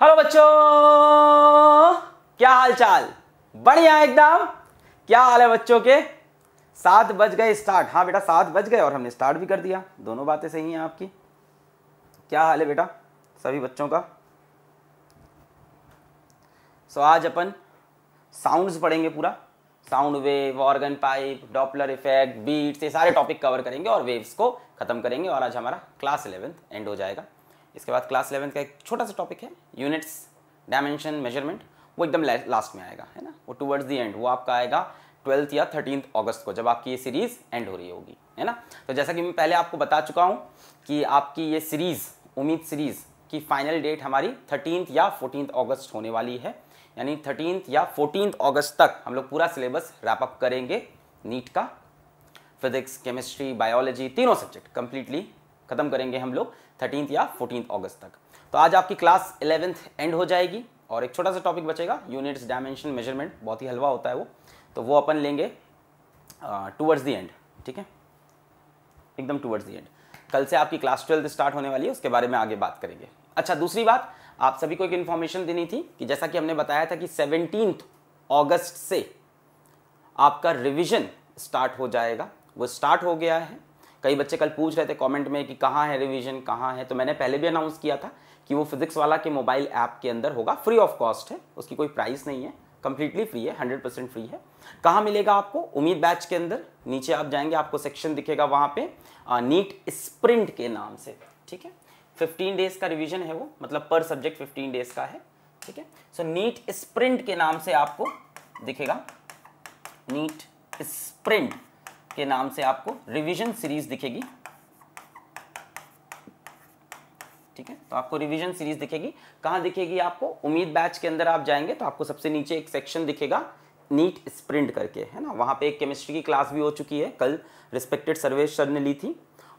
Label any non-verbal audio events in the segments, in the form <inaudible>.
Hello बच्चों क्या हाल चाल बढ़िया एकदम क्या हाल है बच्चों के सात बज गए स्टार्ट हाँ बेटा सात बज गए और हमने स्टार्ट भी कर दिया दोनों बातें सही हैं आपकी क्या हाल है बेटा सभी बच्चों का सो आज अपन साउंड्स पढ़ेंगे पूरा sound wave organ pipe Doppler effect beats ये सारे टॉपिक कवर करेंगे और वेव्स को ख़त्म करेंगे और आज हमारा क्लास इलेवेंथ एंड हो जाएगा इसके बाद क्लास इलेवन का एक छोटा सा टॉपिक है यूनिट्स डायमेंशन मेजरमेंट वो एकदम लास्ट में आएगा है ना वो टूवर्ड्स दी एंड वो आपका आएगा ट्वेल्थ या थर्टीन अगस्त को जब आपकी ये सीरीज़ एंड हो रही होगी है ना तो जैसा कि मैं पहले आपको बता चुका हूँ कि आपकी ये सीरीज़ उम्मीद सीरीज़ की फाइनल डेट हमारी थर्टीन या फोर्टीन अगस्त होने वाली है यानी थर्टीन या फोर्टीन अगस्त तक हम लोग पूरा सिलेबस रैपअप करेंगे नीट का फिजिक्स केमिस्ट्री बायोलॉजी तीनों सब्जेक्ट कंप्लीटली ख़त्म करेंगे हम लोग थर्टीन या फोर्टीन अगस्त तक तो आज आपकी क्लास इलेवेंथ एंड हो जाएगी और एक छोटा सा टॉपिक बचेगा यूनिट्स डायमेंशन मेजरमेंट बहुत ही हलवा होता है वो तो वो अपन लेंगे टूवर्ड्स दी एंड ठीक है एकदम टूवर्ड्स दी एंड कल से आपकी क्लास ट्वेल्थ स्टार्ट होने वाली है उसके बारे में आगे बात करेंगे अच्छा दूसरी बात आप सभी को एक इन्फॉर्मेशन देनी थी कि जैसा कि हमने बताया था कि सेवनटीन अगस्त से आपका रिविजन स्टार्ट हो जाएगा वो स्टार्ट हो गया है कई बच्चे कल पूछ रहे थे कमेंट में कि कहाँ है रिवीजन कहाँ है तो मैंने पहले भी अनाउंस किया था कि वो फिजिक्स वाला के मोबाइल ऐप के अंदर होगा फ्री ऑफ कॉस्ट है उसकी कोई प्राइस नहीं है कंप्लीटली फ्री है हंड्रेड परसेंट फ्री है कहाँ मिलेगा आपको उम्मीद बैच के अंदर नीचे आप जाएंगे आपको सेक्शन दिखेगा वहाँ पे नीट स्प्रिंट के नाम से ठीक है 15 डेज का रिवीजन है वो मतलब पर सब्जेक्ट 15 डेज का है ठीक है सो नीट स्प्रिंट के नाम से आपको दिखेगा नीट स्प्रिंट के नाम से आपको रिवीजन सीरीज दिखेगी ठीक है तो आपको रिवीजन सीरीज दिखेगी कहां दिखेगी आपको उम्मीद बैच के अंदर आप जाएंगे तो आपको सबसे नीचे एक सेक्शन दिखेगा नीट स्प्रिंट करके है ना वहां पे एक केमिस्ट्री की क्लास भी हो चुकी है कल रिस्पेक्टेड सर्वेश सर ने ली थी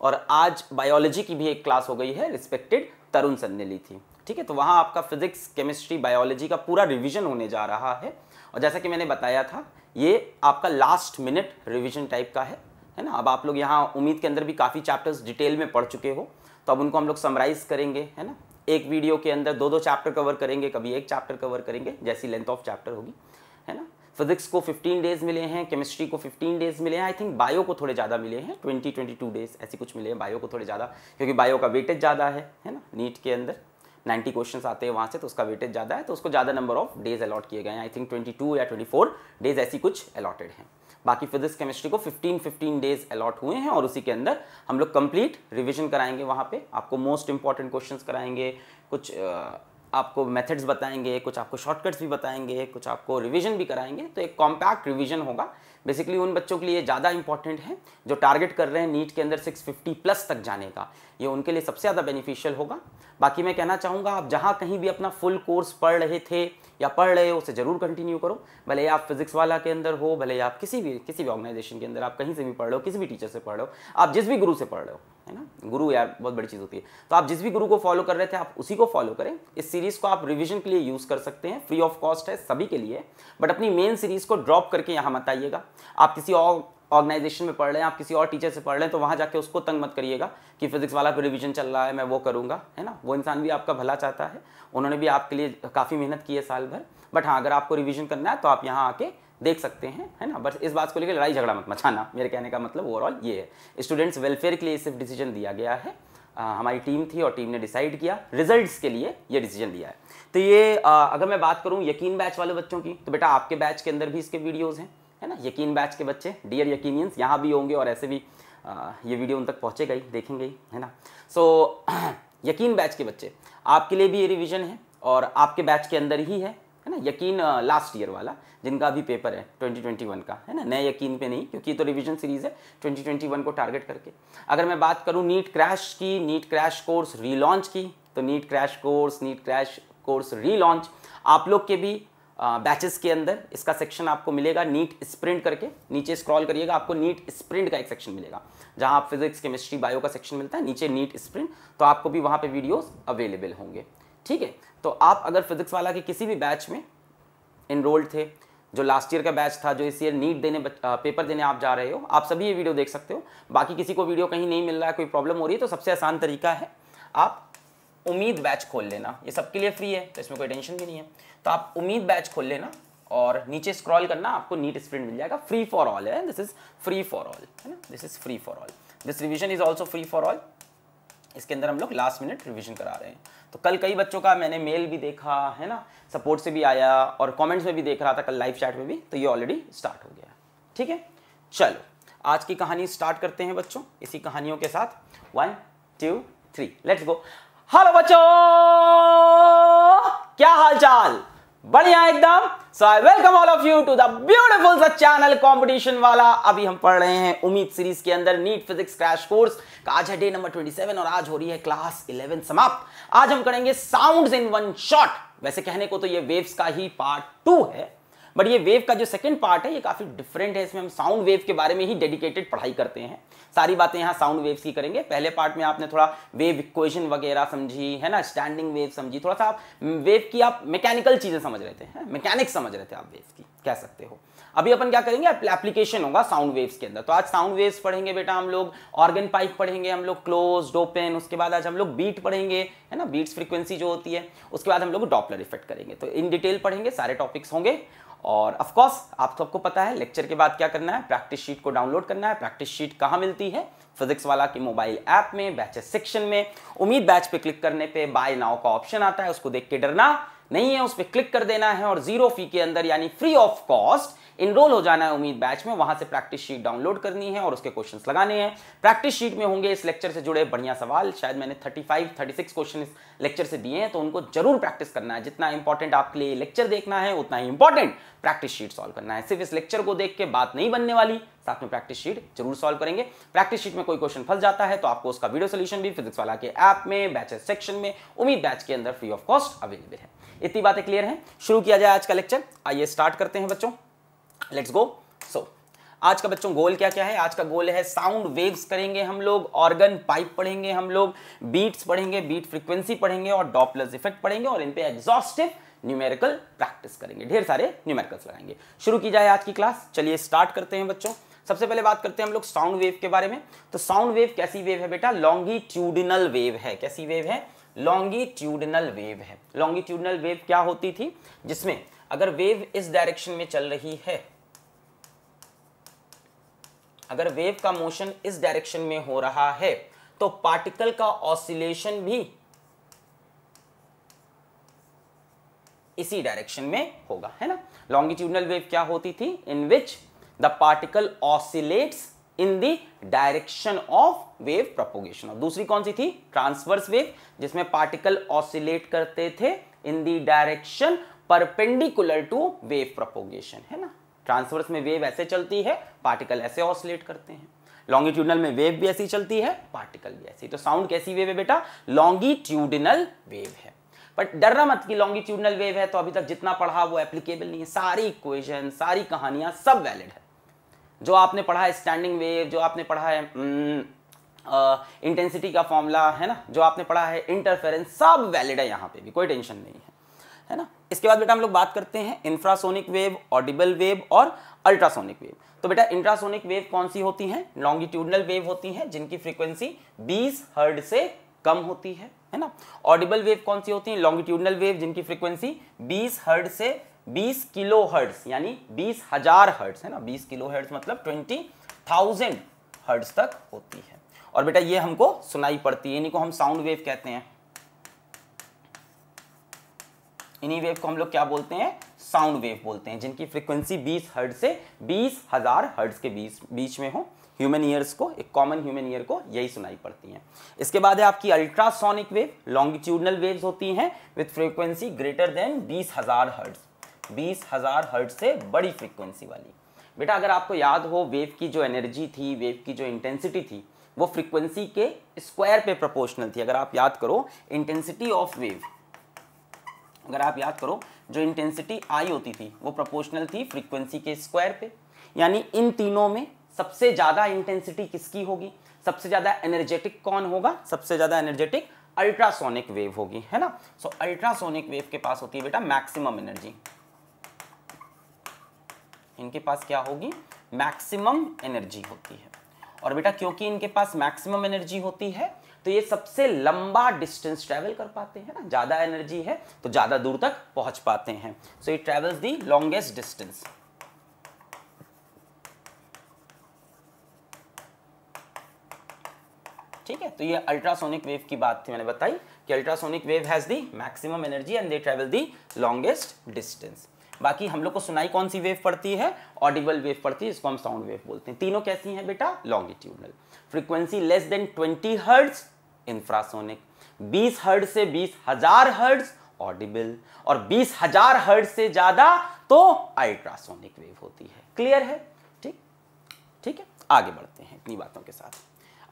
और आज बायोलॉजी की भी एक क्लास हो गई है रिस्पेक्टेड तरुण सर ने ली थी ठीक है तो वहाँ आपका फिजिक्स केमिस्ट्री बायोलॉजी का पूरा रिविजन होने जा रहा है और जैसा कि मैंने बताया था ये आपका लास्ट मिनट रिविजन टाइप का है है ना अब आप लोग यहाँ उम्मीद के अंदर भी काफ़ी चैप्टर्स डिटेल में पढ़ चुके हो तो अब उनको हम लोग समराइज करेंगे है ना एक वीडियो के अंदर दो दो चैप्टर कवर करेंगे कभी एक चैप्टर कवर करेंगे जैसी लेंथ ऑफ चैप्टर होगी है ना फिजिक्स को 15 डेज मिले हैं केमिस्ट्री को 15 डेज मिले हैं आई थिंक बायो को थोड़े ज़्यादा मिले हैं 20 22 डेज ऐसे कुछ मिले हैं बायो को थोड़े ज़्यादा क्योंकि बायो का वेटेज ज़्यादा है है ना नीट के अंदर 90 क्वेश्चंस आते हैं वहाँ से तो उसका वेटेज ज़्यादा है तो उसको ज़्यादा नंबर ऑफ डेज अलॉट किए गए हैं आई थिंक 22 या 24 डेज ऐसी कुछ अलॉटेड हैं बाकी फिजिक्स केमिस्ट्री को 15 15 डेज अलॉट हुए हैं और उसी के अंदर हम लोग कंप्लीट रिविजन कराएंगे वहाँ पे आपको मोस्ट इंपॉर्टेंट क्वेश्चन कराएंगे कुछ आपको मेथड्स बताएंगे कुछ आपको शॉर्टकट्स भी बताएंगे कुछ आपको रिविजन भी कराएंगे तो एक कॉम्पैक्ट रिविजन होगा बेसिकली उन बच्चों के लिए ज़्यादा इंपॉर्टेंट है जो टारगेट कर रहे हैं नीट के अंदर 650 प्लस तक जाने का ये उनके लिए सबसे ज़्यादा बेनिफिशियल होगा बाकी मैं कहना चाहूँगा आप जहाँ कहीं भी अपना फुल कोर्स पढ़ रहे थे या पढ़ रहे हो उसे ज़रूर कंटिन्यू करो भले आप फिजिक्स वाला के अंदर हो भले आप किसी भी किसी भी ऑर्गेनाइजेशन के अंदर आप कहीं से भी पढ़ लो किसी भी टीचर से पढ़ रहे हो आप जिस भी गुरु से पढ़ रहे हो है ना गुरु यार बहुत बड़ी चीज़ होती है तो आप जिस भी गुरु को फॉलो कर रहे थे आप उसी को फॉलो करें इस सीरीज़ को आप रिविजन के लिए यूज़ कर सकते हैं फ्री ऑफ कॉस्ट है सभी के लिए बट अपनी मेन सीरीज़ को ड्रॉप करके यहाँ मत आइएगा आप किसी और ऑर्गेनाइजेशन में पढ़ लें आप किसी और टीचर से पढ़ लें तो वहाँ जाके उसको तंग मत करिएगा कि फिजिक्स वाला पर रिविजन चल रहा है मैं वो करूँगा है ना वो इंसान भी आपका भला चाहता है उन्होंने भी आपके लिए काफ़ी मेहनत की है साल भर बट हाँ अगर आपको रिविजन करना है तो आप यहाँ आके देख सकते हैं है ना बस इस बात को लेकर लड़ाई झगड़ा मत मचाना मेरे कहने का मतलब ओवरऑल ये है स्टूडेंट्स वेलफेयर के लिए सिर्फ डिसीजन दिया गया है आ, हमारी टीम थी और टीम ने डिसाइड किया रिजल्ट्स के लिए ये डिसीजन दिया है तो ये आ, अगर मैं बात करूँ यकीन बैच वाले बच्चों की तो बेटा आपके बैच के अंदर भी इसके वीडियोज़ हैं है ना यकीन बैच के बच्चे डियर यकीनियंस यहाँ भी होंगे और ऐसे भी आ, ये वीडियो उन तक पहुँचेगा ही देखेंगे ही है ना सो so, <clears throat> यकीन बैच के बच्चे आपके लिए भी ये रिविज़न है और आपके बैच के अंदर ही है है ना यकीन लास्ट ईयर वाला जिनका अभी पेपर है 2021 का है ना नए यकीन पे नहीं क्योंकि तो रिवीजन सीरीज है 2021 को टारगेट करके अगर मैं बात करूँ नीट क्रैश की नीट क्रैश कोर्स रीलॉन्च की तो NEET crash course NEET crash course relaunch आप लोग के भी बैचेस के अंदर इसका सेक्शन आपको मिलेगा नीट स्प्रिंट करके नीचे स्क्रॉल करिएगा आपको नीट स्प्रिंट का एक सेक्शन मिलेगा जहाँ आप फिजिक्स केमिस्ट्री बायो का सेक्शन मिलता है नीचे नीट स्प्रिंट तो आपको भी वहाँ पे वीडियोस अवेलेबल होंगे ठीक है तो आप अगर फिजिक्स वाला के किसी भी बैच में इनरोल्ड थे जो लास्ट ईयर का बैच था जो इस ईयर नीट देने पेपर देने आप जा रहे हो आप सभी ये वीडियो देख सकते हो बाकी किसी को वीडियो कहीं नहीं मिल रहा है कोई प्रॉब्लम हो रही है तो सबसे आसान तरीका है आप उम्मीद बैच खोल लेना ये सबके लिए फ्री है तो इसमें कोई टेंशन भी नहीं है तो आप उम्मीद बैच खोल लेना और नीचे स्क्रॉल करना आपको नीट स्प्रिंट मिल जाएगा फ्री फॉर ऑल है this is free for all है ना this is free for all this revision is also free for all इसके अंदर हम लोग लास्ट मिनट रिविजन करा रहे हैं तो कल कई बच्चों का मैंने मेल भी देखा है ना सपोर्ट से भी आया और कॉमेंट्स में भी देख रहा था कल लाइव चैट में भी तो ये ऑलरेडी स्टार्ट हो गया ठीक है चलो आज की कहानी स्टार्ट करते हैं बच्चों इसी कहानियों के साथ one two three let's go hello बच्चों क्या हाल चाल बढ़िया एकदम so I welcome all of you to the beautiful channel competition वाला अभी हम पढ़ रहे हैं उम्मीद सीरीज के अंदर नीट फिजिक्स क्रैश कोर्स का आज है डे नंबर 27 और आज हो रही है क्लास 11 समाप्त आज हम करेंगे साउंड्स इन वन शॉट वैसे कहने को तो ये वेव्स का ही पार्ट टू है बट ये वेव का जो सेकंड पार्ट है ये काफ़ी डिफरेंट है इसमें हम साउंड वेव के बारे में ही डेडिकेटेड पढ़ाई करते हैं सारी बातें यहाँ साउंड वेव्स की करेंगे पहले पार्ट में आपने थोड़ा वेव इक्वेशन वगैरह समझी है ना स्टैंडिंग वेव समझी थोड़ा सा आप वेव की आप मैकेनिकल चीज़ें समझ रहे थे मैकेनिक्स समझ रहे थे आप वेव की कह सकते हो अभी अपन क्या करेंगे एप्लीकेशन होगा साउंड वेव्स के अंदर तो आज साउंड वेव्स पढ़ेंगे बेटा हम लोग ऑर्गन पाइप पढ़ेंगे हम लोग क्लोज डोपेन उसके बाद आज हम लोग बीट पढ़ेंगे है ना बीट्स फ्रीक्वेंसी जो होती है उसके बाद हम लोग डॉपलर इफेक्ट करेंगे तो इन डिटेल पढ़ेंगे सारे टॉपिक्स होंगे और ऑफ कोर्स आप सबको पता है लेक्चर के बाद क्या करना है प्रैक्टिस शीट को डाउनलोड करना है प्रैक्टिस शीट कहाँ मिलती है फिजिक्स वाला के मोबाइल ऐप में बैचेस सेक्शन में उम्मीद बैच पे क्लिक करने पे बाय नाव का ऑप्शन आता है उसको देख के डरना नहीं है उस पर क्लिक कर देना है और जीरो फी के अंदर यानी फ्री ऑफ कॉस्ट इनरोल हो जाना है उम्मीद बैच में वहां से प्रैक्टिस शीट डाउनलोड करनी है और उसके क्वेश्चन लगाने हैं प्रैक्टिस शीट में होंगे इस लेक्चर से जुड़े बढ़िया सवाल शायद मैंने thirty five thirty six question इस लेक्चर से दिए हैं तो उनको जरूर प्रैक्टिस करना है जितना इंपॉर्टेंट आपके लिए लेक्चर देखना है उतना ही इंपॉर्टेंट प्रैक्टिस शीट सॉल्व करना है सिर्फ इस लेक्चर को देख के बात नहीं बनने वाली साथ में प्रैक्टिस शीट जरूर सॉल्व करेंगे प्रैक्टिस शीट में कोई क्वेश्चन फंस जाता है तो आपको उसका वीडियो सोल्यूशन भी फिजिक्स वाला के ऐप में बैचेस सेक्शन में उम्मीद बैच के अंदर फ्री ऑफ कॉस्ट अवेलेबल है इतनी बातें क्लियर है शुरू किया जाए आज का लेक्चर आइए स्टार्ट करते हैं बच्चों लेट्स गो सो आज का बच्चों गोल क्या क्या है आज का गोल है साउंड वेव्स करेंगे हम लोग ऑर्गन पाइप पढ़ेंगे हम लोग बीट्स पढ़ेंगे बीट फ्रीक्वेंसी पढ़ेंगे और डॉपलस इफेक्ट पढ़ेंगे और इनपे एग्जॉस्टिव न्यूमेरिकल प्रैक्टिस करेंगे ढेर सारे न्यूमेरिकल्स लगाएंगे शुरू की जाए आज की क्लास चलिए स्टार्ट करते हैं बच्चों सबसे पहले बात करते हैं हम लोग साउंड वेव के बारे में तो साउंड वेव कैसी वेव है बेटा लॉन्गिट्यूडिनल वेव है कैसी वेव है लॉन्गिट्यूडिनल वेव है लॉन्गिट्यूडिनल वेव क्या होती थी जिसमें अगर वेव इस डायरेक्शन में चल रही है अगर वेव का मोशन इस डायरेक्शन में हो रहा है तो पार्टिकल का ऑसिलेशन भी इसी डायरेक्शन में होगा है ना लॉन्गिट्यूडनल वेव क्या होती थी in which the particle oscillates in the direction of wave propagation और दूसरी कौन सी थी ट्रांसवर्स वेव जिसमें पार्टिकल ऑसिलेट करते थे in the direction perpendicular to wave propagation है ना ट्रांसवर्स में वेव ऐसे चलती है पार्टिकल ऐसे ऑसलेट करते हैं लॉन्गिट्यूडनल में वेव भी ऐसी चलती है पार्टिकल भी ऐसी तो साउंड कैसी वेव है बेटा लॉन्गिट्यूडनल वेव है बट डरना मत कि लॉन्गिट्यूडनल वेव है तो अभी तक जितना पढ़ा वो एप्लीकेबल नहीं है सारी इक्वेशन सारी कहानियां सब वैलिड है जो आपने पढ़ा है स्टैंडिंग वेव जो आपने पढ़ा है हम्म, इंटेंसिटी का फॉर्मूला है ना जो आपने पढ़ा है इंटरफेरेंस सब वैलिड है यहाँ पे भी कोई टेंशन नहीं है है ना इसके बाद बेटा हम लोग बात करते हैं इंफ्रासोनिक वेव ऑडिबल वेव और अल्ट्रासोनिक वेव तो बेटा इंट्रासोनिक वेव कौन सी होती है लॉन्गिट्यूडनल वेव होती है जिनकी फ्रीक्वेंसी 20 हर्ड से कम होती है है ना ऑडिबल वेव कौन सी होती है लॉन्गिट्यूडनल वेव जिनकी फ्रीक्वेंसी 20 हर्ड से 20 किलो हर्ड यानी बीस हजार हर्ड है ना 20 किलो हर्ड्स मतलब 20,000 हर्ड्स तक होती है और बेटा ये हमको सुनाई पड़ती है यानी को हम साउंड वेव कहते हैं इन्हीं वेव को हम लोग क्या बोलते हैं साउंड वेव बोलते हैं जिनकी फ्रिक्वेंसी 20 हर्ड से बीस हज़ार हर्ड के बीच बीच में हो ह्यूमन ईयर्स को एक कॉमन ह्यूमन ईयर को यही सुनाई पड़ती हैं इसके बाद है आपकी अल्ट्रासोनिक वेव लॉन्गिट्यूडनल वेव्स होती हैं विथ फ्रिक्वेंसी ग्रेटर देन बीस हज़ार हर्ड्स बीस हज़ार हर्ड से बड़ी फ्रिक्वेंसी वाली बेटा अगर आपको याद हो वेव की जो एनर्जी थी वेव की जो इंटेंसिटी थी वो फ्रिक्वेंसी के स्क्वायर पे प्रोपोर्शनल थी अगर आप याद करो इंटेंसिटी ऑफ वेव अगर आप याद करो जो इंटेंसिटी आई होती थी वो प्रोपोर्शनल थी फ्रीक्वेंसी के स्क्वायर पे यानी इन तीनों में सबसे ज़्यादा इंटेंसिटी किसकी होगी सबसे ज़्यादा एनर्जेटिक कौन होगा सबसे ज़्यादा एनर्जेटिक अल्ट्रासोनिक वेव होगी है ना सो अल्ट्रासोनिक वेव के पास होती है बेटा मैक्सिमम एनर्जी इनके पास क्या होगी मैक्सिमम एनर्जी होती है और बेटा क्योंकि इनके पास मैक्सिमम एनर्जी होती है तो ये सबसे लंबा डिस्टेंस ट्रैवल कर पाते हैं ना ज़्यादा एनर्जी है तो ज़्यादा दूर तक पहुंच पाते हैं so it travels the longest distance ठीक है तो ये अल्ट्रासोनिक वेव की बात थी मैंने बताई कि ultrasonic wave has the maximum energy and they travel the longest distance बाकी हम लोग को सुनाई कौन सी वेव पड़ती है ऑडिबल वेव पड़ती है इसको हम साउंड वेव बोलते हैं तीनों कैसी हैं बेटा longitudinal frequency less than 20 hertz infrasonic 20 hertz से बीस हजार हर्ड ऑडिबल और बीस हजार हर्ड से ज्यादा तो अल्ट्रासोनिक वेव होती है क्लियर है ठीक ठीक है आगे बढ़ते हैं इतनी बातों के साथ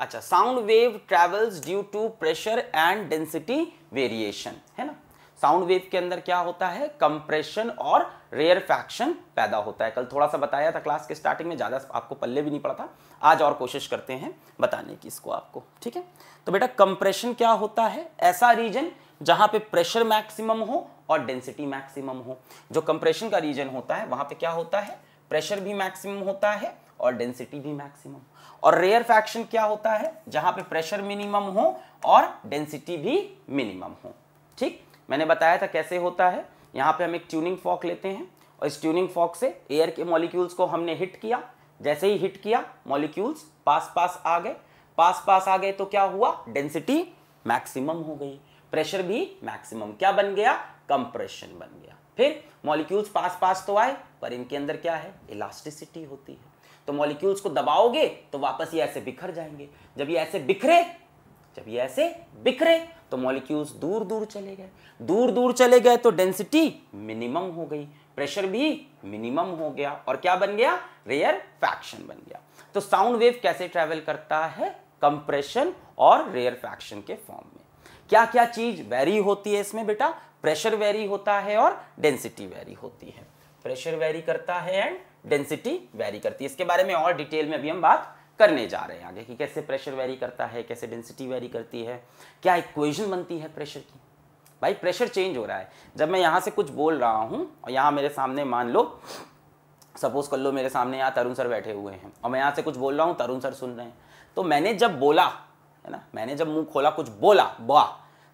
अच्छा sound wave travels due to pressure and density variation है ना साउंड वेव के अंदर क्या होता है कंप्रेशन और रेयर फैक्शन पैदा होता है कल थोड़ा सा बताया था क्लास के स्टार्टिंग में ज़्यादा आपको पल्ले भी नहीं पड़ा आज और कोशिश करते हैं बताने की इसको आपको ठीक है तो बेटा कंप्रेशन क्या होता है ऐसा रीजन जहां पे प्रेशर मैक्सिमम हो और डेंसिटी मैक्सिमम हो जो कंप्रेशन का रीजन होता है वहां पे क्या होता है प्रेशर भी मैक्सिमम होता है और डेंसिटी भी मैक्सिमम और रेयर फैक्शन क्या होता है जहां पे प्रेशर मिनिमम हो और डेंसिटी भी मिनिमम हो ठीक मैंने बताया था कैसे होता है यहाँ पे हम एक ट्यूनिंग फॉक लेते हैं और इस ट्यूनिंग फॉक से एयर के मॉलिक्यूल्स को हमने हिट किया जैसे ही हिट किया मॉलिक्यूल्स पास पास आ गए पास पास आ गए तो क्या हुआ डेंसिटी मैक्सिमम हो गई प्रेशर भी मैक्सिमम क्या बन गया कंप्रेशन बन गया फिर मॉलिक्यूल्स पास पास तो आए पर इनके अंदर क्या है इलास्टिसिटी होती है तो मॉलिक्यूल्स को दबाओगे तो वापस ये ऐसे बिखर जाएंगे जब ये ऐसे बिखरे जब ये ऐसे बिखरे तो मॉलिक्यूल्स दूर दूर चले गए दूर दूर चले गए तो डेंसिटी मिनिमम हो गई प्रेशर भी मिनिमम हो गया और क्या बन गया रेयर फैक्शन बन गया तो साउंड वेव कैसे ट्रेवल करता है कंप्रेशन और रेयर फैक्शन के फॉर्म में क्या क्या चीज वेरी होती है इसमें बेटा प्रेशर वेरी होता है और डेंसिटी वेरी होती है प्रेशर वेरी करता है एंड डेंसिटी वेरी करती है इसके बारे में और डिटेल में अभी हम बात करने जा रहे हैं आगे कि कैसे प्रेशर वेरी करता है कैसे डेंसिटी वैरी करती है क्या इक्वेशन बनती है प्रेशर की भाई प्रेशर चेंज हो रहा है जब मैं यहाँ से कुछ बोल रहा हूँ और यहाँ मेरे सामने मान लो सपोज कर लो मेरे सामने यहाँ तरुण सर बैठे हुए हैं और मैं यहाँ से कुछ बोल रहा हूँ तरुण सर सुन रहे हैं तो मैंने जब बोला है ना मैंने जब मुंह खोला कुछ बोला बा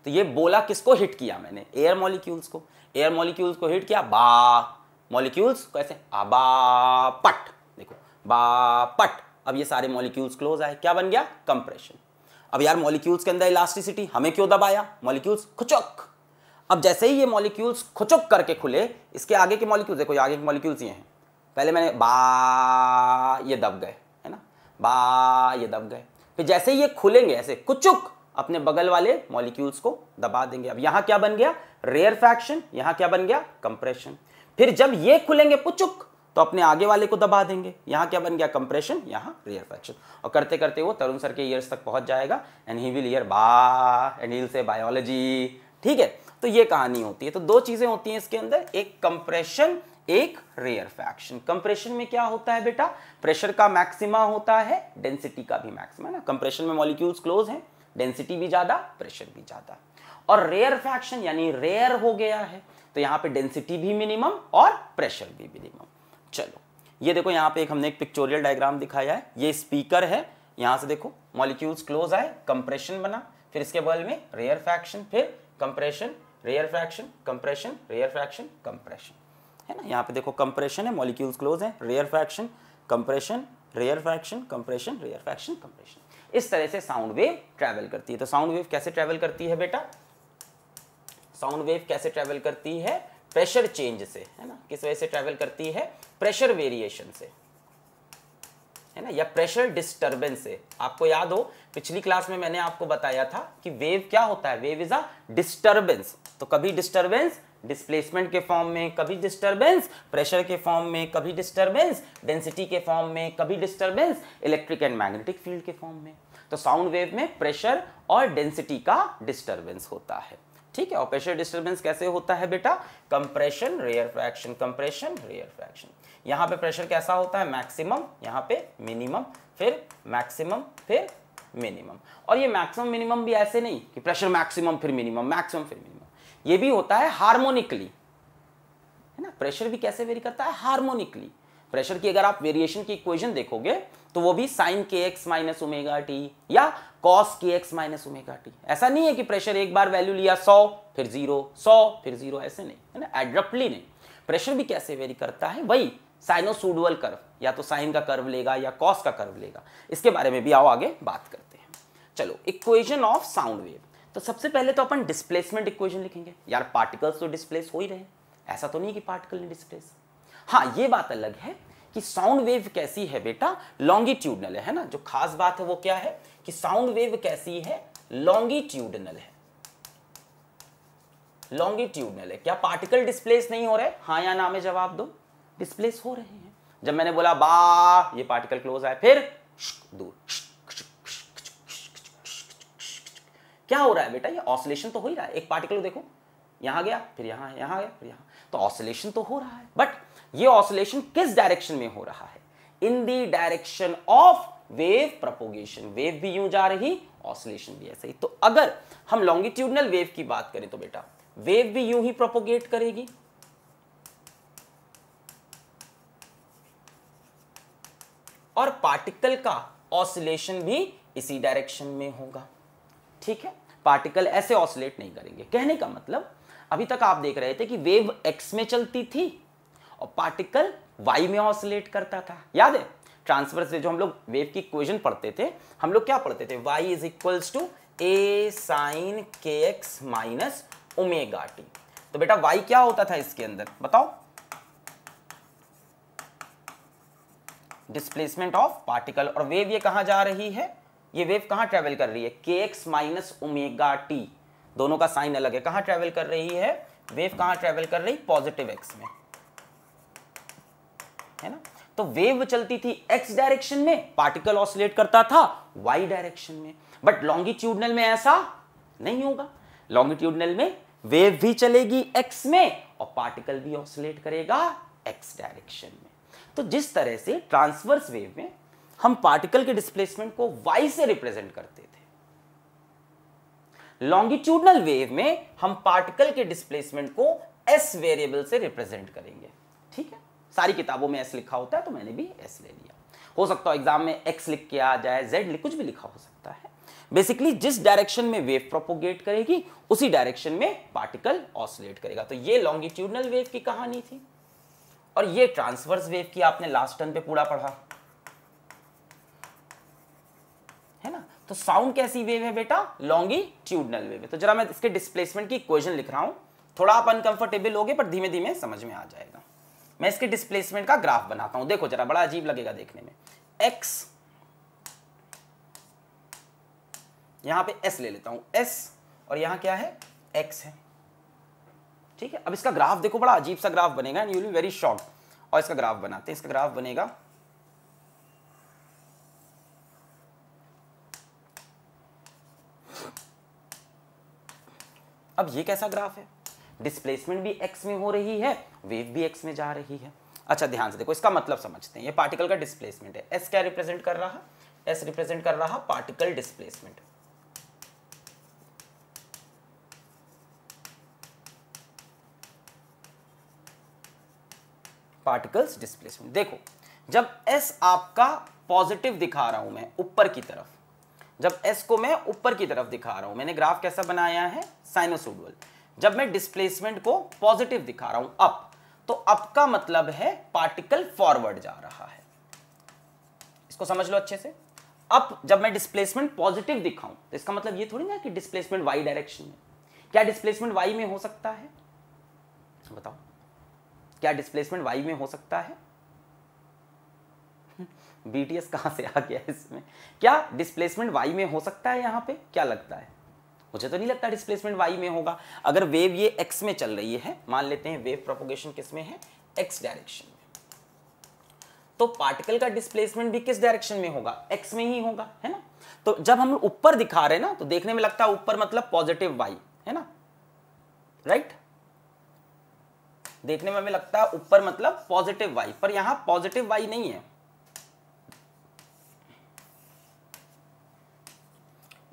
तो ये बोला किसको हिट किया मैंने एयर मॉलिक्यूल्स को एयर मॉलिक्यूल्स को हिट किया बा मॉलिक्यूल्स कैसे आबा पट देखो बा पट अब ये सारे मॉलिक्यूल्स क्लोज आए क्या बन गया कंप्रेशन अब यार मॉलिक्यूल्स के अंदर इलास्टिसिटी हमें क्यों दबाया मॉलिक्यूल्स खुचक अब जैसे ही ये मॉलिक्यूल्स खुचक करके खुले इसके आगे के मॉलिक्यूल्स देखो आगे के मॉलिक्यूल्स ये हैं पहले मैंने बा ये दब गए है ना बा ये दब गए फिर जैसे ही ये खुलेंगे ऐसे कुचुक अपने बगल वाले मॉलिक्यूल्स को दबा देंगे अब यहां क्या बन गया रेयर फैक्शन यहां क्या बन गया कंप्रेशन फिर जब ये खुलेंगे पुचुक तो अपने आगे वाले को दबा देंगे यहाँ क्या बन गया कंप्रेशन यहाँ रियर फ्रैक्शन और करते करते वो तरुण सर के ईयर्स तक पहुंच जाएगा एंड ही विल ईयर बा एंड ही से बायोलॉजी ठीक है तो ये कहानी होती है तो दो चीज़ें होती हैं इसके अंदर एक कंप्रेशन एक रेयर फैक्शन कंप्रेशन में क्या होता है बेटा प्रेशर का मैक्सिमा होता है डेंसिटी का भी मैक्सिमा ना कंप्रेशन में मॉलिक्यूल्स क्लोज हैं डेंसिटी भी ज़्यादा प्रेशर भी ज़्यादा और रेयर फैक्शन यानी रेयर हो गया है तो यहाँ पे डेंसिटी भी मिनिमम और प्रेशर भी मिनिमम चलो ये देखो यहाँ पे एक हमने एक पिक्चोरियल डायग्राम दिखाया है ये स्पीकर है यहाँ से देखो मॉलिक्यूल्स क्लोज आए कंप्रेशन बना फिर इसके बगल में रेयर फ्रैक्शन फिर compression rarefaction compression rarefaction compression है ना यहाँ पे देखो कंप्रेशन है मॉलिक्यूल्स क्लोज है rarefaction compression rarefaction compression rarefaction compression इस तरह से साउंड वेव ट्रैवल करती है तो साउंड वेव कैसे ट्रैवल करती है बेटा साउंड वेव कैसे ट्रैवल करती है प्रेशर चेंज से है ना किस वजह से ट्रेवल करती है प्रेशर वेरिएशन से है ना या प्रेशर डिस्टरबेंस से आपको याद हो पिछली क्लास में मैंने आपको बताया था कि वेव क्या होता है वेव इज अ डिस्टरबेंस तो कभी डिस्टरबेंस डिस्प्लेसमेंट के फॉर्म में कभी डिस्टरबेंस प्रेशर के फॉर्म में कभी डिस्टरबेंस डेंसिटी के फॉर्म में कभी disturbance electric and magnetic field के फॉर्म में तो साउंड वेव में प्रेशर और डेंसिटी का डिस्टरबेंस होता है ठीक है और प्रेशर डिस्टर्बेंस कैसे होता है बेटा compression rarefaction compression rarefaction यहाँ पे प्रेशर कैसा होता है मैक्सिमम यहाँ पे मिनिमम फिर मैक्सिमम फिर मिनिमम और ये मैक्सिमम मिनिमम भी ऐसे नहीं कि प्रेशर मैक्सिमम फिर मिनिमम मैक्सिमम फिर मिनिमम ये भी होता है हार्मोनिकली है ना प्रेशर भी कैसे वेरी करता है हार्मोनिकली प्रेशर की अगर आप वेरिएशन की इक्वेशन देखोगे तो वो भी साइन के एक्स माइनस उमेगा टी या कॉस के एक्स माइनस उमेगा टी ऐसा नहीं है कि प्रेशर एक बार वैल्यू लिया सौ फिर जीरो सौ फिर जीरो ऐसे नहीं है ना एड्रप्टली नहीं प्रेशर भी कैसे वेरी करता है वही साइनोसूडवल कर्व या तो साइन का कर्व लेगा या कॉस का कर्व लेगा इसके बारे में भी आओ आगे बात करते हैं चलो इक्वेशन ऑफ साउंड वेव तो सबसे पहले तो अपन डिस्प्लेसमेंट इक्वेशन लिखेंगे यार पार्टिकल्स तो डिस्प्लेस हो ही रहे ऐसा तो नहीं कि पार्टिकल ने डिस्प्लेस हाँ ये बात अलग है कि साउंड वेव कैसी है बेटा लॉन्गिट्यूडनल है, है ना जो खास बात है वो क्या है कि साउंड वेव कैसी है लॉन्गिट्यूडनल है लॉन्गिट्यूडनल है क्या पार्टिकल डिस्प्लेस नहीं हो रहे हाँ या ना में जवाब दो डिस्प्लेस हो रहे हैं जब मैंने बोला बा ये पार्टिकल क्लोज आए फिर दूर क्या हो रहा है बेटा ये ऑसिलेशन तो हो ही रहा है एक पार्टिकल देखो यहां गया फिर यहां यहां गया फिर यहां तो ऑसिलेशन तो हो रहा है बट ये ऑसिलेशन किस डायरेक्शन में हो रहा है in the direction of wave propagation wave भी यूं जा रही ऑसिलेशन भी ऐसे ही तो अगर हम लॉन्गिट्यूडनल वेव की बात करें तो बेटा वेव भी यूं ही प्रोपोगेट करेगी और पार्टिकल का ऑसिलेशन भी इसी डायरेक्शन में होगा ठीक है पार्टिकल ऐसे ऑसिलेट नहीं करेंगे कहने का मतलब अभी तक आप देख रहे थे कि वेव एक्स में चलती थी और पार्टिकल वाई में ऑसिलेट करता था याद है ट्रांसफर से जो हम लोग वेव की इक्वेशन पढ़ते थे हम लोग क्या पढ़ते थे Y is equals to A sine के एक्स माइनस ओमेगा टी तो बेटा वाई क्या होता था इसके अंदर बताओ डिस्प्लेसमेंट ऑफ पार्टिकल और वेव ये कहाँ जा रही है ये वेव कहाँ ट्रेवल कर रही है के एक्स माइनस ओमेगा टी दोनों का साइन अलग है कहाँ ट्रेवल कर रही है वेव कहाँ ट्रेवल कर रही पॉजिटिव एक्स में तो वेव चलती थी एक्स डायरेक्शन में पार्टिकल ऑसिलेट करता था वाई डायरेक्शन में बट लॉन्गिट्यूडनल में ऐसा नहीं होगा लॉन्गिट्यूडनल में वेव भी चलेगी एक्स में और पार्टिकल भी ऑसिलेट करेगा एक्स डायरेक्शन में तो जिस तरह से ट्रांसवर्स वेव में हम पार्टिकल के डिस्प्लेसमेंट को वाई से रिप्रेजेंट करते थे लॉन्गिट्यूडनल वेव में हम पार्टिकल के डिस्प्लेसमेंट को एस वेरिएबल से रिप्रेजेंट करेंगे ठीक है सारी किताबों में एस लिखा होता है तो मैंने भी एस ले लिया हो सकता है एग्जाम में एक्स लिख के आ जाए जेड लिख कुछ भी लिखा हो सकता है बेसिकली जिस डायरेक्शन में वेव प्रोपोगेट करेगी उसी डायरेक्शन में पार्टिकल ऑसोलेट करेगा तो ये लॉन्गिट्यूडनल वेव की कहानी थी और ये ट्रांसवर्स वेव की आपने लास्ट टर्न पे पूरा पढ़ा है ना तो साउंड कैसी वेव है बेटा लॉन्गिट्यूडनल वेव है तो जरा मैं इसके डिस्प्लेसमेंट की इक्वेशन लिख रहा हूं थोड़ा आप अनकंफर्टेबल हो गए पर धीमे धीमे समझ में आ जाएगा मैं इसके डिस्प्लेसमेंट का ग्राफ बनाता हूं देखो जरा बड़ा अजीब लगेगा देखने में एक्स यहां पे एस ले लेता हूं एस और यहां क्या है एक्स है ठीक है अब इसका ग्राफ देखो बड़ा अजीब सा ग्राफ बनेगा and you will very short और इसका ग्राफ बनाते हैं इसका ग्राफ बनेगा अब ये कैसा ग्राफ है डिस्प्लेसमेंट भी एक्स में हो रही है वेव भी एक्स में जा रही है अच्छा ध्यान से देखो इसका मतलब समझते हैं ये पार्टिकल का डिस्प्लेसमेंट है एस क्या रिप्रेजेंट कर रहा एस रिप्रेजेंट कर रहा पार्टिकल डिस्प्लेसमेंट पार्टिकल्स डिस्प्लेसमेंट देखो जब एस आपका पॉजिटिव दिखा रहा हूं मैं ऊपर की तरफ जब एस को मैं ऊपर की तरफ दिखा रहा हूं मैंने ग्राफ कैसा बनाया है साइनोसोडल जब मैं डिस्प्लेसमेंट को पॉजिटिव दिखा रहा हूं अप तो अप का मतलब है पार्टिकल फॉरवर्ड जा रहा है इसको समझ लो अच्छे से अप जब मैं डिस्प्लेसमेंट पॉजिटिव दिखाऊं तो इसका मतलब ये थोड़ी ना कि डिस्प्लेसमेंट वाई डायरेक्शन में क्या डिस्प्लेसमेंट वाई में हो सकता है बताओ क्या डिस्प्लेसमेंट वाई में हो सकता है बीटीएस कहां से आ गया इसमें क्या डिस्प्लेसमेंट वाई में हो सकता है यहां पे क्या लगता है मुझे तो नहीं लगता डिस्प्लेसमेंट वाई में होगा अगर वेव ये एक्स में चल रही है मान लेते हैं वेव प्रोपोगेशन किस में है एक्स डायरेक्शन में तो पार्टिकल का डिस्प्लेसमेंट भी किस डायरेक्शन में होगा एक्स में ही होगा है ना तो जब हम ऊपर दिखा रहे हैं ना तो देखने में लगता है ऊपर मतलब पॉजिटिव वाई है ना राइट right? देखने में हमें लगता है ऊपर मतलब पॉजिटिव वाई पर यहां पॉजिटिव वाई नहीं है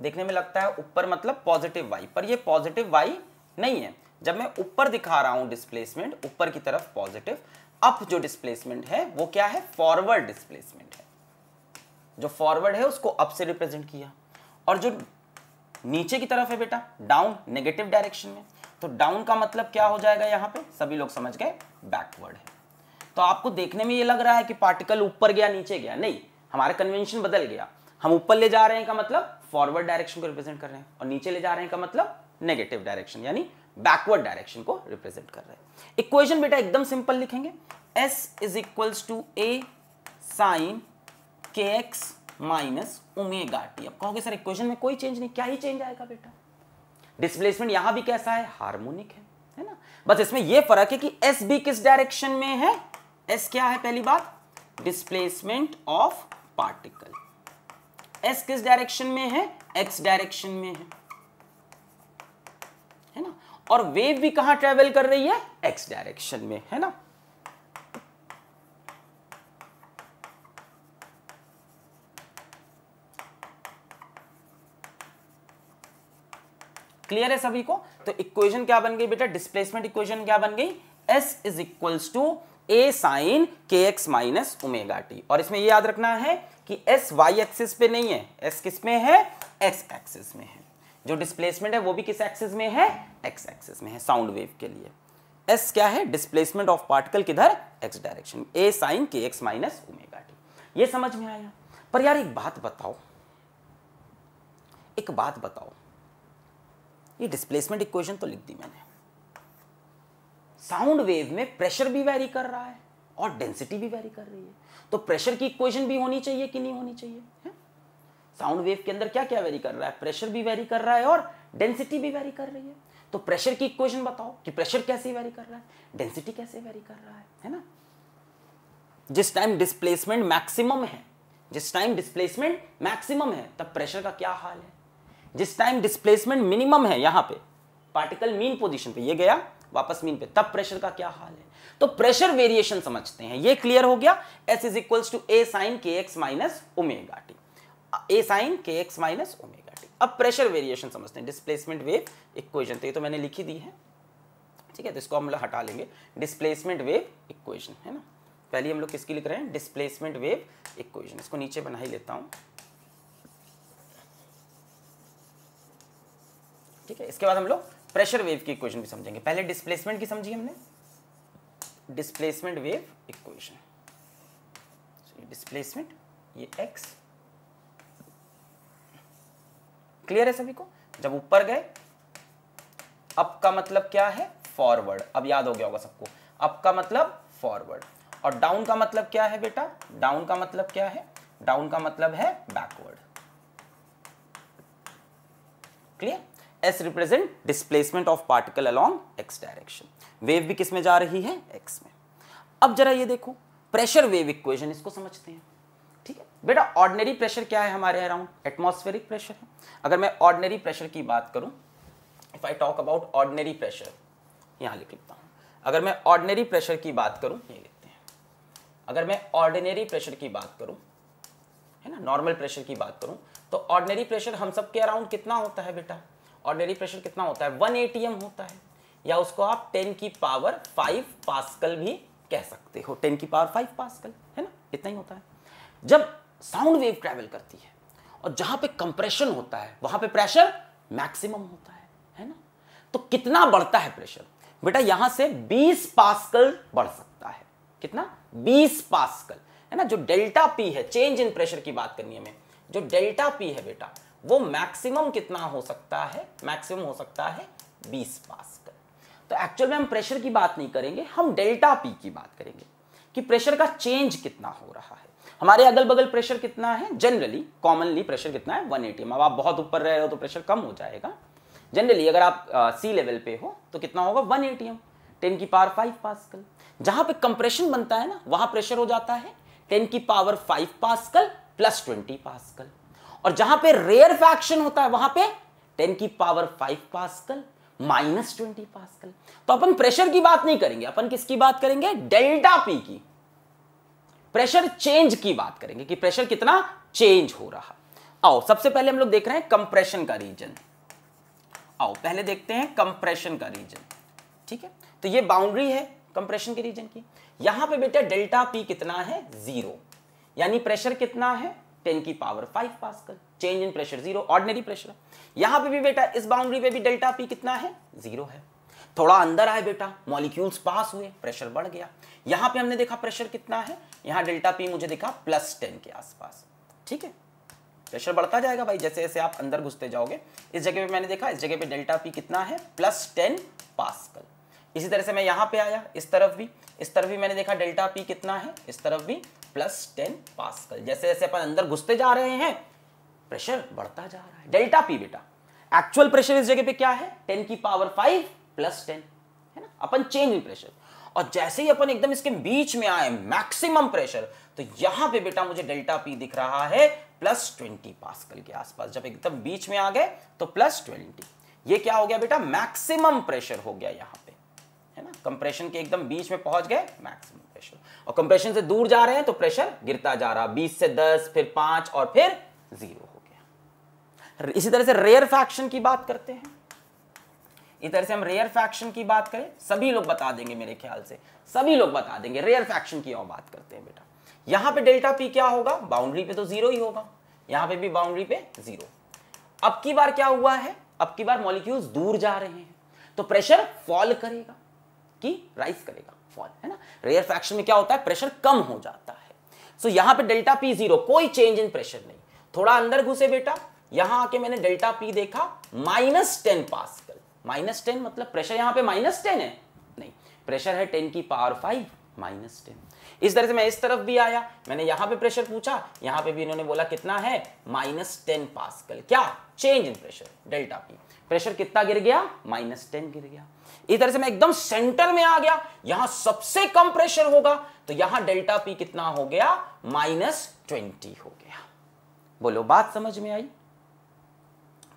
देखने में लगता है ऊपर मतलब पॉजिटिव वाई पर ये पॉजिटिव वाई नहीं है जब मैं ऊपर दिखा रहा हूं डिस्प्लेसमेंट ऊपर की तरफ पॉजिटिव अप जो डिस्प्लेसमेंट है वो क्या है फॉरवर्ड डिस्प्लेसमेंट है जो फॉरवर्ड है उसको अप से रिप्रेजेंट किया और जो नीचे की तरफ है बेटा डाउन नेगेटिव डायरेक्शन में तो डाउन का मतलब क्या हो जाएगा यहां पे सभी लोग समझ गए बैकवर्ड है तो आपको देखने में ये लग रहा है कि पार्टिकल ऊपर गया नीचे गया नहीं हमारा कन्वेंशन बदल गया हम ऊपर ले जा रहे हैं का मतलब फॉरवर्ड डायरेक्शन को रिप्रेजेंट कर रहे हैं और नीचे ले जा रहे हैं का मतलब नेगेटिव डायरेक्शन यानी बैकवर्ड डायरेक्शन को रिप्रेजेंट कर रहे हैं इक्वेशन बेटा एकदम सिंपल लिखेंगे S is equals to A sine के एक्स माइनस उमेगा टी अब कहोगे सर इक्वेशन में कोई चेंज नहीं क्या ही चेंज आएगा बेटा डिस्प्लेसमेंट यहां भी कैसा है हार्मोनिक है है ना बस इसमें यह फर्क है कि एस भी किस डायरेक्शन में है एस क्या है पहली बात डिस्प्लेसमेंट ऑफ पार्टिकल एस किस डायरेक्शन में है एक्स डायरेक्शन में है है ना और वेव भी कहां ट्रेवल कर रही है एक्स डायरेक्शन में है ना क्लियर है सभी को तो इक्वेशन क्या बन गई बेटा डिस्प्लेसमेंट इक्वेशन क्या बन गई S is equals to A sine के एक्स माइनस ओमेगा टी और इसमें ये याद रखना है कि एस वाई एक्सिस पे नहीं है एस किस में है एक्स एक्सिस में है जो डिस्प्लेसमेंट है वो भी किस एक्सिस में है एक्स एक्सिस में है साउंड वेव के लिए एस क्या है डिस्प्लेसमेंट ऑफ पार्टिकल किधर एक्स डायरेक्शन ए साइन के एक्स माइनस ओमेगा टी ये समझ में आया पर यार एक बात बताओ एक बात बताओ ये डिस्प्लेसमेंट इक्वेशन तो लिख दी मैंने साउंड वेव में प्रेशर भी वैरी कर रहा है और डेंसिटी भी वैरी कर रही है तो प्रेशर की इक्वेशन भी होनी चाहिए कि नहीं होनी चाहिए साउंड वेव के अंदर क्या क्या वैरी कर रहा है प्रेशर भी वैरी कर रहा है और डेंसिटी भी वैरी कर रही है तो प्रेशर की इक्वेशन बताओ कि प्रेशर कैसे वैरी कर रहा है डेंसिटी कैसे वैरी कर रहा है है ना जिस टाइम डिस्प्लेसमेंट मैक्सिमम है जिस टाइम डिस्प्लेसमेंट मैक्सिमम है तब प्रेशर का क्या हाल है जिस टाइम डिस्प्लेसमेंट मिनिमम है यहां पे पार्टिकल मीन पोजीशन पे ये गया वापस मीन पे तब प्रेशर का क्या हाल है तो प्रेशर वेरिएशन समझते हैं ये क्लियर हो गया S is equal to A sine के x minus omega T A sine के एक्स माइनस ओमेगा टी अब प्रेशर वेरिएशन समझते हैं डिस्प्लेसमेंट वेव इक्वेशन तो ये तो मैंने लिखी दी है ठीक है तो इसको हम लोग हटा लेंगे डिस्प्लेसमेंट वेव इक्वेशन है ना पहले हम लोग किसकी लिख रहे हैं डिस्प्लेसमेंट वेव इक्वेशन इसको नीचे बना ही लेता हूं ठीक है इसके बाद हम लोग प्रेशर वेव की इक्वेशन भी समझेंगे पहले डिस्प्लेसमेंट की समझी हमने डिस्प्लेसमेंट वेव इक्वेशन डिस्प्लेसमेंट ये एक्स क्लियर है सभी को जब ऊपर गए अप का मतलब क्या है फॉरवर्ड अब याद हो गया होगा सबको अप का मतलब फॉरवर्ड और डाउन का मतलब क्या है बेटा डाउन का मतलब क्या है डाउन का मतलब है backward clear S represent displacement of particle along X direction wave भी किस में जा रही है एक्स में अब जरा ये देखो प्रेशर वेव इक्वेशन इसको समझते हैं ठीक है बेटा ऑर्डनरी प्रेशर क्या है हमारे अराउंड एटमोस्फेरिक प्रेशर है अगर मैं ऑर्डनरी प्रेशर की बात करूं if I talk about ordinary pressure यहां लिख लेता हूं अगर मैं ऑर्डनरी प्रेशर की बात करूं ये लिखते हैं अगर मैं ऑर्डिनरी प्रेशर की बात करूं है ना नॉर्मल प्रेशर की बात करूं तो ऑर्डनरी प्रेशर हम सब के अराउंड कितना होता है बेटा और डेली प्रेशर कितना होता है वन ए होता है या उसको आप टेन की पावर फाइव पास्कल भी कह सकते हो टेन की पावर फाइव पास्कल है ना इतना ही होता है जब साउंड वेव ट्रेवल करती है और जहां पे कंप्रेशन होता है वहां पे प्रेशर मैक्सिमम होता है है ना तो कितना बढ़ता है प्रेशर बेटा यहां से 20 पास्कल बढ़ सकता है कितना 20 पास्कल है ना जो डेल्टा पी है चेंज इन प्रेशर की बात करनी है जो डेल्टा पी है बेटा वो मैक्सिमम कितना हो सकता है मैक्सिमम हो सकता है 20 पास तो एक्चुअल में हम प्रेशर की बात नहीं करेंगे हम डेल्टा पी की बात करेंगे कि प्रेशर का चेंज कितना हो रहा है हमारे अगल बगल प्रेशर कितना है जनरली कॉमनली प्रेशर कितना है 180 अब आप बहुत ऊपर रह रहे हो तो प्रेशर कम हो जाएगा जनरली अगर आप सी लेवल पे हो तो कितना होगा वन एटीएम टेन की पावर फाइव पास्कल जहां पे कंप्रेशन बनता है ना वहां प्रेशर हो जाता है टेन की पावर फाइव कल प्लस ट्वेंटी कल और जहां पे रेयर फैक्शन होता है वहां पे टेन की power five pascal minus twenty pascal तो अपन प्रेशर की बात नहीं करेंगे अपन किसकी बात करेंगे डेल्टा पी की प्रेशर चेंज की बात करेंगे कि प्रेशर कितना चेंज हो रहा आओ सबसे पहले हम लोग देख रहे हैं कंप्रेशन का रीजन आओ पहले देखते हैं कंप्रेशन का रीजन ठीक है तो ये बाउंड्री है कंप्रेशन के रीजन की यहां पे बेटा डेल्टा पी कितना है जीरो यानी प्रेशर कितना है 10 की power 5 pascal change in pressure zero ordinary pressure यहां पे भी बेटा इस बाउंड्री पे भी डेल्टा पी कितना है जीरो है थोड़ा अंदर आए बेटा मॉलिक्यूल्स पास हुए प्रेशर बढ़ गया यहां पे हमने देखा प्रेशर कितना है यहां डेल्टा पी मुझे देखा प्लस टेन के आसपास ठीक है प्रेशर बढ़ता जाएगा भाई जैसे जैसे आप अंदर घुसते जाओगे इस जगह पे मैंने देखा इस जगह पे डेल्टा पी कितना है प्लस टेन पास्कल इसी तरह से मैं यहां पे आया इस तरफ भी इस तरफ भी मैंने देखा डेल्टा पी कितना है इस तरफ भी प्लस टेन पास्कल जैसे जैसे अपन अंदर घुसते जा रहे हैं प्रेशर बढ़ता जा रहा है डेल्टा पी बेटा एक्चुअल प्रेशर इस जगह पे क्या है टेन की पावर फाइव प्लस टेन है ना अपन चेंज इन प्रेशर और जैसे ही अपन एकदम इसके बीच में आए मैक्सिमम प्रेशर तो यहां पे बेटा मुझे डेल्टा पी दिख रहा है प्लस ट्वेंटी पास्कल के आसपास जब एकदम बीच में आ गए तो प्लस ट्वेंटी ये क्या हो गया बेटा मैक्सिमम प्रेशर हो गया यहां पे है ना कंप्रेशन के एकदम बीच में पहुंच गए मैक्सिमम प्रेशर और कंप्रेशन से दूर जा रहे हैं तो प्रेशर गिरता जा रहा बीस से दस फिर पांच और फिर जीरो हो गया इसी तरह से रेयर फैक्शन की बात करते हैं इस तरह से हम रेयर फैक्शन की बात करें सभी लोग बता देंगे मेरे ख्याल से सभी लोग बता देंगे रेयर फैक्शन की और बात करते हैं बेटा यहां पे डेल्टा पी क्या होगा बाउंड्री पे तो जीरो ही होगा यहां पे भी बाउंड्री पे जीरो अब की बार क्या हुआ है अब की बार मॉलिक्यूल्स दूर जा रहे हैं तो प्रेशर फॉल करेगा कि राइस करेगा फॉल है ना रेयर फ्रैक्शन में क्या होता है प्रेशर कम हो जाता है सो so, यहां पे डेल्टा पी जीरो कोई चेंज इन प्रेशर नहीं थोड़ा अंदर घुसे बेटा यहां आके मैंने डेल्टा पी देखा माइनस टेन पास पासकल माइनस टेन मतलब प्रेशर यहां पे माइनस टेन है नहीं प्रेशर है टेन की पावर फाइव माइनस टेन इस तरह से मैं इस तरफ भी आया मैंने यहां पे प्रेशर पूछा यहां पे भी इन्होंने बोला कितना है माइनस टेन पास क्या change in pressure delta P pressure कितना गिर गया माइनस टेन गिर गया इधर से मैं एकदम सेंटर में आ गया यहां सबसे कम प्रेशर होगा तो यहां डेल्टा पी कितना हो गया माइनस ट्वेंटी हो गया बोलो बात समझ में आई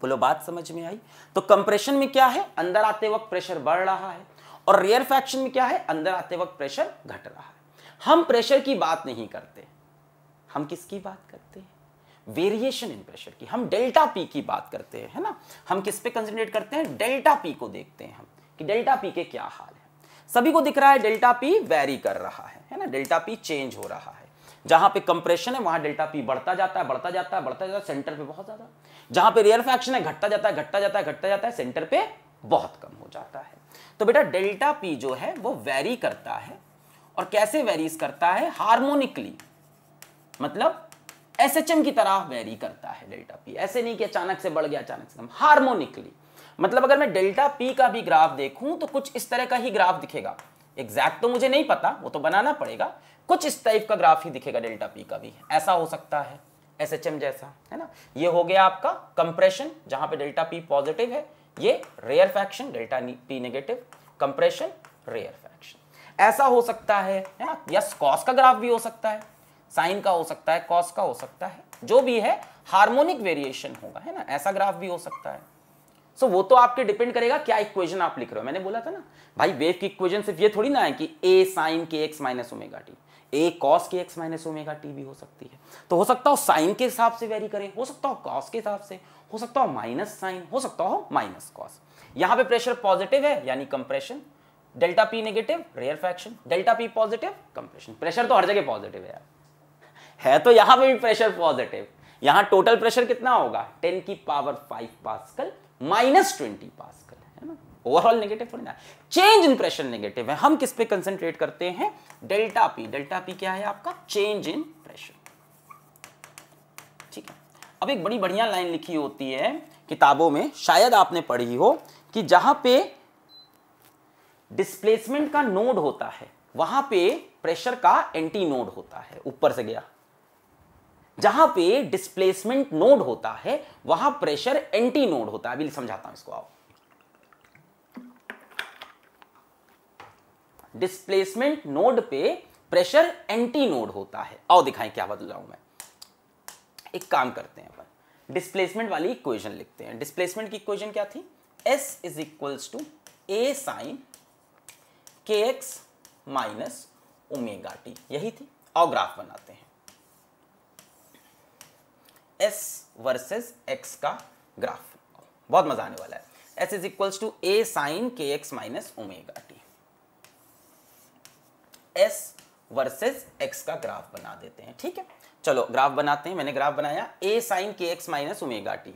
बोलो बात समझ में आई तो कंप्रेशन में क्या है अंदर आते वक्त प्रेशर बढ़ रहा है और रेयर फैक्शन में क्या है अंदर आते वक्त प्रेशर घट रहा है हम प्रेशर की बात नहीं करते हम किसकी बात करते हैं वेरिएशन इन प्रेशर की हम डेल्टा पी की बात करते हैं है ना हम किस पे कंसंट्रेट करते हैं डेल्टा पी को देखते हैं हम कि डेल्टा पी के क्या हाल है सभी को दिख रहा है डेल्टा पी वेरी कर रहा है है ना डेल्टा पी चेंज हो रहा है जहां पे कंप्रेशन है वहां डेल्टा पी बढ़ता जाता है बढ़ता जाता है बढ़ता जाता है सेंटर पे बहुत ज्यादा जहां पे रियर फैक्शन है घटता जाता है घटता जाता है घटता जाता है सेंटर पे बहुत कम हो जाता है तो बेटा डेल्टा पी जो है वो वेरी करता है और कैसे वेरीज करता है हार्मोनिकली मतलब एसएचएम की तरह वेरी करता है डेल्टा पी ऐसे नहीं कि अचानक से बढ़ गया अचानक से कम हार्मोनिकली मतलब अगर मैं डेल्टा पी का भी ग्राफ देखूं तो कुछ इस तरह का ही ग्राफ दिखेगा एग्जैक्ट तो मुझे नहीं पता वो तो बनाना पड़ेगा कुछ इस टाइप का ग्राफ ही दिखेगा डेल्टा पी का भी ऐसा हो सकता है एस एच एम जैसा है ना ये हो गया आपका कंप्रेशन जहां पे डेल्टा पी पॉजिटिव है ये rarefaction delta P negative compression rarefaction ऐसा हो सकता है है ना यस कॉस का ग्राफ भी हो सकता है साइन का हो सकता है कॉस का हो सकता है जो भी है हार्मोनिक वेरिएशन होगा है ना ऐसा ग्राफ भी हो सकता है सो so, वो तो आपके डिपेंड करेगा क्या इक्वेशन आप लिख रहे हो मैंने बोला था ना भाई वेव की इक्वेशन सिर्फ ये थोड़ी ना है कि ए साइन के x minus omega T A cos के एक्स माइनस ओमेगा टी भी हो सकती है तो हो सकता हो साइन के हिसाब से वेरी करे हो सकता हो कॉस के हिसाब से हो सकता हो माइनस साइन हो सकता हो माइनस कॉस यहां पे प्रेशर पॉजिटिव है यानी compression delta P negative rarefaction delta P positive compression pressure तो हर जगह पॉजिटिव है है तो यहां पे भी प्रेशर पॉजिटिव यहां टोटल प्रेशर कितना होगा 10 की power 5 pascal minus twenty pascal है ना ओवरऑल नेगेटिव थोड़ी ना चेंज इन प्रेशर नेगेटिव है हम किस पे कंसेंट्रेट करते हैं डेल्टा पी डेल्टा पी क्या है आपका चेंज इन प्रेशर ठीक है अब एक बड़ी बढ़िया लाइन लिखी होती है किताबों में शायद आपने पढ़ी हो कि जहां पे डिस्प्लेसमेंट का नोड होता है वहां पे प्रेशर का एंटी नोड होता है ऊपर से गया जहां पे डिस्प्लेसमेंट नोड होता है वहां प्रेशर एंटी नोड होता है अभी समझाता हूं इसको आप डिस्प्लेसमेंट नोड पे प्रेशर एंटी नोड होता है आओ दिखाएं क्या बदलाऊ मैं एक काम करते हैं अपन डिस्प्लेसमेंट वाली इक्वेशन लिखते हैं डिस्प्लेसमेंट की इक्वेशन क्या थी S is equals to A sine के एक्स माइनस ओमेगा टी यही थी और ग्राफ बनाते हैं एस वर्सेस एक्स का ग्राफ बहुत मजा आने वाला है S is equals to A sine के x minus omega T S versus X का ग्राफ बना देते हैं ठीक है चलो ग्राफ बनाते हैं मैंने ग्राफ बनाया ए साइन के एक्स माइनस ओमेगा टी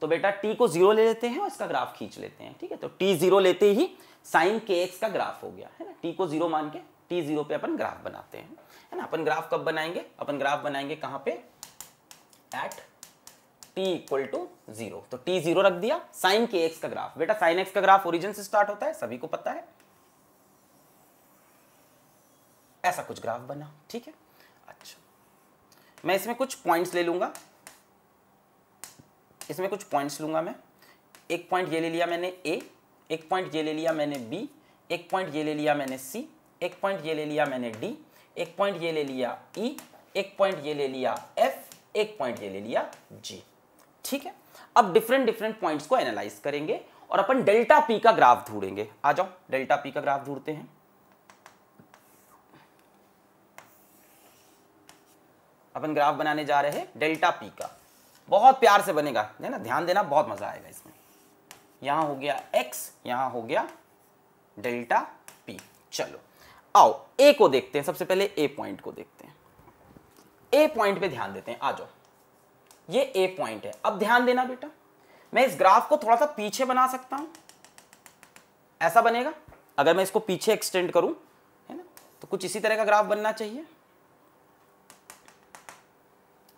तो बेटा टी को जीरो ले लेते हैं और इसका ग्राफ खींच लेते हैं ठीक है तो टी जीरो लेते ही साइन के एक्स का ग्राफ हो गया है ना टी को जीरो मान के टी जीरो पे अपन ग्राफ बनाते हैं है ना अपन ग्राफ कब बनाएंगे अपन ग्राफ बनाएंगे कहां पे at T equal to zero तो टी जीरो रख दिया साइन के एक्स का ग्राफ बेटा साइन एक्स का ग्राफ ओरिजिन से स्टार्ट होता है सभी को पता है ऐसा कुछ ग्राफ बना ठीक है अच्छा मैं इसमें कुछ पॉइंट्स ले लूंगा इसमें कुछ पॉइंट्स लूंगा मैं एक पॉइंट ये ले लिया मैंने ए एक पॉइंट ये ले लिया मैंने बी एक पॉइंट ये ले लिया मैंने सी एक पॉइंट ये ले लिया मैंने डी एक पॉइंट ये ले लिया ई e, एक पॉइंट ये ले लिया एफ एक पॉइंट ये ले लिया जी ठीक है अब डिफरेंट डिफरेंट पॉइंट्स को एनालाइज करेंगे और अपन डेल्टा पी का ग्राफ ढूंढेंगे आ जाओ डेल्टा पी का ग्राफ ढूंढते हैं अपन ग्राफ बनाने जा रहे हैं डेल्टा पी का बहुत प्यार से बनेगा है ना ध्यान देना बहुत मजा आएगा इसमें यहां हो गया एक्स यहां हो गया डेल्टा पी चलो आओ ए को देखते हैं सबसे पहले ए पॉइंट को देखते हैं ए पॉइंट पे ध्यान देते हैं आ जाओ ये ए पॉइंट है अब ध्यान देना बेटा मैं इस ग्राफ को थोड़ा सा पीछे बना सकता हूं ऐसा बनेगा अगर मैं इसको पीछे एक्सटेंड करूं है ना तो कुछ इसी तरह का ग्राफ बनना चाहिए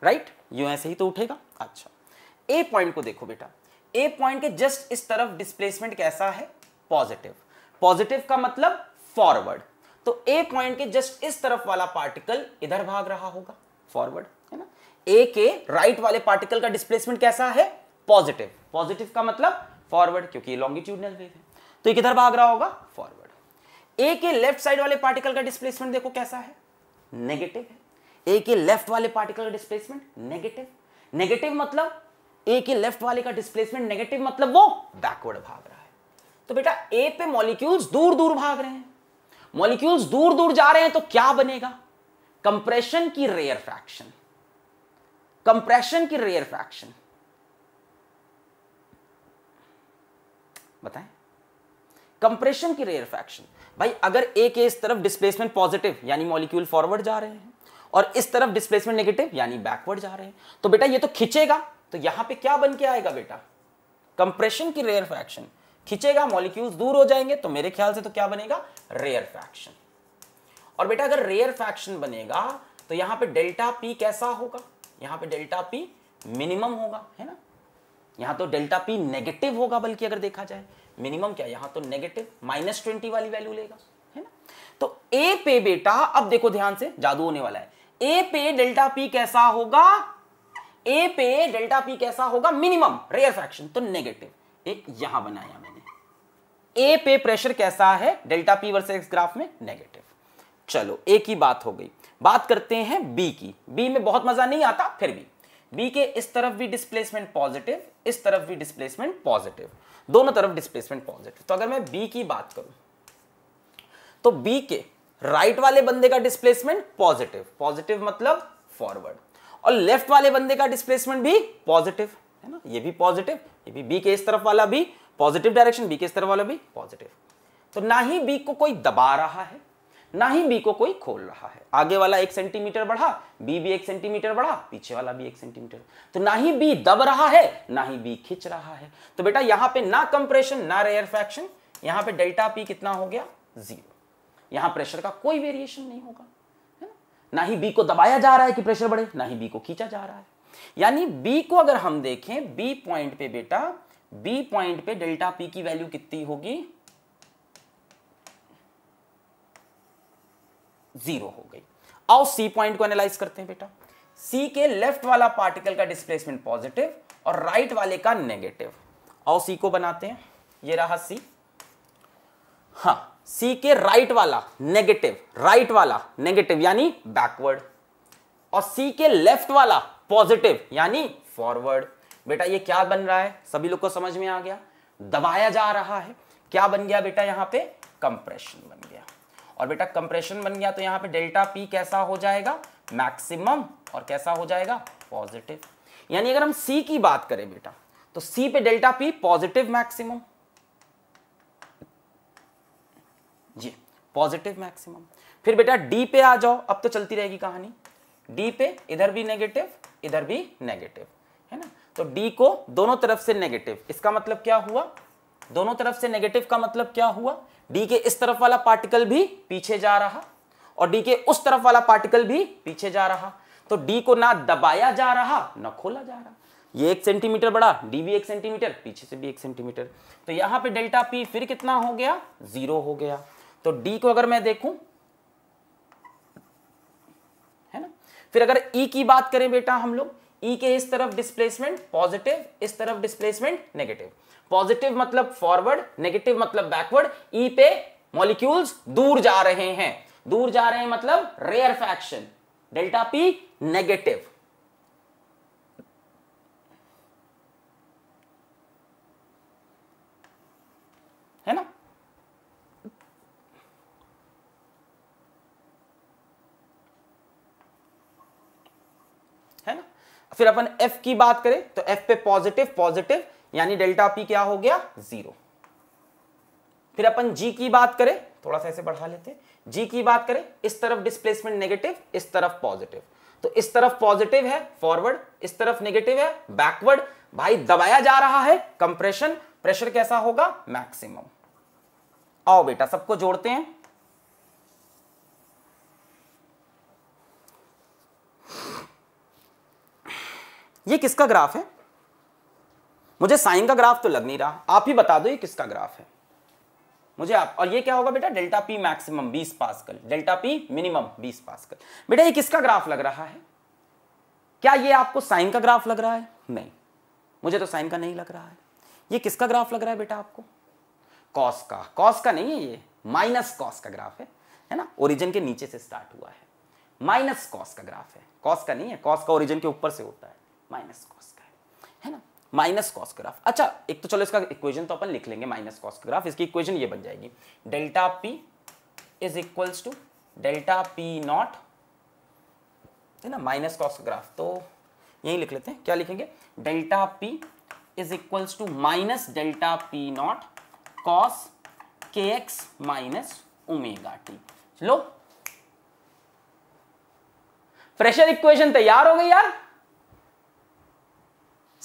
राइट यू ऐसे ही तो उठेगा अच्छा ए पॉइंट को देखो बेटा ए पॉइंट के जस्ट इस तरफ डिस्प्लेसमेंट कैसा है पॉजिटिव पॉजिटिव का मतलब फॉरवर्ड तो ए पॉइंट के जस्ट इस तरफ वाला पार्टिकल इधर भाग रहा होगा फॉरवर्ड है ना ए के राइट वाले पार्टिकल का डिस्प्लेसमेंट कैसा है पॉजिटिव पॉजिटिव का मतलब फॉरवर्ड क्योंकि लॉन्गिट्यूडनल वेव है तो ये किधर भाग रहा होगा फॉरवर्ड ए के लेफ्ट साइड वाले पार्टिकल का डिस्प्लेसमेंट देखो कैसा है नेगेटिव है ए के लेफ्ट वाले पार्टिकल का डिस्प्लेसमेंट नेगेटिव नेगेटिव मतलब ए के लेफ्ट वाले का डिस्प्लेसमेंट नेगेटिव मतलब वो बैकवर्ड भाग रहा है तो बेटा ए पे मॉलिक्यूल्स दूर दूर भाग रहे हैं मॉलिक्यूल्स दूर दूर जा रहे हैं तो क्या बनेगा कंप्रेशन की रेयर फ्रैक्शन कंप्रेशन की रेयर फ्रैक्शन बताएं कंप्रेशन की रेयर फ्रैक्शन भाई अगर ए के इस तरफ डिस्प्लेसमेंट पॉजिटिव यानी मॉलिक्यूल फॉरवर्ड जा रहे हैं और इस तरफ डिस्प्लेसमेंट नेगेटिव यानी बैकवर्ड जा रहे हैं तो बेटा ये तो खिंचेगा तो यहां पे क्या बन के आएगा बेटा कंप्रेशन की रेयर फ्रैक्शन खिंचेगा मॉलिक्यूल्स दूर हो जाएंगे तो मेरे ख्याल से तो क्या बनेगा रेयर फ्रैक्शन और बेटा अगर रेयर फैक्शन बनेगा तो यहां पे डेल्टा पी कैसा होगा यहां पे डेल्टा पी मिनिमम होगा है ना यहां तो डेल्टा पी नेगेटिव होगा बल्कि अगर देखा जाए मिनिमम क्या यहां तो नेगेटिव माइनस ट्वेंटी वाली वैल्यू लेगा है ना तो ए पे बेटा अब देखो ध्यान से जादू होने वाला है ए पे डेल्टा पी कैसा होगा ए पे डेल्टा पी कैसा होगा मिनिमम रेयर फैक्शन तो नेगेटिव एक यहां बनाया मैंने ए पे प्रेशर कैसा है डेल्टा पी वर्सेस ग्राफ में नेगेटिव चलो ए की बात हो गई बात करते हैं बी की बी में बहुत मजा नहीं आता फिर भी बी के इस तरफ भी डिस्प्लेसमेंट पॉजिटिव इस तरफ भी डिस्प्लेसमेंट पॉजिटिव दोनों तरफ डिस्प्लेसमेंट पॉजिटिव तो अगर मैं बी की बात करूं तो बी के राइट वाले बंदे का डिस्प्लेसमेंट पॉजिटिव पॉजिटिव मतलब फॉरवर्ड और लेफ्ट वाले बंदे का डिस्प्लेसमेंट भी पॉजिटिव है ना ये भी पॉजिटिव ये भी बी के इस तरफ वाला भी पॉजिटिव डायरेक्शन बी के इस तरफ वाला भी पॉजिटिव तो ना ही बी को कोई दबा रहा है ना ही बी को कोई खोल रहा है आगे वाला एक सेंटीमीटर बढ़ा बी भी एक सेंटीमीटर बढ़ा पीछे वाला भी एक सेंटीमीटर तो ना ही बी दब रहा है ना ही बी खिंच रहा है तो बेटा यहां पे ना कंप्रेशन ना रेयर फ्रैक्शन यहां पे डेल्टा पी कितना हो गया जीरो यहां प्रेशर का कोई वेरिएशन नहीं होगा है ना ना ही बी को दबाया जा रहा है कि प्रेशर बढ़े ना ही बी को खींचा जा रहा है यानी बी को अगर हम देखें बी पॉइंट पे बेटा बी पॉइंट पे डेल्टा पी की वैल्यू कितनी होगी जीरो हो गई आओ सी पॉइंट को एनालाइज करते हैं बेटा सी के लेफ्ट वाला पार्टिकल का डिस्प्लेसमेंट पॉजिटिव और राइट right वाले का नेगेटिव आओ सी को बनाते हैं ये रहा सी हा सी के राइट right वाला नेगेटिव राइट right वाला नेगेटिव यानी बैकवर्ड और सी के लेफ्ट वाला पॉजिटिव यानी फॉरवर्ड बेटा ये क्या बन रहा है सभी लोग को समझ में आ गया दबाया जा रहा है क्या बन गया बेटा यहां पे कंप्रेशन बन और बेटा कंप्रेशन बन गया तो यहाँ पे डेल्टा पी कैसा हो जाएगा मैक्सिमम और कैसा हो जाएगा पॉजिटिव यानी अगर हम सी की बात करें बेटा तो सी पे डेल्टा पी पॉजिटिव मैक्सिमम जी पॉजिटिव मैक्सिमम फिर बेटा डी पे आ जाओ अब तो चलती रहेगी कहानी डी पे इधर भी नेगेटिव इधर भी नेगेटिव है ना तो डी को दोनों तरफ से नेगेटिव इसका मतलब क्या हुआ दोनों तरफ से नेगेटिव का मतलब क्या हुआ डी के इस तरफ वाला पार्टिकल भी पीछे जा रहा और डी के उस तरफ वाला पार्टिकल भी पीछे जा रहा तो डी को ना दबाया जा रहा ना खोला जा रहा ये एक सेंटीमीटर बड़ा डी भी एक सेंटीमीटर पीछे से भी एक सेंटीमीटर तो यहां पे डेल्टा पी फिर कितना हो गया जीरो हो गया तो डी को अगर मैं देखूं है ना फिर अगर ई e की बात करें बेटा हम लोग ई e के इस तरफ डिस्प्लेसमेंट पॉजिटिव इस तरफ डिस्प्लेसमेंट नेगेटिव पॉजिटिव मतलब फॉरवर्ड नेगेटिव मतलब बैकवर्ड ई पे मॉलिक्यूल्स दूर जा रहे हैं दूर जा रहे हैं मतलब rarefaction delta P negative है ना है ना फिर अपन एफ की बात करें तो एफ पे पॉजिटिव पॉजिटिव यानी डेल्टा पी क्या हो गया जीरो फिर अपन जी की बात करें थोड़ा सा ऐसे बढ़ा लेते हैं जी की बात करें इस तरफ डिस्प्लेसमेंट नेगेटिव इस तरफ पॉजिटिव तो इस तरफ पॉजिटिव है फॉरवर्ड इस तरफ नेगेटिव है बैकवर्ड भाई दबाया जा रहा है कंप्रेशन प्रेशर कैसा होगा मैक्सिमम आओ बेटा सबको जोड़ते हैं ये किसका ग्राफ है मुझे साइन का ग्राफ तो लग नहीं रहा आप ही बता दो ये किसका ग्राफ है मुझे आप और ये क्या होगा बेटा delta P maximum 20 pascal delta P minimum 20 pascal बेटा ये किसका ग्राफ लग रहा है क्या ये आपको साइन का ग्राफ लग रहा है नहीं मुझे तो साइन का नहीं लग रहा है ये किसका ग्राफ लग रहा है बेटा आपको कॉस का कॉस का नहीं है ये माइनस कॉस का ग्राफ है है ना ओरिजिन के नीचे से स्टार्ट हुआ है माइनस कॉस का ग्राफ है कॉस का नहीं है कॉस का ओरिजिन के ऊपर से होता है माइनस कॉस का है है ना माइनस कॉस ग्राफ अच्छा एक तो चलो इसका इक्वेशन तो अपन लिख लेंगे माइनस कॉस ग्राफ इसकी इक्वेशन ये बन जाएगी delta P is equals to delta P nought है ना माइनस कॉस ग्राफ तो यही लिख लेते हैं क्या लिखेंगे delta P is equals to minus delta P not cos के एक्स माइनस ओमेगा टी चलो प्रेशर इक्वेशन तैयार हो गई यार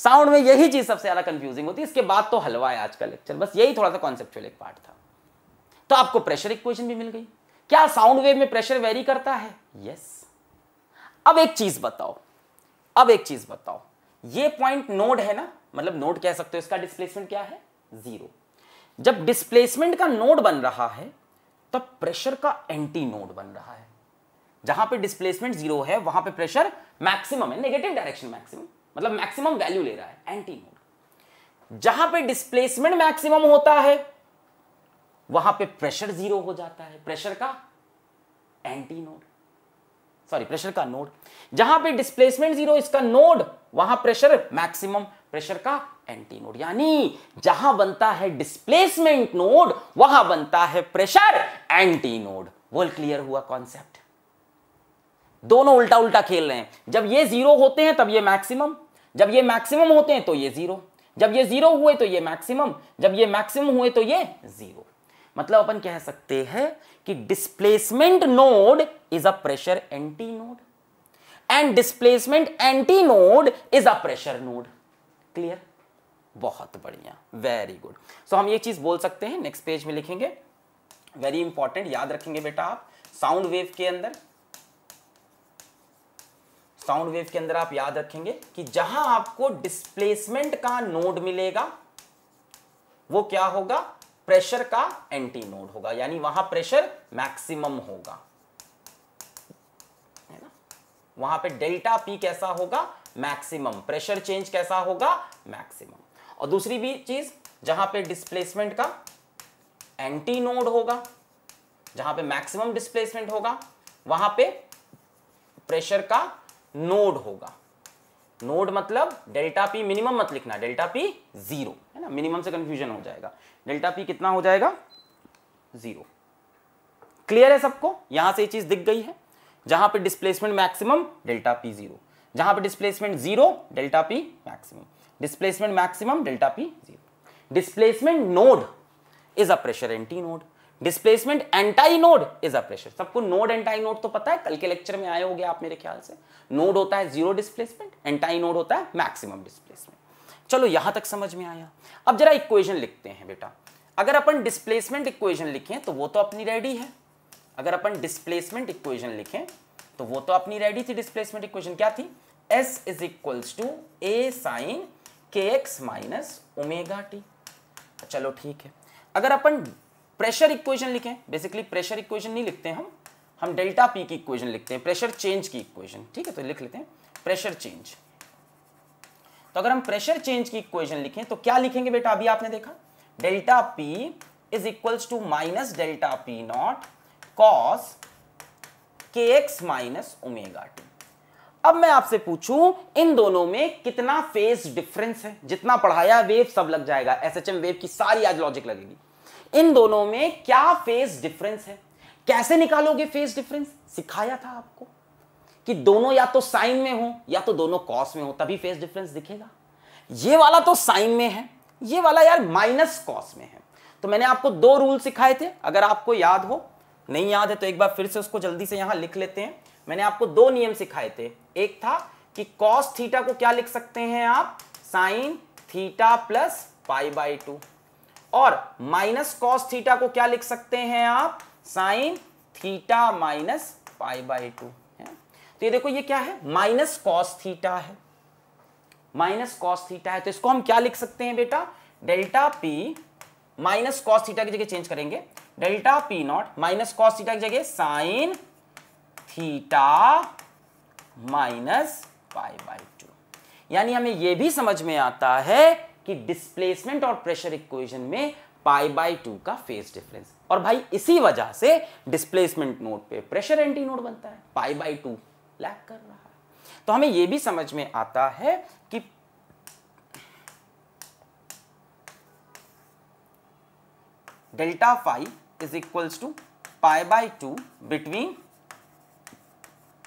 साउंड में यही चीज सबसे ज्यादा कंफ्यूजिंग होती है इसके बाद तो हलवा है आज का लेक्चर बस यही थोड़ा सा कॉन्सेप्चुअल एक पार्ट था तो आपको प्रेशर इक्वेशन भी मिल गई क्या साउंड वेव में प्रेशर वेरी करता है यस अब एक चीज बताओ अब एक चीज बताओ ये पॉइंट नोड है ना मतलब नोड कह सकते हो इसका डिस्प्लेसमेंट क्या है जीरो जब डिस्प्लेसमेंट का नोड बन रहा है तब प्रेशर का एंटी नोड बन रहा है जहां पे डिस्प्लेसमेंट जीरो है वहां पे प्रेशर मैक्सिमम है नेगेटिव डायरेक्शन मैक्सिमम मतलब मैक्सिमम वैल्यू ले रहा है एंटी नोड जहां पे डिस्प्लेसमेंट मैक्सिमम होता है वहां पे प्रेशर जीरो हो जाता है प्रेशर का एंटी नोड सॉरी प्रेशर का नोड जहां पे डिस्प्लेसमेंट जीरो इसका नोड वहां प्रेशर मैक्सिमम प्रेशर का एंटी नोड यानी जहां बनता है डिस्प्लेसमेंट नोड वहां बनता है प्रेशर एंटी नोड बोल क्लियर हुआ कॉन्सेप्ट दोनों उल्टा उल्टा खेल रहे हैं जब ये जीरो होते हैं तब ये मैक्सिमम जब ये मैक्सिमम होते हैं तो ये जीरो जब ये जीरो हुए तो ये मैक्सिमम जब ये मैक्सिमम हुए तो ये जीरो मतलब अपन कह सकते हैं कि displacement node is a pressure antinode and displacement antinode is a pressure node clear बहुत बढ़िया वेरी गुड सो हम ये चीज बोल सकते हैं नेक्स्ट पेज में लिखेंगे वेरी इंपॉर्टेंट याद रखेंगे बेटा आप साउंड वेव के अंदर साउंड वेव के अंदर आप याद रखेंगे कि जहां आपको डिस्प्लेसमेंट का नोड मिलेगा वो क्या होगा प्रेशर का एंटी नोड होगा यानी वहां प्रेशर मैक्सिमम होगा है ना वहां पे डेल्टा पी कैसा होगा मैक्सिमम प्रेशर चेंज कैसा होगा मैक्सिमम और दूसरी भी चीज जहां पे डिस्प्लेसमेंट का एंटी नोड होगा जहां पे मैक्सिमम डिस्प्लेसमेंट होगा वहां पे प्रेशर का नोड होगा नोड मतलब डेल्टा पी मिनिमम मत लिखना डेल्टा पी जीरो है ना मिनिमम से कंफ्यूजन हो जाएगा डेल्टा पी कितना हो जाएगा जीरो क्लियर है सबको यहां से ये चीज दिख गई है जहां पर displacement maximum delta P zero जहां पर displacement zero delta P maximum displacement maximum delta P zero displacement node is a pressure antinode displacement antinode is a pressure सबको नोड एंटाई नोड तो पता है कल के lecture में आए हो गया आप मेरे ख्याल से नोड होता है जीरो डिस्प्लेसमेंट एंटाई नोड होता है मैक्सिमम डिस्प्लेसमेंट चलो यहां तक समझ में आया अब जरा इक्वेशन लिखते हैं बेटा अगर अपन डिस्प्लेसमेंट इक्वेशन लिखें तो वो तो अपनी रेडी है अगर अपन डिस्प्लेसमेंट इक्वेशन लिखें तो वो तो अपनी रेडी थी डिस्प्लेसमेंट इक्वेशन क्या थी S is equals to A sine के एक्स माइनस ओमेगा टी चलो ठीक है अगर अपन प्रेशर इक्वेशन लिखें बेसिकली प्रेशर इक्वेशन नहीं लिखते हम हम डेल्टा पी की इक्वेशन लिखते हैं प्रेशर चेंज की इक्वेशन ठीक है तो लिख लेते हैं प्रेशर चेंज तो अगर हम प्रेशर चेंज की इक्वेशन लिखें तो क्या लिखेंगे बेटा अभी आपने देखा delta P is equals to minus delta P not cos के एक्स माइनस ओमेगा टी अब मैं आपसे पूछूं इन दोनों में कितना फेज डिफरेंस है जितना पढ़ाया वेव सब लग जाएगा एसएचएम वेव की सारी आज लॉजिक लगेगी इन दोनों में क्या फेज डिफरेंस है कैसे निकालोगे फेज डिफरेंस सिखाया था आपको कि दोनों या तो साइन में हो या तो दोनों कॉस में हो तभी फेज डिफरेंस दिखेगा ये वाला तो साइन में है ये वाला यार माइनस कॉस में है तो मैंने आपको दो रूल सिखाए थे अगर आपको याद हो नहीं याद है तो एक बार फिर से उसको जल्दी से यहां लिख लेते हैं मैंने आपको दो नियम सिखाए थे एक था कि कॉस थीटा को क्या लिख सकते हैं आप sine theta plus pi by two और माइनस कॉस थीटा को क्या लिख सकते हैं आप sine theta minus pi by two तो ये देखो ये क्या है माइनस कॉस थीटा है माइनस कॉस थीटा है तो इसको हम क्या लिख सकते हैं बेटा delta p minus cos theta की जगह चेंज करेंगे delta P naught minus cos theta की जगह sine theta minus pi by two यानी हमें यह भी समझ में आता है कि डिस्प्लेसमेंट और प्रेशर इक्वेशन में पाई बाई टू का फेस डिफरेंस और भाई इसी वजह से डिस्प्लेसमेंट नोड पे प्रेशर एंटी नोड बनता है पाई बाई टू लैक कर रहा है तो हमें यह भी समझ में आता है कि delta phi is equals to pi by two between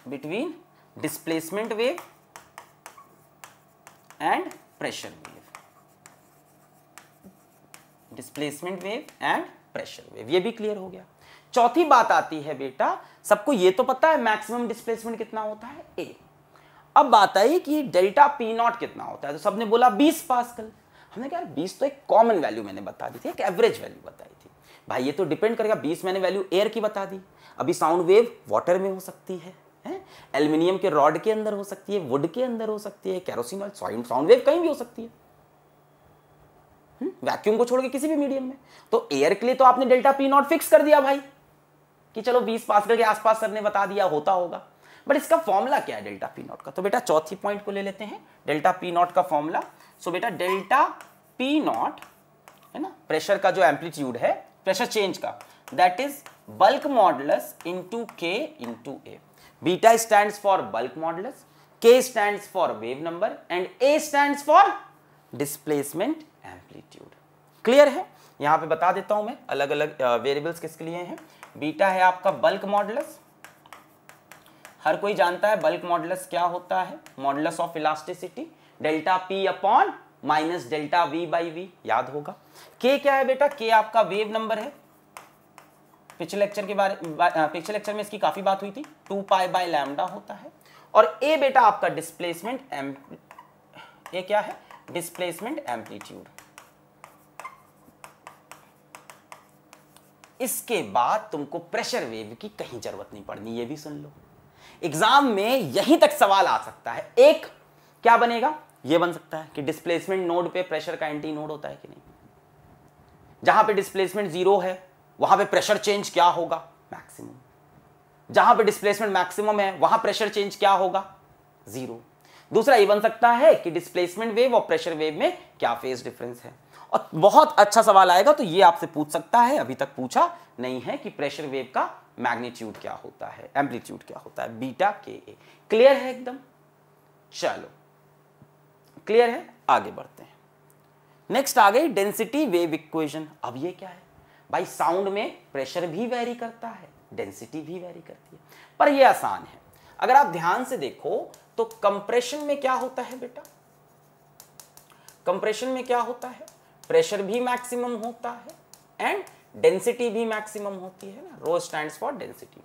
between displacement wave and pressure wave displacement wave and pressure wave ये भी क्लियर हो गया चौथी बात आती है बेटा सबको ये तो पता है मैक्सिमम डिस्प्लेसमेंट कितना होता है ए अब बात आई कि डेल्टा पी नॉट कितना होता है तो सबने बोला 20 पास्कल हमने कहा बीस तो एक कॉमन वैल्यू मैंने बता दी थी एक एवरेज वैल्यू बताई थी भाई ये तो डिपेंड करेगा बीस मैंने वैल्यू एयर की बता दी अभी साउंड वेव वाटर में हो सकती है एल्यूमिनियम के रॉड के अंदर हो सकती है वुड के अंदर हो सकती है कैरोसिन ऑयल साउंड वेव कहीं भी हो सकती है वैक्यूम को छोड़ के किसी भी मीडियम में तो एयर के लिए तो आपने डेल्टा पी नॉट फिक्स कर दिया भाई कि चलो 20 पास के आसपास सर ने बता दिया होता होगा बट इसका फॉर्मूला क्या है डेल्टा पी नॉट का तो बेटा चौथी पॉइंट को ले लेते हैं डेल्टा पी नॉट का फॉर्मूला सो बेटा डेल्टा पी नॉट है ना प्रेशर का जो एम्पलीट्यूड है प्रेशर चेंज का that is bulk modulus into k into a beta stand for bulk modulus k stand for wave number and a stand for displacement amplitude clear है यहां पे बता देता हूं मैं अलग अलग वेरिएबल्स किसके लिए हैं बीटा है आपका बल्क मॉडलस हर कोई जानता है बल्क मॉडलस क्या होता है modulus of elasticity delta p upon minus delta v by v याद होगा के क्या है बेटा के आपका वेव नंबर है पिछले लेक्चर के बारे पिछले लेक्चर में इसकी काफी बात हुई थी टू पाई बाय लैमडा होता है और ए बेटा आपका डिस्प्लेसमेंट एम ए क्या है डिस्प्लेसमेंट एम्पलीट्यूड इसके बाद तुमको प्रेशर वेव की कहीं जरूरत नहीं पड़नी ये भी सुन लो एग्जाम में यहीं तक सवाल आ सकता है एक क्या बनेगा ये बन सकता है कि डिस्प्लेसमेंट नोड पे प्रेशर का एंटी नोड होता है कि नहीं जहां पे डिस्प्लेसमेंट जीरो है वहां पे प्रेशर चेंज क्या होगा मैक्सिमम जहां पे डिस्प्लेसमेंट मैक्सिमम है वहां प्रेशर चेंज क्या होगा जीरो दूसरा ये बन सकता है कि डिस्प्लेसमेंट वेव और प्रेशर वेव में क्या फेज डिफरेंस है और बहुत अच्छा सवाल आएगा तो ये आपसे पूछ सकता है अभी तक पूछा नहीं है कि प्रेशर वेव का मैग्नीट्यूड क्या होता है एम्पलीट्यूड क्या होता है बीटा के ए क्लियर है एकदम चलो क्लियर है आगे बढ़ते हैं नेक्स्ट आ गई डेंसिटी वेव इक्वेशन अब ये क्या है भाई साउंड में प्रेशर भी वेरी करता है डेंसिटी भी वेरी करती है पर ये आसान है अगर आप ध्यान से देखो तो कंप्रेशन में क्या होता है बेटा कंप्रेशन में क्या होता है प्रेशर भी मैक्सिमम होता है एंड डेंसिटी भी मैक्सिमम होती है ना rho stand for density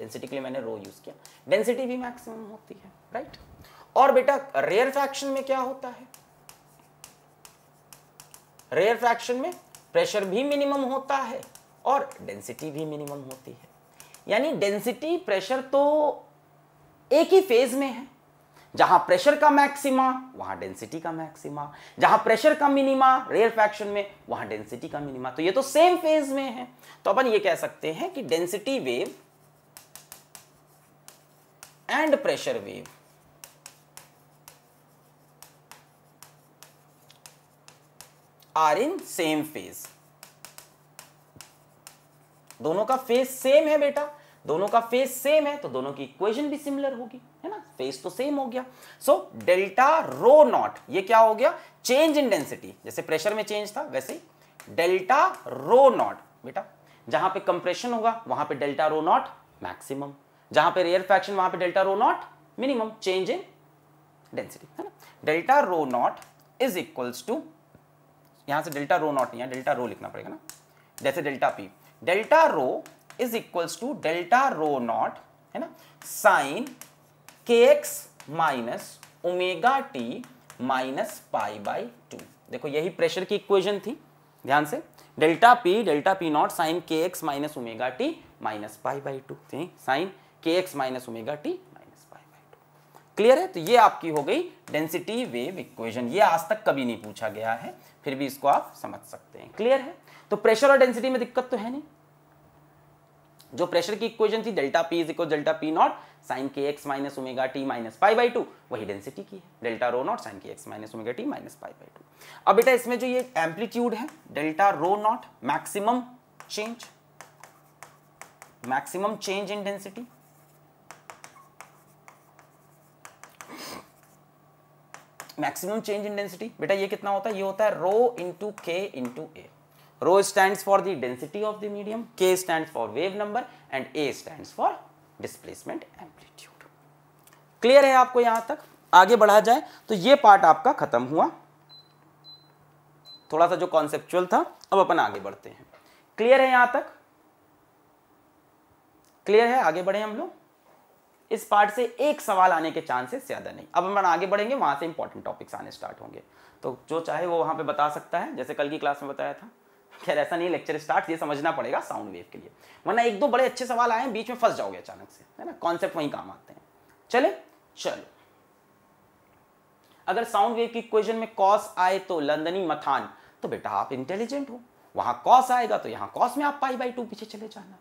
density के लिए मैंने रो यूज किया डेंसिटी भी मैक्सिमम होती है राइट और बेटा रेयर फ्रैक्शन में क्या होता है रेयर फ्रैक्शन में प्रेशर भी मिनिमम होता है और डेंसिटी भी मिनिमम होती है यानी डेंसिटी प्रेशर तो एक ही फेज में है जहां प्रेशर का मैक्सिमा वहां डेंसिटी का मैक्सिमा जहां प्रेशर का मिनिमा रेयर फैक्शन में वहां डेंसिटी का मिनिमा तो ये तो सेम फेज में है तो अपन ये कह सकते हैं कि density wave and pressure wave are in same phase दोनों का फेज सेम है बेटा दोनों का फेस सेम है तो दोनों की इक्वेशन भी सिमिलर होगी है ना फेस तो सेम हो गया सो डेल्टा रो नॉट ये क्या हो गया चेंज इन डेंसिटी जैसे प्रेशर में चेंज था वैसे डेल्टा रो नॉट बेटा जहां पे कंप्रेशन होगा वहां पे डेल्टा रो नॉट मैक्सिमम जहां पे रेयर फ्रैक्शन वहां पे delta rho naught minimum change in density है ना delta rho naught is equals to यहां से डेल्टा रो नॉट नहीं डेल्टा रो लिखना पड़ेगा ना जैसे delta p delta rho is equals to delta rho naught है ना साइन के x minus omega t minus pi by two देखो यही प्रेशर की इक्वेशन थी ध्यान से delta p delta P naught sine के x minus omega t minus pi by two sine के x minus omega t minus pi by two clear है तो ये आपकी हो गई डेंसिटी वेव इक्वेशन ये आज तक कभी नहीं पूछा गया है फिर भी इसको आप समझ सकते हैं क्लियर है तो प्रेशर और डेंसिटी में दिक्कत तो है नहीं जो प्रेशर की इक्वेशन थी delta P is equal delta P naught sine के x minus omega t minus pi by two वही डेंसिटी की है डेल्टा रो नॉट साइन के x minus omega t minus pi by two अब बेटा इसमें जो ये एम्पलीट्यूड है delta rho naught maximum change maximum change in density maximum change in density बेटा ये कितना होता है ये होता है rho into k into A Rho stands for the density of the medium, K stands for wave number and A stands for displacement amplitude. Clear है आपको यहां तक आगे बढ़ा जाए तो ये पार्ट आपका खत्म हुआ थोड़ा सा जो कॉन्सेप्चुअल था अब अपन आगे बढ़ते हैं क्लियर है यहां तक क्लियर है आगे बढ़े हम लोग इस पार्ट से एक सवाल आने के चांसेस ज्यादा नहीं अब हम आगे बढ़ेंगे वहां से इंपॉर्टेंट टॉपिक्स आने स्टार्ट होंगे तो जो चाहे वो वहां पे बता सकता है जैसे कल की क्लास में बताया था खैर ऐसा नहीं लेक्चर स्टार्ट ये समझना पड़ेगा साउंड वेव के लिए वरना एक दो बड़े अच्छे सवाल आए बीच में फंस जाओगे अचानक से है ना कॉन्सेप्ट वहीं काम आते हैं चले चलो अगर साउंड वेव की क्वेश्चन में कॉस आए तो लंदनी मथान तो बेटा आप इंटेलिजेंट हो वहां कॉस आएगा तो यहां कॉस में आप पाई बाई टू पीछे चले जाना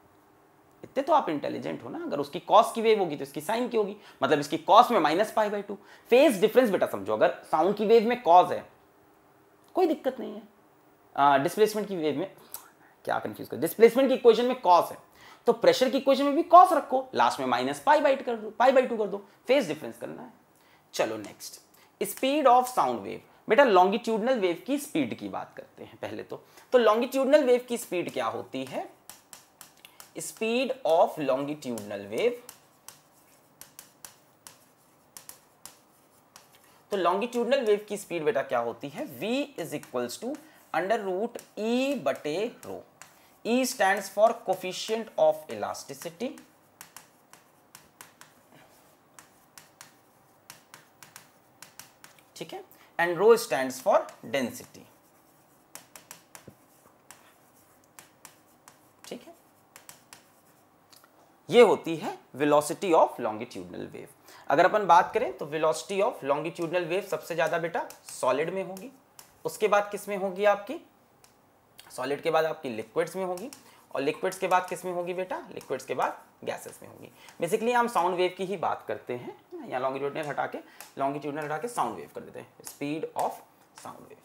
इतने तो आप इंटेलिजेंट हो ना अगर उसकी कॉस की वेव होगी तो इसकी साइन की होगी मतलब इसकी कॉस में minus pi by two phase difference बेटा समझो अगर साउंड की वेव में कॉस है कोई दिक्कत नहीं है डिस्प्लेसमेंट की वेव में क्या कंफ्यूज कर डिस्प्लेसमेंट की इक्वेशन में कॉस है तो प्रेशर की इक्वेशन में भी कॉस रखो लास्ट में माइनस पाई बाई कर दो पाई बाई टू कर दो फेस डिफरेंस करना है चलो next speed of sound wave बेटा लॉन्गिट्यूडनल वेव की स्पीड की बात करते हैं पहले तो तो लॉन्गिट्यूडनल वेव की स्पीड क्या होती है स्पीड ऑफ लॉन्गिट्यूडनल वेव तो लॉन्गिट्यूडनल वेव की स्पीड बेटा क्या होती है v is equals to under root E बटे rho E stand for coefficient of elasticity ठीक है and rho stand for density ठीक है ये होती है वेलोसिटी ऑफ लॉन्गिट्यूडनल वेव अगर अपन बात करें तो वेलोसिटी ऑफ लॉन्गिट्यूडनल वेव सबसे ज्यादा बेटा सॉलिड में होगी उसके बाद किस में होगी आपकी सॉलिड के बाद आपकी लिक्विड्स में होगी और लिक्विड्स के बाद किस में होगी बेटा लिक्विड्स के बाद गैसेस में होगी बेसिकली हम साउंड वेव की ही बात करते हैं या लॉन्गिट्यूडनल हटा के लॉन्गिट्यूडनल हटा के साउंड वेव कर देते हैं स्पीड ऑफ साउंड वेव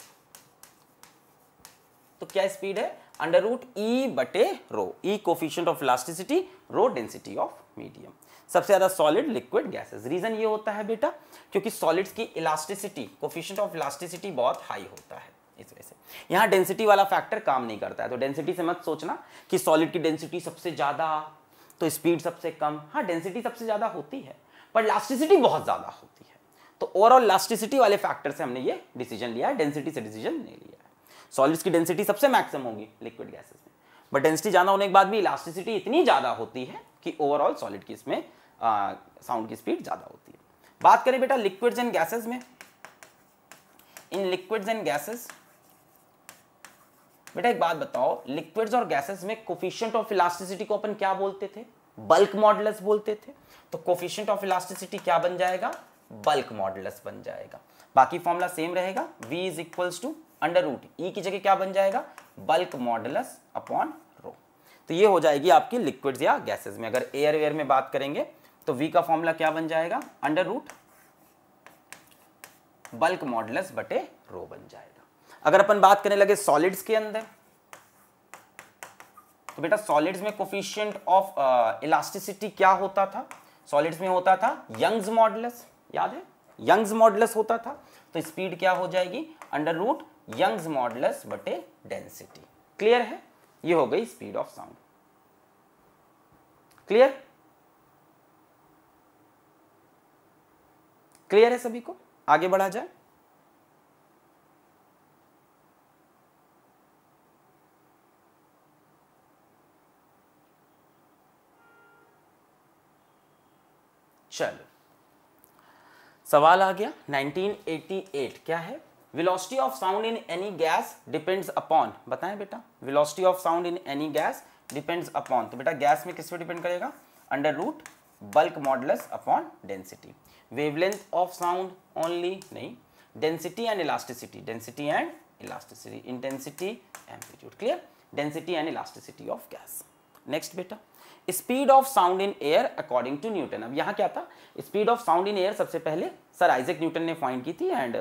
तो क्या स्पीड है अंडर रूट ई बटे rho E coefficient of elasticity rho density of medium सबसे ज़्यादा सॉलिड लिक्विड गैसेस रीज़न ये होता है बेटा क्योंकि सॉलिड्स की इलास्टिसिटी कोफिशियंट ऑफ इलास्टिसिटी बहुत हाई होता है इस वजह से यहाँ डेंसिटी वाला फैक्टर काम नहीं करता है तो डेंसिटी से मत सोचना कि सॉलिड की डेंसिटी सबसे ज़्यादा तो स्पीड सबसे कम हाँ डेंसिटी सबसे ज़्यादा होती है पर इलास्टिसिटी बहुत ज़्यादा होती है तो ओवरऑल इलास्टिसिटी वाले फैक्टर से हमने ये डिसीजन लिया है डेंसिटी से डिसीजन नहीं लिया है सॉलिड्स की डेंसिटी सबसे मैक्सिमम होगी लिक्विड गैसेस में बट डेंसिटी ज़्यादा होने के बाद भी इलास्टिसिटी इतनी ज़्यादा होती है कि ओवरऑल सॉलिड की इसमें साउंड की स्पीड ज़्यादा होती है बात करें बेटा लिक्विड्स एंड गैसेस में इन लिक्विड्स एंड गैसेस बेटा एक बात बताओ लिक्विड्स और गैसेस में कोफिशियंट ऑफ इलास्टिसिटी को अपन क्या बोलते थे बल्क मॉडलस बोलते थे तो कोफिशियंट ऑफ इलास्टिसिटी क्या बन जाएगा बल्क मॉडलस बन जाएगा बाकी फॉर्मूला सेम रहेगा v is equals to under root E की जगह क्या बन जाएगा बल्क मॉडलस अपॉन तो ये हो जाएगी आपकी लिक्विड्स या गैसेज में अगर एयर वेयर में बात करेंगे तो वी का फॉर्मूला क्या बन जाएगा अंडर रूट बल्क मॉडलस बटे रो बन जाएगा अगर अपन बात करने लगे सॉलिड्स के अंदर तो बेटा सॉलिड्स में कोफिशियंट ऑफ इलास्टिसिटी क्या होता था सॉलिड्स में होता था यंग्स मॉडलस याद है यंग्स मॉडलस होता था तो स्पीड क्या हो जाएगी अंडर रूट यंग्स मॉडलस बटे डेंसिटी क्लियर है ये हो गई speed of sound clear clear है सभी को आगे बढ़ा जाए चलो सवाल आ गया 1988 क्या है velocity of sound in any gas depends upon बताएं बेटा velocity of sound in any gas depends upon तो बेटा गैस में किस पे डिपेंड करेगा under root bulk modulus upon density wavelength of sound only नहीं density and elasticity density and elasticity intensity amplitude clear density and elasticity of gas next बेटा speed of sound in air according to Newton अब यहाँ क्या था speed of sound in air सबसे पहले sir Isaac Newton ने find की थी एंड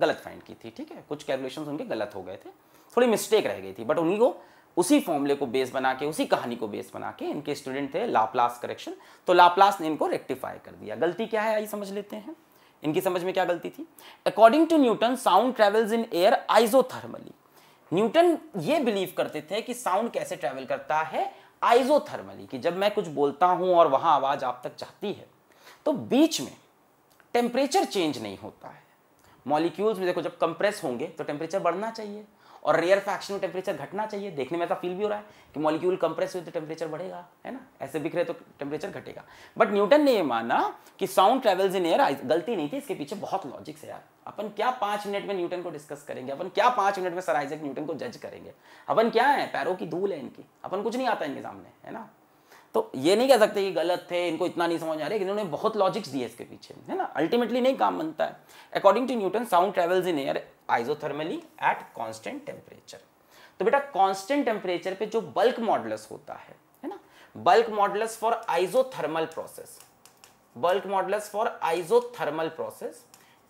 गलत फाइंड की थी ठीक है कुछ कैलकुलेशन उनके गलत हो गए थे थोड़ी मिस्टेक रह गई थी बट उन्हीं को उसी फॉर्मूले को बेस बना के उसी कहानी को बेस बना के इनके स्टूडेंट थे लाप्लास करेक्शन तो लाप्लास ने इनको रेक्टिफाई कर दिया गलती क्या है आई समझ लेते हैं इनकी समझ में क्या गलती थी according to Newton sound travels in air isothermally Newton ये बिलीव करते थे कि साउंड कैसे ट्रेवल करता है आइजोथर्मली कि जब मैं कुछ बोलता हूं और वहां आवाज आप तक जाती है तो बीच में टेम्परेचर चेंज नहीं होता है मॉलिक्यूल्स में देखो जब कंप्रेस होंगे तो टेम्परेचर बढ़ना चाहिए और रेयर फैक्शन में टेम्परेचर घटना चाहिए देखने में ऐसा फील भी हो रहा है कि मॉलिक्यूल कंप्रेस हुए तो टेम्परेचर बढ़ेगा है ना ऐसे बिख रहे तो टेम्परेचर घटेगा बट न्यूटन ने यह माना कि साउंड ट्रेवल्स इन एयर गलती नहीं थी इसके पीछे बहुत लॉजिक्स है यार अपन क्या पांच मिनट में न्यूटन को डिस्कस करेंगे अपन क्या पांच मिनट में सर आइजक न्यूटन को जज करेंगे अपन क्या है पैरों की धूल है इनकी अपन कुछ नहीं आता इनके सामने है ना तो ये नहीं कह सकते कि गलत थे इनको इतना नहीं समझ आ रहा है इन्होंने बहुत लॉजिक्स दिए इसके पीछे है ना अल्टीमेटली नहीं काम बनता है according to Newton sound travels in air isothermally at constant temperature तो बेटा कॉन्स्टेंट टेम्परेचर पे जो बल्क मॉडलस होता है है ना bulk modulus for isothermal process bulk modulus for isothermal process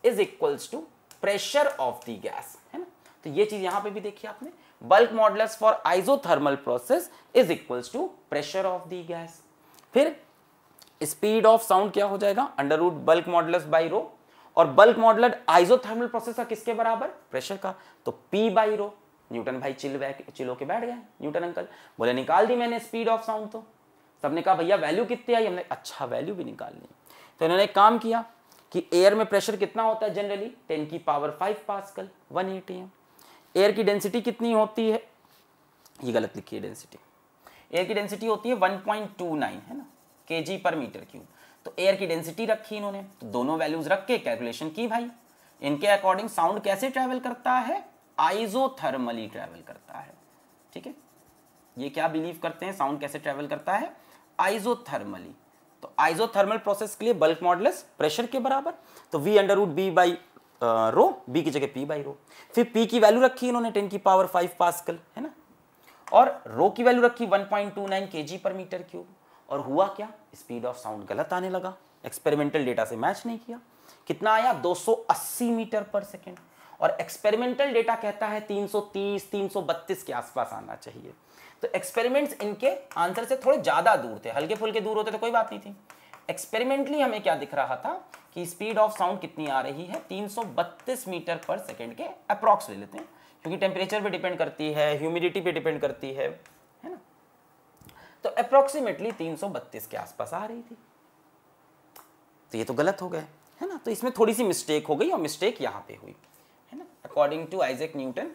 is equals to pressure of the gas है ना तो ये चीज यहां पे भी देखिए आपने bulk modulus for isothermal process is equals to pressure of the gas फिर स्पीड ऑफ साउंड क्या हो जाएगा under root bulk modulus by rho और बल्क मॉडल आइजोथर्मल प्रोसेस का किसके बराबर प्रेशर का तो पी बाई रो न्यूटन भाई चिल चिलो के बैठ गए न्यूटन अंकल बोले निकाल दी मैंने स्पीड ऑफ साउंड तो सबने कहा भैया वैल्यू कितनी आई हमने अच्छा वैल्यू भी निकाल ली तो इन्होंने एक काम किया कि एयर में प्रेशर कितना होता है जनरली टेन की power five pascal one atm air की डेंसिटी कितनी होती है ये गलत लिखी है डेंसिटी एयर की डेंसिटी होती है 1.29 है ना के जी पर मीटर क्यूब तो एयर की डेंसिटी रखी इन्होंने तो दोनों वैल्यूज रख के कैलकुलेशन की भाई इनके अकॉर्डिंग साउंड कैसे ट्रैवल करता है आइजोथर्मली ट्रैवल करता है ठीक है ये क्या बिलीव करते हैं साउंड कैसे ट्रैवल करता है आइजोथर्मली तो आइजोथर्मल प्रोसेस के लिए बल्क मॉडल प्रेशर के बराबर तो v under root B by rho B की जगह पी बाई रो फिर पी की वैल्यू रखी इन्होंने टेन की पावर फाइव पास्कल है ना और रो की वैल्यू रखी वन पॉइंट टू नाइन के जी पर मीटर क्यूब और हुआ क्या स्पीड ऑफ साउंड गलत आने लगा एक्सपेरिमेंटल डेटा से मैच नहीं किया कितना आया 280 मीटर पर सेकेंड और एक्सपेरिमेंटल डेटा कहता है 330 332 के आसपास आना चाहिए तो एक्सपेरिमेंट्स इनके आंसर से थोड़े ज़्यादा दूर थे हल्के फुल्के दूर होते तो कोई बात नहीं थी एक्सपेरिमेंटली हमें क्या दिख रहा था कि स्पीड ऑफ साउंड कितनी आ रही है 332 मीटर पर सेकेंड के अप्रॉक्स ले लेते हैं क्योंकि टेम्परेचर पे डिपेंड करती है ह्यूमिडिटी पे डिपेंड करती है है ना तो अप्रोक्सीमेटली 332 के आसपास आ रही थी तो ये तो गलत हो गया है ना तो इसमें थोड़ी सी मिस्टेक हो गई और मिस्टेक यहाँ पे हुई है ना according to Isaac Newton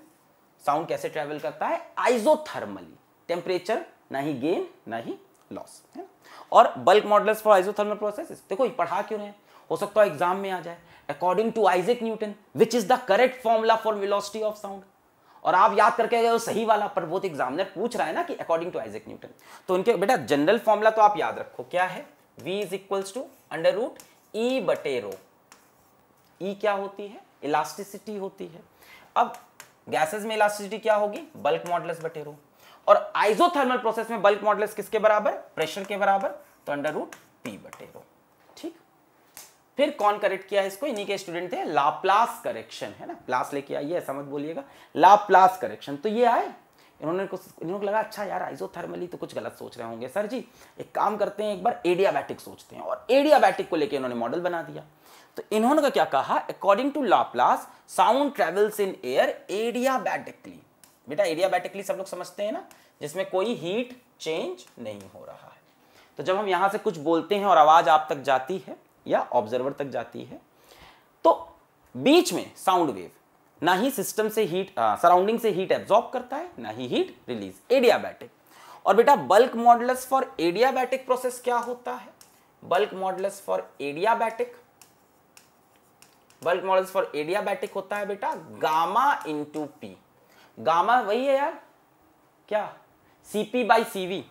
sound कैसे ट्रेवल करता है आइजोथर्मली टेम्परेचर ना ही गेन ना ही लॉस है ना और bulk modulus for isothermal process देखो ये पढ़ा क्यों रहे हैं हो सकता है एग्जाम में आ जाए according to Isaac Newton which is the correct formula for velocity of sound और आप याद करके गए सही वाला पर वो तो एग्जामिनर पूछ रहा है ना कि अकॉर्डिंग टू आइजेक न्यूटन तो उनके बेटा जनरल फॉर्मूला तो आप याद रखो क्या है v is equals to under root e बटे रो e क्या होती है इलास्टिसिटी होती है अब गैसेस में इलास्टिसिटी क्या होगी बल्क मॉडल्स बटे रो और आइजोथर्मल प्रोसेस में बल्क मॉडल किसके बराबर प्रेशर के बराबर तो अंडर रूट पी बटे रो ठीक फिर कौन करेक्ट किया इसको इन्हीं के स्टूडेंट थे लाप्लास करेक्शन है ना प्लास लेके आइए ऐसा मत बोलिएगा लाप्लास करेक्शन तो ये आए इन्होंने कुछ इन्होंने को लगा अच्छा यार आइजोथर्मली तो कुछ गलत सोच रहे होंगे सर जी एक काम करते हैं एक बार एडियाबैटिक सोचते हैं और एडियाबैटिक को लेकर इन्होंने मॉडल बना दिया तो इन्होंने क्या कहा according to Laplace sound travels in air adiabatically बेटा एडियाबैटिकली सब लोग समझते हैं ना जिसमें कोई हीट चेंज नहीं हो रहा है तो जब हम यहां से कुछ बोलते हैं और आवाज़ आप तक जाती है या ऑब्जर्वर तक जाती है तो बीच में साउंड वेव ना ही सिस्टम से हीट सराउंडिंग से हीट एब्जॉर्ब करता है ना ही हीट रिलीज एडियाबैटिक और बेटा bulk modulus for adiabatic process क्या होता है bulk modulus for adiabatic bulk modulus for adiabatic होता है बेटा गामा इंटू पी गामा वही है यार क्या C P by C V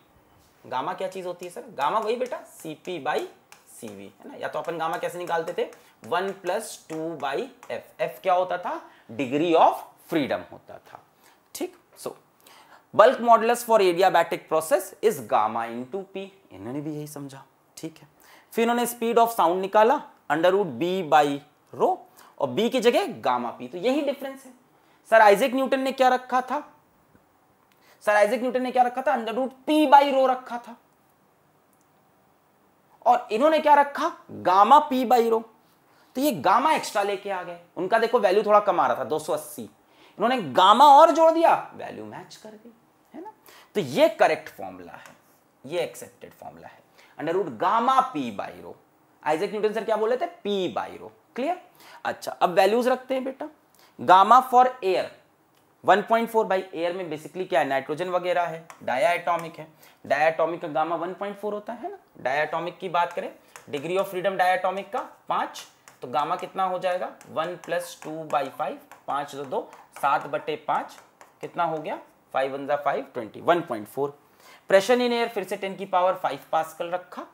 gamma क्या चीज होती है सर गामा वही बेटा सी पी बाई वी है ना या तो अपन गामा कैसे निकालते थे one plus two by f f क्या होता था डिग्री ऑफ फ्रीडम होता था ठीक so bulk modulus for adiabatic process is gamma into p इन्होंने भी यही समझा ठीक है फिर इन्होंने स्पीड ऑफ साउंड निकाला under root B by rho और बी की जगह गामा पी तो यही डिफरेंस है सर आइजेक न्यूटन ने क्या रखा था सर आइजेक न्यूटन ने क्या रखा था under root P by rho रखा था और इन्होंने क्या रखा गामा पी बाई रो तो ये गामा एक्स्ट्रा लेके आ गए उनका देखो वैल्यू थोड़ा कम आ रहा था 280 इन्होंने गामा और जोड़ दिया वैल्यू मैच कर गई है ना तो ये करेक्ट फॉर्मूला है ये एक्सेप्टेड फॉर्मूला है under root gamma P by rho Isaac Newton sir क्या बोले थे पी बाई रो क्लियर अच्छा अब वैल्यूज रखते हैं बेटा gamma for air 1.4 point by air में बेसिकली क्या है नाइट्रोजन वगैरह है डायाटॉमिक है डायाटॉमिक का गामा 1.4 होता है ना डायाटॉमिक की बात करें डिग्री ऑफ फ्रीडम डायाटॉमिक का पांच तो गामा कितना हो जाएगा one plus two by five पांच दो दो सात बटे पांच कितना हो गया फाइव वन ज़ा five twenty one point four pressure in air फिर से टेन की पावर फाइव पास्कल रखा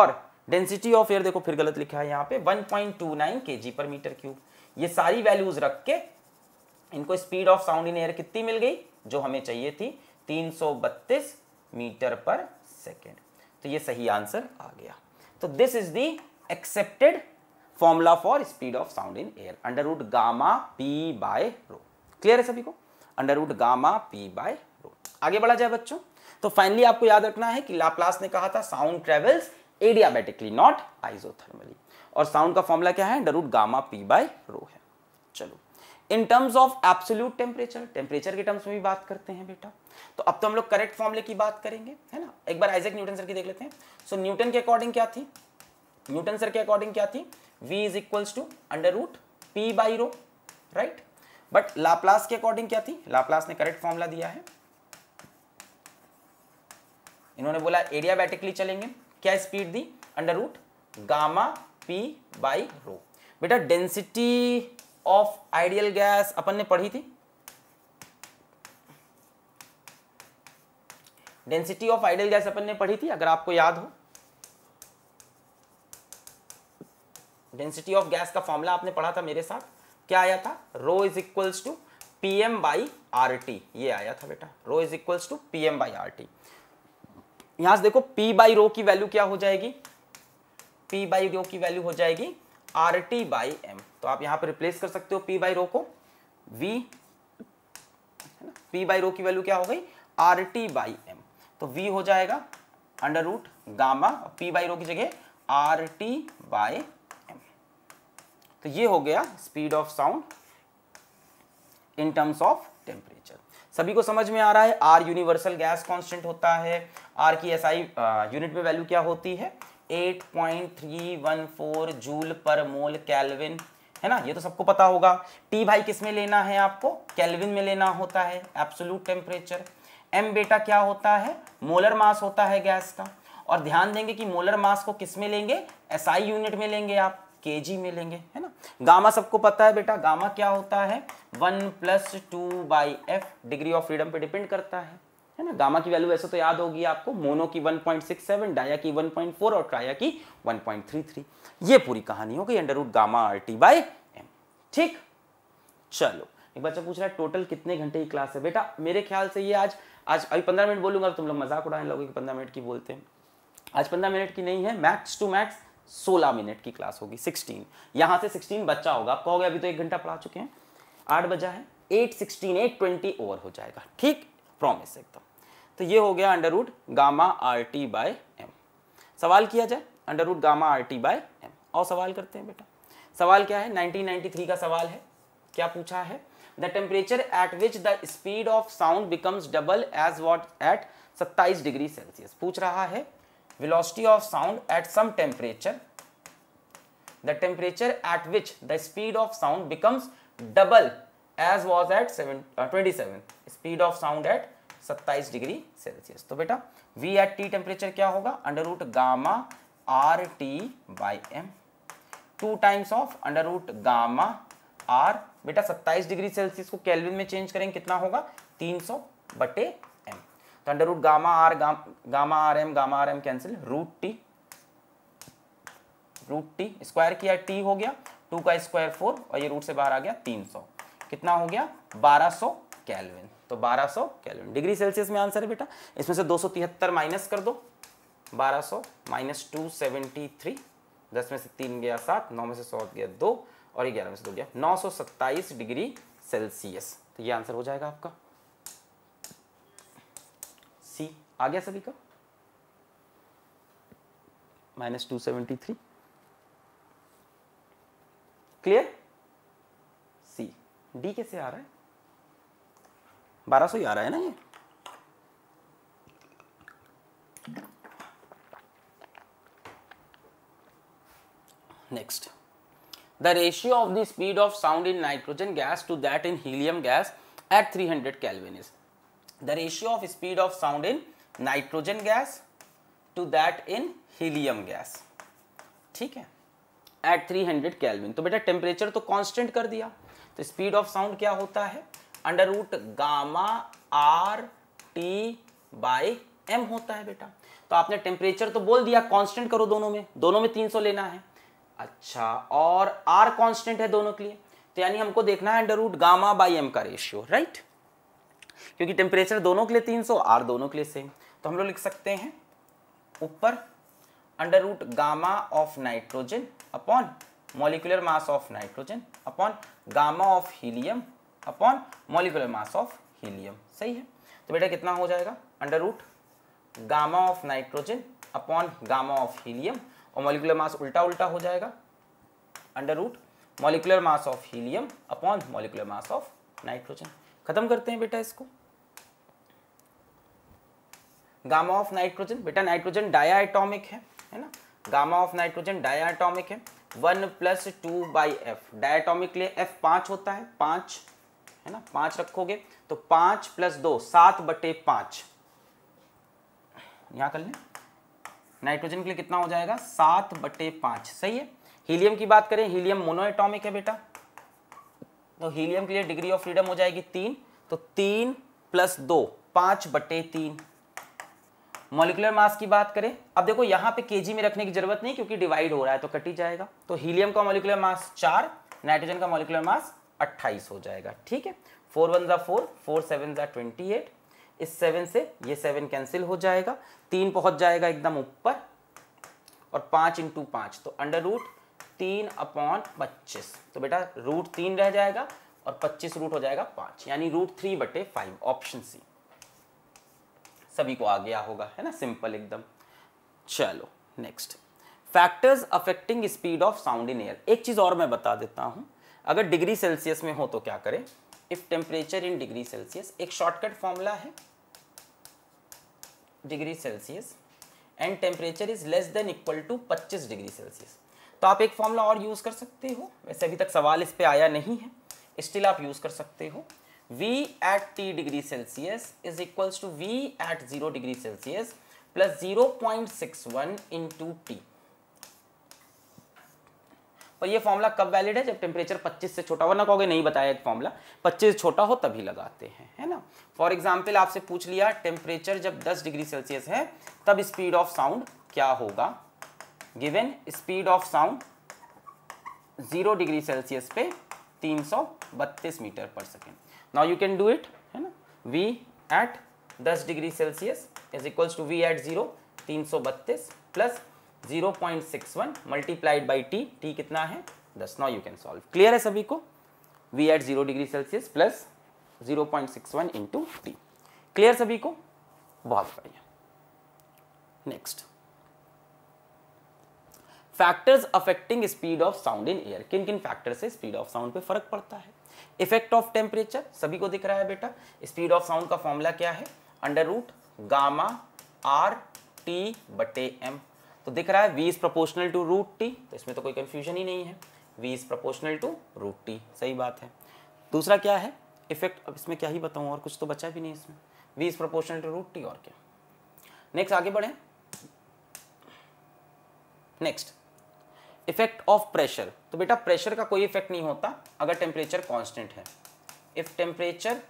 और डेंसिटी ऑफ एयर देखो फिर गलत लिखा है यहाँ पे वन पॉइंट टू नाइन के जी पर मीटर क्यूब ये सारी वैल्यूज रख के इनको speed of sound in air कितनी मिल गई जो हमें चाहिए थी 332 मीटर पर सेकेंड तो ये सही आंसर आ गया तो this is the accepted formula for speed of sound in air under root gamma P by rho clear है सभी को under root gamma P by rho आगे बढ़ा जाए बच्चों तो फाइनली आपको याद रखना है कि लाप्लास ने कहा था sound travels adiabatically not isothermally और साउंड का फॉर्मूला क्या है under root gamma P by rho है चलो in terms of absolute temperature temperature के टर्म्स में भी बात करते हैं बेटा तो अब तो हम लोग करेक्ट फॉर्मूले की बात करेंगे है ना एक बार आइजक न्यूटन सर की देख लेते हैं सो so, न्यूटन के अकॉर्डिंग क्या थी न्यूटन सर के अकॉर्डिंग क्या थी v is equals to under root P by rho right but Laplace के अकॉर्डिंग क्या थी लाप्लास ने करेक्ट फॉर्मूला दिया है इन्होंने बोला एरिया बैटिकली चलेंगे क्या स्पीड दी under root gamma P by rho बेटा डेंसिटी ऑफ आइडियल गैस अपन ने पढ़ी थी डेंसिटी ऑफ आइडियल गैस अपन ने पढ़ी थी अगर आपको याद हो डेंसिटी ऑफ गैस का फॉर्मूला आपने पढ़ा था मेरे साथ क्या आया था rho is equals to P M by R T ये आया था बेटा rho is equals to P M by R T यहां से देखो पी बाई रो की वैल्यू क्या हो जाएगी पी बाई रो की वैल्यू हो जाएगी आर टी बाई एम तो आप यहां पर रिप्लेस कर सकते हो पी बाई रो को वी पी बाई रो की वैल्यू क्या हो गई आर टी बाई एम तो वी हो जाएगा under root gamma P by rho की जगह आर टी बाई एम तो ये हो गया speed of sound in terms of temperature सभी को समझ में आ रहा है आर यूनिवर्सल गैस कांस्टेंट होता है आर की एसआई SI, यूनिट में वैल्यू क्या होती है 8.314 जूल पर मोल कैलविन है ना ये तो सबको पता होगा टी भाई किस में लेना है आपको कैलविन में लेना होता है एब्सोलूट टेम्परेचर एम बेटा क्या होता है मोलर मास होता है गैस का और ध्यान देंगे कि मोलर मास को किस में लेंगे एसआई यूनिट में लेंगे आप के में लेंगे है ना गामा सबको पता है बेटा गामा क्या होता है one plus two by F degree of freedom पे डिपेंड करता है है ना गामा की वैल्यू ऐसे तो याद होगी आपको मोनो की 1.67 डाया की 1.4 और ट्राया की 1.33 ये पूरी कहानी हो गई under root gamma R T by M ठीक चलो एक बच्चा पूछ रहा है टोटल कितने घंटे की क्लास है बेटा मेरे ख्याल से ये आज आज अभी पंद्रह मिनट बोलूंगा तो तुम लोग मजाक उड़ाने लोगे कि पंद्रह मिनट की बोलते हैं आज पंद्रह मिनट की नहीं है मैक्स टू मैक्स सोलह मिनट की क्लास होगी सिक्सटीन यहां से सिक्सटीन बच्चा होगा आप कहोगे अभी तो एक घंटा पढ़ा चुके हैं आठ बजा है eight sixteen eight twenty over हो जाएगा ठीक प्रॉमिस एकदम तो ये हो गया under root gamma R T by M सवाल किया जाए under root gamma R T by M और सवाल करते हैं बेटा सवाल क्या है 1993 का सवाल है क्या पूछा है the temperature at which the speed of sound becomes double as what at 27 degree Celsius पूछ रहा है velocity of sound at some temperature the temperature at which the speed of sound becomes double as was at seven twenty seven speed of sound at सत्ताईस degree Celsius तो बेटा V at T temperature क्या होगा under root gamma R T by M two times of under root gamma R बेटा सत्ताईस degree Celsius को Kelvin में change करेंगे कितना होगा तीन सौ बटे एम तो under root gamma R gamma R M gamma R M cancel root T root T square किया टी हो गया टू का स्क्वायर फोर और ये रूट से बाहर आ गया तीन सौ कितना हो गया 1200 कैलविन तो 1200 कैलविन डिग्री सेल्सियस में आंसर है बेटा इसमें से 273 माइनस कर दो 1200 माइनस टू दस में से तीन गया सात नौ में से सौ गया दो और ग्यारह में से दो गया नौ सौ सत्ताईस डिग्री सेल्सियस तो ये आंसर हो जाएगा आपका सी आ गया सभी का minus two seventy three clear D कैसे आ रहा है बारह सौ ही आ रहा है ना ये next the ratio of the speed of sound in nitrogen gas to that in helium gas at three hundred Kelvin is the ratio of speed of sound in nitrogen gas to that in helium gas ठीक है eight three hundred kelvin तो बेटा temperature तो constant कर दिया तो speed of sound क्या होता है under root gamma R T by M होता है बेटा तो आपने टेम्परेचर तो बोल दिया कांस्टेंट करो दोनों में दोनों में 300 लेना है अच्छा और आर कांस्टेंट है दोनों के लिए तो यानी हमको देखना है under root gamma by M का रेशियो राइट क्योंकि टेम्परेचर दोनों के लिए 300 आर दोनों के लिए सेम तो हम लोग लिख सकते हैं ऊपर under root gamma of nitrogen upon molecular mass of nitrogen upon gamma of helium upon molecular mass of helium सही है तो बेटा कितना हो जाएगा under root gamma of nitrogen upon gamma of helium और मॉलिकुलर मास उल्टा उल्टा हो जाएगा under root molecular mass of helium upon molecular mass of nitrogen खत्म करते हैं बेटा इसको गामा ऑफ नाइट्रोजन बेटा नाइट्रोजन डाया है है ना गामा ऑफ नाइट्रोजन डाया है one plus two by F diatomic लिए एफ पांच होता है पांच है ना पांच रखोगे तो पांच प्लस दो सात बटे पांच यहां कर लें नाइट्रोजन के लिए कितना हो जाएगा सात बटे पांच सही है हीलियम की बात करें हीलियम मोनोएटॉमिक है बेटा तो हीलियम के लिए डिग्री ऑफ फ्रीडम हो जाएगी तीन तो तीन प्लस दो पांच बटे तीन मॉलिकुलर मास की बात करें अब देखो यहाँ पे केजी में रखने की जरूरत नहीं क्योंकि डिवाइड हो रहा है तो कट ही जाएगा तो हीलियम का मॉलिकुलर मास चार नाइट्रोजन का मॉलिकुलर मास अट्ठाईस हो जाएगा ठीक है फोर वन ज़ा फोर फोर सेवन ज़ा ट्वेंटी एट इस सेवन से ये सेवन कैंसिल हो जाएगा तीन पहुंच जाएगा एकदम ऊपर और पांच इंटू पांच तो अंडर रूट तीन अपॉन पच्चीस तो बेटा रूट तीन रह जाएगा और पच्चीस रूट हो जाएगा पांच यानी रूट थ्री बटे फाइव ऑप्शन सी सभी को आ गया होगा है ना सिंपल एकदम चलो next factors affecting speed of sound in air एक चीज़ और मैं बता देता हूं अगर डिग्री सेल्सियस में हो तो क्या करें if temperature in degree Celsius एक शॉर्टकट फॉर्मूला है degree Celsius and temperature is less than equal to 25 degree Celsius तो आप एक फॉर्मूला और यूज़ कर सकते हो वैसे अभी तक सवाल इस पर आया नहीं है स्टिल आप यूज़ कर सकते हो v at t degree Celsius is equals to v at 0 degree Celsius plus 0.61 into t. और ये फॉर्मूला कब वैलिड है जब टेम्परेचर 25 से छोटा वरना कहोगे नहीं बताया एक फॉर्मूला 25 छोटा हो तभी लगाते हैं है ना फॉर एग्जाम्पल आपसे पूछ लिया टेम्परेचर जब 10 डिग्री सेल्सियस है तब स्पीड ऑफ साउंड क्या होगा given speed of sound zero degree Celsius पे तीन मीटर पर second now you can do it है ना V at 10 degree Celsius is equals to V at zero तीन सौ बत्तीस plus zero point six one multiplied by T T कितना है दस now you can solve clear है सभी को V at zero degree Celsius plus zero point six one into T clear सभी को बहुत बढ़िया next factors affecting speed of sound in air किन किन फैक्टर से स्पीड ऑफ साउंड पे फर्क पड़ता है इफेक्ट ऑफ टेम्परेचर सभी को दिख रहा है बेटा स्पीड ऑफ साउंड का फॉर्मूला क्या है under root gamma R T बटे एम तो दिख रहा है V is proportional to root T तो इसमें तो कोई कंफ्यूजन ही नहीं है V is proportional to root T सही बात है दूसरा क्या है इफेक्ट अब इसमें क्या ही बताऊँ और कुछ तो बचा भी नहीं इसमें V is proportional to root T और क्या नेक्स्ट आगे बढ़े नेक्स्ट इफेक्ट ऑफ प्रेशर तो बेटा प्रेशर का कोई इफेक्ट नहीं होता अगर टेम्परेचर कॉन्स्टेंट है if temperature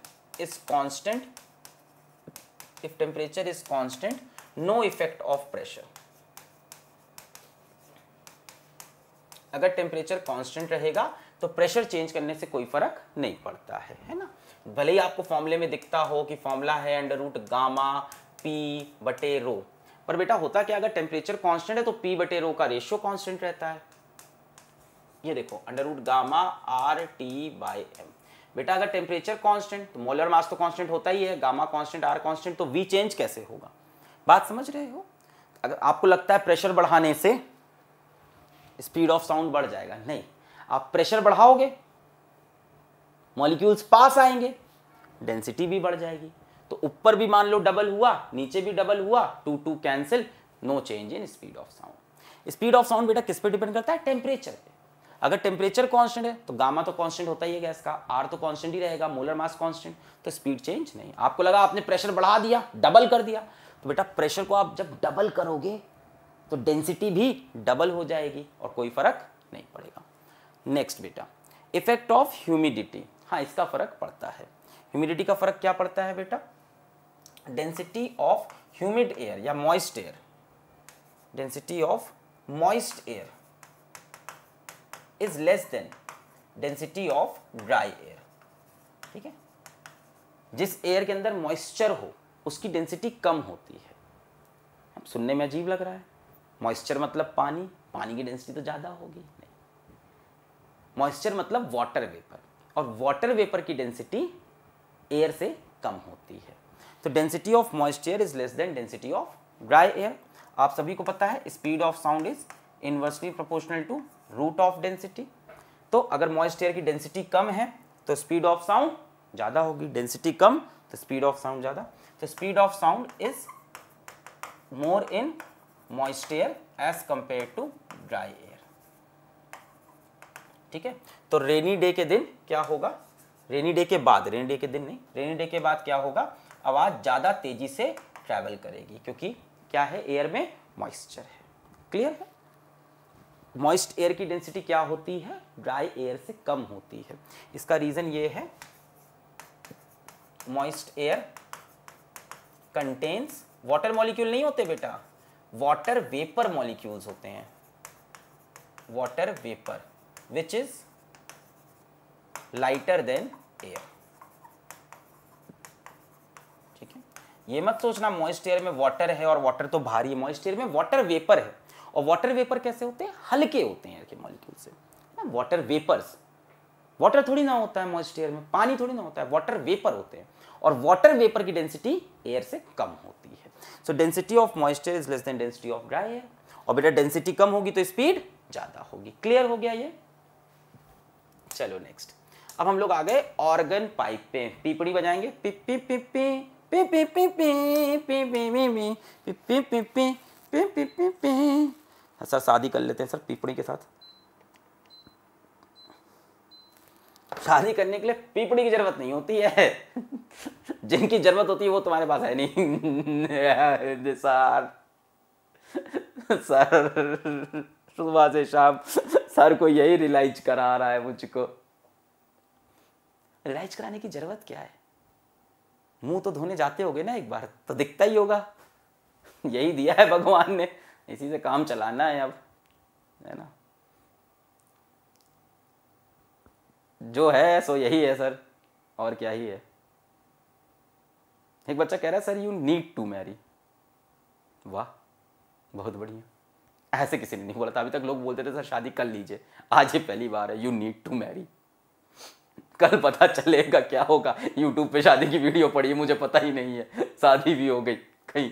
is constant if temperature is constant no effect of pressure अगर टेम्परेचर कॉन्स्टेंट रहेगा तो प्रेशर चेंज करने से कोई फर्क नहीं पड़ता है है ना भले ही आपको फॉर्मुले में दिखता हो कि फॉर्मूला है अंडर रूट गामा पी बटे रो पर बेटा होता क्या अगर टेम्परेचर कांस्टेंट है तो पी बटे रो का रेशियो कांस्टेंट रहता है ये देखो under root gamma R T by M बेटा अगर टेम्परेचर कांस्टेंट तो मोलर मास तो कांस्टेंट होता ही है गामा कांस्टेंट आर कांस्टेंट तो वी चेंज कैसे होगा बात समझ रहे हो अगर आपको लगता है प्रेशर बढ़ाने से स्पीड ऑफ साउंड बढ़ जाएगा नहीं आप प्रेशर बढ़ाओगे मॉलिक्यूल्स पास आएंगे डेंसिटी भी बढ़ जाएगी तो ऊपर भी मान लो डबल हुआ नीचे भी डबल हुआ two two cancel no change in speed of sound speed of sound बेटा किस पर डिपेंड करता है टेम्परेचर पे अगर टेम्परेचर कांस्टेंट है तो गामा तो कांस्टेंट होता ही है गैस का आर तो कांस्टेंट ही रहेगा मोलर मास कांस्टेंट तो स्पीड चेंज नहीं आपको लगा आपने प्रेशर बढ़ा दिया डबल कर दिया तो बेटा प्रेशर को आप जब डबल करोगे तो डेंसिटी भी डबल हो जाएगी और कोई फर्क नहीं पड़ेगा नेक्स्ट बेटा इफेक्ट ऑफ ह्यूमिडिटी हाँ इसका फर्क पड़ता है ह्यूमिडिटी का फर्क क्या पड़ता है बेटा डेंसिटी ऑफ ह्यूमिड एयर या moist air density of moist air is less than density of dry air ठीक है जिस एयर के अंदर मॉइस्चर हो उसकी डेंसिटी कम होती है अब सुनने में अजीब लग रहा है मॉइस्चर मतलब पानी पानी की डेंसिटी तो ज़्यादा होगी नहीं मॉइस्चर मतलब वाटर वेपर और वाटर वेपर की डेंसिटी एयर से कम होती है तो density of moist air is less than density of dry air आप सभी को पता है speed of sound is inversely proportional to root of density तो अगर मॉइस्ट एयर की डेंसिटी कम है तो स्पीड ऑफ साउंड ज़्यादा होगी डेंसिटी कम तो स्पीड ऑफ साउंड ज़्यादा तो speed of sound is more in moist air as compare to dry air ठीक है तो रेनी डे के दिन क्या होगा रेनी डे के बाद रेनी डे के दिन नहीं रेनी डे के बाद क्या होगा आवाज़ ज़्यादा तेज़ी से ट्रैवल करेगी क्योंकि क्या है एयर में मॉइस्चर है क्लियर है मॉइस्ट एयर की डेंसिटी क्या होती है ड्राई एयर से कम होती है इसका रीज़न ये है moist air contains water molecule नहीं होते बेटा वाटर वेपर मॉलिक्यूल्स होते हैं water vapour which is lighter than air ये मत सोचना मॉइस्ट एयर में वाटर है और वाटर तो भारी है मॉइस्ट एयर में वाटर वेपर है और वाटर वेपर कैसे होते हैं हल्के होते हैं एयर के मॉलिक्यूल से ना वाटर वेपर्स वाटर थोड़ी ना होता है मॉइस्ट एयर में पानी थोड़ी ना होता है वाटर वेपर होते हैं और वाटर वेपर की डेंसिटी एयर से कम होती है so density of moist air is less than density of dry air और बेटा डेंसिटी कम होगी तो स्पीड ज़्यादा होगी क्लियर हो गया ये चलो नेक्स्ट अब हम लोग आ गए ऑर्गन पाइप पे पीपड़ी बजाएंगे पिप पिप पिप पी सर शादी कर लेते हैं सर पीपड़ी के साथ शादी करने के लिए पीपड़ी की जरूरत नहीं होती है <laughs> जिनकी जरूरत होती है वो तुम्हारे पास है नहीं <laughs> सर सर सुबह से शाम सर को यही रिलाइज करा रहा है मुझको रिलाइज कराने की जरूरत क्या है मुंह तो धोने जाते होगे ना एक बार तो दिखता ही होगा <laughs> यही दिया है भगवान ने इसी से काम चलाना है अब है ना जो है सो यही है सर और क्या ही है एक बच्चा कह रहा है sir you need to marry वाह बहुत बढ़िया ऐसे किसी ने नहीं बोला था अभी तक लोग बोलते थे सर शादी कर लीजिए आज ये पहली बार है यू नीड टू मैरी कल पता चलेगा क्या होगा यूट्यूब पे शादी की वीडियो पड़ी है मुझे पता ही नहीं है शादी भी हो गई कहीं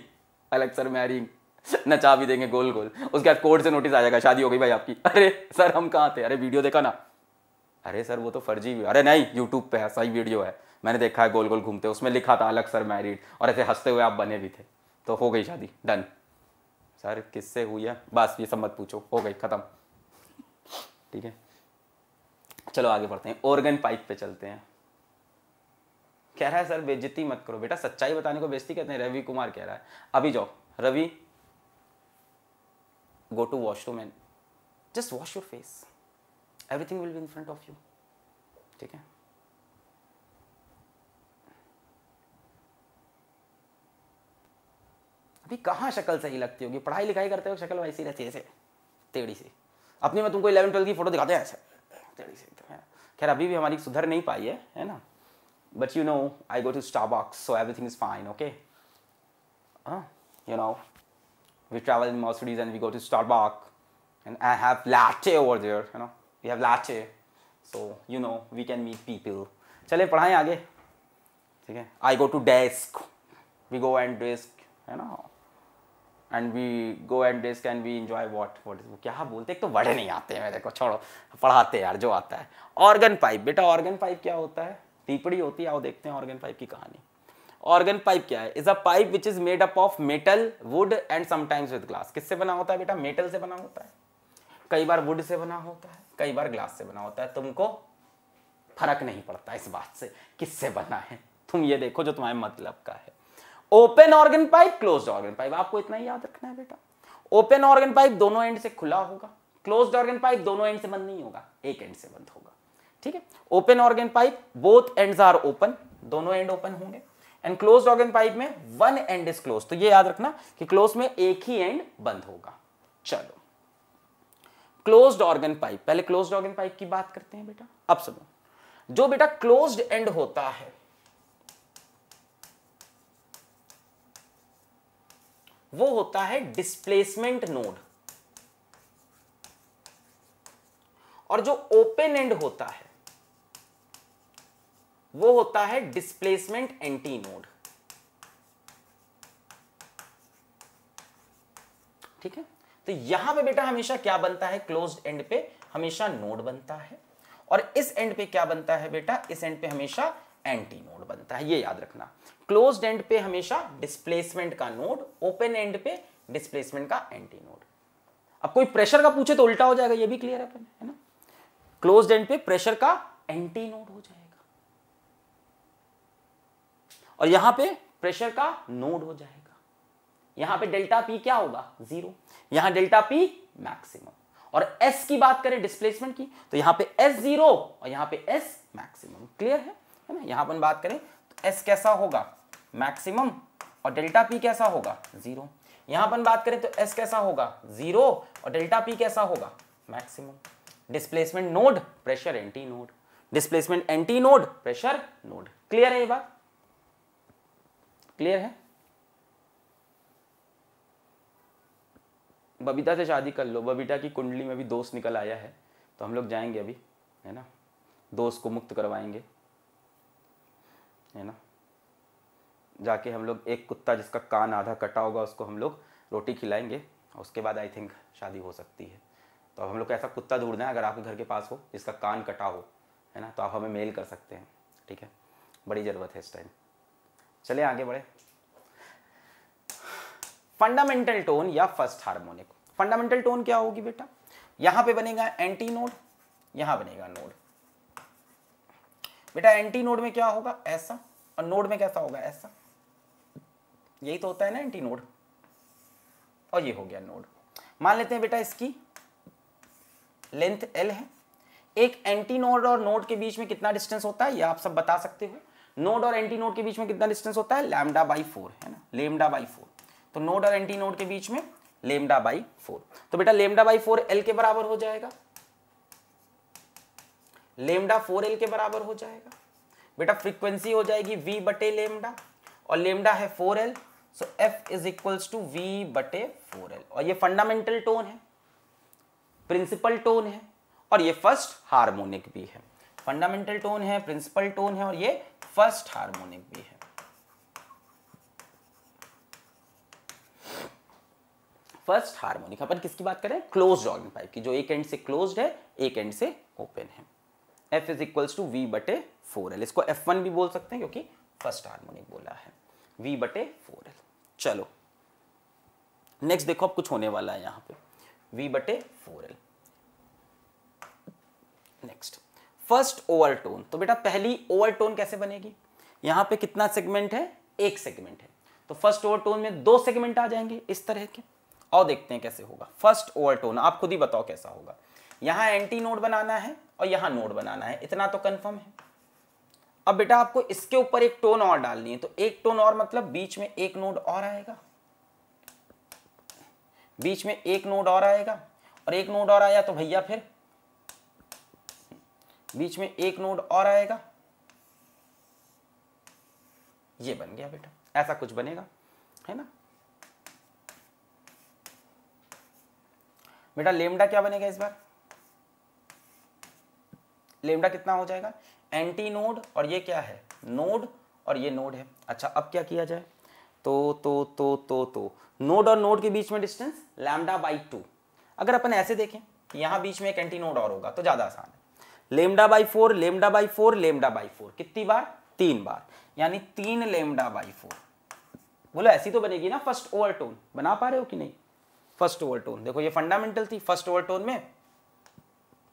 अलग सर मैरिंग नचा भी देंगे गोल गोल उसके बाद कोर्ट से नोटिस आ जाएगा शादी हो गई भाई आपकी अरे सर हम कहाँ थे अरे वीडियो देखा ना अरे सर वो तो फर्जी भी अरे नहीं यूट्यूब पे है सही वीडियो है मैंने देखा है गोल गोल घूमते उसमें लिखा था अलग सर मैरिड और ऐसे हंसते हुए आप बने भी थे तो हो गई शादी डन सर किससे हुई है बस ये सब मत पूछो हो गई ख़त्म ठीक है चलो आगे बढ़ते हैं ऑर्गन पाइप पे चलते हैं कह रहा है सर बेजती मत करो बेटा सच्चाई बताने को बेजती कहते हैं रवि कुमार कह रहा है अभी जाओ Ravi go to washroom and just wash your face everything will be in front of you ठीक है अभी कहाँ शक्ल सही लगती होगी पढ़ाई लिखाई करते हो शक्ल वैसी रहती है ऐसे टेढ़ी सी अपनी मैं तुमको इलेवन ट्वेल्थ की फोटो दिखाते हैं ऐसे स्टडी सेक्टर है खैर अभी भी हमारी सुधर नहीं पाई है है ना but you know I go to Starbucks so everything is fine okay you know we travel in Mercedes and we go to Starbucks and I have latte over there, you know, we have latte. So, you know, we can meet people. चले पढ़ाएं आगे ठीक है I go to desk we go and desk है ना and we go at desk and we enjoy what what क्या बोलते एक तो बड़े नहीं आते हैं मेरे को छोड़ो पढ़ाते यार जो आता है ऑर्गन पाइप बेटा ऑर्गन पाइप क्या होता है पीपड़ी होती है आओ देखते हैं ऑर्गन पाइप की कहानी ऑर्गन पाइप क्या है is a pipe which is made up of metal wood and sometimes with glass किससे बना होता है बेटा मेटल से बना होता है कई बार वुड से बना होता है कई बार ग्लास से बना होता है तुमको फर्क नहीं पड़ता इस बात से किससे बना है तुम ये देखो जो तुम्हारे मतलब का है open organ pipe close organ pipe आपको इतना ही याद रखना है बेटा ओपन ऑर्गन पाइप दोनों एंड से खुला होगा क्लोज ऑर्गन पाइप दोनों एंड से बंद नहीं होगा एक एंड से बंद होगा ठीक है open organ pipe both end are open दोनों एंड ओपन होंगे एंड क्लोज ऑर्गन पाइप में वन एंड इज क्लोज तो ये याद रखना कि क्लोज में एक ही एंड बंद होगा चलो क्लोज ऑर्गन पाइप पहले क्लोज ऑर्गन पाइप की बात करते हैं बेटा अब सुनो जो बेटा क्लोज एंड होता है वो होता है डिस्प्लेसमेंट नोड और जो ओपन एंड होता है वो होता है डिस्प्लेसमेंट एंटी नोड ठीक है तो यहां पे बेटा हमेशा क्या बनता है क्लोज एंड पे हमेशा नोड बनता है और इस एंड पे क्या बनता है बेटा इस एंड पे हमेशा एंटी नोड बनता है ये याद रखना क्लोज एंड पे हमेशा डिस्प्लेसमेंट का नोड ओपन एंड पे डिस्प्लेसमेंट का एंटी नोड अब कोई प्रेशर का पूछे तो उल्टा हो जाएगा ये भी क्लियर है ना क्लोज एंड पे प्रेशर का एंटी नोड हो जाएगा और यहां पे प्रेशर का नोड हो जाएगा यहां पे डेल्टा पी क्या होगा जीरो यहां डेल्टा पी मैक्सिमम और एस की बात करें डिस्प्लेसमेंट की तो यहां पे एस जीरो और यहां पे एस मैक्सिमम क्लियर है ना यहां पर बात करें तो S कैसा होगा मैक्सिमम और डेल्टा पी कैसा होगा जीरो यहां पर बात करें तो एस कैसा होगा जीरो और डेल्टा पी कैसा होगा maximum displacement node pressure antinode displacement antinode pressure node clear है ये बात क्लियर है बबीता से शादी कर लो बबीता की कुंडली में भी दोस्त निकल आया है तो हम लोग जाएंगे अभी है ना दोस्त को मुक्त करवाएंगे है ना जाके हम लोग एक कुत्ता जिसका कान आधा कटा होगा उसको हम लोग रोटी खिलाएंगे उसके बाद आई थिंक शादी हो सकती है तो अब हम लोग ऐसा कुत्ता ढूंढना है अगर आपके घर के पास हो जिसका कान कटा हो है ना तो आप हमें मेल कर सकते हैं ठीक है बड़ी ज़रूरत है इस टाइम चले आगे बढ़े फंडामेंटल टोन या फर्स्ट हारमोनिक फंडामेंटल टोन क्या होगी बेटा यहां पे बनेगा एंटी नोड यहां बनेगा नोड बेटा एंटी नोड में क्या होगा ऐसा और नोड में कैसा होगा ऐसा यही तो होता है ना एंटी नोड और ये हो गया नोड मान लेते हैं बेटा इसकी लेंथ एल है एक एंटी नोड और नोड के बीच में कितना डिस्टेंस होता है ये आप सब बता सकते हो नोड और एंटी नोड के बीच में कितना डिस्टेंस होता है लैमडा बाई फोर है ना लेमडा बाई फोर तो नोड और एंटी नोड के बीच में लेमडा बाई फोर तो बेटा लेमडा बाई फोर एल के बराबर हो जाएगा लेमडा फोर एल के बराबर हो जाएगा बेटा फ्रीक्वेंसी हो जाएगी वी बटे लेमडा और लेमडा है four L so F is equals to we बटे फोर एल और ये फंडामेंटल टोन है प्रिंसिपल टोन है और ये फर्स्ट हार्मोनिक भी है फंडामेंटल टोन है प्रिंसिपल टोन है और ये फर्स्ट हार्मोनिक भी है फर्स्ट हार्मोनिक अपन किसकी बात करें क्लोज ऑर्गन पाइप की जो एक एंड से क्लोज्ड है एक एंड से ओपन है F is equals to we बटे फोर एल इसको एफ वन भी बोल सकते हैं क्योंकि फर्स्ट हार्मोनिक बोला है वी बटे फोर एल चलो नेक्स्ट देखो अब कुछ होने वाला है यहां पे वी बटे four L next first overtone तो बेटा पहली ओवरटोन कैसे बनेगी यहां पे कितना सेगमेंट है एक सेगमेंट है तो फर्स्ट ओवरटोन में दो सेगमेंट आ जाएंगे इस तरह के और देखते हैं कैसे होगा फर्स्ट ओवरटोन आप खुद ही बताओ कैसा होगा यहां एंटी नोड बनाना है और यहां नोड बनाना है इतना तो कन्फर्म है अब बेटा आपको इसके ऊपर एक टोन और डालनी है तो एक टोन और मतलब बीच में एक नोड और आएगा बीच में एक नोड और आएगा और एक नोड और आया तो भैया फिर बीच में एक नोड और आएगा ये बन गया बेटा ऐसा कुछ बनेगा है ना बेटा लेमडा क्या बनेगा इस बार लेमडा कितना हो जाएगा एंटी नोड और ये क्या है नोड और ये नोड है अच्छा अब क्या किया जाए तो तो तो तो तो नोड और नोड के बीच में डिस्टेंस लैमडा बाई टू अगर अपन ऐसे देखें यहां बीच में एक एंटी नोड और होगा तो ज़्यादा आसान है lambda by four lambda by four lambda by four कितनी बार तीन बार यानी तीन लेमडा बाई फोर बोलो ऐसी तो बनेगी ना फर्स्ट ओवर टोन बना पा रहे हो कि नहीं फर्स्ट ओवर टोन देखो ये फंडामेंटल थी फर्स्ट ओवर टोन में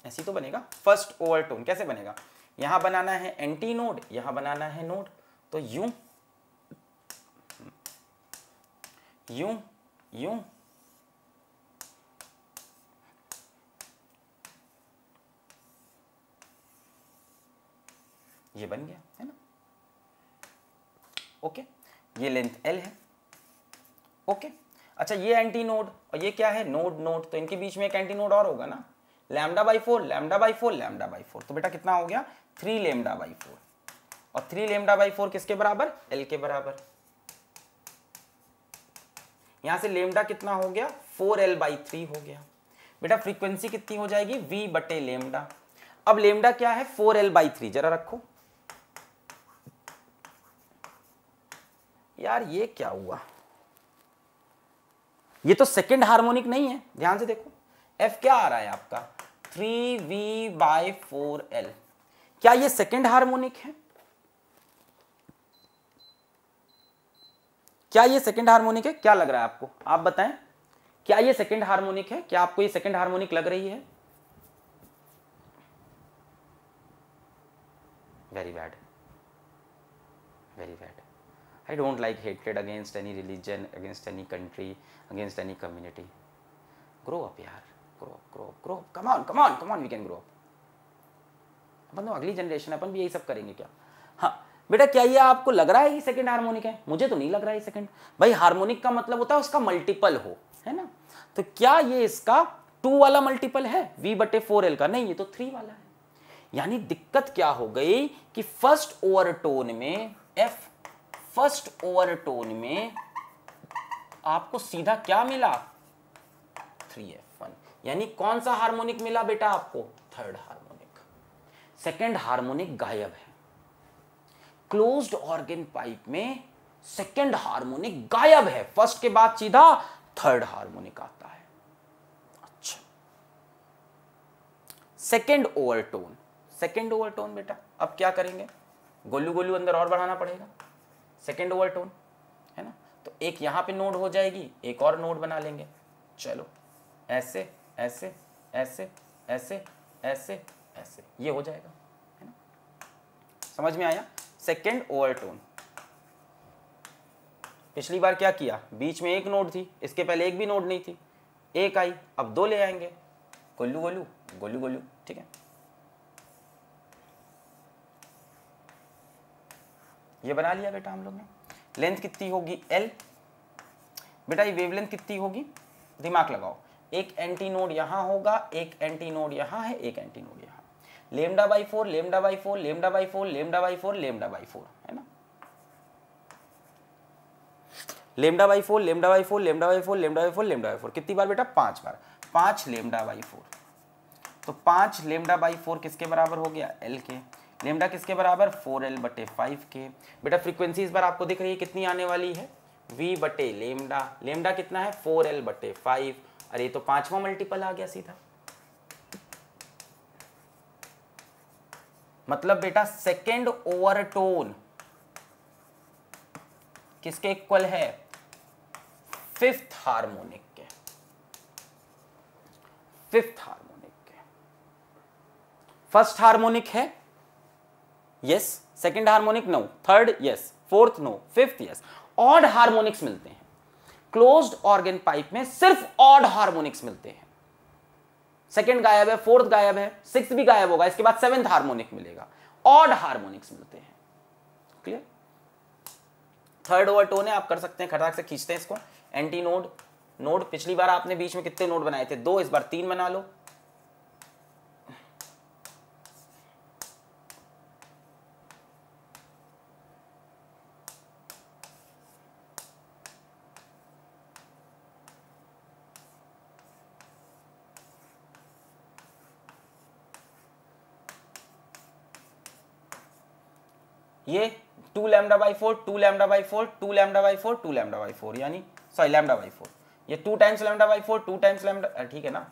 ऐसी तो बनेगा फर्स्ट ओवर टोन कैसे बनेगा यहां बनाना है एंटी नोड यहां बनाना है नोड तो यू यू यू ये बन गया है ना ओके ये लेंथ एल है ओके अच्छा ये एंटी नोड और ये क्या है नोड नोड तो इनके बीच में एक एंटी नोड और होगा ना lambda by four lambda by four lambda by four तो बेटा कितना हो गया थ्री लेमडा बाई फोर और थ्री लेमडा बाई फोर किसके बराबर एल के बराबर यहां से लेमडा कितना हो गया फोर एल बाई थ्री हो गया बेटा फ्रीक्वेंसी कितनी हो जाएगी वी बटे लेमडा अब लेमडा क्या है फोर एल बाई थ्री जरा रखो यार ये क्या हुआ ये तो सेकेंड हार्मोनिक नहीं है ध्यान से देखो एफ क्या आ रहा है आपका three V by four L क्या ये सेकेंड हार्मोनिक है क्या ये सेकेंड हार्मोनिक है क्या लग रहा है आपको आप बताएं क्या ये सेकेंड हार्मोनिक है क्या आपको ये सेकेंड हार्मोनिक लग रही है very bad very bad I don't like hatred against any religion against any country against any community grow up यार grow grow grow come on come on come on we can grow up अपन मतलब तो अगली generation अपन भी यही सब करेंगे क्या हाँ बेटा क्या ये आपको लग रहा है ये सेकंड हार्मोनिक है मुझे तो नहीं लग रहा है सेकंड भाई हार्मोनिक का मतलब होता है उसका मल्टीपल हो है ना तो क्या ये इसका टू वाला मल्टीपल है वी बटे फोर एल का नहीं ये तो थ्री वाला है यानी दिक्कत क्या हो गई कि फर्स्ट ओवर टोन में एफ फर्स्ट ओवर टोन में आपको सीधा क्या मिला थ्री एफ वन यानी कौन सा हार्मोनिक मिला बेटा आपको थर्ड हार्मोनिक सेकेंड हार्मोनिक गायब है क्लोज्ड ऑर्गेन पाइप में सेकेंड हार्मोनिक गायब है फर्स्ट के बाद सीधा थर्ड हार्मोनिक आता है अच्छा सेकेंड ओवरटोन सेकेंड ओवरटोन बेटा अब क्या करेंगे गोलू गोलू अंदर और बढ़ाना पड़ेगा सेकेंड ओवरटोन है ना तो एक यहां पे नोड हो जाएगी एक और नोड बना लेंगे चलो ऐसे ऐसे ऐसे ऐसे ऐसे ऐसे ये हो जाएगा है ना समझ में आया सेकेंड ओवर टोन पिछली बार क्या किया बीच में एक नोड थी इसके पहले एक भी नोड नहीं थी एक आई अब दो ले आएंगे गोलू गोलू गोलू गोलू ठीक है ये बना लिया बेटा हम लोग ने लेंथ कितनी होगी एल बेटा ये वेवलेंथ कितनी होगी दिमाग लगाओ एक एंटी नोड यहां होगा एक एंटी नोड यहां है एक antinode lambda by four lambda by four lambda by four lambda by four lambda by four है ना lambda by four lambda by four lambda by four lambda by four lambda by four कितनी बार बेटा पांच बार पांच lambda by four तो पांच lambda by four किसके बराबर हो गया एल के लेमडा किसके बराबर फोर एल बटे फाइव के बेटा फ्रीक्वेंसी इस बार आपको दिख रही है कितनी आने वाली है v बटे लेमडा लेमडा कितना है फोर एल बटे फाइव अरे तो पांचवा मल्टीपल आ गया सीधा मतलब बेटा सेकेंड ओवर टोन किसके इक्वल है फिफ्थ हार्मोनिक के फिफ्थ हार्मोनिक के फर्स्ट हार्मोनिक है yes second harmonic no third yes fourth no fifth yes odd harmonics मिलते हैं क्लोज्ड ऑर्गेन पाइप में सिर्फ ऑड हार्मोनिक्स मिलते हैं सेकेंड गायब है फोर्थ गायब है सिक्स भी गायब होगा इसके बाद सेवेंथ हार्मोनिक मिलेगा ऑड हार्मोनिक्स मिलते हैं क्लियर थर्ड ओवर टोन है आप कर सकते हैं खटाक से खींचते हैं इसको एंटी नोड नोड पिछली बार आपने बीच में कितने नोड बनाए थे दो इस बार तीन बना लो ये two lambda by four two lambda by four two lambda by four two lambda by four यानी सॉरी लैमडा बाई फोर ये two times lambda by four two times lambda ठीक है ना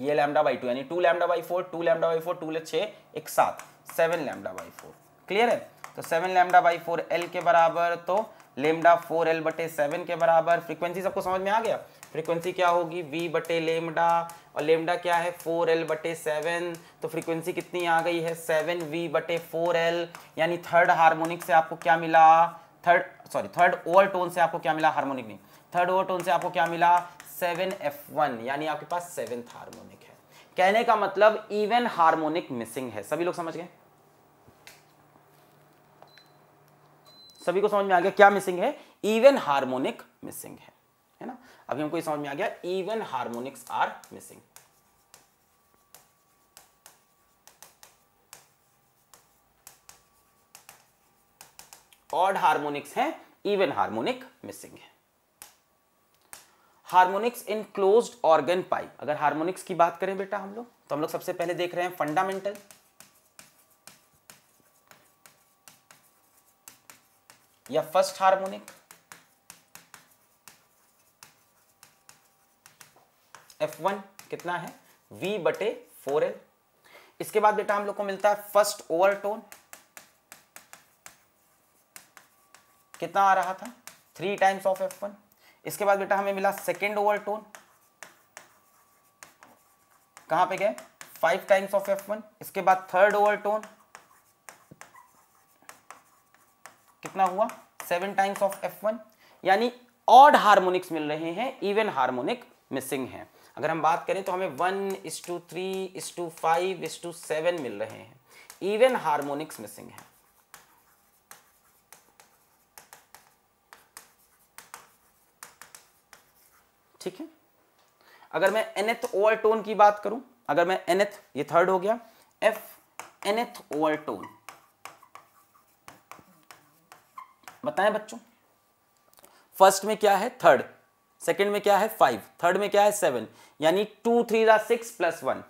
ये लैमडा बाई टू यानी two lambda by four two lambda by four two ले छः एक सात seven lambda by four clear है तो seven lambda by four L के बराबर तो लेमडा फोर एल बटे सेवन के बराबर फ्रीक्वेंसी सबको समझ में आ गया फ्रीक्वेंसी क्या होगी वी बटे लेमडा और लेमडा क्या है फोर एल बटे सेवन तो फ्रीक्वेंसी कितनी आ गई है सेवन वी बटे फोर एल यानी थर्ड हार्मोनिक से आपको क्या मिला third sorry third overtone से आपको क्या मिला हार्मोनिक नहीं थर्ड ओवर टोन से आपको क्या मिला सेवन एफ वन यानी आपके पास सेवेंथ हार्मोनिक है कहने का मतलब इवन हार्मोनिक मिसिंग है सभी लोग समझ गए सभी को समझ में आ गया क्या मिसिंग है इवन हार्मोनिक मिसिंग है है ना अभी हमको समझ में आ गया even harmonics are missing odd harmonics हैं इवन हार्मोनिक मिसिंग है harmonics in close organ pipe अगर हार्मोनिक्स की बात करें बेटा हम लोग तो हम लोग सबसे पहले देख रहे हैं फंडामेंटल या फर्स्ट हार्मोनिक F1 कितना है V बटे फोर इसके बाद बेटा हम लोग को मिलता है फर्स्ट ओवरटोन कितना आ रहा था three times of F one इसके बाद बेटा हमें मिला सेकेंड ओवर टोन कहां पे गए five times of F one इसके बाद थर्ड ओवर टोन कितना हुआ seven times of F one यानी ऑड हार्मोनिक्स मिल रहे हैं इवन हार्मोनिक मिसिंग है अगर हम बात करें तो हमें one is to three is to five is to seven मिल रहे हैं इवन हार्मोनिक्स मिसिंग है ठीक है अगर मैं एथ ओवर टोन की बात करूं अगर मैं एथ ये थर्ड हो गया एफ एथ ओवर टोन बताएं बच्चों फर्स्ट में क्या है थर्ड सेकंड में क्या है फाइव थर्ड में क्या है सेवन यानी टू थ्री जा six plus one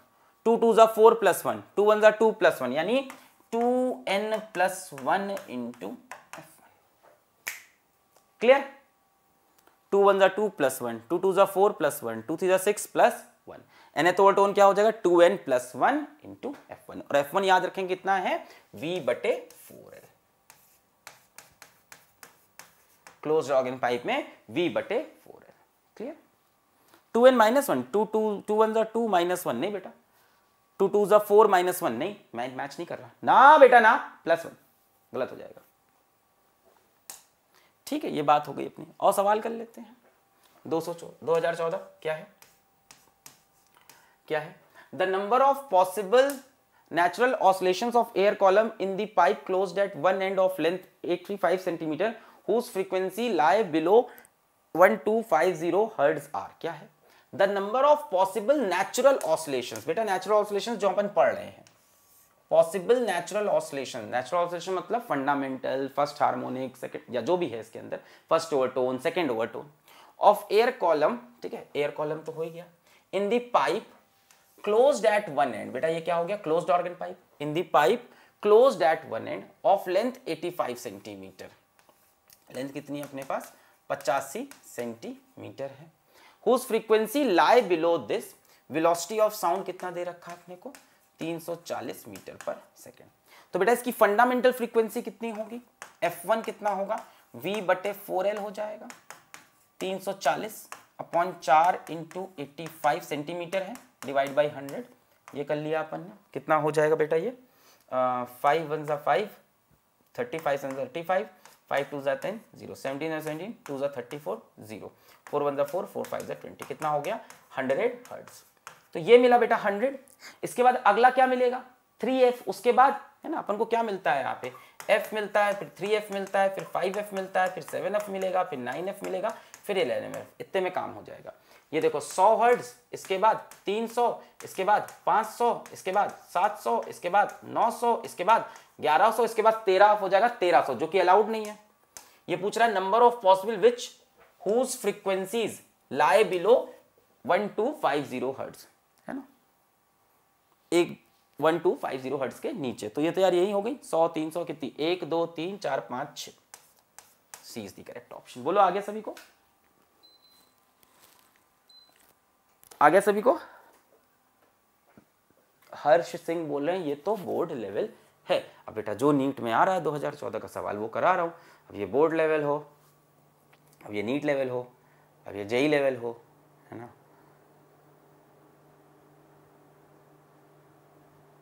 two two जा four plus one two one जा टू प्लस वन यानी two N plus one into clear two one ज़ा two plus one two two ज़ा four plus one two three ज़ा six plus one nth over तो tone क्या हो जाएगा two N plus one into F one और F one याद रखें कितना है वी बटे four N close in pipe में वी बटे four N clear two N minus one two two two one ज़ा टू माइनस वन नहीं बेटा टू टू ज़ा फोर माइनस वन नहीं मैच नहीं कर रहा ना बेटा ना प्लस वन गलत हो जाएगा ठीक है ये बात हो गई अपनी और सवाल कर लेते हैं दो सौ दो हजार चौदह क्या है क्या है the number of possible natural oscillation of air column in the pipe close at one end of length eight three five centimetre whose frequency lie below one two five zero hertz are क्या है the number of possible natural oscillation बेटा natural oscillation जो अपन पढ़ रहे हैं possible natural oscillation natural oscillation मतलब fundamental first harmonic second या जो भी है इसके अंदर first overtone second overtone of air column ठीक है एयर कॉलम तो हो ही गया in the pipe close at one end बेटा ये क्या हो गया close organ pipe in the pipe close at one end of length 85 centimetre length कितनी है अपने पास पचासी सेंटीमीटर है whose frequency lie below this velocity of sound कितना दे रखा है अपने को 340 मीटर पर सेकेंड तो बेटा इसकी फंडामेंटल फ्रीक्वेंसी कितनी होगी F1 कितना होगा V बटे फोर हो जाएगा 340 अपॉन चार इंटू एट्टी सेंटीमीटर है डिवाइड बाई 100 ये कर लिया अपन ने कितना हो जाएगा बेटा ये फाइव वन ज़ा फाइव थर्टी फाइव सन थर्टी फाइव फाइव टू ज़ा टेन जीरो सेवनटीन या सेवनटीन टू ज़ा thirty four zero four one ज़ा फोर फोर फाइव ज़ा ट्वेंटी कितना हो गया हंड्रेड हर्ट्स तो ये मिला बेटा हंड्रेड इसके बाद अगला क्या मिलेगा थ्री एफ उसके बाद है ना अपन को क्या मिलता है यहाँ पे एफ मिलता है फिर थ्री एफ मिलता है फिर फाइव एफ मिलता है फिर सेवन एफ मिलेगा फिर नाइन एफ मिलेगा फिर इलेवन एफ इतने में काम हो जाएगा ये देखो सौ हर्ड इसके बाद तीन सौ इसके बाद पाँच सौ इसके बाद सात सौ इसके बाद नौ सौ इसके बाद ग्यारह सौ इसके बाद तेरह हो जाएगा तेरह सौ जो कि अलाउड नहीं है ये पूछ रहा है number of possible which whose frequencies lie below one two five zero hertz एक one two five zero hertz के नीचे तो ये तैयार तो यही हो गई सौ तीन सौ कितनी एक दो तीन चार पांच छ C is the correct option बोलो आगे सभी को आगे सभी को हर्ष सिंह बोल रहे हैं ये तो बोर्ड लेवल है अब बेटा जो नीट में आ रहा है 2014 का सवाल वो करा रहा हूं अब ये बोर्ड लेवल हो अब ये नीट लेवल हो अब ये जेई लेवल e हो है ना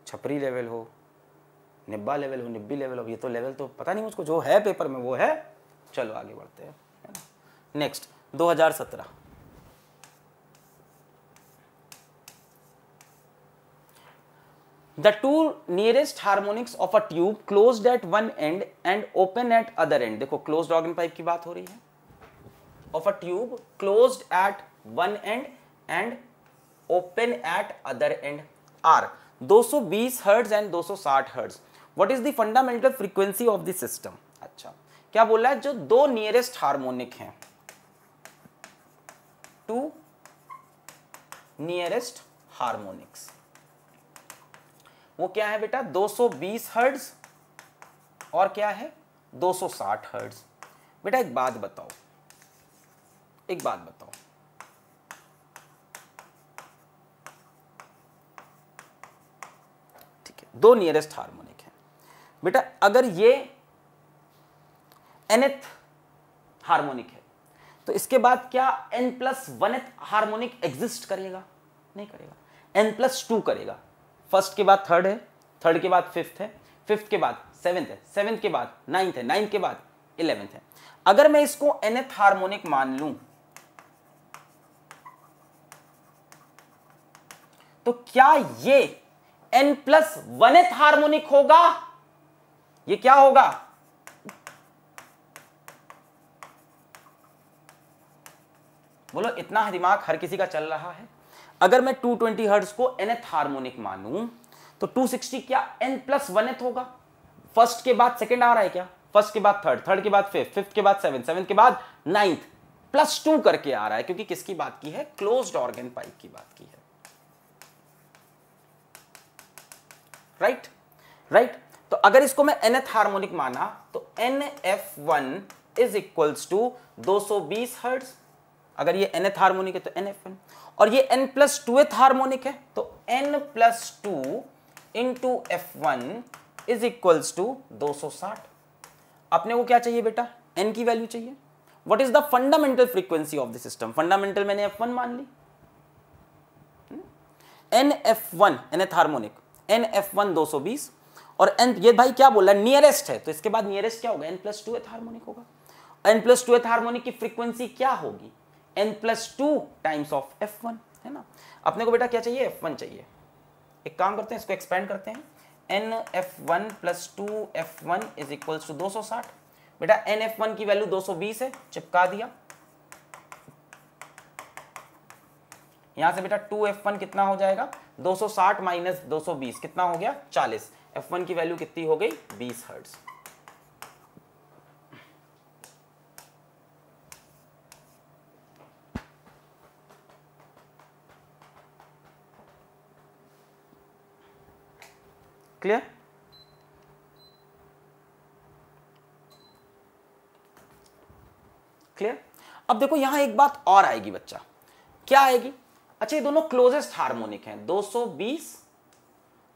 छपरी लेवल हो निब्बा लेवल हो निब्बी लेवल हो ये तो लेवल तो पता नहीं उसको जो है पेपर में वो है चलो आगे बढ़ते हैं next 2017 the two nearest harmonics of a tube close at one end and open at other end देखो क्लोज ऑर्गन पाइप की बात हो रही है of a tube close at one end and open at other end are 220 hertz and 260 hertz what is the fundamental frequency of the system अच्छा क्या बोला है जो दो नियरेस्ट हार्मोनिक हैं टू नियरेस्ट हार्मोनिक्स वो क्या है बेटा 220 हर्ट्ज और क्या है 260 हर्ट्ज बेटा एक बात बताओ एक बात बताओ दो नियरेस्ट हार्मोनिक हैं बेटा अगर ये एनथ हार्मोनिक है तो इसके बाद क्या N plus oneth harmonic exist करेगा नहीं करेगा एन प्लस टू करेगा फर्स्ट के बाद थर्ड है थर्ड के बाद फिफ्थ है फिफ्थ के बाद सेवेंथ है सेवेंथ के बाद नाइन्थ है नाइन्थ के बाद इलेवेंथ है अगर मैं इसको एनथ हार्मोनिक मान लू तो क्या ये एन प्लस वनेथ हार्मोनिक होगा ये क्या होगा बोलो इतना दिमाग हर किसी का चल रहा है अगर मैं 220 ट्वेंटी हर्ट्स को एथ हार्मोनिक मानूं तो 260 क्या एन प्लस वनेथ होगा फर्स्ट के बाद सेकंड आ रहा है क्या फर्स्ट के बाद थर्ड थर्ड के बाद फिफ्थ फिफ्थ के बाद सेवन सेवन के बाद नाइन्थ प्लस टू करके आ रहा है क्योंकि किसकी बात की है क्लोज्ड ऑर्गन पाइप की बात की है राइट राइट तो अगर इसको मैं एनएथ हार्मोनिक माना तो N F one is equals to दो बीस हर्ट्स अगर ये एथ हार्मोनिक है तो एन एफ वन और ये N plus two th harmonic है तो N plus two into F one is equals to दो साठ अपने को क्या चाहिए बेटा एन की वैल्यू चाहिए what is the fundamental frequency of the system fundamental मैंने एफ वन मान ली N F one N th harmonic N F one दो सौ बीस और एन ये भाई क्या बोल रहा है नियरेस्ट है तो इसके बाद नियरेस्ट क्या होगा N plus two th harmonic होगा N plus two th harmonic की फ्रीक्वेंसी क्या होगी N plus two times of F one है ना अपने को बेटा क्या चाहिए एफ वन चाहिए एक काम करते हैं इसको एक्सपेंड करते हैं N F one plus two F one is equals to दो सौ साठ बेटा एन एफ वन की वैल्यू दो सौ बीस है चिपका दिया यहाँ से बेटा टू एफ वन कितना हो जाएगा 260 सौ साठ माइनस दो कितना हो गया 40 एफ वन की वैल्यू कितनी हो गई 20 हर्ट्स क्लियर क्लियर अब देखो यहां एक बात और आएगी बच्चा क्या आएगी अच्छा ये दोनों क्लोजेस्ट हार्मोनिक हैं 220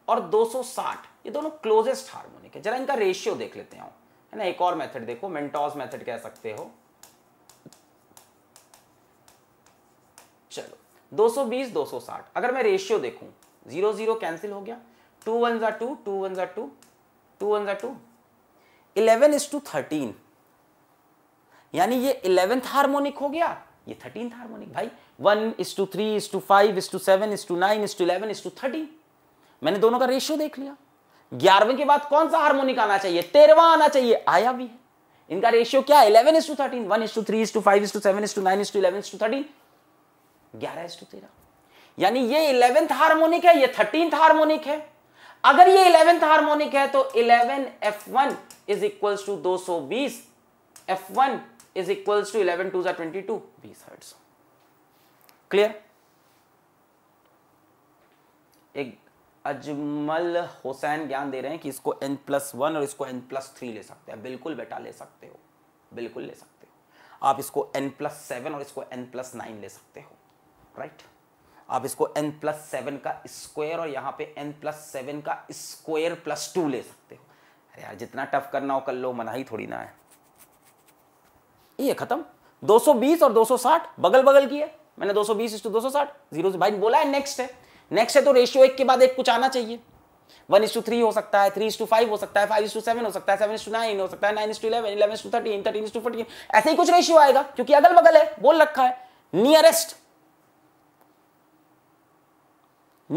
और 260 ये दोनों क्लोजेस्ट हार्मोनिक है जरा इनका रेशियो देख लेते हैं है ना एक और मेथड देखो मेंटॉस मेथड कह सकते हो चलो 220 260 अगर मैं रेशियो देखूं जीरो जीरो कैंसिल हो गया टू वन ज़ा टू टू वन ज़ा टू टू वन ज़ा two eleven is to thirteen यानी ये इलेवेंथ हार्मोनिक हो गया ये थर्टीन हार्मोनिक भाई one is to three is to five is to seven is to nine is to eleven is to thirty मैंने दोनों का रेशियो देख लिया ग्यारहवें के बाद कौन सा हार्मोनिक आना चाहिए तेरहवा आना चाहिए आया भी है इनका रेशियो क्या eleven is to thirteen one is to three is to five is to seven is to nine is to eleven is to thirteen ग्यारह इज टू तेरह यानी ये इलेवेंथ हार्मोनिक है ये थर्टींथ हार्मोनिक है अगर ये इलेवेंथ हार्मोनिक है तो eleven F one is equals to दो सौ बीस F one is equals to eleven two जो ट्वेंटी टू बीस हर्ट्स क्लियर एक अजमल हुसैन ज्ञान दे रहे हैं कि इसको एन प्लस वन और इसको एन प्लस थ्री ले सकते हैं बिल्कुल बेटा ले सकते हो बिल्कुल ले सकते हो आप इसको एन प्लस सेवन और इसको एन प्लस नाइन ले सकते हो राइट आप इसको एन प्लस सेवन का स्क्वायर और यहाँ पे एन प्लस सेवन का स्क्वायर प्लस टू ले सकते हो अरे यार जितना टफ करना हो कर लो मना ही थोड़ी ना है ये खत्म 220 और 260 बगल बगल की है मैंने 220 सौ टू दो जीरो से भाई बोला है नेक्स्ट है नेक्स्ट है तो रेशियो एक के बाद एक कुछ आना चाहिए वन इस टू थ्री हो सकता है थ्री इस टू फाइव हो सकता है फाइव इस टू सेवन हो सकता है सेवन इस टू नाइन हो सकता है nine is to eleven eleven is to thirteen thirteen is to fourteen ऐसे ही कुछ रेशियो आएगा क्योंकि अगल बगल है बोल रखा है नियरेस्ट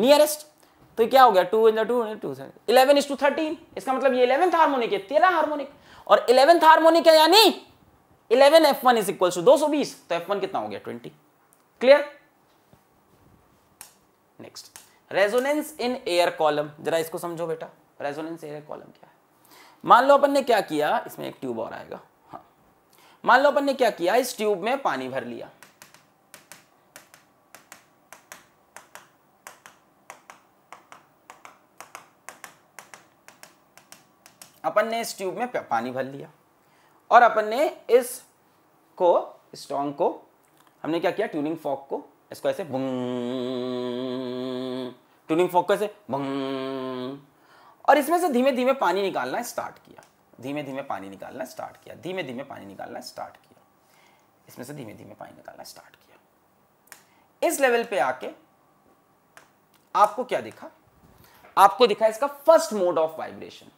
नियरेस्ट तो क्या हो गया टू इंजा two two eleven is to thirteen इसका मतलब ये इलेवंथ हार्मोनिक है तेरह हार्मोनिक और इलेवेंथ हार्मोनिक है यानी eleven F one is equal to दो सौ बीस तो एफ वन कितना हो गया twenty clear next resonance in air column जरा इसको समझो बेटा रेजोनेंस एयर कॉलम क्या है मान लो अपन ने क्या किया इसमें एक ट्यूब और आएगा हाँ मान लो अपन ने क्या किया इस ट्यूब में पानी भर लिया अपन ने इस ट्यूब में पानी भर लिया और अपन ने इस को स्टोंग को हमने क्या किया ट्यूनिंग फॉक को इसको ऐसे बुंग ट्यूनिंग फॉक को ऐसे बुंग और इसमें से धीमे धीमे पानी निकालना स्टार्ट किया धीमे धीमे पानी निकालना स्टार्ट किया धीमे धीमे पानी निकालना स्टार्ट किया इसमें से धीमे धीमे पानी निकालना स्टार्ट किया इस लेवल पे आके आपको क्या दिखा आपको दिखा इसका फर्स्ट मोड ऑफ वाइब्रेशन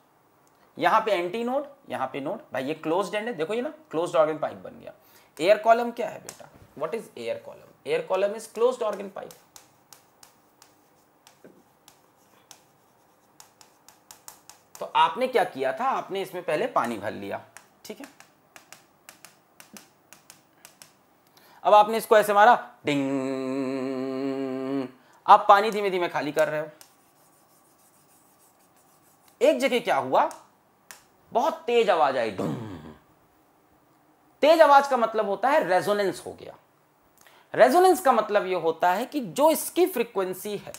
यहां पे एंटी नोड यहां पे नोड भाई ये क्लोज्ड एंड है देखो ये ना क्लोज्ड ऑर्गन पाइप बन गया एयर कॉलम क्या है बेटा what is air column air column is closed organ pipe तो आपने क्या किया था आपने इसमें पहले पानी भर लिया ठीक है अब आपने इसको ऐसे मारा डिंग आप पानी धीमे धीमे खाली कर रहे हो एक जगह क्या हुआ बहुत तेज आवाज आई डुम तेज आवाज का मतलब होता है रेजोनेंस हो गया रेजोनेंस का मतलब यह होता है कि जो इसकी फ्रीक्वेंसी है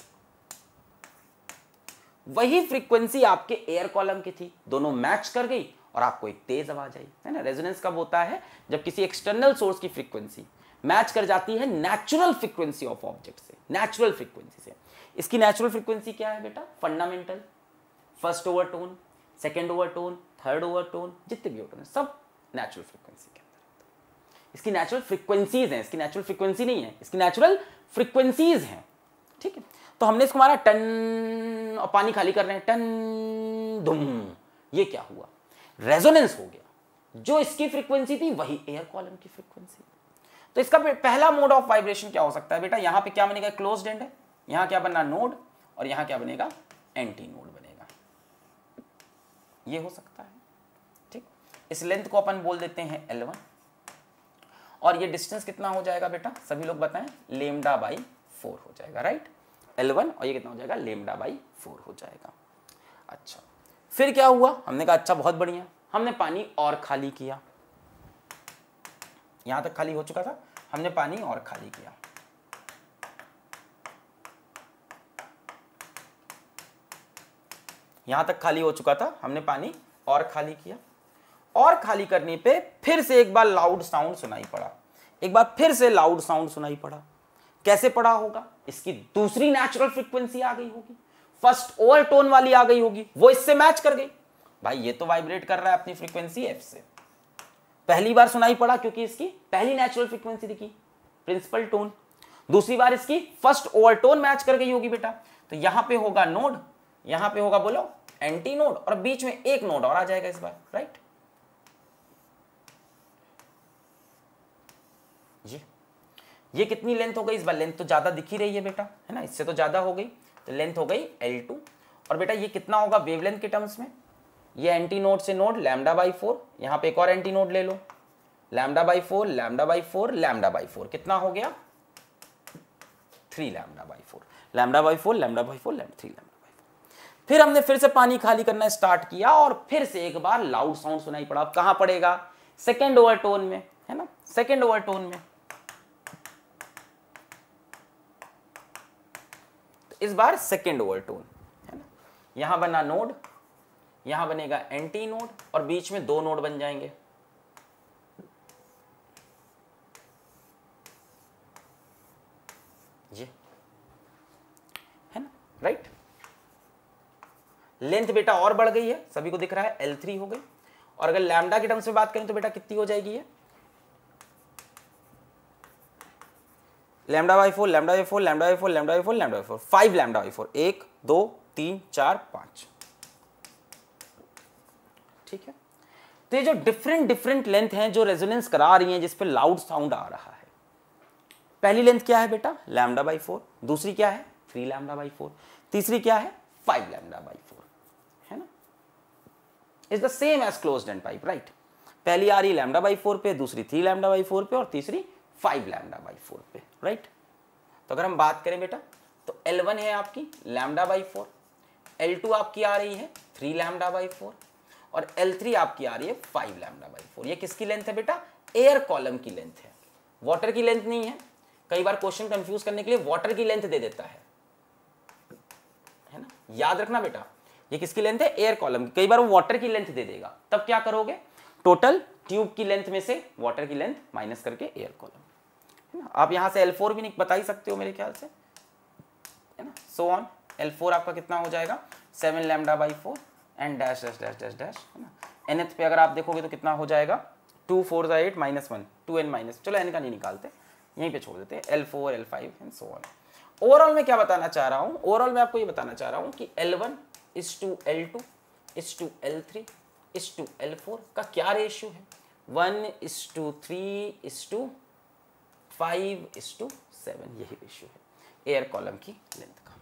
वही फ्रीक्वेंसी आपके एयर कॉलम की थी दोनों मैच कर गई और आपको एक तेज आवाज आई है ना रेजोनेंस कब होता है जब किसी एक्सटर्नल सोर्स की फ्रीक्वेंसी मैच कर जाती है नेचुरल फ्रीक्वेंसी ऑफ ऑब्जेक्ट से नेचुरल फ्रीक्वेंसी से इसकी नेचुरल फ्रीक्वेंसी क्या है बेटा fundamental first overtone second overtone third overtone जितने भी ओवर टोन सब नेचुरल फ्रीक्वेंसी इसकी नेचुरल फ्रिक्वेंसीज हैं इसकी नेचुरल फ्रिक्वेंसी नहीं है इसकी नेचुरल फ्रिक्वेंसीज हैं ठीक है तो हमने इसको मारा टन और पानी खाली कर रहे हैं टन धुम ये क्या हुआ रेजोनेंस हो गया जो इसकी फ्रिक्वेंसी थी वही एयर कॉलम की फ्रिक्वेंसी तो इसका पहला मोड ऑफ वाइब्रेशन क्या हो सकता है बेटा यहां पे क्या बनेगा क्लोज एंड है यहां क्या बनना नोड और यहां क्या बनेगा एंटी नोड बनेगा ये हो सकता है ठीक इस लेंथ को अपन बोल देते हैं एलवन और ये डिस्टेंस कितना हो जाएगा बेटा सभी लोग बताएं लेमडा बाई फोर हो जाएगा राइट एल वन और ये कितना हो जाएगा लेमडा बाई फोर हो जाएगा अच्छा फिर क्या हुआ हमने कहा अच्छा बहुत बढ़िया हमने पानी और खाली किया यहां तक खाली हो चुका था हमने पानी और खाली किया यहां तक खाली हो चुका था हमने पानी और खाली किया और खाली करने पे फिर से एक बार लाउड साउंड सुनाई पड़ा एक बार फिर से लाउड साउंड सुनाई पड़ा कैसे पड़ा होगा इसकी दूसरी नेचुरल फ्रीक्वेंसी आ गई होगी फर्स्ट ओवर टोन वाली आ गई होगी वो इससे मैच कर गई भाई ये तो वाइब्रेट कर रहा है अपनी फ्रीक्वेंसी एफ से पहली बार सुनाई पड़ा क्योंकि इसकी पहली नेचुरल फ्रीक्वेंसी दिखी प्रिंसिपल टोन दूसरी बार इसकी फर्स्ट ओवर टोन मैच कर गई होगी बेटा तो यहां पे होगा नोड यहां पे होगा बोलो एंटी नोड और बीच में एक नोड और आ जाएगा इस बार राइट ये कितनी लेंथ हो गई इस बार लेंथ तो ज़्यादा दिख ही रही है बेटा है ना इससे तो ज़्यादा हो गई तो लेंथ हो गई एल टू और बेटा ये कितना होगा वेवलेंथ के टर्म्स में ये एंटी नोड से नोड लैमडा बाई फोर यहाँ पे एक और एंटी नोड ले लो lambda by four lambda by four lambda by four कितना हो गया three lambda by four lambda by four lambda by four लैम थ्री लैमडा बाई फोर फिर हमने फिर से पानी खाली करना स्टार्ट किया और फिर से एक बार लाउड साउंड सुनाई पड़ा कहाँ पड़ेगा सेकेंड ओवर टोन में है ना सेकेंड ओवर टोन में इस बार सेकेंड ओवर टोन है ना यहाँ बना नोड यहाँ बनेगा एंटी नोड और बीच में दो नोड बन जाएंगे ये है ना राइट लेंथ बेटा और बढ़ गई है सभी को दिख रहा है L3 हो गई और अगर लैमडा के टर्म्स में बात करें तो बेटा कितनी हो जाएगी है? Lambda by four lambda by four lambda by four lambda by four lambda by four five lambda by four एक दो तीन चार पांच ठीक है तो ये जो डिफरेंट डिफरेंट लेंथ हैं जो रेजोनेंस करा रही हैं जिस पे लाउड साउंड आ रहा है पहली लेंथ क्या है बेटा लैमडा बाई फोर दूसरी क्या है थ्री लैमडा बाई फोर तीसरी क्या है फाइव लैमडा बाई फोर है ना is the same as close end pipe right पहली आ रही लैमडा बाई फोर पे दूसरी थ्री लैमडा बाई फोर पे और तीसरी फाइव लैमडा बाई फोर पे राइट तो अगर हम बात करें बेटा तो एल वन है आपकी lambda by four L two आपकी आ रही है थ्री लैमडा बाई फोर और एल थ्री आपकी आ रही है फाइव लैमडा बाई फोर यह किसकी लेंथ है बेटा एयर कॉलम की लेंथ है वाटर की लेंथ नहीं है कई बार क्वेश्चन कंफ्यूज करने के लिए वाटर की लेंथ दे देता है है ना याद रखना बेटा ये किसकी लेंथ है एयर कॉलम की कई बार वो वाटर की लेंथ दे देगा तब क्या करोगे टोटल ट्यूब की लेंथ में से वाटर की लेंथ माइनस करके एयर कॉलम आप यहां से L4 भी नहीं बता ही सकते हो मेरे ख्याल से है ना सो ऑन L4 आपका कितना हो जाएगा seven lambda by four and dash dash dash dash dash है ना एन पे अगर आप देखोगे तो कितना हो जाएगा टू फोर ज़ा eight minus one two N minus चलो एन का नहीं निकालते यहीं पे छोड़ देते L four L five and so on overall मैं क्या बताना चाह रहा हूँ ओवरऑल मैं आपको ये बताना चाह रहा हूँ कि L one is to L two is to L three is to L four का क्या रेशियो है one is to three is to five is to seven यही रेशियो है एयर कॉलम की लेंथ का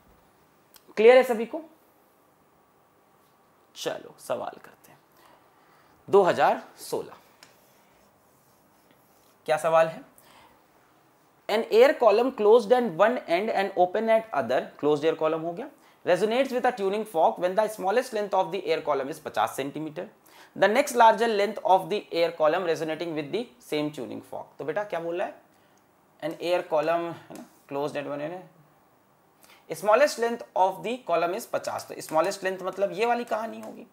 क्लियर है सभी को चलो सवाल करते हैं 2016 क्या सवाल है N air column close end one end and open at other close air column हो गया resonates with a tuning fork when the smallest length of the air column is 50 centimetre the next larger length of the air column resonating with the same tuning fork तो बेटा क्या बोल रहा है N air column है ना close डेट बने smallest length of the column is पचास तो स्मॉलेस्ट लेंथ मतलब ये वाली कहानी होगी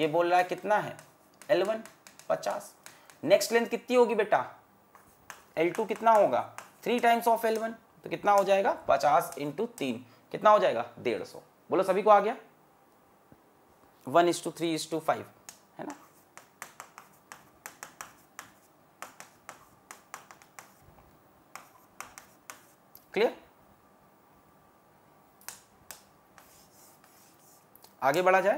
ये बोल रहा है कितना है L1 50 नेक्स्ट लेंथ कितनी होगी बेटा L2 कितना होगा थ्री टाइम्स ऑफ L1 तो कितना हो जाएगा 50 इंटू तीन कितना हो जाएगा डेढ़ सौ बोलो सभी को आ गया one is to three is to five clear आगे बढ़ा जाए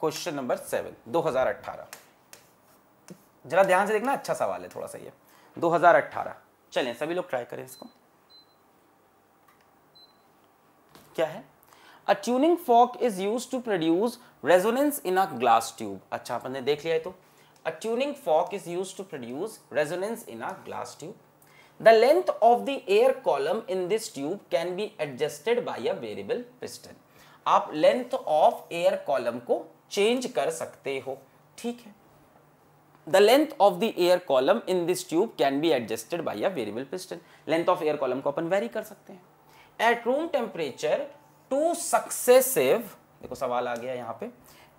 क्वेश्चन नंबर सेवन 2018 जरा ध्यान से देखना अच्छा सवाल है थोड़ा सा ये 2018 चलें सभी लोग ट्राई करें इसको क्या है a tuning fork is used to produce resonance in a glass tube अच्छा अपन ने देख लिया है तो a tuning fork is used to produce resonance in a glass tube the length of the air column in this tube can be adjusted by a variable piston आप length of air column को change कर सकते हो ठीक है the length of the air column in this tube can be adjusted by a variable piston length of air column को अपन vary कर सकते हैं at room temperature two successive देखो सवाल आ गया यहां पे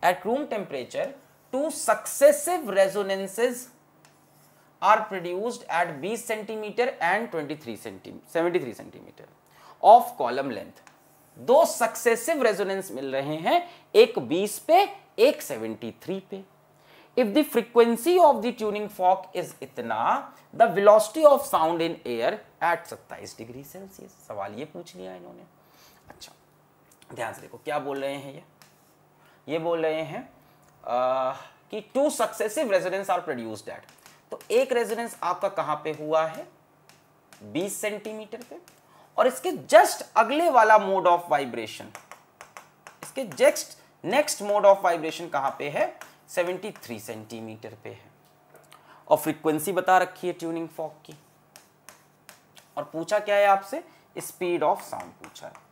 at room temperature two successive resonances are produced at 20 centimetre and 23 centimetre 73 centimetre of column length दो सक्सेसिव रेजोनेंस मिल रहे हैं एक 20 पे एक 73 पे if the frequency of the tuning fork is इतना the velocity of sound in air at 27 degree Celsius सवाल ये पूछ लिया इन्होंने अच्छा ध्यान से देखो क्या बोल रहे हैं ये ये बोल रहे हैं कि two successive resonance are produce that तो एक रेजिडेंस आपका कहां पे हुआ है 20 सेंटीमीटर पे और इसके जस्ट अगले वाला मोड ऑफ वाइब्रेशन इसके just next mode of vibration कहां पे है 73 सेंटीमीटर पे है और फ्रीक्वेंसी बता रखी है ट्यूनिंग फॉक की और पूछा क्या है आपसे स्पीड ऑफ साउंड पूछा है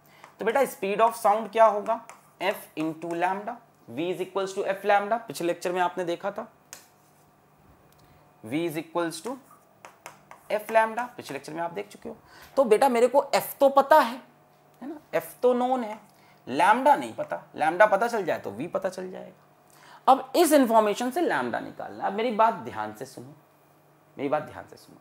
तो बेटा स्पीड ऑफ साउंड क्या होगा F into lambda V is equals to F lambda पिछले लेक्चर में आपने देखा था V is equals to F lambda पिछले लेक्चर में आप देख चुके हो तो बेटा मेरे को एफ तो पता है है ना एफ तो नोन है लैमडा नहीं पता लैमडा पता चल जाए तो वी पता चल जाएगा अब इस इंफॉर्मेशन से लैमडा निकालना अब मेरी बात ध्यान से सुनो मेरी बात ध्यान से सुनो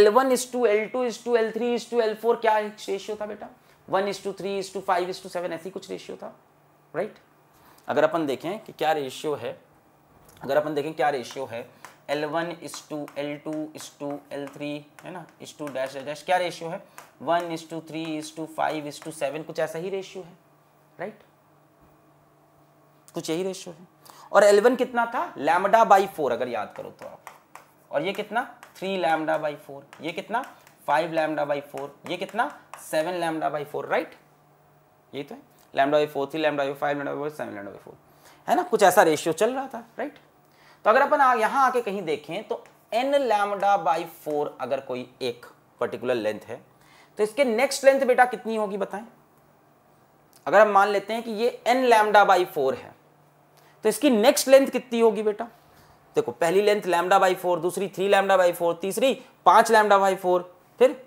L1 one is to L two is to L three is to L four क्या रेशियो था बेटा one is to three is to five is to seven ऐसी कुछ रेशियो था राइट right? अगर अपन देखें कि क्या रेशियो है अगर अपन देखें क्या रेशियो है L one is to L two is to L three है ना इज टू डैश डैश क्या रेशियो है one is to three is to five is to seven कुछ ऐसा ही रेशियो है राइट कुछ यही रेशियो है और एल वन कितना था लैमडा बाई फोर अगर याद करो तो आप और ये कितना थ्री लैमडा बाई फोर ये कितना फाइव लैमडा बाई फोर ये कितना seven lambda by four right यही तो है lambda by four three lambda by five lambda by seven lambda by four है ना कुछ ऐसा रेशियो चल रहा था राइट तो अगर अपन यहाँ आके कहीं देखें तो एन लैमडा बाई फोर अगर कोई एक पर्टिकुलर लेंथ है तो इसके नेक्स्ट लेंथ बेटा कितनी होगी बताएं अगर हम मान लेते हैं कि ये एन लैमडा बाई फोर है तो इसकी नेक्स्ट लेंथ कितनी होगी बेटा देखो पहली लेंथ लैमडा बाई फोर दूसरी थ्री लैमडा बाई फोर तीसरी पांच लैमडा बाई फोर फिर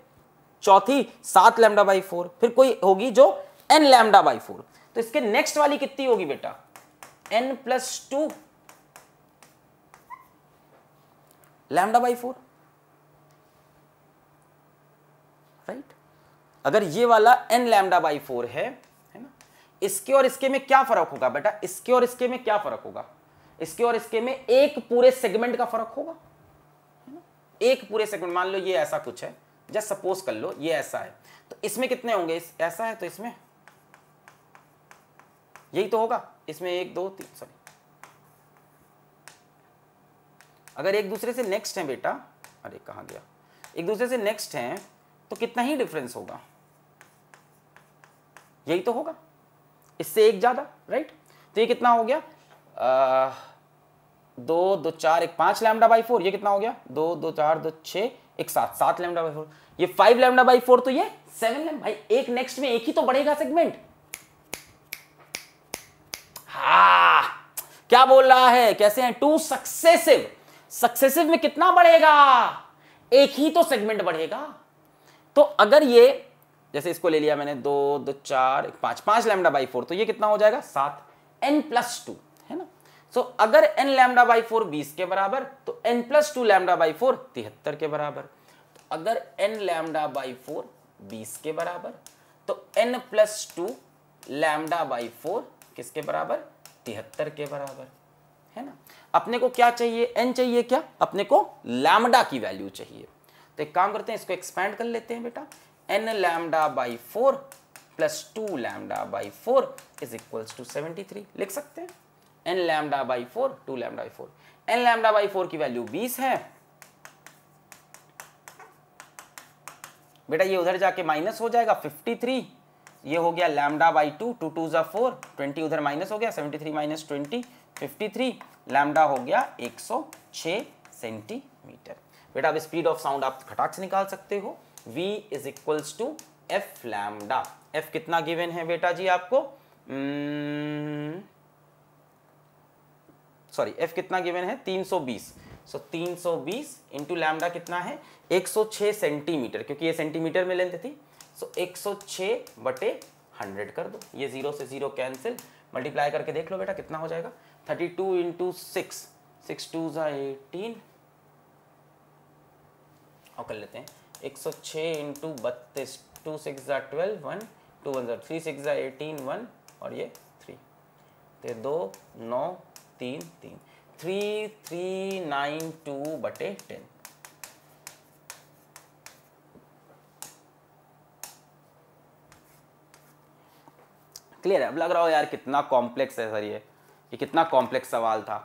चौथी सात लैमडा बाई फोर फिर कोई होगी जो एन लैमडा बाई फोर तो इसके नेक्स्ट वाली कितनी होगी बेटा N plus two lambda by four right अगर ये वाला एन लैमडा बाई फोर है है ना इसके और इसके में क्या फर्क होगा बेटा इसके और इसके में क्या फर्क होगा इसके और इसके में एक पूरे सेगमेंट का फर्क होगा एक पूरे सेगमेंट मान लो ये ऐसा कुछ है जस्ट सपोज कर लो ये ऐसा है तो इसमें कितने होंगे इस, ऐसा है तो इसमें यही तो होगा इसमें एक दो तीन सॉरी अगर एक दूसरे से नेक्स्ट है बेटा अरे कहा गया एक दूसरे से नेक्स्ट है तो कितना ही डिफरेंस होगा यही तो होगा इससे एक ज़्यादा राइट तो ये कितना हो गया आ, दो दो चार एक पांच लैमडा बाई फोर ये कितना हो गया दो दो चार दो छः एक साथ सात लेमडा बाई फोर ये फाइव लेमडा बाई फोर तो ये सेवन लेम भाई एक नेक्स्ट में एक ही तो बढ़ेगा सेगमेंट हा क्या बोल रहा है कैसे हैं टू सक्सेसिव सक्सेसिव में कितना बढ़ेगा एक ही तो सेगमेंट बढ़ेगा तो अगर ये जैसे इसको ले लिया मैंने दो दो चार एक पांच पांच लेमडा बाई फोर तो ये कितना हो जाएगा सात एन प्लस टू है ना सो अगर एन लैमडा बाई फोर बीस के बराबर तो N plus two lambda by four तिहत्तर के बराबर तो अगर एन लैमडा बाई फोर बीस के बराबर तो N plus two lambda by four किसके बराबर तिहत्तर के बराबर है ना अपने को क्या चाहिए एन चाहिए क्या अपने को लैमडा की वैल्यू चाहिए तो एक काम करते हैं इसको एक्सपैंड कर लेते हैं बेटा N lambda by four plus two lambda by four is equals to seventy three लिख सकते हैं N lambda by four two lambda by four N lambda by four की वैल्यू बीस है बेटा ये उधर जाके माइनस हो जाएगा फिफ्टी थ्री ये हो गया lambda by two two two जो फोर ट्वेंटी उधर माइनस हो गया seventy three minus twenty fifty three lambda हो गया एक सौ छः सेंटीमीटर बेटा अब स्पीड ऑफ साउंड आप खटाक से निकाल सकते हो v is equals to F lambda F कितना गिवेन है बेटा जी आपको hmm, सॉरी एफ कितना गिवन है 320 सो so, 320 सौ इंटू लैमडा कितना है 106 सेंटीमीटर क्योंकि ये सेंटीमीटर में लेंथ थी सो so, 106 बटे 100 कर दो ये जीरो से जीरो कैंसिल मल्टीप्लाई करके देख लो बेटा कितना हो जाएगा 32 two into six six two जटीन और कर लेते हैं 106 सौ छः इंटू बत्तीस टू सिक्स ज़ा ट्वेल्व वन टू वन ज़ा थ्री सिक्स ज़ा एटीन वन और ये थ्री तो दो नौ तीन तीन थ्री थ्री नाइन टू बटे टेन क्लियर है अब लग रहा हो यार कितना कॉम्प्लेक्स है सर ये ये कितना कॉम्प्लेक्स सवाल था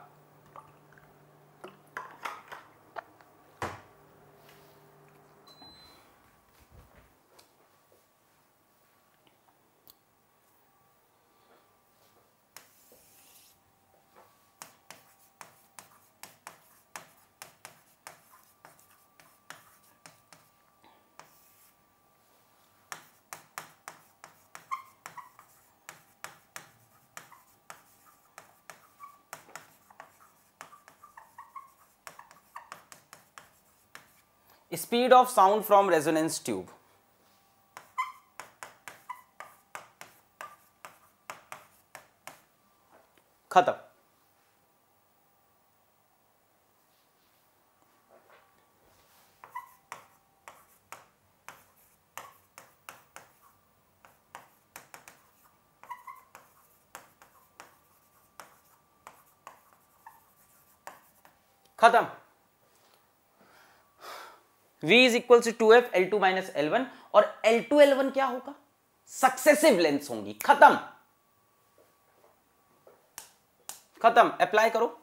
speed of sound from resonance tube खत्म खत्म v is equal to two F L two minus L one और एल टू एल वन क्या होगा सक्सेसिव लेंथ होंगी खत्म खत्म अप्लाई करो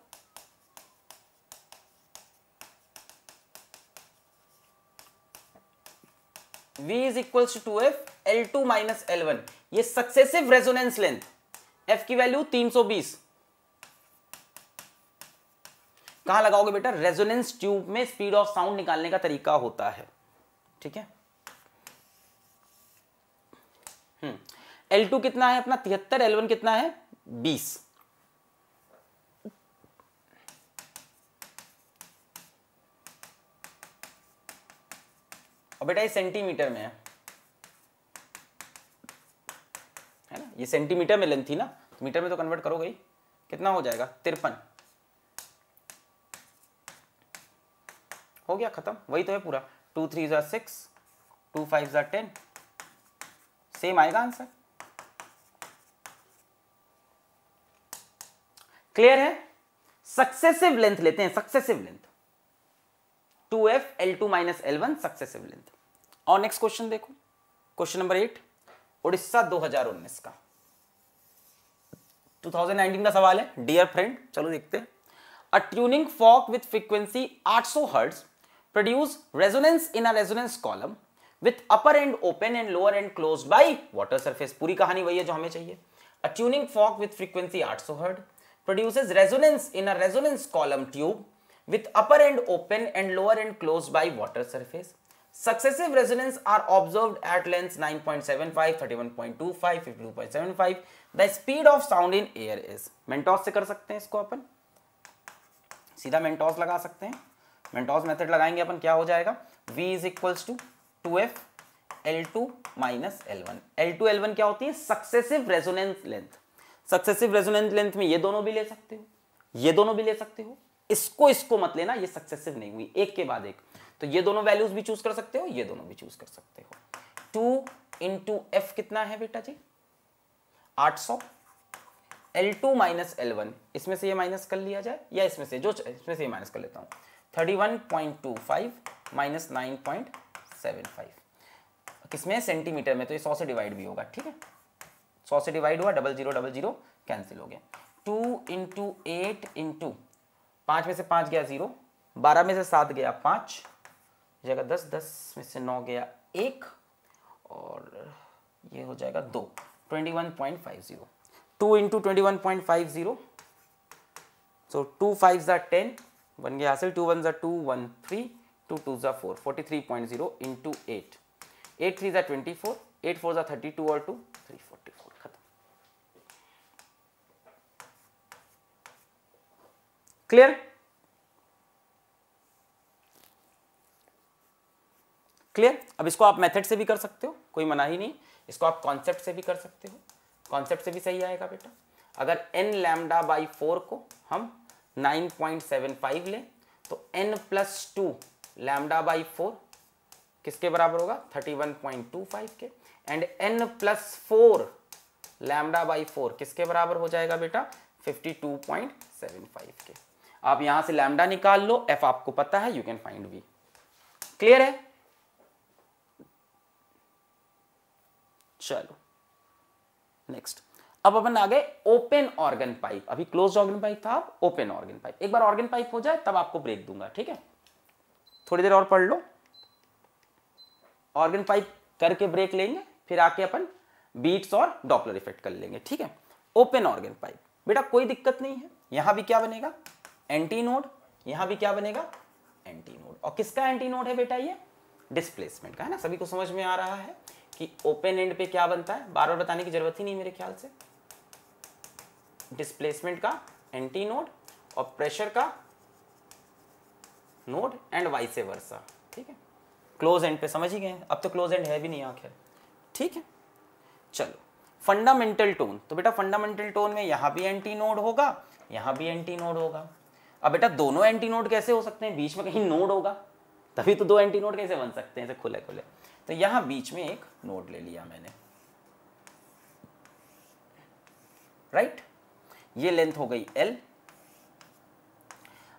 v is equal to two F L two minus L one ये सक्सेसिव रेजोनेंस लेंथ f की value 320 कहां लगाओगे बेटा रेजोनेंस ट्यूब में स्पीड ऑफ साउंड निकालने का तरीका होता है ठीक है एल हम्म। टू कितना है अपना तिहत्तर एल वन कितना है बीस और बेटा ये सेंटीमीटर में है है ना ये सेंटीमीटर में लेंथ थी ना मीटर में तो कन्वर्ट करोगे कितना हो जाएगा तिरपन हो गया खत्म वही तो है पूरा टू थ्री ज़ा सिक्स टू फाइव ज़ा टेन सेम आएगा आंसर क्लियर है सक्सेसिव लेंथ लेते हैं successive length two F L two minus L one successive length और नेक्स्ट क्वेश्चन देखो क्वेश्चन नंबर एट उड़ीसा 2019 का 2019 का सवाल है डियर फ्रेंड चलो देखते हैं a tuning fork with frequency 800 hertz produce resonance in a resonance column with upper end open and lower end closed by water surface puri kahani wahi hai jo hame chahiye a tuning fork with frequency 800 hertz produces resonance in a resonance column tube with upper end open and lower end closed by water surface successive resonance are observed at lengths 9.75 31.25 52.75 the speed of sound in air is mentos se kar sakte hain isko apan seedha mentos laga sakte hain वेंटॉस method लगाएंगे अपन क्या हो जाएगा v is equals to two F L two minus L one l two L one क्या होती है successive resonance length successive resonance length में ये दोनों भी ले सकते हो ये दोनों भी ले सकते हो इसको इसको मत लेना ये सक्सेसिव नहीं हुई एक के बाद एक तो ये दोनों वैल्यूज भी चूज कर सकते हो ये दोनों भी चूज कर सकते हो टू इंटू एफ कितना है बेटा जी आठ सौ l two minus L one इसमें से ये माइनस कर लिया जाए या इसमें से जो इसमें से माइनस कर लेता हूं 31.25 minus nine point seven five किसमें सेंटीमीटर में तो ये सौ से डिवाइड भी होगा ठीक है सौ से डिवाइड हुआ double zero double zero cancel हो गया टू इंटू एट इंटू पाँच में से पाँच गया जीरो बारह में से सात गया पाँच जगह दस दस में से नौ गया एक और ये हो जाएगा दो twenty one point five zero two into twenty one point five zero so two five ten बन गया हासिल टू वन जो two one three two two जो four forty three point zero in two eight eight three जो twenty four eight four जो thirty two और two three forty four खत्म clear clear अब इसको आप मेथड से भी कर सकते हो कोई मना ही नहीं इसको आप कॉन्सेप्ट से भी कर सकते हो कॉन्सेप्ट से भी सही आएगा बेटा अगर एन लैमडा बाई फोर को हम 9.75 लें तो n plus two lambda by four किसके बराबर होगा 31.25 के and n plus four lambda by four किसके बराबर हो जाएगा बेटा 52.75 के आप यहां से लैमडा निकाल लो f आपको पता है you can find v clear है चलो नेक्स्ट अब अपन आ गए ओपन ऑर्गन पाइप अभी क्लोज ऑर्गन पाइप था ओपन ऑर्गन पाइप एक बार ऑर्गन पाइप हो जाए तब आपको ब्रेक दूंगा ठीक है थोड़ी देर और पढ़ लो ऑर्गन पाइप करके ब्रेक लेंगे फिर आके अपन बीट्स और डॉपलर इफेक्ट कर लेंगे ठीक है ओपन ऑर्गन पाइप बेटा कोई दिक्कत नहीं है यहां भी क्या बनेगा एंटी नोड यहां भी क्या बनेगा एंटी नोड और किसका एंटी नोड है बेटा ये डिस्प्लेसमेंट का है ना सभी को समझ में आ रहा है कि ओपन एंड पे क्या बनता है बार बार बताने की जरूरत ही नहीं मेरे ख्याल से डिस्प्लेसमेंट का एंटी नोड और प्रेशर का नोड एंड से वर्षा ठीक है क्लोज एंड पे समझ ही गए अब तो क्लोज एंड है भी नहीं आखिर ठीक है चलो फंडामेंटल टोन तो बेटा फंडामेंटल टोन में यहां भी एंटी नोड होगा यहां भी एंटी नोड होगा अब बेटा दोनों एंटी नोड कैसे हो सकते हैं बीच में कहीं नोड होगा तभी तो दो एंटी नोड कैसे बन सकते हैं खुले खुले तो यहां बीच में एक नोड ले लिया मैंने राइट right? ये लेंथ हो गई एल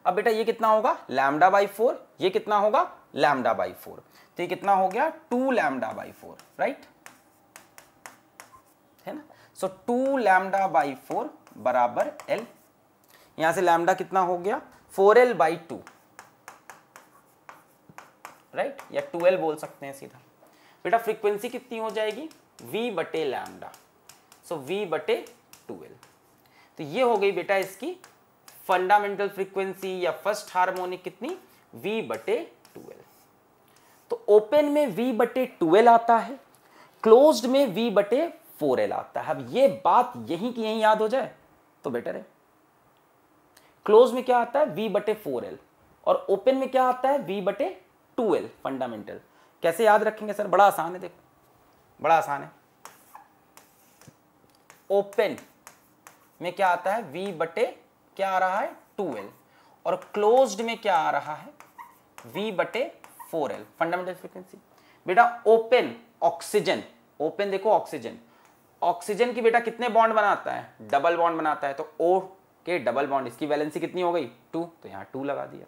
अब बेटा ये कितना होगा लैमडा बाई फोर ये कितना होगा लैमडा बाई फोर तो ये कितना हो गया two lambda by four right है ना so two lambda by four बराबर एल यहां से लैमडा कितना हो गया four l by two right या टू एल बोल सकते हैं सीधा बेटा फ्रीक्वेंसी कितनी हो जाएगी वी बटे लैमडा सो वी बटे टू एल तो ये हो गई बेटा इसकी फंडामेंटल फ्रीक्वेंसी या फर्स्ट हार्मोनिक कितनी v बटे टूवेल्व तो ओपन में v बटे टूवेल्व आता है क्लोज में v बटे फोर एल आता है अब ये बात यहीं की यहीं याद हो जाए तो बेटर है क्लोज में क्या आता है v बटे फोर एल और ओपन में क्या आता है v बटे टूवेल्व फंडामेंटल कैसे याद रखेंगे सर बड़ा आसान है देखो बड़ा आसान है ओपन में क्या आता है v बटे क्या आ रहा है 2l और क्लोज्ड में क्या आ रहा है v बटे 4l फंडामेंटल फ्रीक्वेंसी बेटा ओपन ऑक्सीजन ओपन देखो ऑक्सीजन ऑक्सीजन की बेटा कितने बॉन्ड बनाता है डबल बॉन्ड बनाता है तो ओ के डबल बॉन्ड इसकी वैलेंसी कितनी हो गई टू तो यहां टू लगा दिया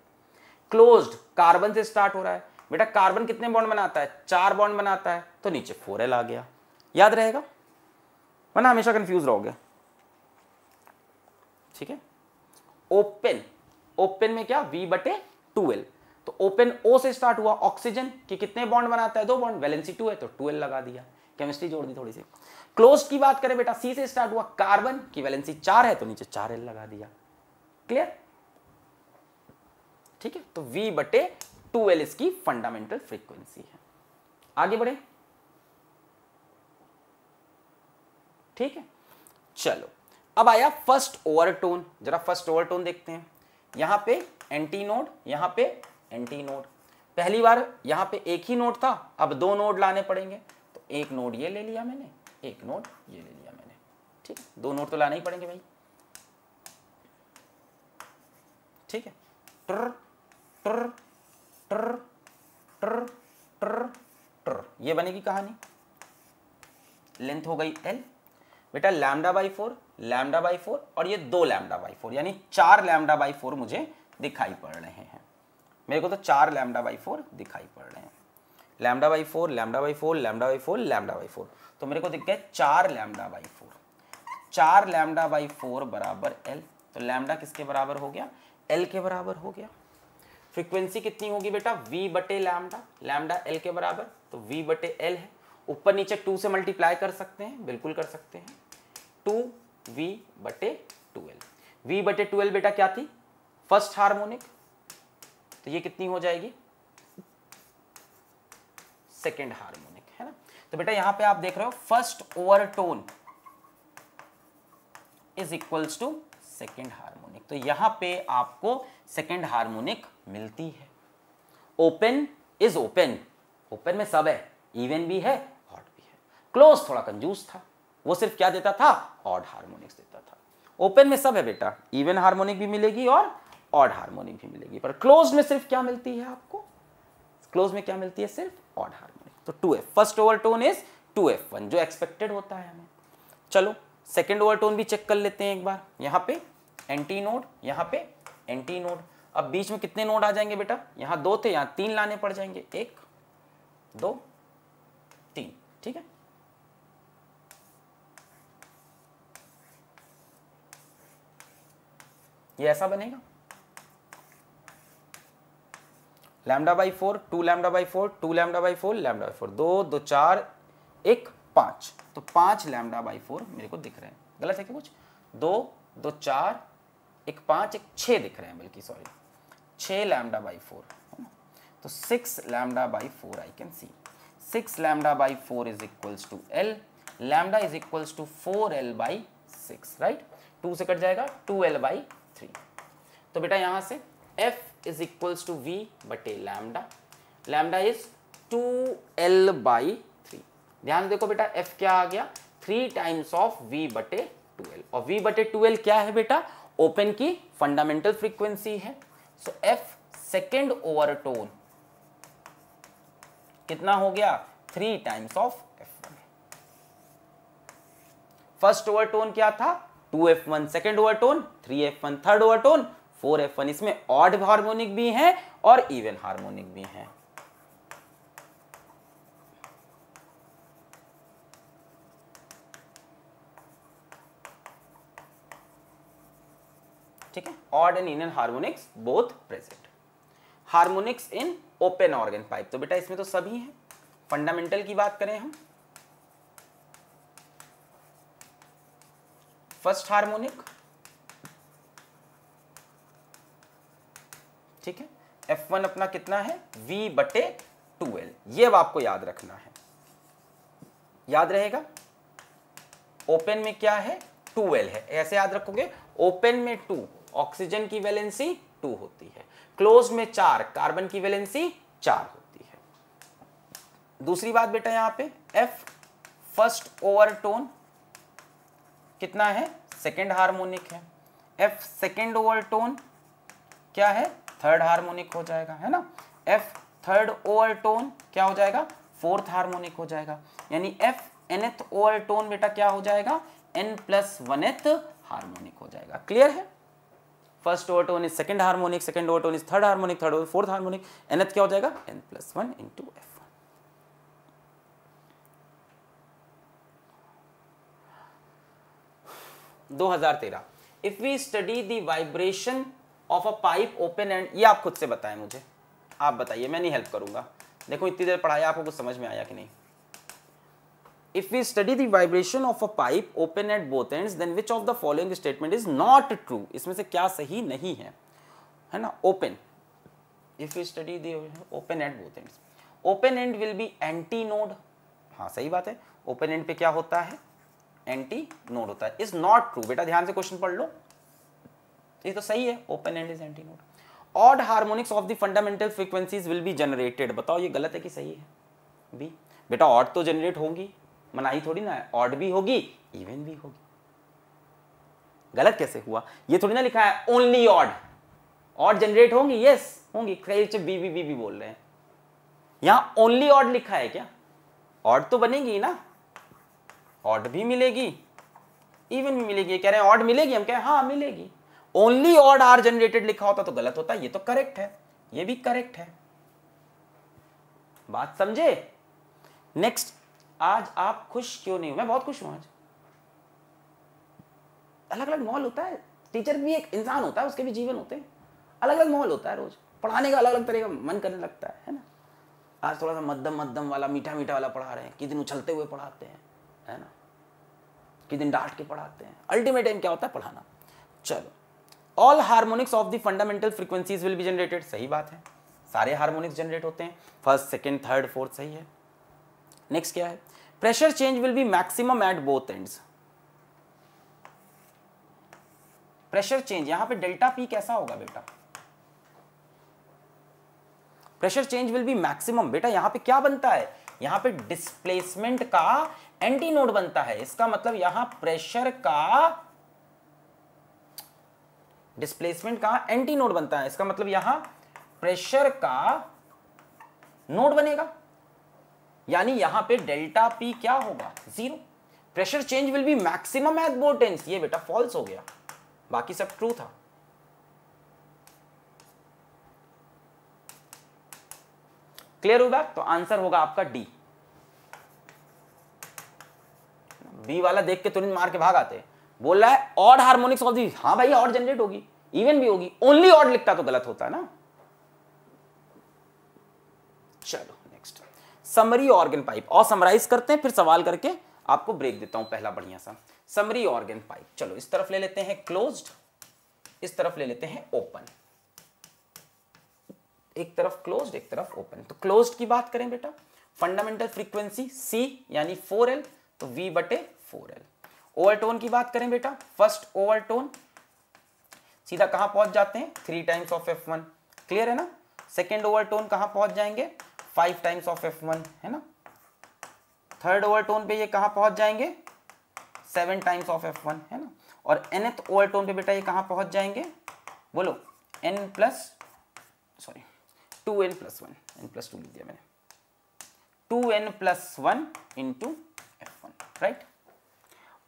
क्लोज्ड कार्बन से स्टार्ट हो रहा है बेटा कार्बन कितने बॉन्ड बनाता है चार बॉन्ड बनाता है तो नीचे फोर आ गया याद रहेगा वरना हमेशा कंफ्यूज रहोगे ठीक है ओपन ओपन में क्या वी बटे टूएल तो ओपन ओ से स्टार्ट हुआ ऑक्सीजन कि कितने बॉन्ड बनाता है दो बॉन्ड वैलेंसी टू है तो टूएल लगा दिया केमिस्ट्री जोड़ दी थोड़ी सी क्लोज की बात करें बेटा सी से स्टार्ट हुआ कार्बन की वैलेंसी चार है तो नीचे चार एल लगा दिया क्लियर ठीक है तो वी बटे टू एल इसकी फंडामेंटल फ्रीक्वेंसी है आगे बढ़े ठीक है चलो अब आया फर्स्ट ओवरटोन जरा फर्स्ट ओवरटोन देखते हैं यहां पे एंटी नोड यहां पे एंटी नोड पहली बार यहां पे एक ही नोड था अब दो नोड लाने पड़ेंगे तो एक नोड ये ले लिया मैंने एक नोड ये ले लिया मैंने ठीक है दो नोड तो लाने ही पड़ेंगे भाई ठीक है ट्र ट्र ट्र ट्र ट्र ट्र ये बनेगी कहानी लेंथ हो गई एल बेटा lambda by four lambda by four और ये दो लैमडा बाई फोर यानी चार लैमडा बाई फोर मुझे दिखाई पड़ रहे हैं मेरे को तो चार लैमडा बाई फोर दिखाई पड़ रहे हैं lambda by four lambda by four lambda by four lambda by four तो मेरे को दिख गया चार लैमडा बाई फोर चार लैमडा बाई फोर बराबर एल तो लैमडा किसके बराबर हो गया एल के बराबर हो गया फ्रिक्वेंसी कितनी होगी बेटा वी बटे लैमडा लैमडा एल के बराबर तो वी बटे एल है ऊपर नीचे टू से मल्टीप्लाई कर सकते हैं बिल्कुल कर सकते हैं टू V बटे ट्वेल्व वी बटे ट्वेल्व बेटा क्या थी फर्स्ट हार्मोनिक तो ये कितनी हो जाएगी सेकेंड हार्मोनिक है ना तो बेटा यहां पे आप देख रहे हो first overtone is equals to second harmonic तो यहां पे आपको सेकेंड हार्मोनिक मिलती है ओपन इज ओपन ओपन में सब है इवन भी है हॉट भी है क्लोज थोड़ा कंजूस था वो सिर्फ क्या देता था ऑड हार्मोनिक्स देता था ओपन में सब है बेटा इवन हार्मोनिक भी मिलेगी और ऑड हार्मोनिक भी मिलेगी पर क्लोज में सिर्फ क्या मिलती है आपको क्लोज में क्या मिलती है सिर्फ ऑड हार्मोनिक तो two f first overtone is two F one जो एक्सपेक्टेड होता है हमें चलो सेकेंड ओवर टोन भी चेक कर लेते हैं एक बार यहाँ पे एंटी नोड यहाँ पे एंटी नोड अब बीच में कितने नोड आ जाएंगे बेटा यहाँ दो थे यहाँ तीन लाने पड़ जाएंगे एक दो तीन ठीक है ये ऐसा बनेगा lambda by four two lambda by four two lambda by four lambda by four दो दो चार एक पांच तो पांच लैमडा बाई फोर मेरे को दिख रहे हैं गलत है क्या कुछ दो दो चार एक पांच एक छः दिख रहे हैं बल्कि सॉरी छः लैमडा बाई फोर तो six lambda by four I can see six lambda by four is equals to l lambda is equals to four l by six right two से कट जाएगा टू एल बाई थ्री तो बेटा यहां से f is equals to we बटे lambda lambda is to l by three ध्यान देखो बेटा एफ क्या आ गया थ्री टाइम्स ऑफ वी बटे ट्वेल्व और वी बटे ट्वेल्व क्या है बेटा ओपन की फंडामेंटल फ्रीक्वेंसी है so f second overtone कितना हो गया three times of F one first overtone क्या था two F one second overtone three F one third overtone four f one इसमें ऑड हार्मोनिक भी हैं और इवन हार्मोनिक भी हैं ठीक है odd and even harmonics both present harmonics in open organ pipe तो बेटा इसमें तो सभी हैं फंडामेंटल की बात करें हम फर्स्ट हार्मोनिक ठीक है एफ वन अपना कितना है वी बटे टू एल ये अब आपको याद रखना है याद रहेगा ओपन में क्या है टू है ऐसे याद रखोगे ओपन में टू ऑक्सीजन की वैलेंसी टू होती है क्लोज में चार कार्बन की वैलेंसी चार होती है दूसरी बात बेटा यहां पे एफ फर्स्ट ओवर टोन कितना है सेकेंड हार्मोनिक है एफ सेकेंड ओवर टोन क्या है थर्ड हार्मोनिक हो जाएगा है ना एफ थर्ड ओवर टोन क्या हो जाएगा फोर्थ हार्मोनिक हो जाएगा यानी एफ एनथ ओवर टोन बेटा क्या हो जाएगा n plus one th harmonic हो जाएगा क्लियर है first overtone is second harmonic second overtone is third harmonic third over fourth harmonic nth क्या हो जाएगा n plus one into f 2013 if we study the vibration of a pipe open end ये आप खुद से बताएं मुझे आप बताइए मैं नहीं हेल्प करूंगा देखो इतनी देर पढ़ाया आपको कुछ समझ में आया कि नहीं if we study the vibration of a pipe open at both ends which of the following statement is not true इसमें से क्या सही नहीं है है ना open if you study the open at both ends open end will be antinode हाँ सही बात है ओपन एंड पे क्या होता है एंटी नोड होता है इज नॉट ट्रू बेटा ध्यान से क्वेश्चन पढ़ लो ये तो सही है open end is antinode odd harmonics of the fundamental frequencies will be generated बताओ ये गलत है कि सही है बी बेटा ऑड तो जनरेट होगी मनाही थोड़ी ना ऑड भी होगी इवन भी होगी गलत कैसे हुआ ये थोड़ी ना लिखा है ओनली ऑड ऑड जनरेट होंगी यस होंगी क्रेच बी बी बी बी बोल रहे हैं यहां ओनली ऑड लिखा है क्या ऑड तो बनेगी ना ऑड भी मिलेगी इवन भी मिलेगी कह रहे हैं ऑड मिलेगी हम कह हाँ मिलेगी ओनली ऑड आर जनरेटेड लिखा होता तो गलत होता ये तो करेक्ट है ये भी करेक्ट है बात समझे नेक्स्ट आज आप खुश क्यों नहीं हो मैं बहुत खुश हूं आज अलग अलग माहौल होता है टीचर भी एक इंसान होता है उसके भी जीवन होते हैं अलग अलग माहौल होता है रोज पढ़ाने का अलग अलग तरह का मन करने लगता है है ना आज थोड़ा सा मध्यम मध्यम वाला मीठा मीठा वाला पढ़ा रहे हैं कितने उछलते हुए पढ़ाते हैं है ना कि दिन डांट के पढ़ाते हैं अल्टीमेट एम क्या होता है पढ़ाना चलो all harmonics of the fundamental frequencies will be generated सही बात है सारे हारमोनिक्स जनरेट होते हैं फर्स्ट सेकेंड थर्ड फोर्थ सही है नेक्स्ट क्या है pressure change will be maximum at both ends pressure change यहां पे डेल्टा पी कैसा होगा बेटा pressure change will be maximum बेटा यहां पे क्या बनता है यहां पे डिस्प्लेसमेंट का एंटी नोड बनता है इसका मतलब यहां प्रेशर का डिस्प्लेसमेंट का एंटी नोड बनता है इसका मतलब यहां प्रेशर का नोड बनेगा यानी यहां पे डेल्टा पी क्या होगा zero pressure change will be maximum at both ends ये बेटा फॉल्स हो गया बाकी सब ट्रू था क्लियर होगा तो आंसर होगा आपका डी बी वाला देख के तुरंत मार के भाग आते बोल रहा है ऑड हार्मोनिक्स ऑफ दी हाँ भाई ऑड जनरेट होगी इवन भी होगी ओनली ऑड लिखता तो गलत होता ना चलो नेक्स्ट समरी ऑर्गन पाइप और समराइज करते हैं फिर सवाल करके आपको ब्रेक देता हूं पहला बढ़िया सा समरी ऑर्गन पाइप चलो इस तरफ ले लेते हैं क्लोज इस तरफ ले लेते हैं ओपन एक तरफ क्लोज एक तरफ ओपन तो क्लोज की बात करें बेटा फंडामेंटल फ्रीक्वेंसी सी यानी 4l तो वी बटे फोर एल ओवरटोन की बात करें बेटा फर्स्ट ओवरटोन सीधा कहां पहुंच जाते हैं three times of F one clear है ना सेकेंड ओवरटोन कहां पहुंच जाएंगे five times of F one है ना थर्ड ओवरटोन पे ये कहां पहुंच जाएंगे seven times of F one है ना और एनथ ओवरटोन पे बेटा ये कहां पहुंच जाएंगे बोलो n plus sorry two N plus one n plus two लिख दिया मैंने two N plus one into F one right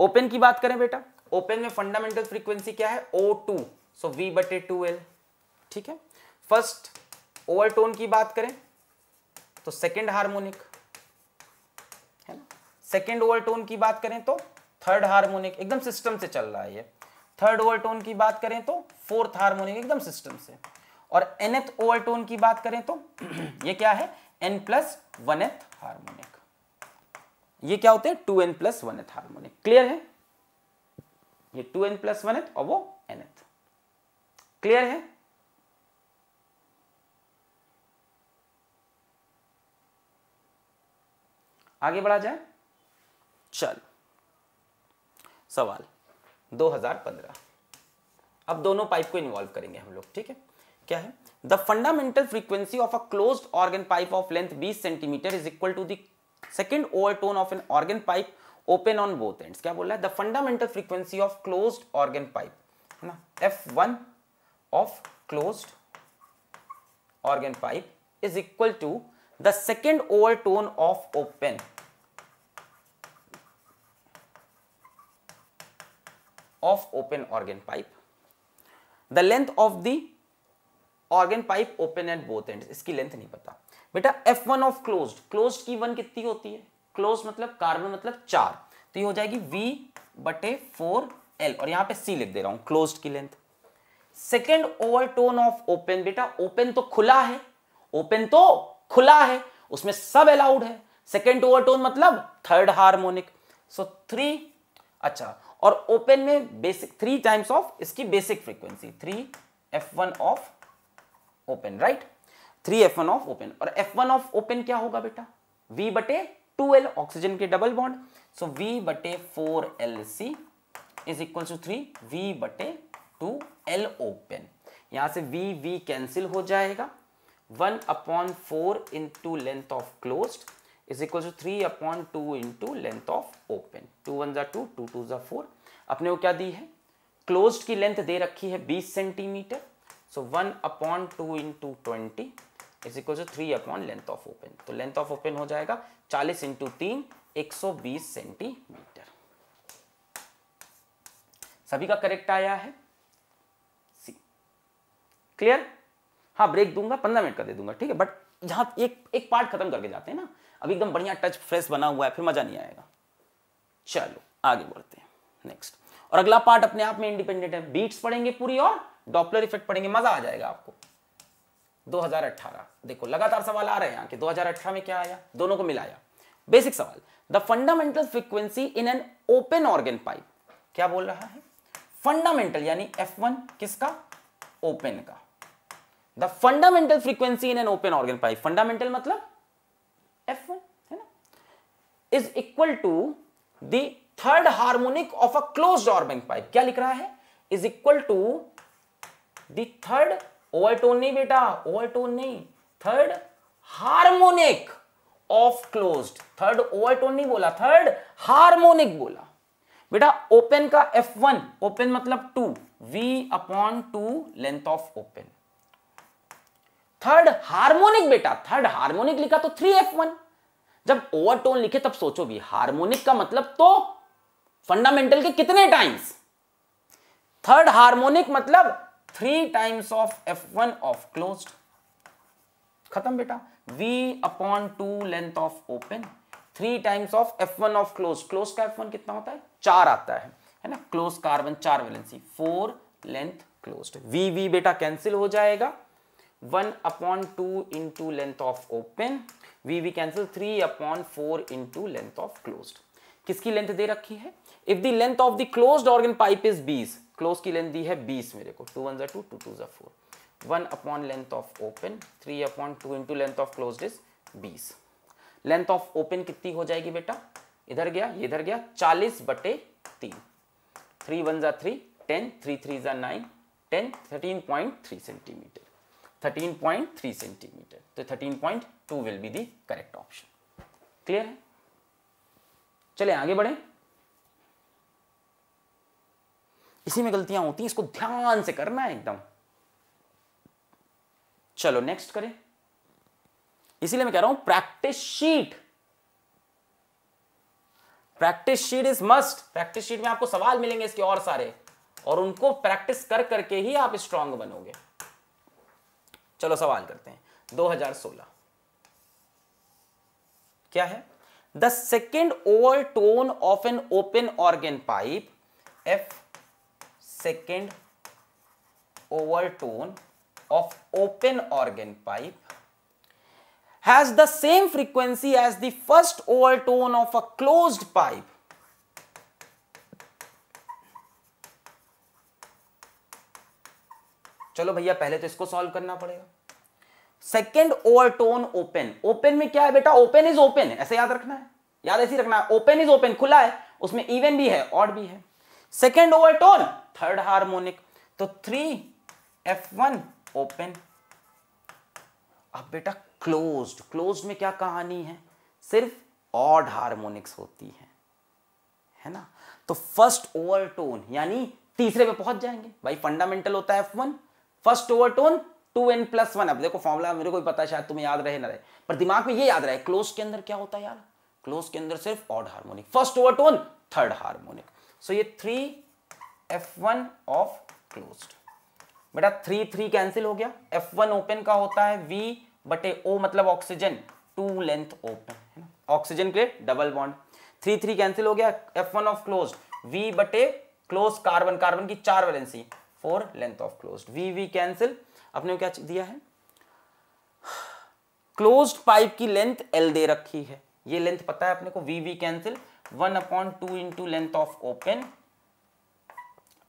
open की बात करें बेटा ओपन में फंडामेंटल फ्रीक्वेंसी क्या है ओ टू सो वी बटे टू एल ठीक है फर्स्ट ओवरटोन की बात करें तो सेकेंड हार्मोनिक है ना सेकेंड ओवरटोन की बात करें तो थर्ड हार्मोनिक एकदम सिस्टम से चल रहा है ये थर्ड ओवरटोन की बात करें तो फोर्थ हार्मोनिक एकदम सिस्टम से और एनएथ ओवरटोन की बात करें तो <clears throat> ये क्या है N plus one th harmonic ये क्या होते हैं two N plus one th harmonic clear है ये टू एन प्लस वन एथ और वो एन एथ क्लियर है आगे बढ़ा जाए चल सवाल 2015 अब दोनों पाइप को इन्वॉल्व करेंगे हम लोग ठीक है क्या है the fundamental frequency of a closed organ pipe of length 20 centimetre is equal to the second overtone of an organ pipe open on both end क्या बोल रहा है the fundamental frequency of close organ pipe है ना f one of close organ pipe is equal to the second overtone of open of open organ pipe the length of the organ pipe open at both end इसकी length नहीं पता बेटा f one of close close की one कितनी होती है close मतलब carbon मतलब चार तो ये हो जाएगी V बटे फोर एल और यहां पे C लिख दे रहा हूं क्लोज की length second tone of open बेटा ओपन तो खुला है ओपन तो खुला है उसमें सब अलाउड है सेकेंड ओवरटोन मतलब थर्ड हार्मोनिक सो थ्री अच्छा और ओपन में बेसिक थ्री टाइम्स ऑफ इसकी basic frequency three F one of open right three F one of open और एफ वन ऑफ ओपन क्या होगा बेटा वी बटे टू एल ऑक्सीजन के डबल बॉन्ड सो वी बटे four l c is equal to three v बटे two l open यहां से वी वी कैंसिल हो जाएगा one upon four in two length of close is equal to three upon two in two length of open two one ज़ा two two two ज़ा four अपने वो क्या दी है क्लोज्ड की लेंथ दे रखी है बीस centimetre so one upon in into twenty is equal to three upon length of open तो लेंथ ऑफ ओपन हो जाएगा चालीस इंटू तीन एक सेंटीमीटर सभी का करेक्ट आया है सी क्लियर हाँ ब्रेक दूंगा पंद्रह मिनट का दे दूंगा ठीक है बट जहां एक एक पार्ट खत्म करके जाते हैं ना अभी एकदम बढ़िया टच फ्रेश बना हुआ है फिर मजा नहीं आएगा चलो आगे बढ़ते हैं नेक्स्ट और अगला पार्ट अपने आप में इंडिपेंडेंट है बीट्स पढ़ेंगे पूरी और डॉपलर इफेक्ट पढ़ेंगे मजा आ जाएगा आपको 2018 देखो लगातार सवाल आ रहे हैं कि 2018 में क्या आया दोनों को मिलाया बेसिक सवाल the fundamental frequency in an open organ pipe क्या बोल रहा है फंडामेंटल यानी F1 किसका ओपन का the fundamental frequency in an open organ pipe fundamental मतलब F1 है ना is equal to third harmonic of a close organ pipe क्या लिख रहा है is equal to the third overtone नहीं बेटा ओवरटोन नहीं third harmonic of close third overtone नहीं बोला थर्ड हार्मोनिक बोला बेटा ओपन का एफ वन ओपन मतलब two V upon two length of open third harmonic बेटा थर्ड हार्मोनिक लिखा तो थ्री एफ वन जब ओवरटोन लिखे तब सोचो भी हार्मोनिक का मतलब तो फंडामेंटल के कितने टाइम्स थर्ड हार्मोनिक मतलब three times of F one of close खत्म बेटा v upon two length of open three times of F one of close close का एफ वन कितना होता है चार आता है है ना क्लोज कार्बन चार valency four length close V V बेटा कैंसिल हो जाएगा one upon two into length of open V we cancel three upon four into length of close किसकी लेंथ दे रखी है if the length of the closed organ pipe is बीस close की length दी है 20 मेरे को टू वन ज़ा टू टू टू ज़ा four one upon length of open three upon two into length of close is बीस लेंथ ऑफ ओपन कितनी हो जाएगी बेटा इधर गया ये इधर गया चालीस बटे तीन थ्री वन ज़ा थ्री टेन थ्री थ्री ज़ा nine ten thirteen point three centimetre thirteen point three centimetre तो thirteen point two will be the correct option clear है चले आगे बढ़े इसी में गलतियां होती हैं इसको ध्यान से करना है एकदम चलो नेक्स्ट करें इसीलिए मैं कह रहा हूं practice sheet practice sheet is must practice sheet में आपको सवाल मिलेंगे इसके और सारे और उनको प्रैक्टिस कर करके ही आप स्ट्रांग बनोगे चलो सवाल करते हैं 2016 क्या है the second overtone of an open organ pipe F second overtone of open organ pipe has the same frequency as the first overtone of a close pipe चलो भैया पहले तो इसको सॉल्व करना पड़ेगा सेकेंड ओवरटोन ओपन ओपन में क्या है बेटा ओपन इज ओपन ऐसे याद रखना है याद ऐसे रखना है ओपन इज ओपन खुला है उसमें इवन भी है ऑड भी है सेकेंड ओवरटोन थर्ड हार्मोनिक तो थ्री एफ वन ओपन अब बेटा क्लोज्ड क्लोज्ड में क्या कहानी है सिर्फ ऑड हार्मोनिक्स होती है है ना तो फर्स्ट ओवरटोन यानी तीसरे पे पहुंच जाएंगे भाई फंडामेंटल होता है F one first overtone two N plus one अब देखो फॉर्मुला मेरे को भी पता शायद तुम्हें याद रहे ना रहे पर दिमाग में ये याद रहे क्लोज के अंदर क्या होता है यार क्लोज के अंदर सिर्फ odd harmonic first overtone third harmonic so ये three F one of close बेटा थ्री थ्री कैंसिल हो गया एफ वन ओपन का होता है वी बटे ओ मतलब ऑक्सीजन टू लेंथ ओपन है ना ऑक्सीजन के लिए double bond three three cancel हो गया F one of close V बटे क्लोज कार्बन कार्बन की चार valency four length of close V we cancel अपने क्या दिया है क्लोज्ड पाइप की लेंथ एल दे रखी है ये लेंथ पता है अपने को V we cancel one upon two into length of open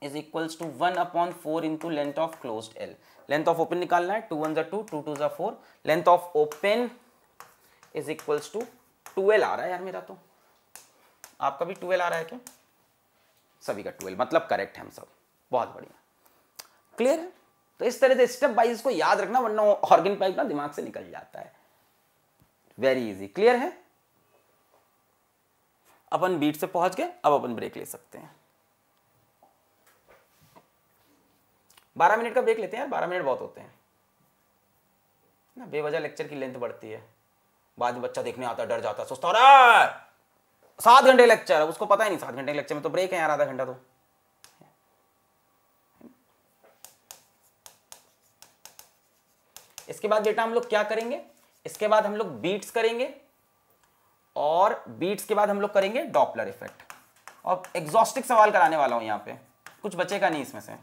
is equals to one upon four into length of close L length of open निकालना है टू वन जो टू टू टू जो four length of open is equals to twelve आ रहा है यार मेरा तो आपका भी ट्वेल्व आ रहा है क्या सभी का ट्वेल्व मतलब करेक्ट है हम सब बहुत बढ़िया क्लियर है तो इस तरह से स्टेप बाई इसको याद रखना वरना ऑर्गेन पाइप ना दिमाग से निकल जाता है वेरी इजी क्लियर है अपन बीट से पहुंच गए अब अपन ब्रेक ले सकते हैं बारह मिनट का ब्रेक लेते हैं यार बारह मिनट बहुत होते हैं ना बेवजह लेक्चर की लेंथ बढ़ती है बाद में बच्चा देखने आता डर जाता सोचता अरे सात घंटे लेक्चर उसको पता ही नहीं सात घंटे लेक्चर में तो ब्रेक है यार आधा घंटा तो इसके बाद बेटा हम लोग क्या करेंगे इसके बाद हम लोग बीट्स करेंगे और बीट्स के बाद हम लोग करेंगे डॉपलर इफेक्ट और एग्जॉस्टिक सवाल कराने वाला हूं यहां पे कुछ बचेगा नहीं इसमें से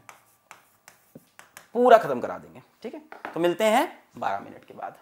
पूरा खत्म करा देंगे ठीक है तो मिलते हैं बारह मिनट के बाद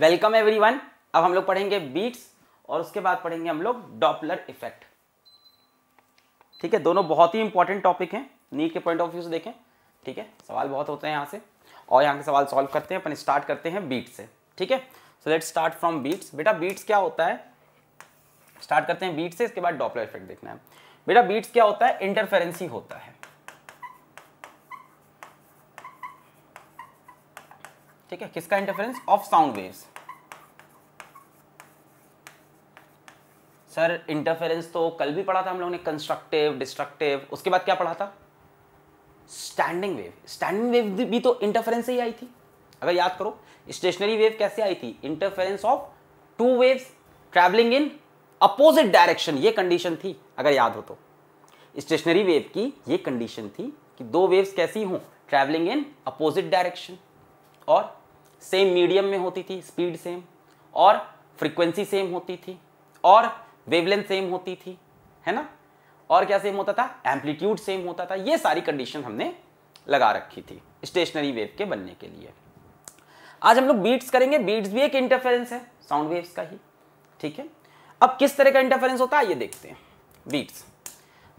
वेलकम एवरीवन अब हम लोग पढ़ेंगे बीट्स और उसके बाद पढ़ेंगे हम लोग डॉपलर इफेक्ट ठीक है दोनों बहुत ही इंपॉर्टेंट टॉपिक हैं नीट के पॉइंट ऑफ व्यू से देखें ठीक है सवाल बहुत होते हैं यहाँ से और यहाँ के सवाल सॉल्व करते हैं अपन स्टार्ट करते हैं बीट से ठीक है so let start from beats बेटा बीट्स क्या होता है स्टार्ट करते हैं बीट से इसके बाद डॉपलर इफेक्ट देखना है बेटा बीट्स क्या होता है इंटरफेरेंसी होता है ठीक है किसका interference of sound waves sir interference तो कल भी पढ़ा था हम लोगों ने कंस्ट्रक्टिव डिस्ट्रक्टिव उसके बाद क्या पढ़ा था स्टैंडिंग वेव स्टैंडिंग वेव भी तो इंटरफेरेंस से ही आई थी अगर याद करो स्टेशनरी वेव कैसे आई थी interference of two waves travelling in opposite direction ये कंडीशन थी अगर याद हो तो स्टेशनरी वेव की ये कंडीशन थी कि दो वेव्स कैसी हों ट्रैवलिंग इन अपोजिट डायरेक्शन और सेम मीडियम में होती थी स्पीड सेम और फ्रीक्वेंसी सेम होती थी और वेवलेंथ सेम होती थी है ना और क्या सेम होता था एम्पलीट्यूड सेम होता था ये सारी कंडीशन हमने लगा रखी थी स्टेशनरी वेव के बनने के लिए आज हम लोग बीट्स करेंगे बीट्स भी एक इंटरफेरेंस है साउंड वेव्स का ही ठीक है अब किस तरह का इंटरफेरेंस होता है ये देखते हैं beats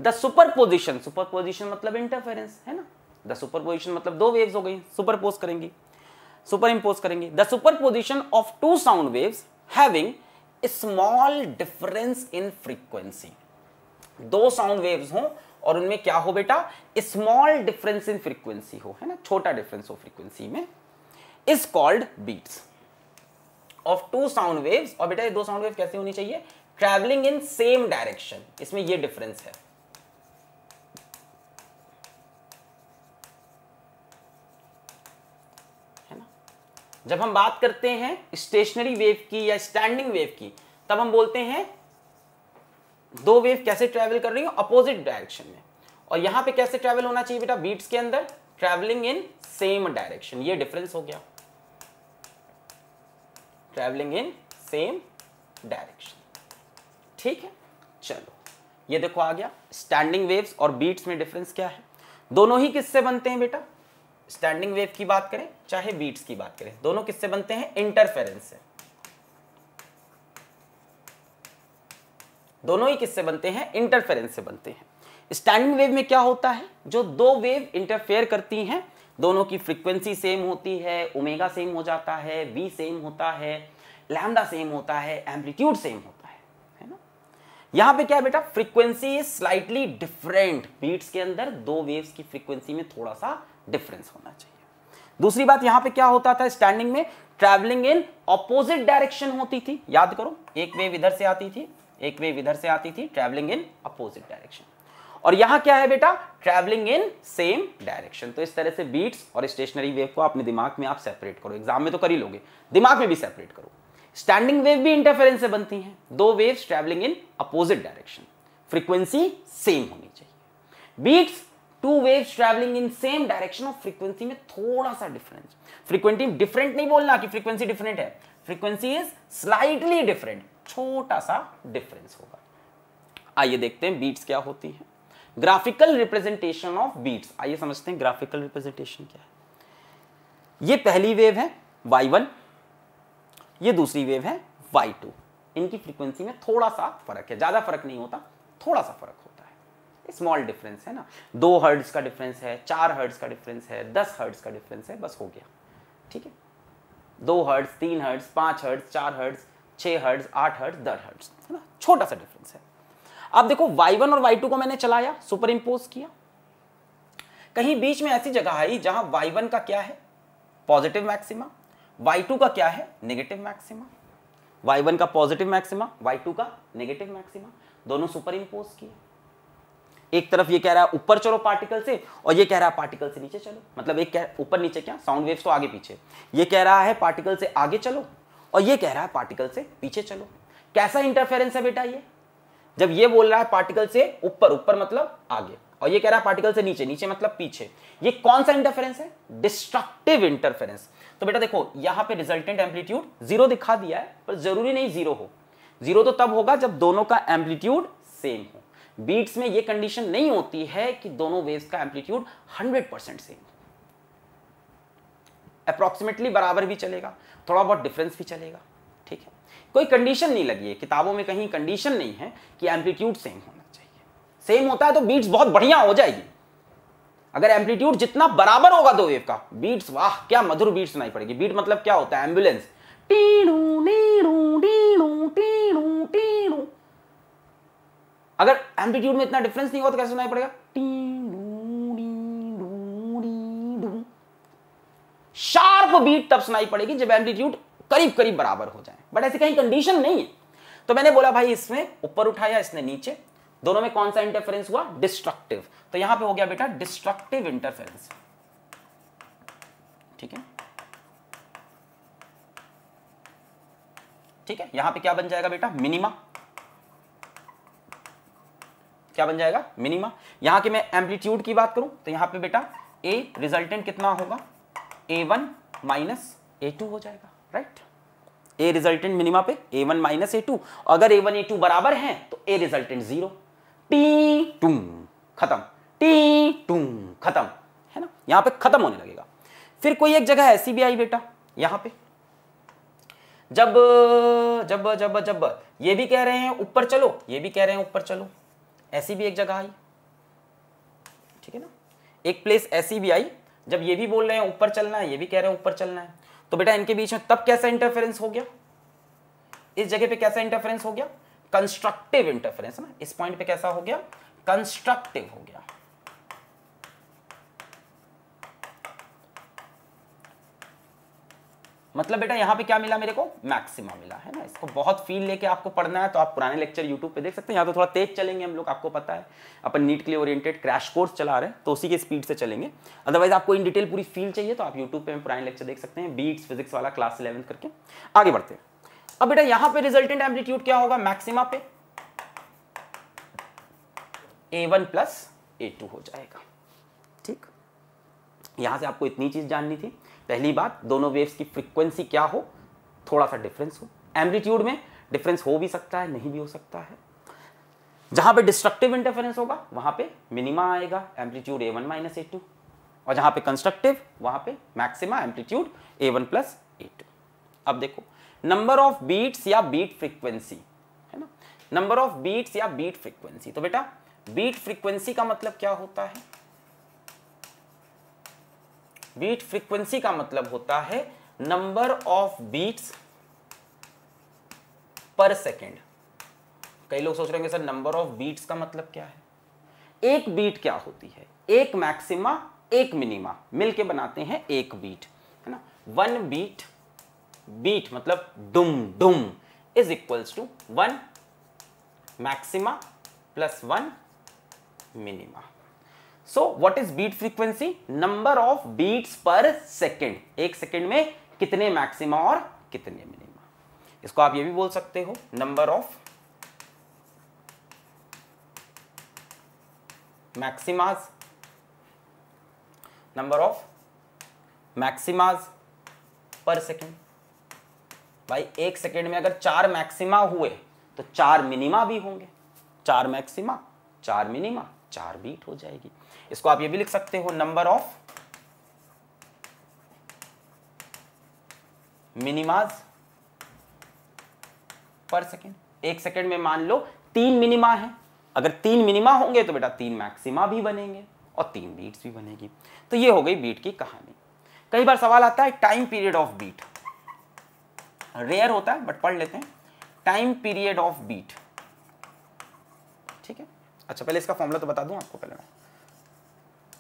the superposition superposition मतलब इंटरफेरेंस है ना द सुपर पोजिशन मतलब दो वेव्स हो गई सुपर पोज करेंगी सुपर इम्पोज करेंगे the superposition of two sound waves having small difference in frequency दो साउंड वेव्स हो और उनमें क्या हो बेटा स्मॉल डिफरेंस इन फ्रीक्वेंसी हो है ना छोटा डिफरेंस हो फ्रीक्वेंसी में is called beats of two sound waves और बेटा ये दो साउंड वेव कैसे होनी चाहिए ट्रेवलिंग इन सेम डायरेक्शन इसमें ये डिफरेंस है जब हम बात करते हैं स्टेशनरी वेव की या स्टैंडिंग वेव की तब हम बोलते हैं दो वेव कैसे ट्रेवल कर रही हो अपोजिट डायरेक्शन में और यहां पे कैसे ट्रेवल होना चाहिए बेटा बीट्स के अंदर ट्रेवलिंग इन सेम डायरेक्शन ये डिफरेंस हो गया ट्रैवलिंग इन सेम डायरेक्शन ठीक है चलो ये देखो आ गया स्टैंडिंग वेव्स और बीट्स में डिफरेंस क्या है दोनों ही किससे बनते हैं बेटा स्टैंडिंग वेव की बात करें चाहे बीट्स की बात करें दोनों किससे बनते हैं इंटरफेरेंस से दोनों ही किससे बनते हैं इंटरफेरेंस से बनते हैं स्टैंडिंग वेव में क्या होता है जो दो वेव इंटरफेयर करती हैं दोनों की फ्रीक्वेंसी सेम होती है ओमेगा सेम हो जाता है वी सेम होता है लैमडा सेम होता है एम्पलीट्यूड सेम होता है है ना यहाँ पे क्या है बेटा फ्रीक्वेंसी स्लाइटली डिफरेंट बीट्स के अंदर दो वेव्स की फ्रीक्वेंसी में थोड़ा सा डिफरेंस होना चाहिए दूसरी बात यहां पे क्या होता था स्टैंडिंग में ट्रैवलिंग इन अपोजिट डायरेक्शन होती थी याद करो एक वेव इधर से आती थी एक वेव इधर से आती थी ट्रैवलिंग इन अपोजिट डायरेक्शन और यहां क्या है बेटा ट्रैवलिंग इन सेम डायरेक्शन तो इस तरह से बीट्स और स्टेशनरी वेव को अपने दिमाग में आप सेपरेट करो एग्जाम में तो कर ही लोगे दिमाग में भी सेपरेट करो स्टैंडिंग वेव भी इंटरफेरेंस से बनती हैं दो waves travelling in opposite direction frequency same होनी चाहिए beats two waves travelling in same direction of frequency में थोड़ा सा डिफरेंस फ्रीक्वेंसी डिफरेंट नहीं बोलना कि फ्रीक्वेंसी डिफरेंट है फ्रीक्वेंसी इज स्लाइटली डिफरेंट छोटा सा डिफरेंस होगा आइए देखते हैं बीट्स क्या होती है ग्राफिकल रिप्रेजेंटेशन ऑफ बीट्स आइए समझते हैं ग्राफिकल रिप्रेजेंटेशन क्या है ये पहली वेव है y1 ये दूसरी वेव है y2 इनकी फ्रीक्वेंसी में थोड़ा सा फर्क है ज्यादा फर्क नहीं होता थोड़ा सा फर्क स्मॉल डिफरेंस है ना दो हर्ड्स का डिफरेंस है चार हर्ड्स का डिफरेंस है दस हर्ड्स का डिफरेंस है बस हो गया ठीक है दो हर्ड्स तीन हर्ड्स पांच हर्ड्स चार हर्ड्स छह हर्ड्स आठ हर्ड्स दस हर्ड्स है ना छोटा सा डिफरेंस है अब देखो वाई वन और वाई टू को मैंने चलाया सुपर इम्पोज किया कहीं बीच में ऐसी जगह आई जहां वाई वन का क्या है पॉजिटिव मैक्सिमा वाई टू का क्या है नेगेटिव मैक्सिमा वाई वन का पॉजिटिव मैक्सिमा वाई टू का नेगेटिव मैक्सिमा दोनों सुपर इम्पोज किया एक तरफ ये कह रहा है ऊपर चलो पार्टिकल से और ये कह रहा है पार्टिकल से नीचे चलो मतलब एक कह ऊपर नीचे क्या साउंड वेव्स तो आगे पीछे ये कह रहा है पार्टिकल से आगे चलो और ये कह रहा है पार्टिकल से पीछे चलो कैसा इंटरफेरेंस है बेटा ये जब ये बोल रहा है पार्टिकल से ऊपर ऊपर मतलब आगे और ये कह रहा है पार्टिकल से नीचे नीचे मतलब पीछे ये कौन सा इंटरफेरेंस है डिस्ट्रक्टिव इंटरफेरेंस तो बेटा देखो यहां पे रिजल्टेंट एम्पलीट्यूड जीरो दिखा दिया है पर जरूरी नहीं जीरो हो जीरो तो तब होगा जब दोनों का एम्पलीट्यूड सेम हो बीट्स में ये कंडीशन नहीं होती है कि दोनों वेव्स का एम्पलीट्यूड 100 परसेंट सेम अप्रोक्सीमेटली बराबर भी चलेगा थोड़ा बहुत डिफरेंस भी चलेगा ठीक है कोई कंडीशन नहीं लगी है किताबों में कहीं कंडीशन नहीं है कि एम्पलीट्यूड सेम होना चाहिए सेम होता है तो बीट्स बहुत बढ़िया हो जाएगी अगर एम्पलीट्यूड जितना बराबर होगा दो वेव का बीट्स वाह क्या मधुर बीट सुनाई पड़ेगी बीट मतलब क्या होता है एम्बुलेंस टीणू नीणू टीणू टीणू टीणू अगर एम्पलीट्यूड में इतना डिफरेंस नहीं होगा तो कैसे सुनाई पड़ेगा शार्प बीट तब सुनाई पड़ेगी जब एम्पलीट्यूड करीब करीब बराबर हो जाए बट ऐसी कहीं कंडीशन नहीं है तो मैंने बोला भाई इसमें ऊपर उठाया इसने नीचे दोनों में कौन सा इंटरफेरेंस हुआ डिस्ट्रक्टिव तो यहां पे हो गया बेटा डिस्ट्रक्टिव इंटरफेरेंस ठीक है ठीक है यहां पे क्या बन जाएगा बेटा मिनिमा क्या बन जाएगा मिनिमा यहां के मैं एम्पलीट्यूड की बात करूं तो यहां पे बेटा ए रिजल्टेंट कितना होगा A one minus A two हो जाएगा राइट ए रिजल्टेंट मिनिमा पे A one minus A two अगर ए वन ए टू बराबर है तो A resultant zero T two खत्म टी टू खत्म है ना यहां पे खत्म होने लगेगा फिर कोई एक जगह है सीबीआई बेटा यहां पे जब जब जब जब ये भी कह रहे हैं ऊपर चलो ये भी कह रहे हैं ऊपर चलो ऐसी भी एक जगह आई ठीक है ना एक प्लेस ऐसी भी आई जब ये भी बोल रहे हैं ऊपर चलना है ये भी कह रहे हैं ऊपर चलना है तो बेटा इनके बीच में तब कैसा इंटरफेरेंस हो गया इस जगह पे कैसा इंटरफेरेंस हो गया कंस्ट्रक्टिव इंटरफेरेंस ना इस पॉइंट पे कैसा हो गया कंस्ट्रक्टिव हो गया मतलब बेटा यहाँ पे क्या मिला मेरे को मैक्सिमा मिला है ना इसको बहुत फील लेके आपको पढ़ना है तो आप पुराने लेक्चर यूट्यूब पे देख सकते हैं यहाँ तो थोड़ा तेज चलेंगे हम लोग आपको पता है अपन नीट के ओरिएंटेड क्रैश कोर्स चला रहे हैं तो उसी के स्पीड से चलेंगे अदरवाइज आपको इन डिटेल पूरी फील चाहिए तो आप यूट्यूब पर पुराने लेक्चर देख सकते हैं बीट्स फिजिक्स वाला क्लास इलेवन करके आगे बढ़ते हैं अब बेटा यहाँ पे रिजल्टेंट एम्पलीट्यूड क्या होगा मैक्सिमा पे A one plus A two हो जाएगा ठीक यहां से आपको इतनी चीज जाननी थी पहली बात दोनों वेव्स की फ्रीक्वेंसी क्या हो थोड़ा सा डिफरेंस हो एम्बलीट्यूड में डिफरेंस हो भी सकता है नहीं भी हो सकता है जहां पे डिस्ट्रक्टिव इंटरफेरेंस होगा वहां पे मिनिमा आएगा amplitude A one minus A two और जहां पे कंस्ट्रक्टिव वहां पे maxima amplitude A one plus A two अब देखो नंबर ऑफ बीट्स या बीट फ्रीक्वेंसी है ना नंबर ऑफ बीट्स या बीट फ्रीक्वेंसी तो बेटा बीट फ्रीक्वेंसी का मतलब क्या होता है बीट फ्रीक्वेंसी का मतलब होता है number of beats per second कई लोग सोच रहे होंगे सर नंबर ऑफ बीट्स का मतलब क्या है एक बीट क्या होती है एक मैक्सिमा एक मिनिमा मिलके बनाते हैं एक बीट है ना वन बीट बीट मतलब डुम डुम is equals to one maxima plus one minima so what is beat frequency number of beats per second एक सेकेंड में कितने मैक्सिमा और कितने मिनिमा इसको आप ये भी बोल सकते हो number of maximas number of maximas per second भाई एक सेकेंड में अगर चार मैक्सिमा हुए तो चार मिनिमा भी होंगे चार मैक्सिमा चार मिनिमा चार बीट हो जाएगी इसको आप ये भी लिख सकते हो नंबर ऑफ मिनिमाज पर सेकेंड एक सेकेंड में मान लो तीन मिनिमा है अगर तीन मिनिमा होंगे तो बेटा तीन मैक्सिमा भी बनेंगे और तीन बीट्स भी बनेगी तो ये हो गई बीट की कहानी कई बार सवाल आता है time period of beat rare होता है बट पढ़ लेते हैं टाइम पीरियड ऑफ बीट ठीक है अच्छा पहले इसका फॉर्मूला तो बता दूं आपको पहले मैं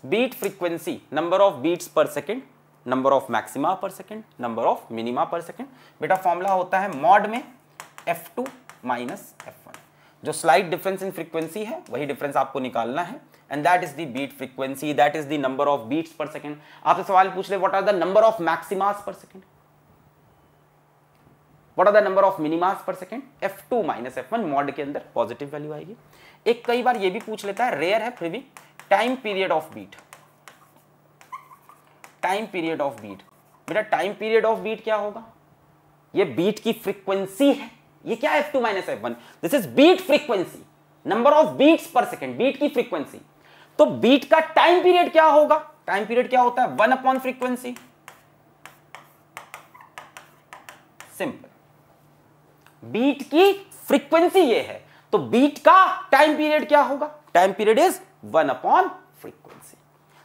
beat frequency number of beats per second number of maxima per second number of minima per second बेटा फॉर्मूला होता है मॉड में F two minus F one जो स्लाइड डिफरेंस इन फ्रीक्वेंसी है वही डिफरेंस आपको निकालना है and that is the beat frequency that is the number of beats per second आपसे सवाल पूछ ले what are the number of maximas per second what are the number of minimas per second F two minus F one mod के अंदर positive value आएगी एक कई बार ये भी पूछ लेता है रेयर है फिर भी time period of beat time period of beat बेटा टाइम पीरियड ऑफ बीट क्या होगा ये बीट की फ्रीक्वेंसी है ये क्या F two minus F one this is beat frequency number of beats per second beat की फ्रीक्वेंसी तो बीट का टाइम पीरियड क्या होगा टाइम पीरियड क्या होता है one upon frequency simple beat की फ्रीक्वेंसी ये है तो बीट का टाइम पीरियड क्या होगा time period is one upon frequency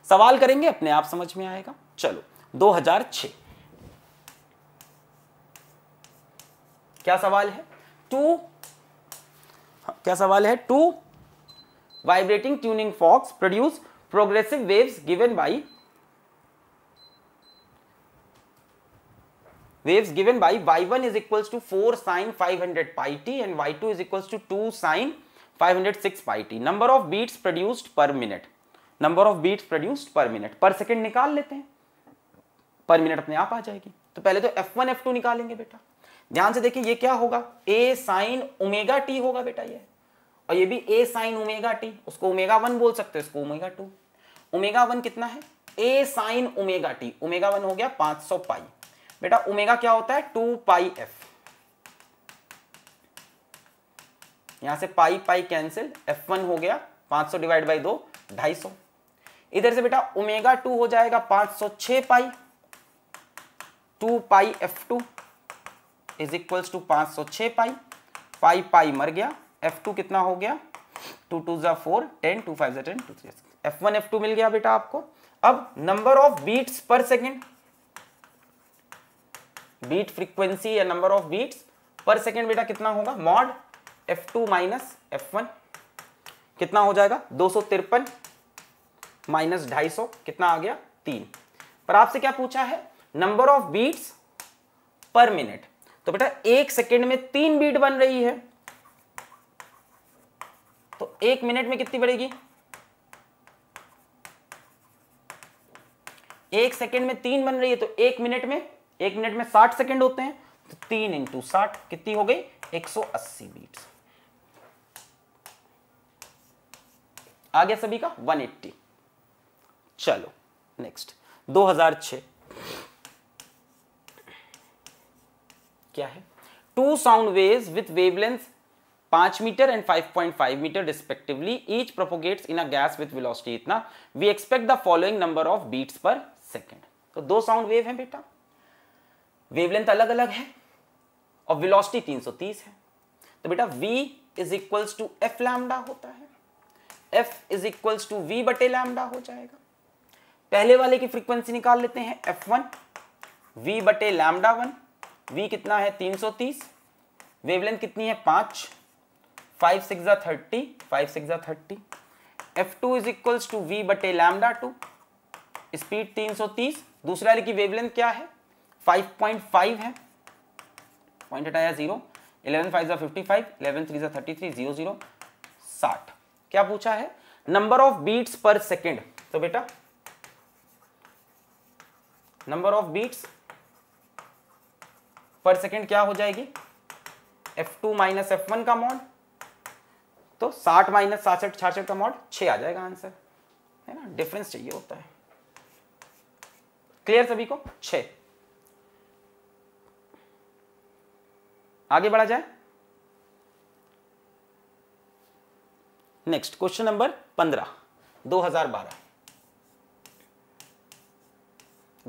सवाल करेंगे अपने आप समझ में आएगा चलो 2006 क्या सवाल है टू हाँ, क्या सवाल है two vibrating tuning forks produce progressive waves given by waves Y one is equal to four sine five hundred pi and Y two is equal to two sine 506 pi T number of beats produced per minute number of beats produced per minute per second निकाल लेते हैं पर minute अपने आप आ जाएगी तो पहले तो एफ वन एफ टू निकालेंगे बेटा ध्यान से देखिए ये क्या होगा ए साइन ओमेगा टी होगा बेटा ये और ये भी ए साइन ओमेगा टी उसको ओमेगा वन बोल सकते हैं इसको ओमेगा टू ओमेगा वन कितना है A sine omega T omega one हो गया 500 पाई बेटा ओमेगा क्या होता है टू पाई एफ यहां से pi pi cancel F one हो गया 500 डिवाइड बाई दो सौ इधर से बेटा ओमेगा टू हो जाएगा 506 pi two pi F two is equals to पांच पाई पाई पाई मर गया एफ टू कितना हो गया टू टू ज़ा four ten two five ten two three F one F two मिल गया बेटा आपको अब number of beats per second beat frequency या number of beats per second बेटा कितना होगा mod F two minus F one कितना हो जाएगा दो सौ तिरपन माइनस ढाई सौ कितना आ गया तीन पर आपसे क्या पूछा है number of beats per minute तो बेटा एक सेकेंड में तीन बीट बन रही है तो एक मिनट में कितनी बढ़ेगी एक सेकेंड में तीन बन रही है तो एक मिनट में एक मिनट में साठ सेकेंड होते हैं तो तीन इंटू साठ कितनी हो गई 180 बीट्स आ गया सभी का 180 चलो नेक्स्ट 2006 क्या है two sound waves with wavelength 5 metre and 5.5 metre respectively each propagates in a gas with velocity इतना we expect the following number of beats per second तो दो साउंड वेव है बेटा वेवलेंथ अलग अलग है और वेलोसिटी 330 है तो बेटा v is equals to F lambda होता है F is equals to we बटे लैमडा हो जाएगा पहले वाले की फ्रीक्वेंसी निकाल लेते हैं एफ वन वी बटे लैमडा वन वी कितना है 330 वेवलेंथ कितनी है पांच five six thirty five six thirty F two is equals to we बटे लैमडा टू स्पीड 330 दूसरे वाले की वेवलेंथ क्या है 5.5 है पॉइंट हटाया जीरो इलेवन फाइव जो फिफ्टी फाइव इलेवन थ्री जो थर्टी थ्री जीरो जीरो साठ क्या पूछा है number of beats per second तो बेटा number of beats per second क्या हो जाएगी F two minus F one का मॉड तो साठ माइनस सासठ छाछठ का मॉड छ आ जाएगा आंसर है ना डिफरेंस चाहिए होता है क्लियर सभी को छ आगे बढ़ा जाए नेक्स्ट क्वेश्चन नंबर पंद्रह 2012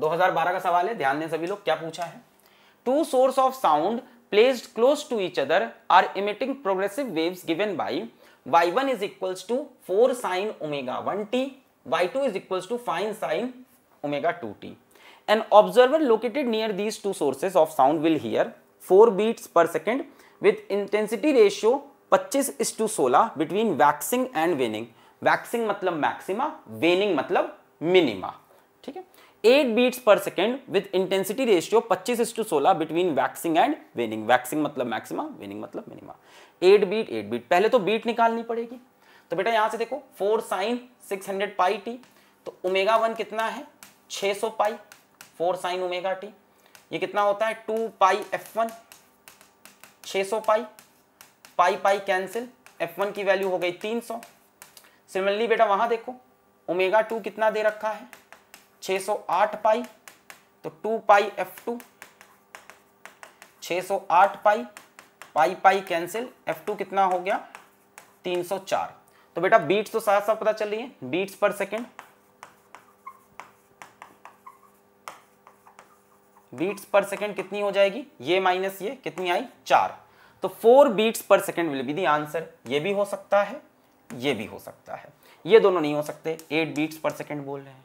2012 का सवाल है ध्यान दें सभी लोग क्या पूछा है two source of sound placed close to each other are emitting progressive waves given by y1 is equals to 4 sin omega 1t y2 is equals to 5 sin omega 2t an observer located near these two sources of sound will hear 4 beats per second with intensity ratio पच्चीस is to सोलह between waxing and waning waxing मतलब maxima waning मतलब minima ठीक है eight beats per second with intensity ratio पच्चीस is to सोलह between waxing and waning waxing मतलब maxima waning मतलब minima eight beat eight beat पहले तो बीट निकालनी पड़ेगी तो बेटा यहां से देखो four sine six hundred pi T तो ओमेगा वन कितना है सौ pi four sine omega T ये कितना होता है टू पाई एफ वन छ सौ pi pi pi cancel F one की वैल्यू हो गई तीन सौ सिमिलरली बेटा वहां देखो ओमेगा टू कितना दे रखा है 608 पाई तो 2 pi F two 608 pi pi pi cancel F two कितना हो गया 304 तो बेटा बीट्स तो साथ साथ पता चल रही है beats per second beats per second कितनी हो जाएगी ये माइनस ये कितनी आई चार तो four beats per second will be the answer ये भी हो सकता है ये भी हो सकता है ये दोनों नहीं हो सकते एट बीट्स पर सेकेंड बोल रहे हैं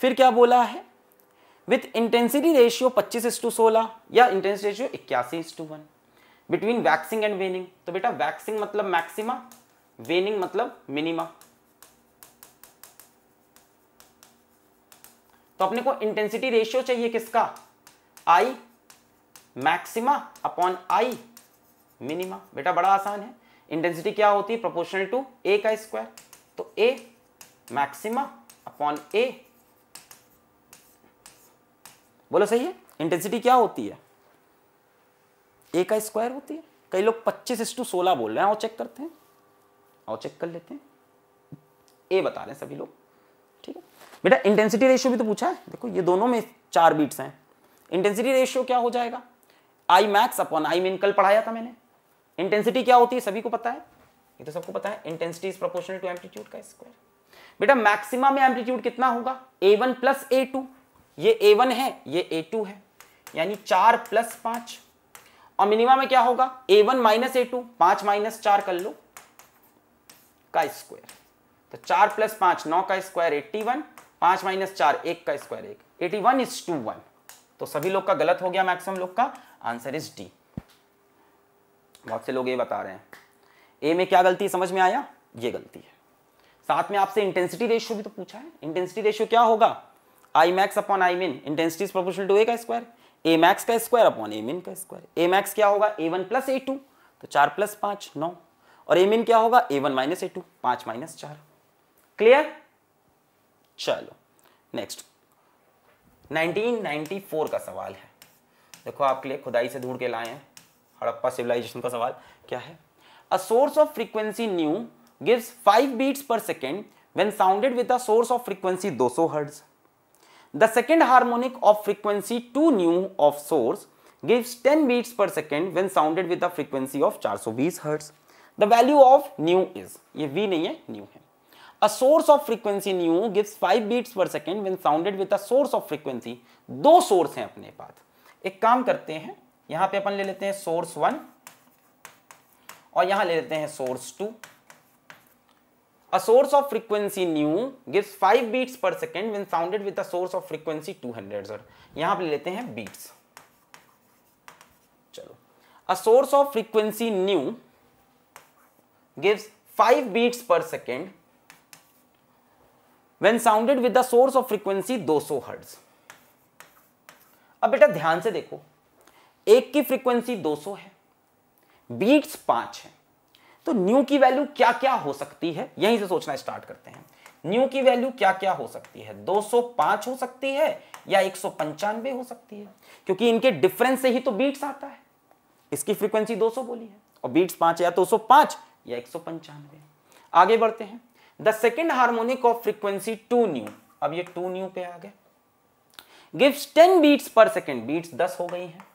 फिर क्या बोला है विथ इंटेंसिटी रेशियो पच्चीस इस टू सोलह या इंटेंसिटी रेशियो इक्यासी is to one between waxing and waning तो बेटा वैक्सिंग मतलब मैक्सिमा वेनिंग मतलब मिनिमा तो अपने को इंटेंसिटी रेशियो चाहिए किसका I maxima upon I minima बेटा बड़ा आसान है इंटेंसिटी क्या होती है प्रोपोर्शनल टू ए का स्क्वायर तो ए मैक्सिमा अपॉन ए बोलो सही है इंटेंसिटी क्या होती है ए का स्क्वायर होती है कई लोग पच्चीस टू सोलह बोल रहे हैं और चेक करते हैं और चेक कर लेते हैं ए बता रहे हैं सभी लोग ठीक है बेटा इंटेंसिटी रेशियो भी तो पूछा है देखो ये दोनों में चार बीट्स हैं इंटेंसिटी रेशियो क्या हो जाएगा आई मैक्स अपॉन आई मिन कल पढ़ाया था मैंने इंटेंसिटी क्या होती है सभी को पता है ये तो सबको पता है intensity is proportional to amplitude का स्क्वायर बेटा मैक्सिमा में एम्पलीट्यूड कितना होगा A one plus A two ये ए वन है ये ए टू है यानी चार प्लस पांच और मिनिमा में क्या होगा A one minus A two पांच माइनस चार कर लो का स्क्वायर तो चार प्लस पांच नौ का स्क्वायर एट्टी वन पांच माइनस चार एक का स्क्वायर एक eighty one is to one तो सभी लोग का गलत हो गया मैक्सिमम लोग का आंसर इज डी बहुत से लोग ये बता रहे हैं ए में क्या गलती समझ में आया ये गलती है साथ में आपसे इंटेंसिटी रेशियो भी तो पूछा है इंटेंसिटी रेशियो क्या होगा आई मैक्स अपॉन आई मिन इंटेंसिटी प्रोपोर्शनल टू ए का स्क्वायर ए मैक्स का स्क्वायर अपॉन ए मिन का स्क्वायर ए मैक्स क्या होगा A one plus A two तो चार प्लस पांच नौ और ए मिन क्या होगा A one minus A two पांच माइनस चार क्लियर चलो नेक्स्ट 1994 का सवाल है देखो आपके लिए खुदाई से ढूंढ के लाए हैं हड़प्पा सिविलाइजेशन का सवाल क्या है a source of frequency nu gives five beats per second when sounded with a source of frequency 200 सौ hertz the second harmonic of frequency two nu of source gives 10 beats per second when sounded with a frequency of 420 सौ hertz the value of nu is ये V नहीं है new है A source of frequency new gives 5 beats per second when sounded with a source of frequency. दो source हैं अपने पास एक काम करते हैं यहां पे अपन ले लेते हैं सोर्स वन और यहां ले लेते हैं source two a source of frequency nu gives five beats per second when sounded with source of frequency two hundred यहां ले लेते हैं बीट्स चलो a source of frequency nu gives five beats per second When sounded with the source of frequency 200 Hz. अब बेटा ध्यान से देखो एक की फ्रीक्वेंसी 200 है बीट्स पांच है तो न्यू की वैल्यू क्या क्या हो सकती है यहीं से सोचना स्टार्ट करते हैं न्यू की वैल्यू क्या क्या हो सकती है 205 हो सकती है या एक हो सकती है क्योंकि इनके डिफरेंस से ही तो बीट्स आता है इसकी फ्रीक्वेंसी 200 बोली है और बीट्स पांच या दो तो या एक आगे बढ़ते हैं the second harmonic of frequency two nu अब ये टू न्यू पे आ गए gives ten beats per second beats दस हो गई है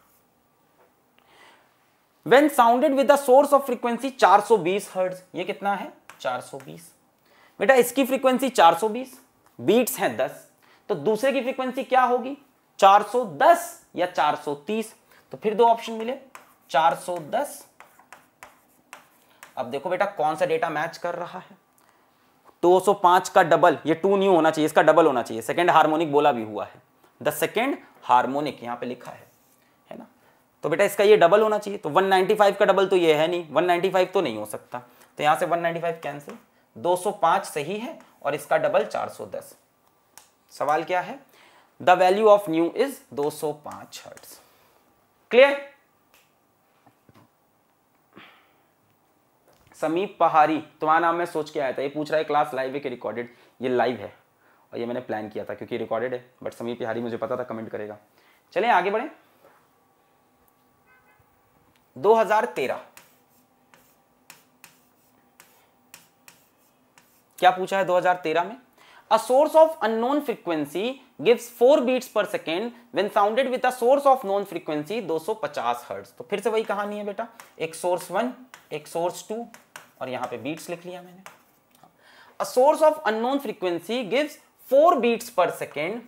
when sounded with the source of frequency 420 hertz ये कितना है 420 बेटा इसकी फ्रीक्वेंसी 420 बीट्स हैं 10 तो दूसरे की फ्रीक्वेंसी क्या होगी 410 या 430 तो फिर दो ऑप्शन मिले 410 अब देखो बेटा कौन सा डेटा मैच कर रहा है 205 का डबल ये टू न्यू होना चाहिए इसका डबल होना चाहिए सेकेंड हार्मोनिक बोला भी हुआ है द सेकेंड हार्मोनिक यहां पे लिखा है तो बेटा इसका ये डबल होना चाहिए तो 195 का डबल तो ये है नहीं 195 तो नहीं हो सकता तो यहां से 195 कैंसिल 205 सही है और इसका डबल 410 सवाल क्या है the value of nu is 205 सौ क्लियर समीप पहाड़ी तुम्हारा नाम मैं सोच के आया था ये पूछ रहा है क्लास लाइव है कि रिकॉर्डेड ये लाइव है और ये मैंने प्लान किया था क्योंकि रिकॉर्डेड है बट समीप पहाड़ी मुझे पता था कमेंट करेगा चलें आगे बढ़े 2013 क्या पूछा है 2013 में a source of unknown frequency gives four beats per second when sounded with a source of known frequency 250 hertz तो फिर से वही कहानी है बेटा एक सोर्स वन एक सोर्स टू और यहां पे बीट्स लिख लिया मैंने a source of unknown frequency gives four beats per second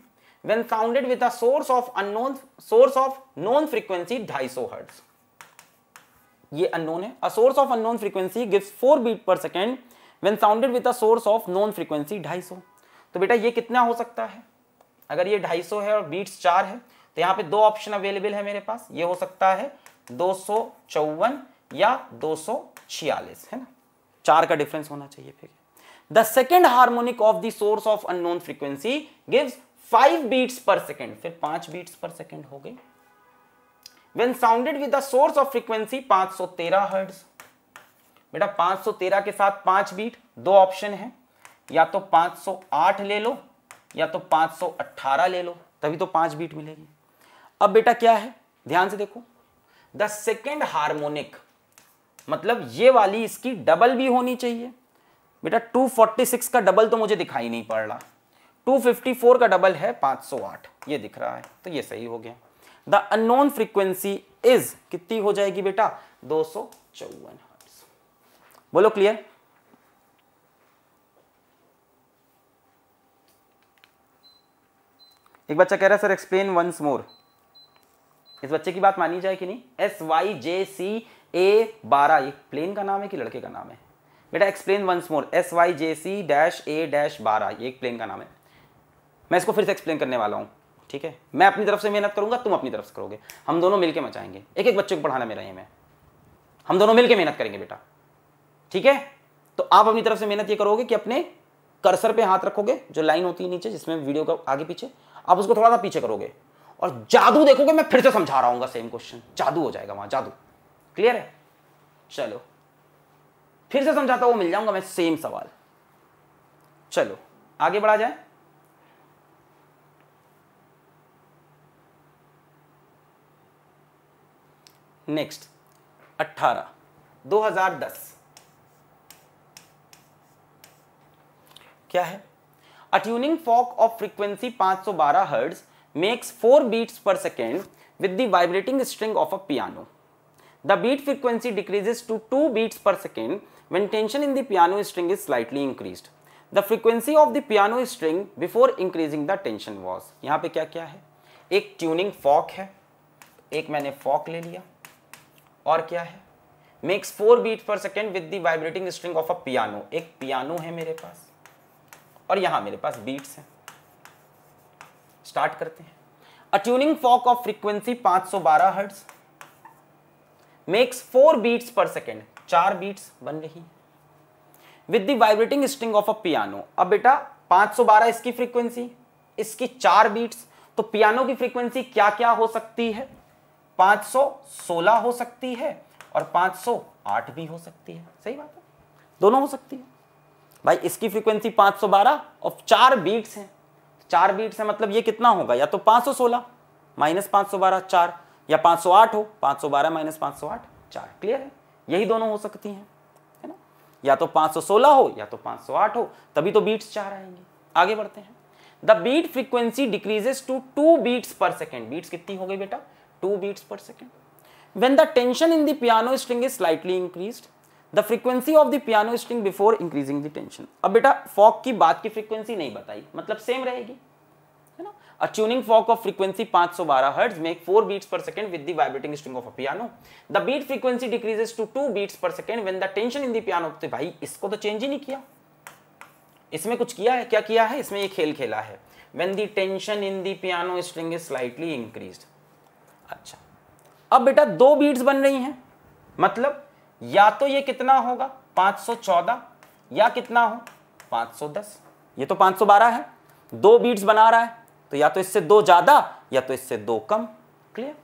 When sounded with a source of unknown source of known frequency 250 hertz. ये अननोन है a source of unknown frequency gives 4 beat per second when sounded with a source of known frequency 250 तो बेटा ये कितना हो सकता है अगर ये 250 है और बीट्स 4 है तो यहां पे दो ऑप्शन अवेलेबल है मेरे पास ये हो सकता है 254 या 246 है ना चार का डिफरेंस होना चाहिए फिर the second harmonic of the source of unknown frequency gives 5 beats per second फिर 5 बीट्स पर सेकंड हो गई when sounded with the source of frequency 513 hertz बेटा 513 के साथ पांच बीट दो ऑप्शन है या तो 508 ले लो या तो 518 ले लो तभी तो पांच बीट मिलेगी अब बेटा क्या है ध्यान से देखो द सेकेंड हारमोनिक मतलब ये वाली इसकी डबल भी होनी चाहिए बेटा 246 का डबल तो मुझे दिखाई नहीं पड़ रहा 254 का डबल है 508 ये दिख रहा है तो ये सही हो गया द अनोन फ्रीक्वेंसी इज कितनी हो जाएगी बेटा दो सौ चौवन बोलो क्लियर एक बच्चा कह रहा है सर एक्सप्लेन वंस मोर इस बच्चे की बात मानी जाए कि नहीं एस वाई जे सी ए बारह प्लेन का नाम है कि लड़के का नाम है बेटा explain once more S Y J C dash A dash बारह ये एक प्लेन का नाम है मैं इसको फिर से एक्सप्लेन करने वाला हूं ठीक है मैं अपनी तरफ से मेहनत करूंगा तुम अपनी तरफ से करोगे हम दोनों मिलकर मचाएंगे एक एक बच्चे को पढ़ाना मेरा ये मैं हम दोनों मिलकर मेहनत करेंगे बेटा ठीक है तो आप अपनी तरफ से मेहनत ये करोगे कि अपने कर्सर पे हाथ रखोगे जो लाइन होती है नीचे जिसमें वीडियो का आगे पीछे आप उसको थोड़ा सा पीछे करोगे और जादू देखोगे मैं फिर से समझा रहा हूँ सेम क्वेश्चन जादू हो जाएगा वहाँ जादू क्लियर है चलो फिर से समझाता हूँ मिल जाऊंगा मैं सेम सवाल चलो आगे बढ़ा जाए नेक्स्ट हजार दस क्या है अट्यूनिंग फॉक ऑफ फ्रीक्वेंसी पांच सौ बारह hertz makes four beats per second with vibrating string of a piano the beat frequency decreases to two beats per second when tension in the piano string is slightly increase the frequency of the piano string before increasing the tension was यहां पर क्या क्या है एक tuning Fock है एक मैंने Fock ले लिया और क्या है makes four beat per second with the vibrating string of a piano एक पियानो है मेरे पास और यहां मेरे पास बीट्स हैं स्टार्ट करते हैं a tuning fork of frequency 512 सौ hertz makes four beats per second चार बीट्स बन रही है with the vibrating string of a piano अब बेटा 512 इसकी फ्रीक्वेंसी इसकी चार बीट्स तो पियानो की फ्रीक्वेंसी क्या क्या हो सकती है 516 हो सकती है और 508 भी हो सकती है सही बात है दोनों हो सकती है भाई इसकी फ्रीक्वेंसी 512 और चार बीट्स हैं चार बीट्स है मतलब ये कितना होगा या तो 516 सौ सोलह माइनस पाँच चार या 508 हो 512 सौ बारह माइनस पाँच चार क्लियर है यही दोनों हो सकती हैं है ना या तो 516 हो या तो 508 हो तभी तो बीट्स चार आएंगे आगे बढ़ते हैं the beat frequency decreases to two beats per second beats कितनी हो गई बेटा two beats per second when the tension in the piano string is slightly increased, the frequency of the piano string before increasing the tension अब बेटा Fock की बात की frequency नहीं बताई मतलब सेम रहेगी है ना a tuning fork of frequency 512 सौ बारह hertz make four beats per second with the vibrating string of a piano the beat frequency decreases to two beats per second when the tension in the piano तो भाई इसको तो change ही नहीं किया इसमें कुछ किया है क्या किया है इसमें ये खेल खेला है when the tension in the piano string is slightly increased अच्छा अब बेटा दो बीट्स बन रही हैं मतलब या तो ये कितना होगा 514 या कितना हो 510 ये तो 512 है दो बीट्स बना रहा है तो या तो इससे दो ज्यादा या तो इससे दो कम क्लियर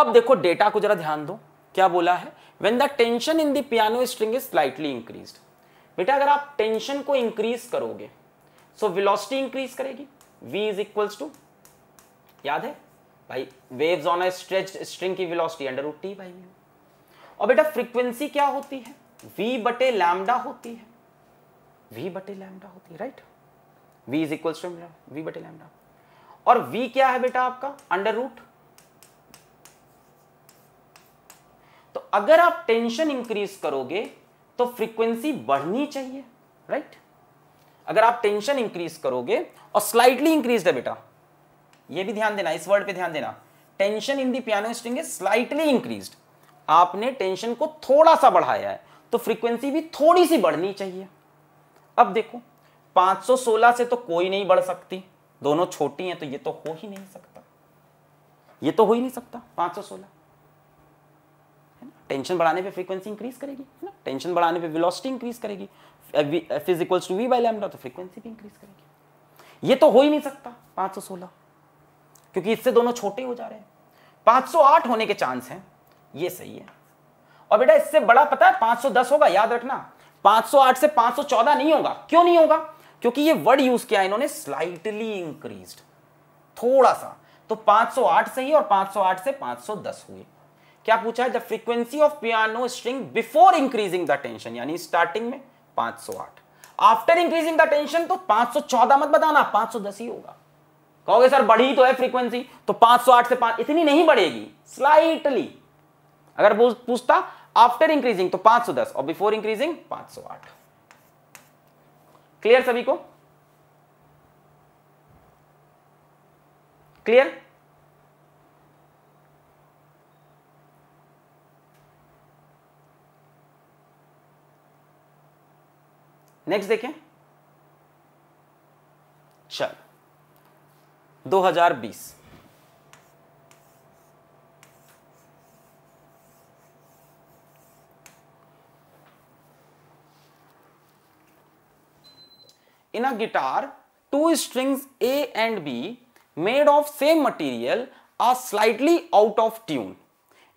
अब देखो डेटा को जरा ध्यान दो क्या बोला है when the tension in the piano string is slightly increase बेटा अगर आप टेंशन को इंक्रीज करोगे सो वेलोसिटी इंक्रीज करेगी v इज इक्वल्स टू याद है भाई वेव्स ऑन स्ट्रेच स्ट्रिंग की velocity under root T by और बेटा फ्रीक्वेंसी क्या होती है v बटे लैमडा होती है v बटे लैमडा होती है right v is equal to v बटे लैमडा और v क्या है बेटा आपका अंडर रूट तो अगर आप टेंशन इंक्रीज करोगे तो फ्रीक्वेंसी बढ़नी चाहिए राइट अगर आप टेंशन इंक्रीज करोगे और स्लाइटली इंक्रीज है बेटा ये भी ध्यान देना इस वर्ड पे ध्यान देना tension in the piano string is slightly increase आपने टेंशन को थोड़ा सा बढ़ाया है तो फ्रीक्वेंसी भी थोड़ी सी बढ़नी चाहिए अब देखो 516 से तो कोई नहीं बढ़ सकती दोनों छोटी हैं तो ये तो हो ही नहीं सकता ये तो हो ही नहीं सकता 516 है ना टेंशन बढ़ाने पे फ्रीक्वेंसी इंक्रीज करेगी है ना टेंशन बढ़ाने पे वेलोसिटी इंक्रीज करेगी F equals to V by lambda तो फ्रीक्वेंसी भी इंक्रीज करेगी ये तो हो ही नहीं सकता 516 क्योंकि इससे दोनों छोटे हो जा रहे हैं 508 होने के चांस हैं ये सही है और बेटा इससे बड़ा पता है 510 होगा याद रखना 508 से 514 नहीं होगा क्यों नहीं होगा क्योंकि ये वर्ड यूज किया इन्होंने स्लाइटली इंक्रीज थोड़ा सा तो 508 सही और 508 से 510 हुए क्या पूछा है the frequency of piano string before increasing the tension यानी स्टार्टिंग में 508 आफ्टर इंक्रीजिंग द टेंशन तो 514 मत बताना 510 ही होगा कहोगे सर बढ़ी तो है फ्रीक्वेंसी तो 508 से पांच इतनी नहीं बढ़ेगी स्लाइटली अगर पूछता आफ्टर इंक्रीजिंग तो 510 और बिफोर इंक्रीजिंग 508 क्लियर सभी को क्लियर नेक्स्ट देखें 2020 in a guitar two strings a and b made of same material are slightly out of tune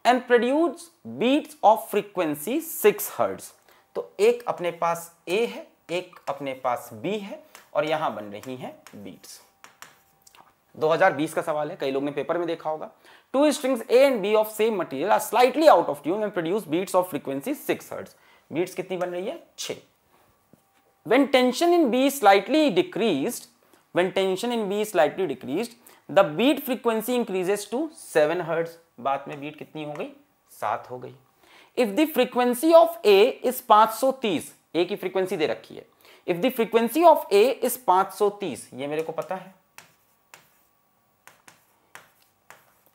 and produce beats of frequency 6 hertz तो एक अपने पास a है एक अपने पास b है और यहां बन रही है बीट्स 2020 का सवाल है कई लोग ने पेपर में देखा होगा two strings A and B of same material are slightly out of tune and produce beats of frequency six hertz beats कितनी बन रही है छे when tension in B slightly decreased when tension in B slightly decreased the beat frequency increases to seven hertz बात में beat कितनी हो गई सात हो गई if the frequency of A is 530 A की फ्रीक्वेंसी दे रखी है if the frequency of A is 530 ये मेरे को पता है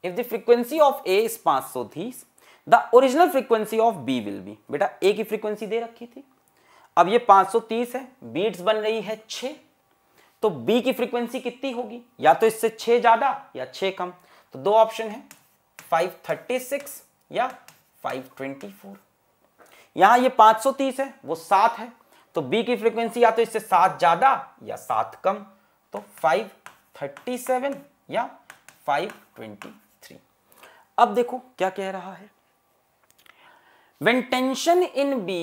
if the frequency of A is पांच सौ थी the original frequency of B will be बेटा ए की फ्रीक्वेंसी दे रखी थी अब ये 530 है बीट्स बन रही है 6 तो बी की फ्रीक्वेंसी कितनी होगी या तो इससे 6 ज्यादा या 6 कम तो दो ऑप्शन है 536 या 524 यहां ये 530 है वो 7 है तो बी की फ्रीक्वेंसी या तो इससे 7 ज्यादा या 7 कम तो 537 या 524 अब देखो क्या कह रहा है when tension in B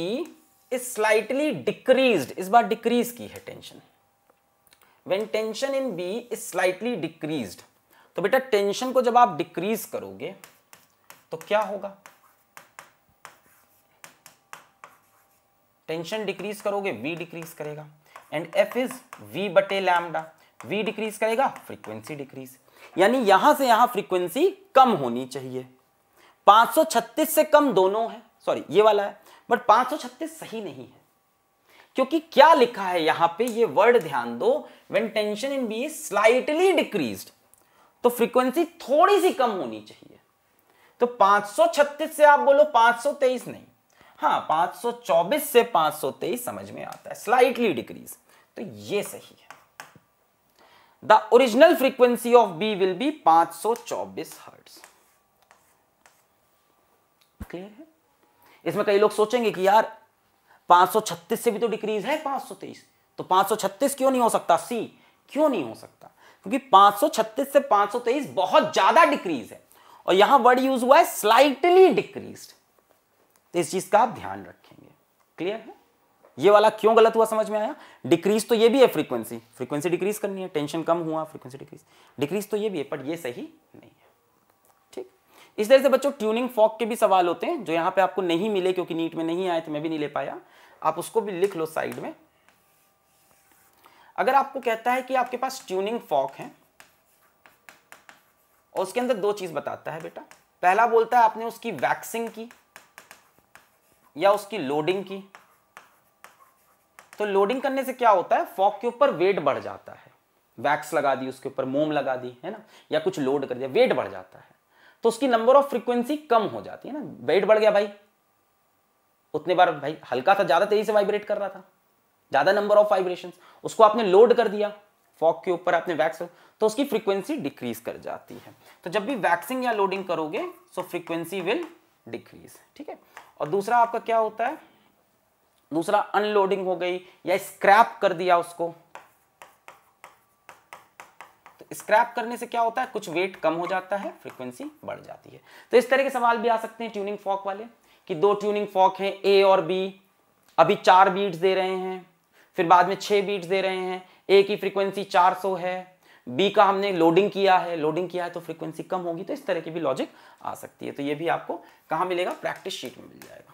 is slightly decrease इस बार डिक्रीज की है tension when tension in B is slightly decrease तो बेटा टेंशन को जब आप डिक्रीज करोगे तो क्या होगा टेंशन डिक्रीज करोगे वी डिक्रीज करेगा एंड एफ इज वी बटे लैमडा वी डिक्रीज करेगा फ्रीक्वेंसी डिक्रीज यानी यहां से यहां फ्रीक्वेंसी कम होनी चाहिए 536 से कम दोनों है सॉरी ये वाला है बट 536 सही नहीं है क्योंकि क्या लिखा है यहां पे ये वर्ड ध्यान दो when tension in B slightly decrease तो फ्रीक्वेंसी थोड़ी सी कम होनी चाहिए तो 536 से आप बोलो 523 नहीं हाँ 524 से 523 समझ में आता है स्लाइटली डिक्रीज तो ये सही है the original frequency of B will be पांच सौ चौबीस हर्ट्स क्लियर है इसमें कई लोग सोचेंगे कि यार पांच सौ छत्तीस से भी तो डिक्रीज है पांच सौ तेईस तो पांच सौ छत्तीस क्यों नहीं हो सकता सी क्यों नहीं हो सकता क्योंकि पांच सौ छत्तीस से पांच सौ तेईस बहुत ज्यादा डिक्रीज है और यहां वर्ड यूज हुआ है स्लाइटली डिक्रीज तो इस चीज का आप ध्यान रखेंगे क्लियर है ये वाला क्यों गलत हुआ समझ में आया डिक्रीज तो ये भी है फ्रीक्वेंसी फ्रीक्वेंसी डिक्रीज करनी है टेंशन कम हुआ फ्रीक्वेंसी डिक्रीज डिक्रीज तो ये भी है बट ये सही नहीं है ठीक इस तरह से बच्चों ट्यूनिंग फॉक के भी सवाल होते हैं जो यहाँ पे आपको नहीं मिले क्योंकि नीट में नहीं आए थे मैं भी नहीं ले पाया आप उसको भी लिख लो साइड में अगर आपको कहता है कि आपके पास ट्यूनिंग फॉक है और उसके अंदर दो चीज बताता है बेटा पहला बोलता है आपने उसकी वैक्सिंग की या उसकी लोडिंग की तो लोडिंग करने से क्या होता है फॉक के ऊपर वेट बढ़ जाता है वैक्स लगा दी उसके ऊपर मोम लगा दी है ना या कुछ लोड कर दिया वेट बढ़ जाता है तो उसकी नंबर ऑफ फ्रीक्वेंसी कम हो जाती है ना वेट बढ़ गया भाई उतने बार भाई हल्का था ज़्यादा तेजी से वाइब्रेट कर रहा था ज़्यादा नंबर ऑफ वाइब्रेशन उसको आपने लोड कर दिया फॉक के ऊपर आपने वैक्स तो उसकी फ्रीक्वेंसी डिक्रीज कर जाती है तो जब भी वैक्सिंग या लोडिंग करोगे सो फ्रीक्वेंसी विल डिक्रीज ठीक है और दूसरा आपका क्या होता है दूसरा अनलोडिंग हो गई या स्क्रैप कर दिया उसको तो स्क्रैप करने से क्या होता है कुछ वेट कम हो जाता है फ्रीक्वेंसी बढ़ जाती है तो इस तरह के सवाल भी आ सकते हैं ट्यूनिंग फॉक वाले कि दो ट्यूनिंग फॉक हैं ए और बी अभी चार बीट दे रहे हैं फिर बाद में छह बीट्स दे रहे हैं ए की फ्रीक्वेंसी चार है बी का हमने लोडिंग किया है लोडिंग किया है तो फ्रीक्वेंसी कम होगी तो इस तरह की भी लॉजिक आ सकती है तो ये भी आपको कहां मिलेगा प्रैक्टिस शीट में मिल जाएगा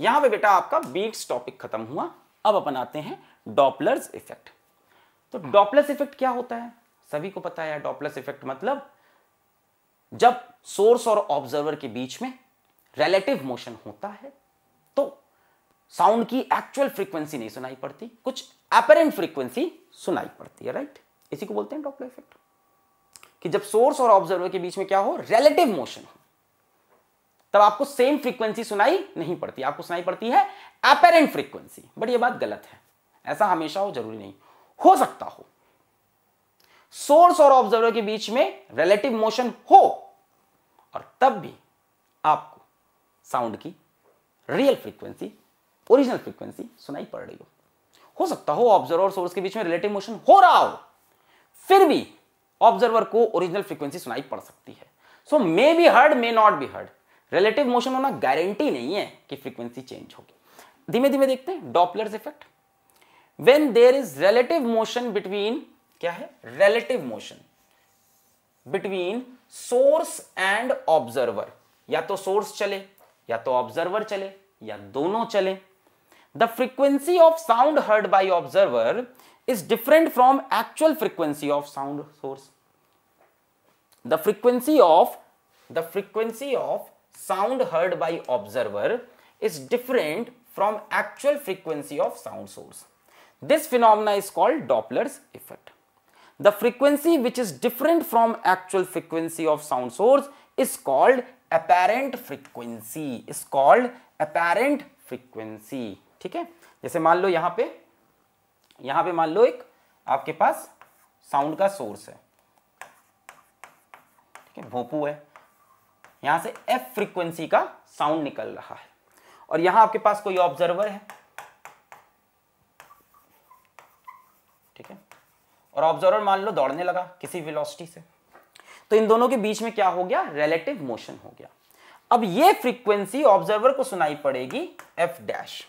यहां पे बेटा आपका बीट्स टॉपिक खत्म हुआ अब अपन आते हैं डॉपलर्स इफेक्ट तो डॉपलर्स इफेक्ट क्या होता है सभी को पता है डॉपलर्स इफेक्ट मतलब जब सोर्स और ऑब्जर्वर के बीच में रिलेटिव मोशन होता है तो साउंड की एक्चुअल फ्रीक्वेंसी नहीं सुनाई पड़ती कुछ अपरेंट फ्रीक्वेंसी सुनाई पड़ती है राइट इसी को बोलते हैं डॉपलर इफेक्ट कि जब सोर्स और ऑब्जर्वर के बीच में क्या हो रिलेटिव मोशन हो तब आपको सेम फ्रीक्वेंसी सुनाई नहीं पड़ती आपको सुनाई पड़ती है अपेरेंट फ्रीक्वेंसी बट ये बात गलत है ऐसा हमेशा हो जरूरी नहीं हो सकता हो सोर्स और ऑब्जर्वर के बीच में रिलेटिव मोशन हो और तब भी आपको साउंड की रियल फ्रीक्वेंसी ओरिजिनल फ्रीक्वेंसी सुनाई पड़ रही हो हो सकता हो ऑब्जर्वर और सोर्स के बीच में रिलेटिव मोशन हो रहा हो फिर भी ऑब्जर्वर को ओरिजिनल फ्रीक्वेंसी सुनाई पड़ सकती है so may be heard may not be heard relative motion होना गारंटी नहीं है कि फ्रीक्वेंसी चेंज होगी धीमे धीमे देखते हैं Doppler effect when there is relative motion between क्या है relative motion between source and observer या तो सोर्स चले या तो ऑब्जर्वर चले या दोनों चले the frequency of sound heard by observer is different from actual frequency of sound source the frequency of the frequency of sound heard by observer is different from actual frequency of sound source this phenomena is called Doppler's effect the frequency which is different from actual frequency of sound source is called apparent frequency is called apparent frequency ठीक है जैसे मान लो यहां पे यहां पे मान लो एक आपके पास साउंड का सोर्स है ठीक है भोपू है यहां से एफ फ्रीक्वेंसी का साउंड निकल रहा है और यहां आपके पास कोई ऑब्जर्वर है ठीक है और ऑब्जर्वर मान लो दौड़ने लगा किसी वेलोसिटी से तो इन दोनों के बीच में क्या हो गया रिलेटिव मोशन हो गया अब ये फ्रीक्वेंसी ऑब्जर्वर को सुनाई पड़ेगी एफ डैश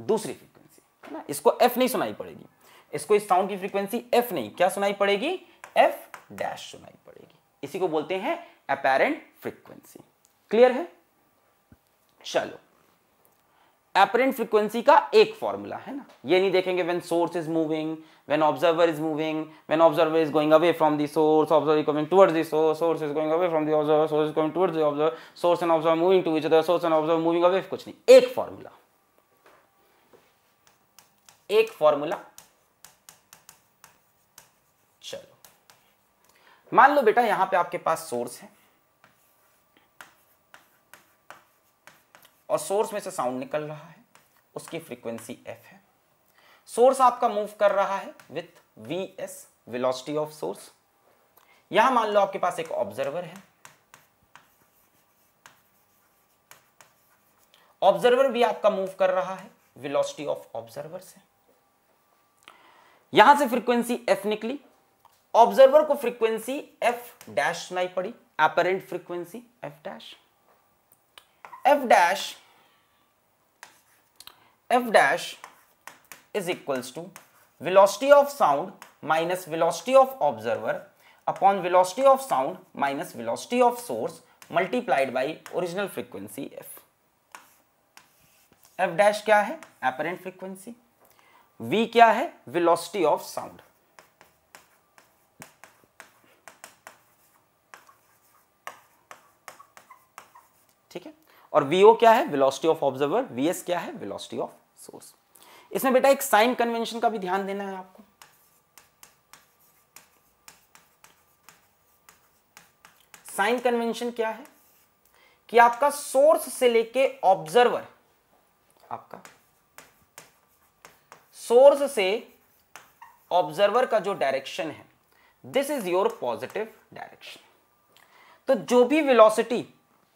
दूसरी फ्रीक्वेंसी है ना इसको एफ नहीं सुनाई पड़ेगी इसको इस साउंड की फ्रीक्वेंसी एफ नहीं क्या सुनाई पड़ेगी एफ डैश सुनाई पड़ेगी इसी को बोलते हैं अपेरेंट फ्रीक्वेंसी क्लियर है चलो एपरेंट फ्रीक्वेंसी का एक फॉर्मूला है ना ये नहीं देखेंगे when source is moving when observer is moving when observer is going away from the source observer is coming towards the source source is going away from the observer source is coming towards the observer source and observer moving to each other source and observer moving away कुछ नहीं एक formula एक formula चलो मान लो बेटा यहां पे आपके पास सोर्स है और सोर्स में से साउंड निकल रहा है उसकी फ्रीक्वेंसी एफ है सोर्स आपका मूव कर रहा है with V S velocity of source यहां मान लो आपके पास एक ऑब्जर्वर है ऑब्जर्वर भी आपका मूव कर रहा है विलोसिटी ऑफ ऑब्जर्वर से यहां से फ्रीक्वेंसी एफ निकली ऑब्जर्वर को फ्रीक्वेंसी एफ डैश सुनाई पड़ी apparent frequency F dash F dash f dash is equals to velocity of sound minus velocity of observer upon velocity of sound minus velocity of source multiplied by original frequency f. f dash क्या है apparent frequency, v क्या है velocity of sound. ठीक है और vo क्या है velocity of observer, vs क्या है velocity of सोर्स इसमें बेटा एक साइन कन्वेंशन का भी ध्यान देना है आपको साइन कन्वेंशन क्या है कि आपका सोर्स से लेके ऑब्जर्वर आपका सोर्स से ऑब्जर्वर का जो डायरेक्शन है this is your positive direction तो जो भी वेलोसिटी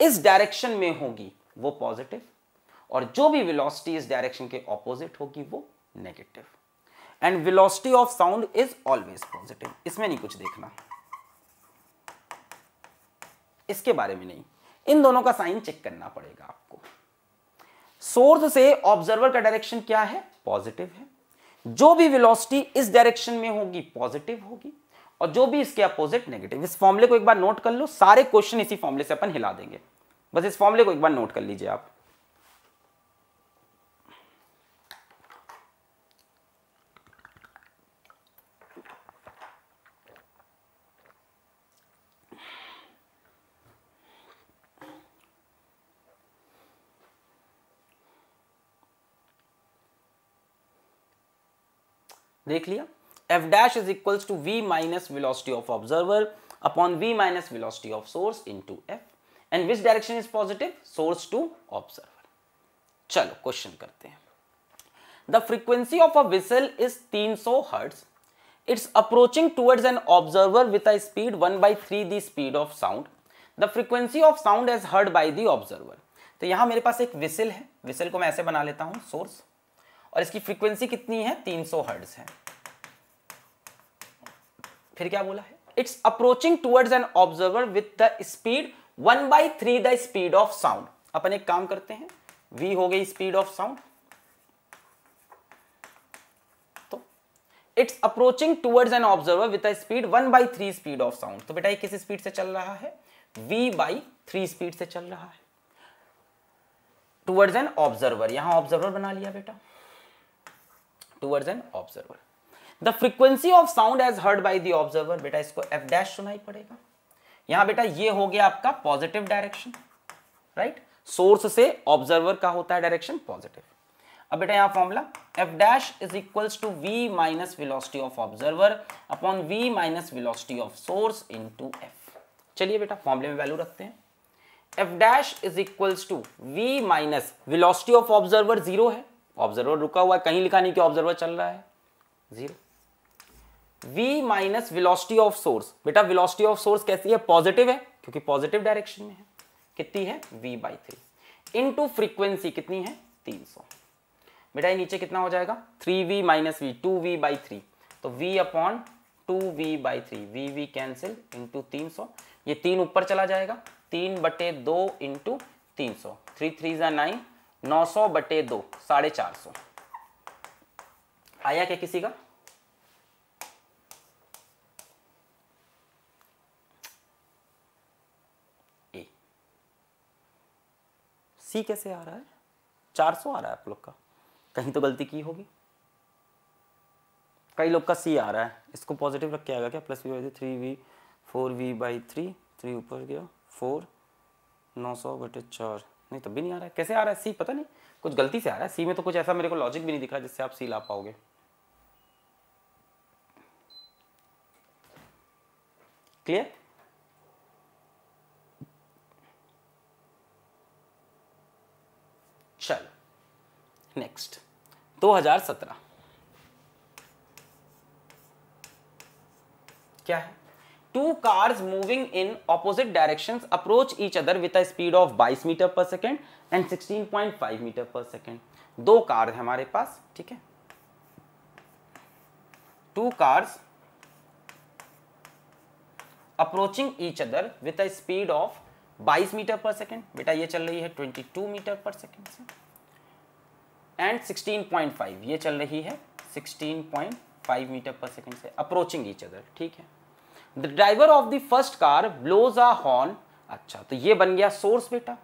इस डायरेक्शन में होगी वो पॉजिटिव और जो भी वेलोसिटी इस डायरेक्शन के ऑपोजिट होगी वो negative and velocity of sound is always positive इसमें नहीं कुछ देखना इसके बारे में नहीं इन दोनों का साइन चेक करना पड़ेगा आपको सोर्स से ऑब्जर्वर का डायरेक्शन क्या है पॉजिटिव है जो भी वेलोसिटी इस डायरेक्शन में होगी पॉजिटिव होगी और जो भी इसके अपोजिट नेगेटिव इस फॉर्मूले को एक बार नोट कर लो सारे क्वेश्चन इसी फॉर्मूले से अपन हिला देंगे बस इस फॉर्मूले को एक बार नोट कर लीजिए आप देख लिया F dash is equals to V minus velocity of observer upon V minus velocity of source into F and which direction is positive source to observer चलो क्वेश्चन करते हैं the frequency of a whistle is 300 सौ hertz it's approaching towards an observer with a speed 1 by three the speed of sound the frequency of sound as heard by the observer तो यहां मेरे पास एक whistle है whistle को मैं ऐसे बना लेता हूं सोर्स और इसकी फ्रीक्वेंसी कितनी है 300 सौ हर्ड्स है फिर क्या बोला है it's approaching towards an observer with the speed one by three the speed of sound अपन एक काम करते हैं v हो गई स्पीड ऑफ साउंड तो it's approaching towards an observer with speed one by three speed of sound तो बेटा ये किस स्पीड से चल रहा है v बाई थ्री स्पीड से चल रहा है टूवर्ड्स एन ऑब्जर्वर यहां ऑब्जर्वर बना लिया बेटा towards an observer the frequency of sound as heard by the observer बेटा इसको एफ डैश सुनाई पड़ेगा यहां बेटा ये हो गया आपका पॉजिटिव डायरेक्शन राइट सोर्स से ऑब्जर्वर का होता है डायरेक्शन पॉजिटिव अब बेटा यहां formula F dash is equals to V minus velocity of observer upon V minus velocity of source into F चलिए बेटा फॉर्मूले में वैल्यू रखते हैं F dash is equals to V minus velocity of observer zero है observer रुका हुआ है कहीं लिखा नहीं कि ऑब्जर्वर चल रहा है zero v minus velocity of source बेटा विलोसिटी ऑफ सोर्स कैसी है पॉजिटिव है क्योंकि पॉजिटिव डायरेक्शन में है कितनी है v by three into frequency कितनी है तीन सौ बेटा ये नीचे कितना हो जाएगा three V minus V two V by three तो V upon two V by three V we cancel into तीन सौ ये तीन ऊपर चला जाएगा तीन बटे दो इंटू तीन सौ थ्री थ्री ज़ा नाइन नौ सौ बटे दो साढ़े चार सौ आया क्या किसी का ए सी कैसे आ रहा है चार सौ आ रहा है आप लोग का कहीं तो गलती की होगी कई लोग का सी आ रहा है इसको पॉजिटिव रख के आएगा क्या plus V by three V four V by three three ऊपर गया फोर नौ सौ बटे चार नहीं तब भी नहीं आ रहा है कैसे आ रहा है सी पता नहीं कुछ गलती से आ रहा है सी में तो कुछ ऐसा मेरे को लॉजिक भी नहीं दिख रहा जिससे आप सी ला पाओगे क्लियर चल नेक्स्ट 2017 क्या है two cars moving in opposite direction approach each other with speed of बाईस मीटर पर second and sixteen point five metre पर सेकेंड दो कार है हमारे पास ठीक है two cars approaching each other with speed of बाईस मीटर पर सेकेंड बेटा ये चल रही है ट्वेंटी टू मीटर पर सेकेंड से एंड 16.5 ये चल रही है सिक्सटीन पॉइंट फाइव मीटर पर सेकेंड से अप्रोचिंग ईच अदर ठीक है the driver of the first car blows a horn अच्छा तो ये बन गया सोर्स बेटा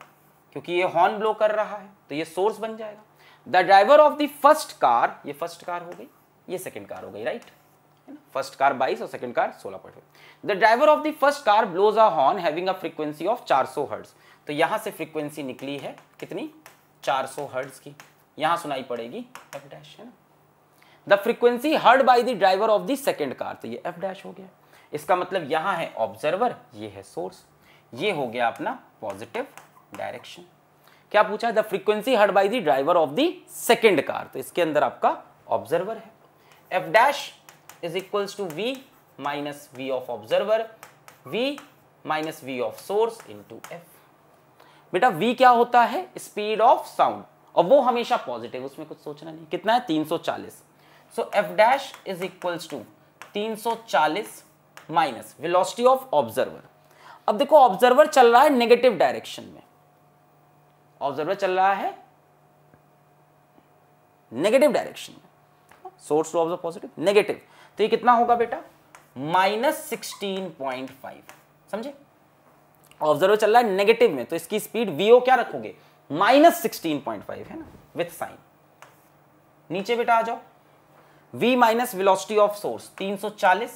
क्योंकि ये हॉर्न ब्लो कर रहा है तो ये सोर्स बन जाएगा the driver of the first car ये फर्स्ट कार हो गई ये सेकेंड कार हो गई राइट फर्स्ट कार 22 और second car 16 point the driver of the first car blows a horn having a frequency of 400 hertz तो यहां से फ्रीक्वेंसी निकली है कितनी 400 हर्ट्ज की यहां सुनाई पड़ेगी एफ डैश है ना the frequency heard by the driver of the second car तो ये एफ डैश हो गया इसका मतलब यहाँ है ऑब्जर्वर ये है सोर्स ये हो गया अपना पॉजिटिव डायरेक्शन क्या पूछा है the frequency heard by the driver of the second car तो इसके अंदर आपका ऑब्जर्वर है F dash is equals to V minus V of observer V minus V of source into F बेटा V क्या होता है स्पीड ऑफ साउंड और वो हमेशा पॉजिटिव उसमें कुछ सोचना नहीं कितना है 340 so F dash is equals to 340 minus velocity of observer अब देखो ऑब्जर्वर चल रहा है नेगेटिव डायरेक्शन में ऑब्जर्वर चल रहा है नेगेटिव डायरेक्शन में source to observe positive negative तो ये कितना होगा बेटा माइनस सिक्सटीन पॉइंट फाइव समझे ऑब्जर्वर चल रहा है नेगेटिव में तो इसकी स्पीड वीओ क्या रखोगे माइनस सिक्सटीन पॉइंट फाइव है ना विथ साइन नीचे बेटा आ जाओ v minus velocity of source 340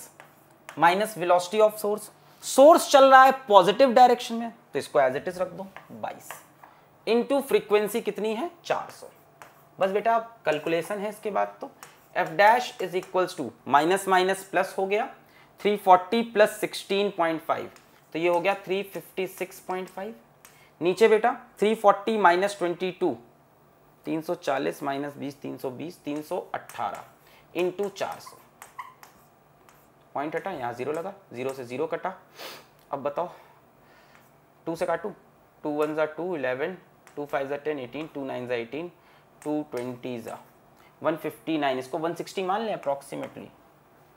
minus velocity of source source चल रहा है पॉजिटिव डायरेक्शन में तो इसको एज इट इज रख दो 22 इनटू फ्रीक्वेंसी कितनी है 400 बस बेटा आप कैलकुलेशन है इसके बाद तो F dash is equal to minus minus plus हो गया 340 प्लस 16.5 तो ये हो गया 356.5 नीचे बेटा 340 माइनस ट्वेंटी टू तीन सौ चालीस माइनस बीस तीन सौ बीस तीन सौ अट्ठारह इंटू चार सौ पॉइंट हटा यहाँ जीरो लगा जीरो से जीरो कटा अब बताओ टू से काटू टू वन ज़ा टू इलेवन टू फाइव ज़ा टेन एटीन टू नाइन ज़ा एटीन टू ट्वेंटी ज़ा वन फिफ्टी नाइन इसको वन सिक्सटी मान लें अप्रॉक्सीमेटली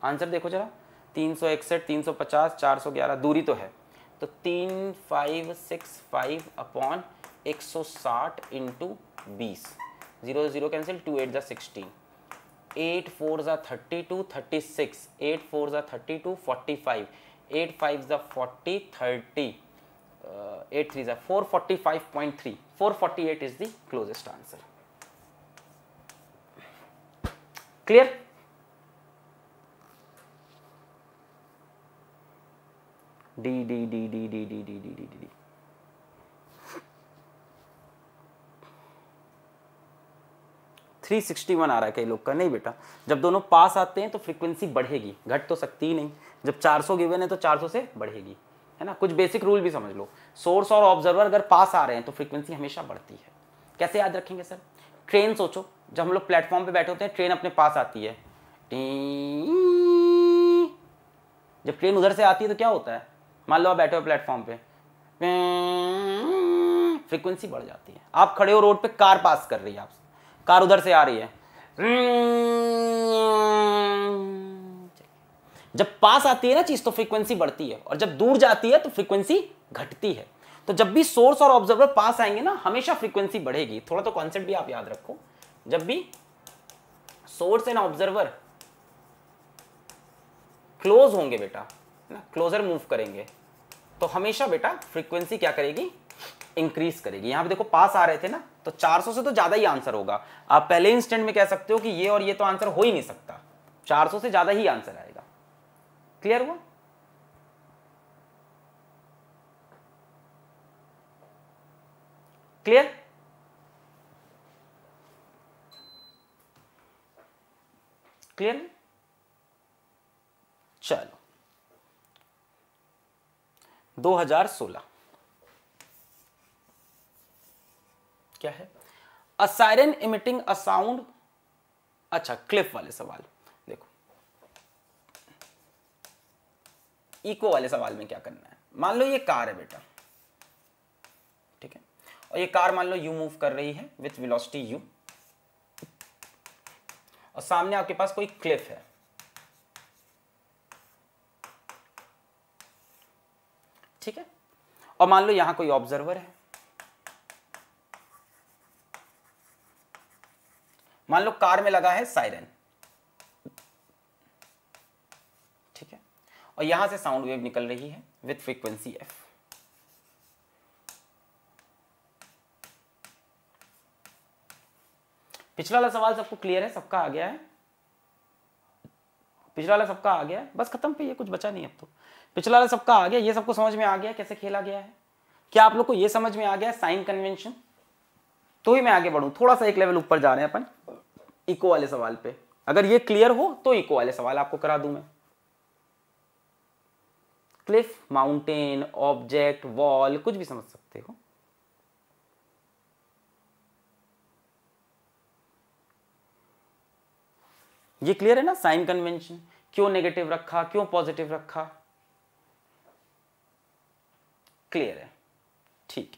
आंसर देखो जरा तीन सौ इकसठ तीन सौ पचास चार सौ ग्यारह दूरी तो है तो तीन फाइव सिक्स फाइव अपॉन एक सौ साठ इंटू बीस zero zero cancel two eight ज़ा sixteen 8 fours are 32 36 8 fours are 32 45 8 fives are 40 30 uh, 8 threes are 445.3 448 is the closest answer clear d d d d d d d d d d d 361 आ रहा है कई लोग का नहीं बेटा जब दोनों पास आते हैं तो फ्रीक्वेंसी बढ़ेगी घट तो सकती ही नहीं जब 400 गिवन है तो 400 से बढ़ेगी है ना कुछ बेसिक रूल भी समझ लो सोर्स और ऑब्जर्वर अगर पास आ रहे हैं तो फ्रीक्वेंसी हमेशा बढ़ती है कैसे याद रखेंगे सर ट्रेन सोचो जब हम लोग प्लेटफॉर्म पर बैठे होते हैं ट्रेन अपने पास आती है जब ट्रेन उधर से आती है तो क्या होता है मान लो आप बैठे हो प्लेटफॉर्म पे फ्रीक्वेंसी बढ़ जाती है आप खड़े हो रोड पे कार पास कर रही है आपसे कार उधर से आ रही है जब पास आती है ना चीज तो फ्रीक्वेंसी बढ़ती है और जब दूर जाती है तो फ्रीक्वेंसी घटती है तो जब भी सोर्स और ऑब्जर्वर पास आएंगे ना हमेशा फ्रीक्वेंसी बढ़ेगी थोड़ा तो कॉन्सेप्ट भी आप याद रखो जब भी सोर्स एंड ऑब्जर्वर क्लोज होंगे बेटा ना क्लोजर मूव करेंगे तो हमेशा बेटा फ्रीक्वेंसी क्या करेगी इंक्रीज करेगी यहां पे देखो पास आ रहे थे ना तो 400 से तो ज़्यादा ही आंसर होगा आप पहले इंस्टेंट में कह सकते हो कि ये और ये तो आंसर हो ही नहीं सकता 400 से ज़्यादा ही आंसर आएगा क्लियर हुआ क्लियर क्लियर चलो 2016 क्या है a siren emitting a sound अच्छा क्लिफ वाले सवाल देखो इको वाले सवाल में क्या करना है मान लो ये कार है बेटा ठीक है और ये कार मान लो यू मूव कर रही है विथ विलोसिटी यू और सामने आपके पास कोई क्लिफ है ठीक है और मान लो यहां कोई ऑब्जर्वर है मान लो कार में लगा है साइरन ठीक है और यहां से साउंड वेव निकल रही है विथ फ्रीक्वेंसी एफ पिछला वाला सवाल सबको क्लियर है सबका आ गया है पिछला वाला सबका आ गया है बस खत्म पे ये कुछ बचा नहीं अब तो पिछला वाला सबका आ गया ये सबको समझ में आ गया कैसे खेला गया है क्या आप लोग को ये समझ में आ गया साइन कन्वेंशन तो ही मैं आगे बढ़ू थोड़ा सा एक लेवल ऊपर जा रहे हैं अपन इको वाले सवाल पे अगर ये क्लियर हो तो इको वाले सवाल आपको करा दूं मैं क्लिफ माउंटेन ऑब्जेक्ट वॉल कुछ भी समझ सकते हो ये क्लियर है ना साइन कन्वेंशन क्यों नेगेटिव रखा क्यों पॉजिटिव रखा क्लियर है ठीक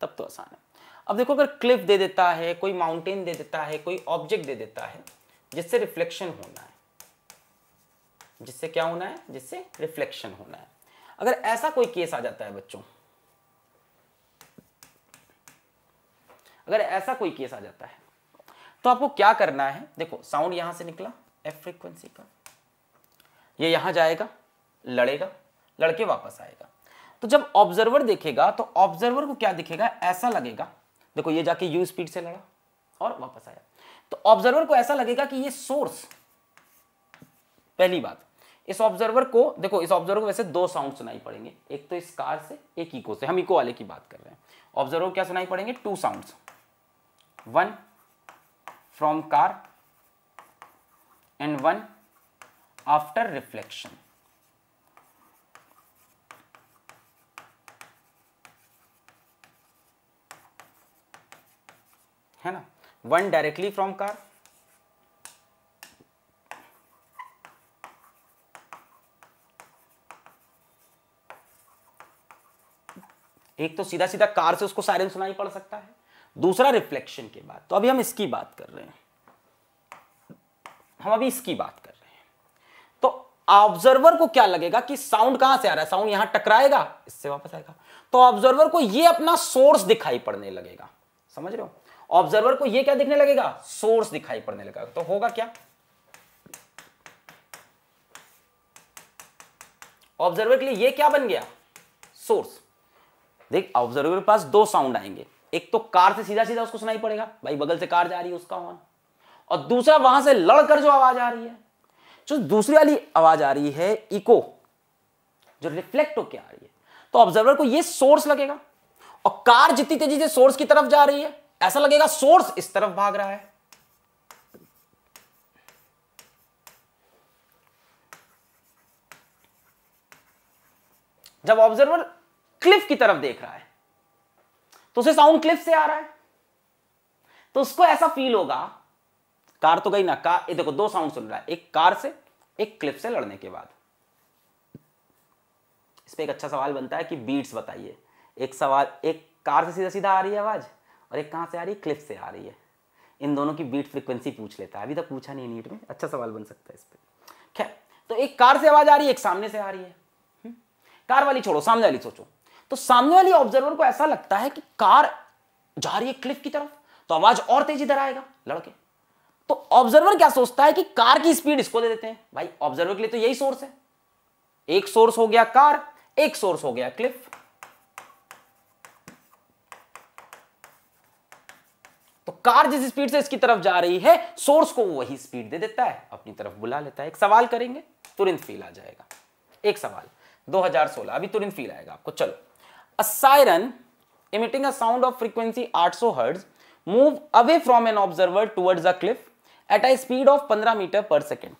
तब तो आसान है अब देखो अगर क्लिफ दे देता है कोई माउंटेन दे देता है कोई ऑब्जेक्ट दे देता है जिससे रिफ्लेक्शन होना है जिससे क्या होना है जिससे रिफ्लेक्शन होना है अगर ऐसा कोई केस आ जाता है बच्चों अगर ऐसा कोई केस आ जाता है तो आपको क्या करना है देखो साउंड यहां से निकला एफ फ्रीक्वेंसी का ये यहां जाएगा लड़ेगा लड़के वापस आएगा तो जब ऑब्जर्वर देखेगा तो ऑब्जर्वर को क्या दिखेगा ऐसा लगेगा देखो ये जाके यू स्पीड से लड़ा और वापस आया तो ऑब्जर्वर को ऐसा लगेगा कि ये सोर्स पहली बात इस ऑब्जर्वर को देखो इस ऑब्जर्वर को वैसे दो साउंड सुनाई पड़ेंगे एक तो इस कार से एक इको से हम इको वाले की बात कर रहे हैं ऑब्जर्वर क्या सुनाई पड़ेंगे two sound one from car and one after reflection है ना वन डायरेक्टली फ्रॉम कार एक तो सीधा सीधा कार से उसको सायरन सुनाई पड़ सकता है दूसरा रिफ्लेक्शन के बाद तो अभी हम इसकी बात कर रहे हैं हम अभी इसकी बात कर रहे हैं तो ऑब्जर्वर को क्या लगेगा कि साउंड कहां से आ रहा है साउंड यहां टकराएगा इससे वापस आएगा तो ऑब्जर्वर को यह अपना सोर्स दिखाई पड़ने लगेगा समझ रहे हो ऑब्जर्वर को यह क्या दिखने लगेगा सोर्स दिखाई पड़ने लगेगा तो होगा क्या ऑब्जर्वर के लिए ये क्या बन गया सोर्स देख ऑब्जर्वर के पास दो साउंड आएंगे एक तो कार से सीधा सीधा उसको सुनाई पड़ेगा भाई बगल से कार जा रही है उसका हॉर्न और दूसरा वहां से लड़कर जो आवाज आ रही है जो दूसरी वाली आवाज आ रही है इको जो रिफ्लेक्ट होकर आ रही है तो ऑब्जर्वर को ये सोर्स लगेगा और कार जितनी तेजी से सोर्स की तरफ जा रही है ऐसा लगेगा सोर्स इस तरफ भाग रहा है जब ऑब्जर्वर क्लिफ की तरफ देख रहा है तो उसे साउंड क्लिफ से आ रहा है तो उसको ऐसा फील होगा कार तो गई ना कार ये देखो दो साउंड सुन रहा है एक कार से एक क्लिफ से लड़ने के बाद इस पर एक अच्छा सवाल बनता है कि बीट्स बताइए एक सवाल एक कार से सीधा सीधा आ रही है आवाज और एक कहाँ से आ रही है क्लिफ से आ रही है इन दोनों की बीट फ्रिक्वेंसी पूछ लेता है अभी तक पूछा नहीं नीट में अच्छा सवाल बन सकता है इस पर खैर तो एक कार से आवाज़ आ रही है एक सामने से आ रही है हम्म? कार वाली छोड़ो सामने वाली सोचो तो सामने वाली ऑब्जर्वर को ऐसा लगता है कि कार जा रही है क्लिफ की तरफ तो आवाज और तेज इधर आएगा लड़के तो ऑब्जर्वर क्या सोचता है कि कार की स्पीड इसको दे देते हैं भाई ऑब्जर्वर के लिए तो यही सोर्स है एक सोर्स हो गया कार एक सोर्स हो गया क्लिफ तो कार जिस स्पीड से इसकी तरफ जा रही है सोर्स को वही स्पीड दे देता है अपनी तरफ बुला लेता है एक सवाल करेंगे तुरंत फील आ जाएगा एक सवाल 2016 अभी तुरंत फील आएगा आपको चलो a siren emitting a sound of frequency 800 hertz move away from an observer towards a cliff at a speed of 15 metre पर सेकेंड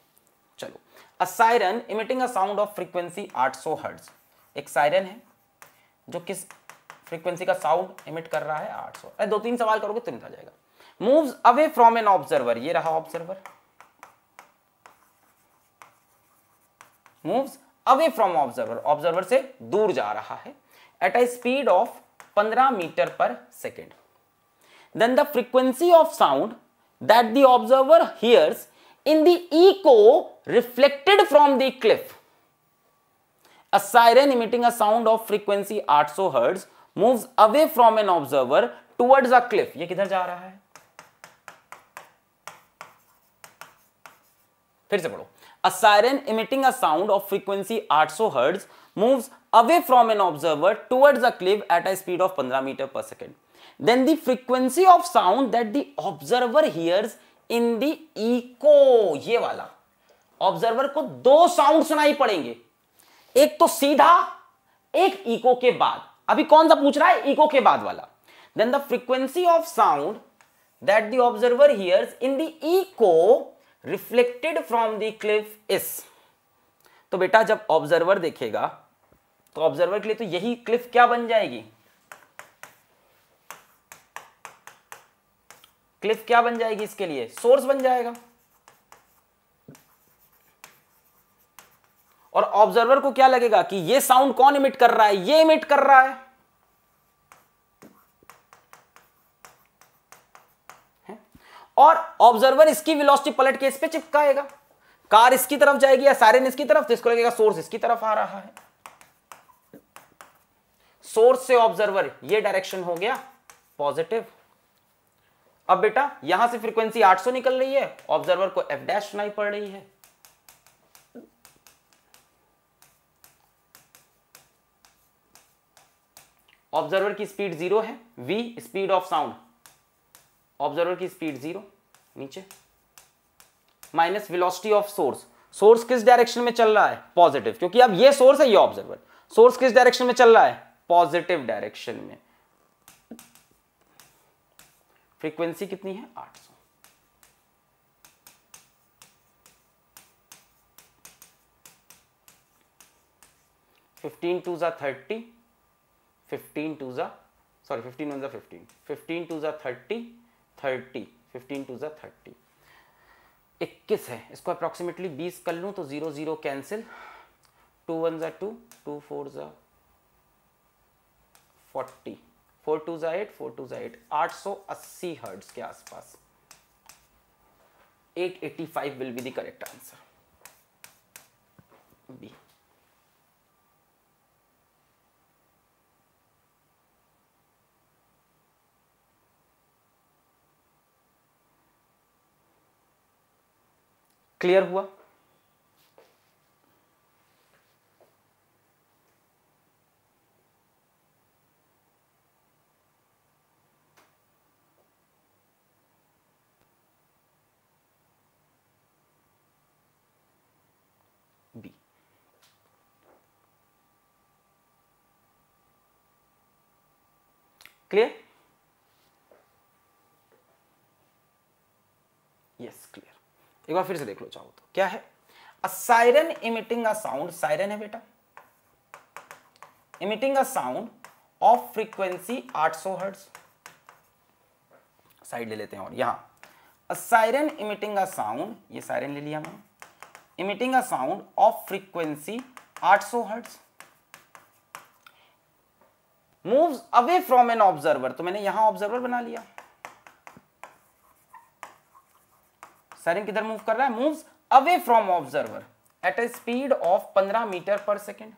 चलो a siren emitting a sound of frequency आठ हर्ट्ज एक siren है जो किस frequency का sound emit कर रहा है 800 सौ दो तीन सवाल करोगे तुरंत तो आ जाएगा moves away from an observer ये रहा observer moves away from observer observer से दूर जा रहा है at a speed of 15 metre पर second then the frequency of sound that the observer hears in the echo reflected from the cliff. A siren emitting a sound of frequency 800 Hz move away from an observer towards a cliff ये किधर जा रहा है फिर से पढ़ो a siren emitting a sound of frequency 800 so hertz move away from an observer towards a cliff at a speed of 15 metre पर second then the frequency of sound that the observer hears in the echo ये वाला observer को दो sound सुनाई पड़ेंगे एक तो सीधा एक इको के बाद अभी कौन सा पूछ रहा है इको के बाद वाला then the frequency of sound that the observer hears in the echo reflected from the cliff is तो बेटा जब ऑब्जर्वर देखेगा तो ऑब्जर्वर के लिए तो यही क्लिफ क्या बन जाएगी क्लिफ क्या बन जाएगी इसके लिए सोर्स बन जाएगा और ऑब्जर्वर को क्या लगेगा कि ये साउंड कौन इमिट कर रहा है ये इमिट कर रहा है और ऑब्जर्वर इसकी वेलोसिटी पलट के इस पर चिपकाएगा कार इसकी तरफ जाएगी या सारे इसकी तरफ तो इसको लगेगा सोर्स इसकी तरफ आ रहा है सोर्स से ऑब्जर्वर ये डायरेक्शन हो गया पॉजिटिव अब बेटा यहां से फ्रीक्वेंसी 800 निकल रही है ऑब्जर्वर को एफ डैश सुनाई पड़ रही है ऑब्जर्वर की स्पीड जीरो है V speed of sound observer की स्पीड जीरो नीचे minus velocity of source source किस डायरेक्शन में चल रहा है पॉजिटिव क्योंकि अब ये सोर्स है ये ऑब्जर्वर सोर्स किस डायरेक्शन में चल रहा है पॉजिटिव डायरेक्शन में फ्रीक्वेंसी कितनी है 800 15 टू जा थर्टी फिफ्टीन टू ज़ा सॉरी फिफ्टीन वन ज़ा फिफ्टीन फिफ्टीन टू ज़ा थर्टी थर्टी फिफ्टीन टू ज़ा थर्टी इक्कीस है इसको अप्रॉक्सीमेटली बीस कर लूँ तो zero zero cancel two one ज़ा टू टू फोर ज़ा फोर्टी फोर टू ज़ा एट फोर टू ज़ा एट आठ सौ अस्सी हर्ट्स के आसपास eight eighty five will be the correct answer B clear हुआ क्लियर यस क्लियर एक बार फिर से देख लो चाहो तो क्या है a siren emitting a sound siren है बेटा emitting a sound of frequency 800 सो हर्ट्स साइड ले लेते हैं और यहां a siren emitting a sound ये साइरन ले लिया मैंने emitting a sound of frequency 800 सो hertz moves away from an observer तो मैंने यहां ऑब्जर्वर बना लिया सायरन किधर मूव कर रहा है moves away from observer at a speed of 15 metre पर सेकेंड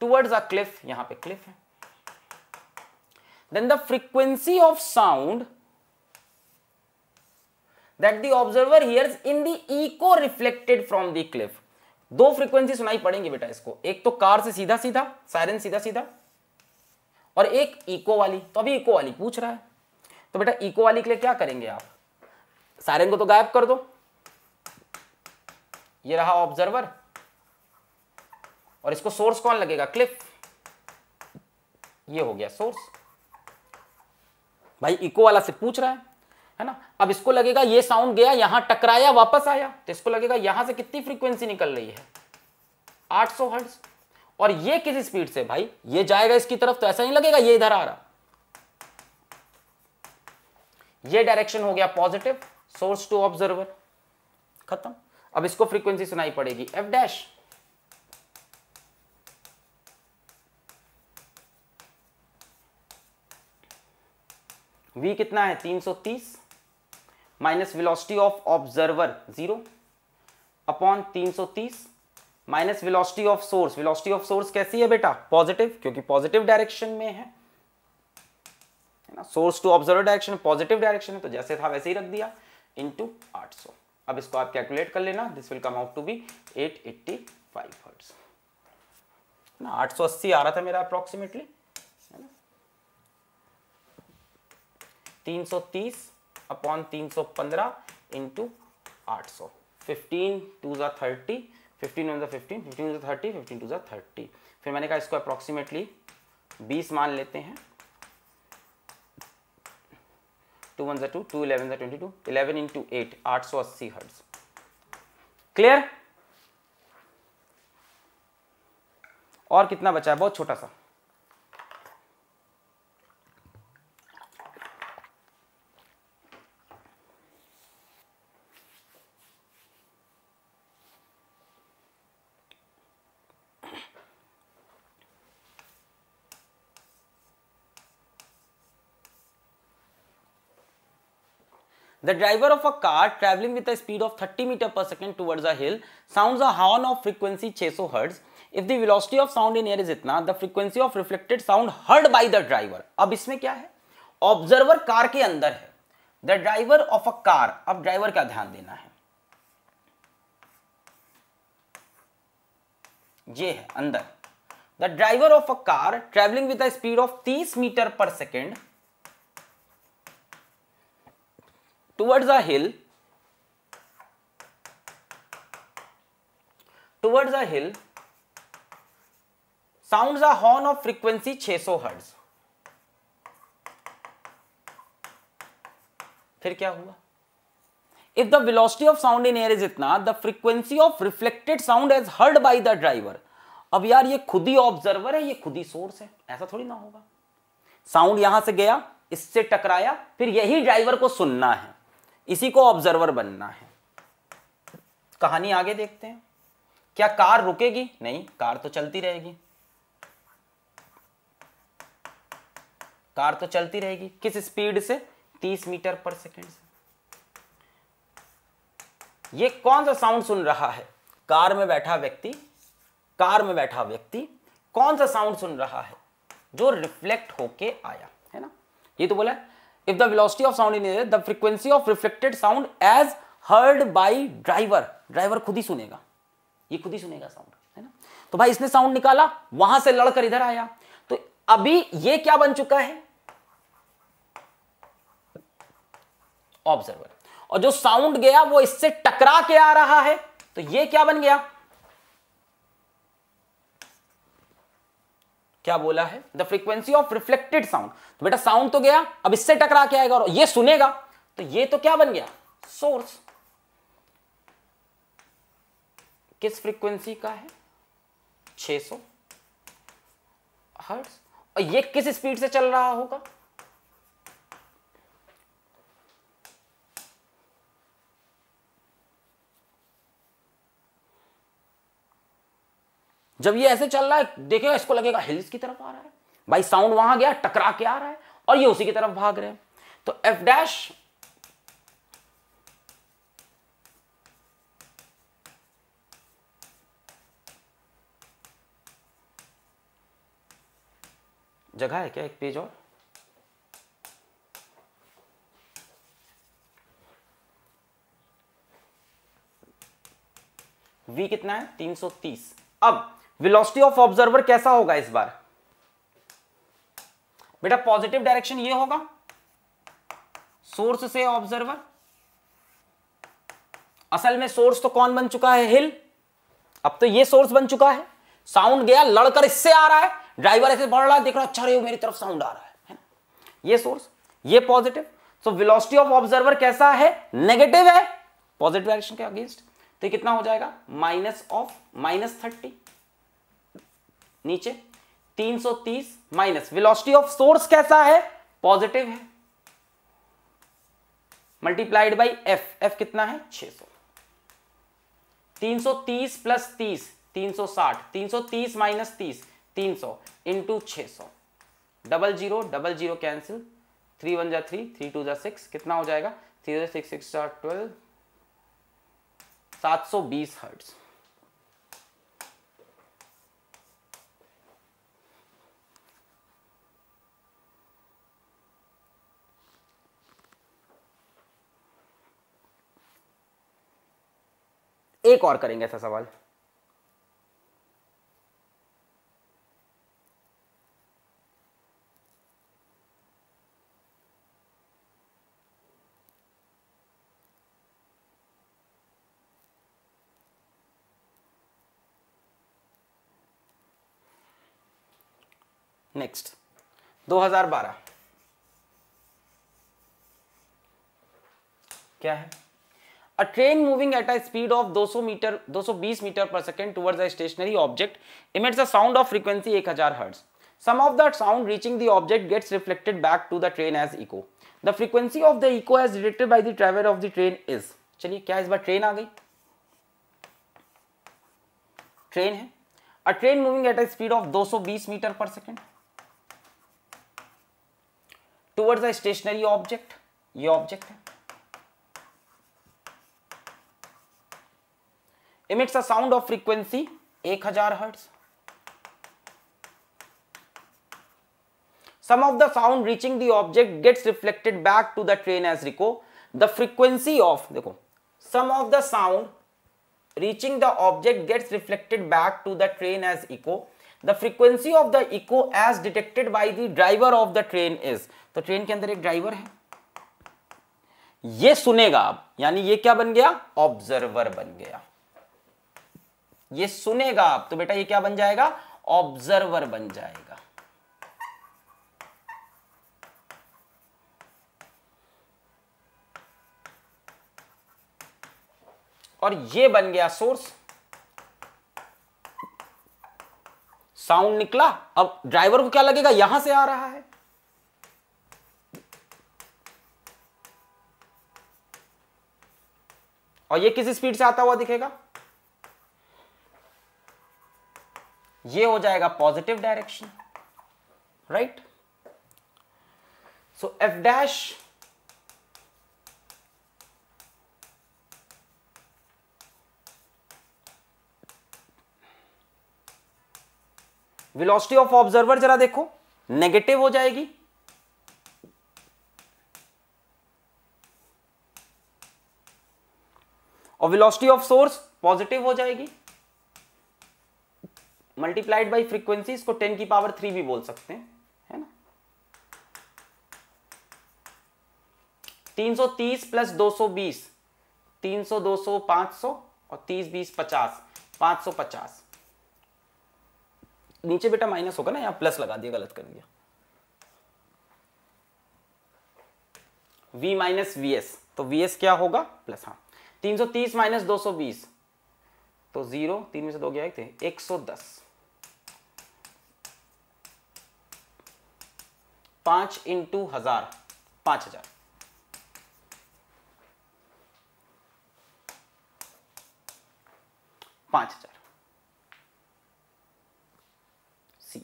टूवर्ड्स अ क्लिफ यहां पे क्लिफ है then the frequency of sound that the observer hears in the echo reflected from the cliff दो frequency सुनाई पड़ेंगी बेटा इसको एक तो कार से सीधा सीधा सायरन सीधा सीधा और एक इको वाली तो अभी इको वाली पूछ रहा है तो बेटा इको वाली के लिए क्या करेंगे आप सारे को तो गायब कर दो ये रहा ऑब्जर्वर और इसको सोर्स कौन लगेगा क्लिफ ये हो गया सोर्स भाई इको वाला से पूछ रहा है है ना अब इसको लगेगा ये साउंड गया यहां टकराया वापस आया तो इसको लगेगा यहां से कितनी फ्रीक्वेंसी निकल रही है 800 सौ और ये किस स्पीड से भाई ये जाएगा इसकी तरफ तो ऐसा नहीं लगेगा ये इधर आ रहा ये डायरेक्शन हो गया पॉजिटिव सोर्स टू ऑब्जर्वर खत्म अब इसको फ्रीक्वेंसी सुनाई पड़ेगी एफ डैश v कितना है 330 minus velocity of observer zero upon 330 minus velocity of source velocity of source कैसी है बेटा पॉजिटिव क्योंकि पॉजिटिव डायरेक्शन में है ना source to observer direction positive direction है तो जैसे था वैसे ही रख दिया इंटू आठ सौ अब इसको आप कैलकुलेट कर लेना this will come out to be at eighty five hertz ना आठ सौ अस्सी आ रहा था मेरा अप्रोक्सीमेटली है ना तीन सौ तीस अपॉन तीन सौ पंद्रह इंटू आठ सौ फिफ्टीन टू जो थर्टी फिफ्टीन वन जो फिफ्टीन फिफ्टीन टू ज़ा थर्टी फिफ्टीन टू जो थर्टी फिर मैंने कहा इसको अप्रोक्सीमेटली बीस मान लेते हैं टू वन जो टू टू इलेवन जो twenty two eleven into eight आठ सौ अस्सी हर्ट्स क्लियर और कितना बचा है बहुत छोटा सा The driver of a car traveling with a speed of 30 meter per second towards a hill sounds a horn of frequency 600 hertz. If the velocity of sound in air is इतना, the frequency of reflected sound heard by the driver. अब इसमें क्या है? Observer car के अंदर है. The driver of a car. अब driver का ध्यान देना है. ये है अंदर. The driver of a car traveling with a speed of 30 meter per second towards a hill towards a hill sounds a horn of frequency 600 hertz फिर क्या हुआ if the velocity of sound in air is इतना the frequency of reflected sound as heard by the driver अब यार ये खुद ही observer है ये खुद ही सोर्स है ऐसा थोड़ी ना होगा साउंड यहां से गया इससे टकराया फिर यही ड्राइवर को सुनना है इसी को ऑब्जर्वर बनना है कहानी आगे देखते हैं क्या कार रुकेगी नहीं कार तो चलती रहेगी कार तो चलती रहेगी किस स्पीड से 30 मीटर पर सेकेंड से ये कौन सा साउंड सुन रहा है कार में बैठा व्यक्ति कार में बैठा व्यक्ति कौन सा साउंड सुन रहा है जो रिफ्लेक्ट होके आया है ना ये तो बोला if the velocity of sound in air the frequency of reflected sound as heard by driver खुद ही सुनेगा ये खुद ही सुनेगा साउंड है ना तो भाई इसने साउंड निकाला वहां से लड़कर इधर आया तो अभी ये क्या बन चुका है ऑब्जर्वर और जो साउंड गया वो इससे टकरा के आ रहा है तो ये क्या बन गया क्या बोला है the frequency of reflected sound तो बेटा साउंड तो गया अब इससे टकरा के आएगा और ये सुनेगा तो ये तो क्या बन गया सोर्स किस फ्रीक्वेंसी का है 600 हर्ट्स और ये किस स्पीड से चल रहा होगा जब ये ऐसे चल रहा है देखेगा इसको लगेगा हिल्स की तरफ आ रहा है भाई साउंड वहां गया टकरा के आ रहा है और ये उसी की तरफ भाग रहे हैं तो एफ डैश जगह है क्या एक पेज और v कितना है 330 अब वेलोसिटी ऑफ ऑब्जर्वर कैसा होगा इस बार बेटा पॉजिटिव डायरेक्शन ये होगा सोर्स से ऑब्जर्वर असल में सोर्स तो कौन बन चुका है हिल अब तो ये सोर्स बन चुका है साउंड गया लड़कर इससे आ रहा है ड्राइवर ऐसे बढ़ रहा है देख रहा अच्छा रे मेरी तरफ साउंड आ रहा है, ये सोर्स ये positive so velocity of observer कैसा है नेगेटिव है पॉजिटिव डायरेक्शन के अगेंस्ट तो कितना हो जाएगा माइनस ऑफ माइनस थर्टी नीचे 330 माइनस वेलोसिटी ऑफ सोर्स कैसा है पॉजिटिव है मल्टीप्लाइड बाय एफ एफ कितना है 600 330 plus 30 360 330 minus 30 300 into 600 double zero double zero cancel three one जा थ्री थ्री टू जा सिक्स कितना हो जाएगा थ्री जा सिक्स सिक्स जा ट्वेल्व सात सौ बीस हर्ट्स एक और करेंगे ऐसा सवाल नेक्स्ट 2012 क्या है A train moving at a speed of 200 meter 220 meter per second towards a stationary object emits a sound of frequency 1000 hertz. Some of that sound reaching the object gets reflected back to the train as echo. The frequency of the echo as detected by the driver of the train is चलिए क्या इस बार train आ गई train है a train moving at a speed of 220 metre पर second towards a stationary object ये object है emits a sound of frequency 1000 hertz some of the sound reaching the object gets reflected back to the train as rico the frequency of देखो some of the sound reaching the object gets reflected back to the train as echo the frequency of the echo as detected by the driver of the train is तो train के अंदर एक driver है ये सुनेगा अब यानी ये क्या बन गया ऑब्जर्वर बन गया ये सुनेगा आप तो बेटा ये क्या बन जाएगा ऑब्जर्वर बन जाएगा और ये बन गया सोर्स साउंड निकला अब ड्राइवर को क्या लगेगा यहां से आ रहा है और ये किस स्पीड से आता हुआ दिखेगा ये हो जाएगा positive direction right so F dash velocity of observer जरा देखो नेगेटिव हो जाएगी और वेलोसिटी ऑफ सोर्स पॉजिटिव हो जाएगी मल्टीप्लाइड बाई फ्रीक्वेंसी इसको टेन की पावर थ्री भी बोल सकते हैं है ना 330 प्लस 220 300 200 500 और 30 20 50 550 नीचे बेटा माइनस होगा ना यहां प्लस लगा दिया गलत कर दिया V माइनस वी एस तो वी एस क्या होगा प्लस हाँ 330 माइनस 220 तो जीरो तीन में से दो गया एक तो सौ 110 पांच इंटू हजार पांच हजार पांच हजार सी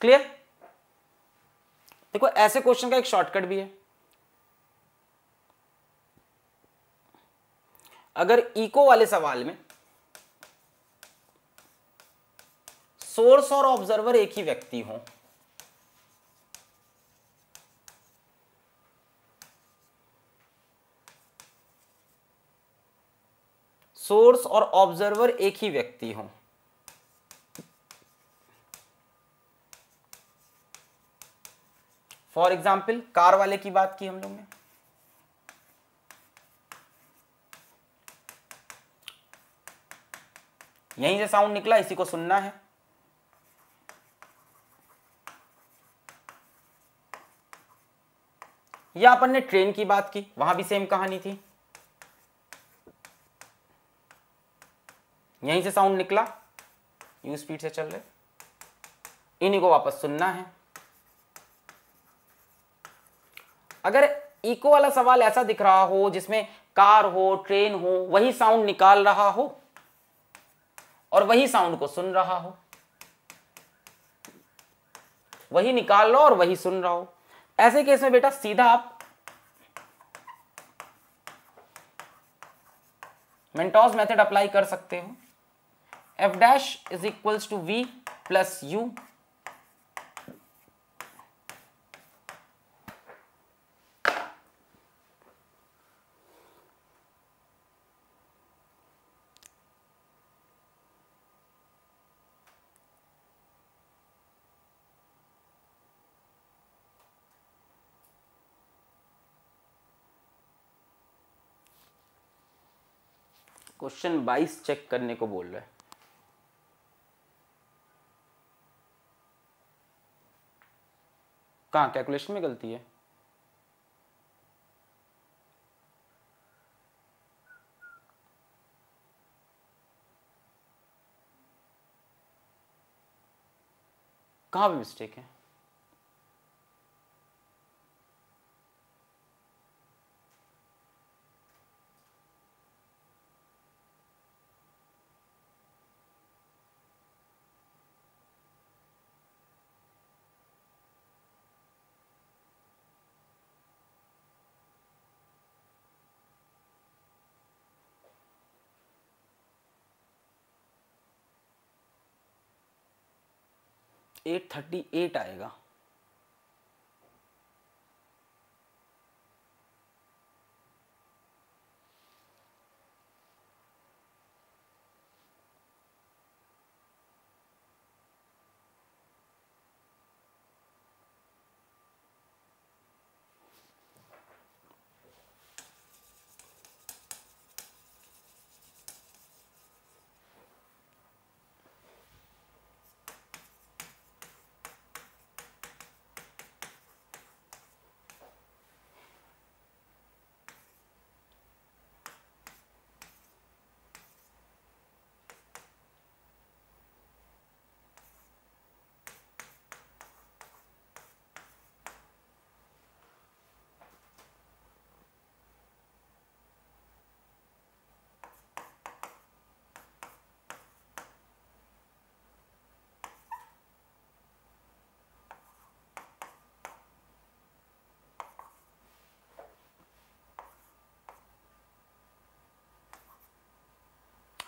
क्लियर देखो ऐसे क्वेश्चन का एक शॉर्टकट भी है अगर इको वाले सवाल में सोर्स और ऑब्जर्वर एक ही व्यक्ति हो सोर्स और ऑब्जर्वर एक ही व्यक्ति हो फॉर एग्जाम्पल कार वाले की बात की हम लोग ने यहीं से साउंड निकला इसी को सुनना है या अपन ने ट्रेन की बात की वहां भी सेम कहानी थी यहीं से साउंड निकला यू स्पीड से चल रहे इन्हीं को वापस सुनना है अगर इको वाला सवाल ऐसा दिख रहा हो जिसमें कार हो ट्रेन हो वही साउंड निकाल रहा हो और वही साउंड को सुन रहा हो वही निकाल लो और वही सुन रहा हो ऐसे केस में बेटा सीधा आप मेंटोस मेथड अप्लाई कर सकते हो F dash is equals to V plus U question बाईस चेक करने को बोल रहा है कहा कैलकुलेशन में गलती है कहां पे मिस्टेक है एट थर्टी एट आएगा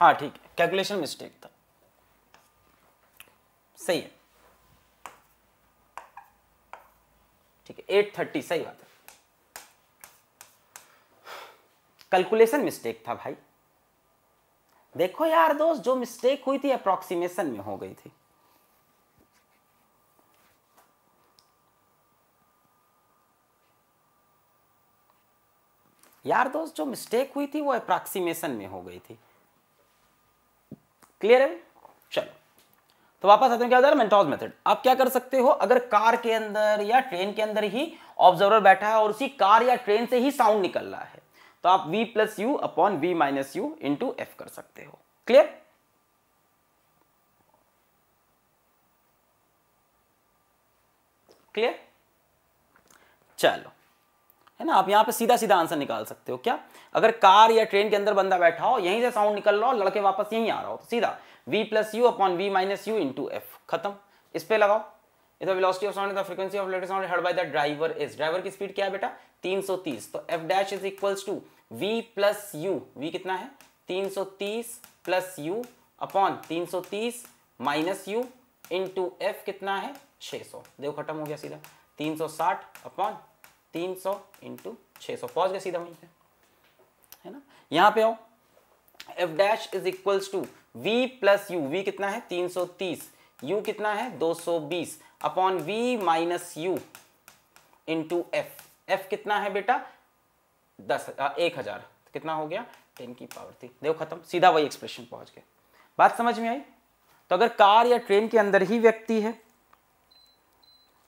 हाँ ठीक है कैलकुलेशन मिस्टेक था सही है ठीक है एट थर्टी सही बात है कैलकुलेशन मिस्टेक था भाई देखो यार दोस्त जो मिस्टेक हुई थी अप्रोक्सीमेशन में हो गई थी यार दोस्त जो मिस्टेक हुई थी वो अप्रॉक्सीमेशन में हो गई थी क्लियर है चलो तो वापस आते हैं क्या होता है मेंटॉज मेथड आप क्या कर सकते हो अगर कार के अंदर या ट्रेन के अंदर ही ऑब्जर्वर बैठा है और उसी कार या ट्रेन से ही साउंड निकल रहा है तो आप v plus U upon V minus U into F कर सकते हो क्लियर क्लियर चलो है ना आप यहाँ पे सीधा सीधा आंसर निकाल सकते हो क्या अगर कार या ट्रेन के अंदर बंदा बैठा हो यहीं से साउंड निकल रहा हो लड़के वापस यहीं आ रहा हो तो सीधा V plus U upon V minus U into F खत्म इस पे लगाओ इधर velocity of sound frequency of later sound heard by the driver is driver की स्पीड क्या है बेटा 330 तो F dash is equals to V plus U V कितना है 330 plus U upon 330 minus U into F कितना है 600 देखो खत्म हो गया सीधा 360 अपॉन तीन सौ इंटू छः सौ पहुँच गए सीधा वहीं पे है ना यहां पे आओ F dash is equal to V plus U V कितना है तीन सौ तीस यू कितना है दो सौ बीस upon V minus U into F F कितना है बेटा दस एक हजार कितना हो गया टेन की पावर थी देखो खत्म सीधा वही एक्सप्रेशन पहुंच गए बात समझ में आई तो अगर कार या ट्रेन के अंदर ही व्यक्ति है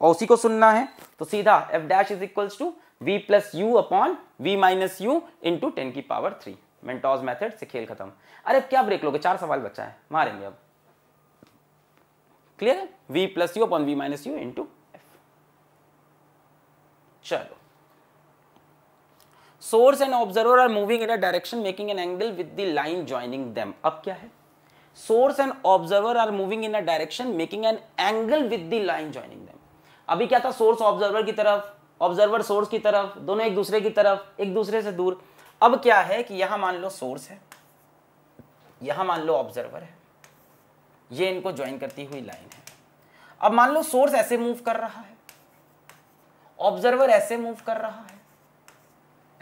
और उसी को सुनना है तो सीधा F dash is equals to V plus U upon V minus U into ten की पावर थ्री मेंटॉज मेथड से खेल खत्म अरे क्या ब्रेक लोगे चार सवाल बचा है मारेंगे अब क्लियर है V plus U upon V minus U into F चलो source and observer are moving in a direction making an angle with the line joining them अब क्या है source and observer are moving in a direction making an angle with the line joining them अभी क्या था source observer की तरफ observer source की तरफ दोनों एक दूसरे की तरफ एक दूसरे से दूर अब क्या है कि यहां मान लो सोर्स है यहां मान लो ऑब्जर्वर है ये इनको ज्वाइन करती हुई लाइन है अब मान लो सोर्स ऐसे मूव कर रहा है ऑब्जर्वर ऐसे मूव कर रहा है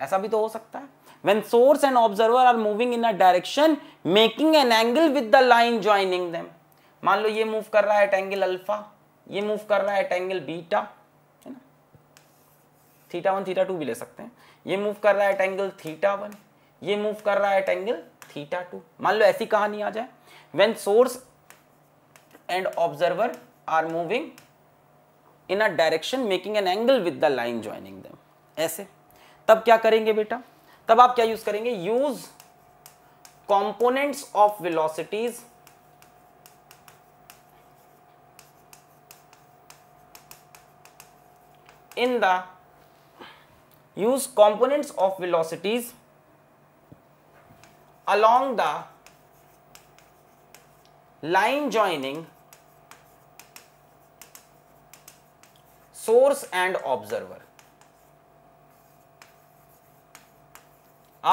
ऐसा भी तो हो सकता है when source and observer are moving in a direction making an angle with the line joining मान लो ये मूव कर रहा है एट एंगल अल्फा ये मूव कर रहा है एट एंगल बीटा है ना थीटा वन थीटा टू भी ले सकते हैं ये मूव कर रहा है एट एंगल थीटा वन ये मूव कर रहा है एट एंगल थीटा टू मान लो ऐसी कहानी आ जाए when source and observer are moving in a direction making an angle with the line joining them ऐसे तब क्या करेंगे बेटा तब आप क्या यूज करेंगे use components of velocities in the use components of velocities along the line joining source and observer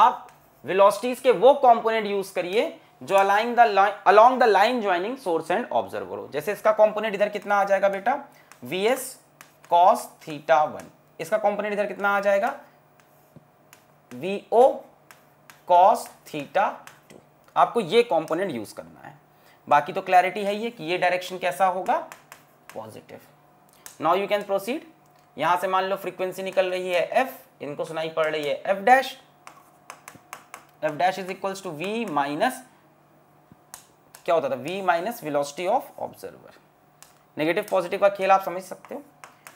आप वेलोसिटीज के वो कॉम्पोनेंट यूज करिए जो along the along the line joining source and observer हो जैसे इसका कॉम्पोनेंट इधर कितना आ जाएगा बेटा V S cos theta one इसका कॉम्पोनेंट इधर कितना आ जाएगा V O cos theta two आपको ये कॉम्पोनेंट यूज करना है बाकी तो क्लैरिटी है ये कि ये डायरेक्शन कैसा होगा positive now you can proceed यहां से मान लो फ्रीक्वेंसी निकल रही है एफ इनको सुनाई पड़ रही है F dash F dash is equals to V minus क्या होता था V minus velocity of observer negative positive का खेल आप समझ सकते हो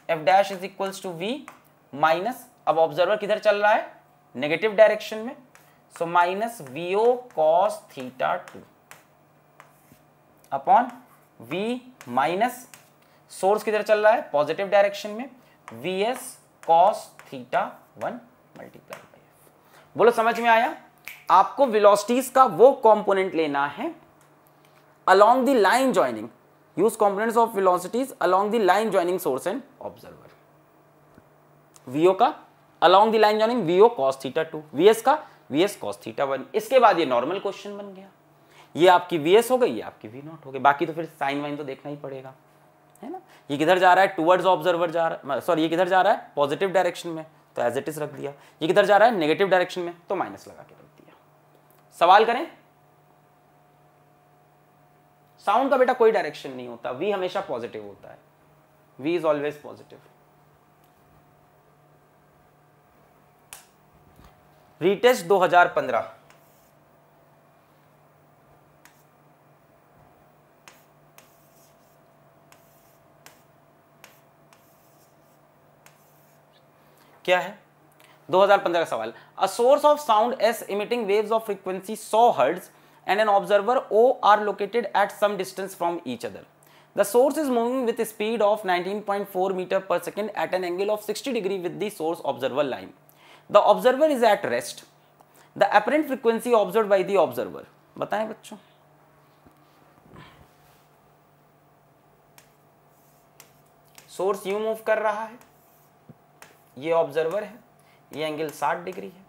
F dash is equal to V minus अब ऑब्जर्वर किधर चल रहा है नेगेटिव डायरेक्शन में so minus V O cos theta two upon V minus source किधर चल रहा है पॉजिटिव डायरेक्शन में V S cos theta one multiply by बोलो समझ में आया आपको वेलोसिटीज का वो कंपोनेंट लेना है along the line joining use components of velocities along the line joining source and observer vo का along the line joining vo cos theta 2 vs का vs cos theta 1 इसके बाद ये नॉर्मल क्वेश्चन बन गया ये आपकी वी एस हो गई ये आपकी वी नॉट हो गई बाकी तो फिर साइन वाइन तो देखना ही पड़ेगा है ना ये किधर जा रहा है टूवर्ड्स ऑब्जर्वर जा रहा है सॉरी ये किधर जा रहा है पॉजिटिव डायरेक्शन में तो एज इट इज रख दिया ये किधर जा रहा है नेगेटिव डायरेक्शन में तो माइनस लगा के रख दिया सवाल करें साउंड का बेटा कोई डायरेक्शन नहीं होता वी हमेशा पॉजिटिव होता है V is always positive retest 2015 क्या है 2015 का सवाल a source of sound S emitting waves of frequency 100 hertz and an observer O are located at some distance from each other the source is moving with speed of 19.4 metre पर second at an angle of 60 degree with the observer line the observer is at rest the apparent frequency observed by the observer बताएं बच्चों source you move कर रहा है ये observer है ये angle 60 degree है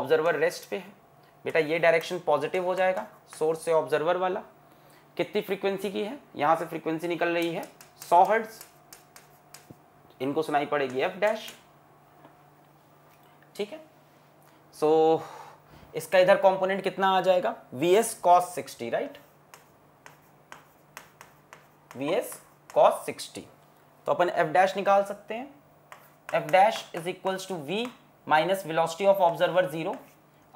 ऑब्जर्वर रेस्ट पे है बेटा ये डायरेक्शन पॉजिटिव हो जाएगा सोर्स से ऑब्जर्वर वाला कितनी फ्रीक्वेंसी की है यहां से फ्रीक्वेंसी निकल रही है सौ हर्ट्स इनको सुनाई पड़ेगी एफ डैश ठीक है सो so, इसका इधर कंपोनेंट कितना आ जाएगा V S cos sixty right V S cos sixty तो अपन एफ डैश निकाल सकते हैं F dash is equals to V minus velocity of observer zero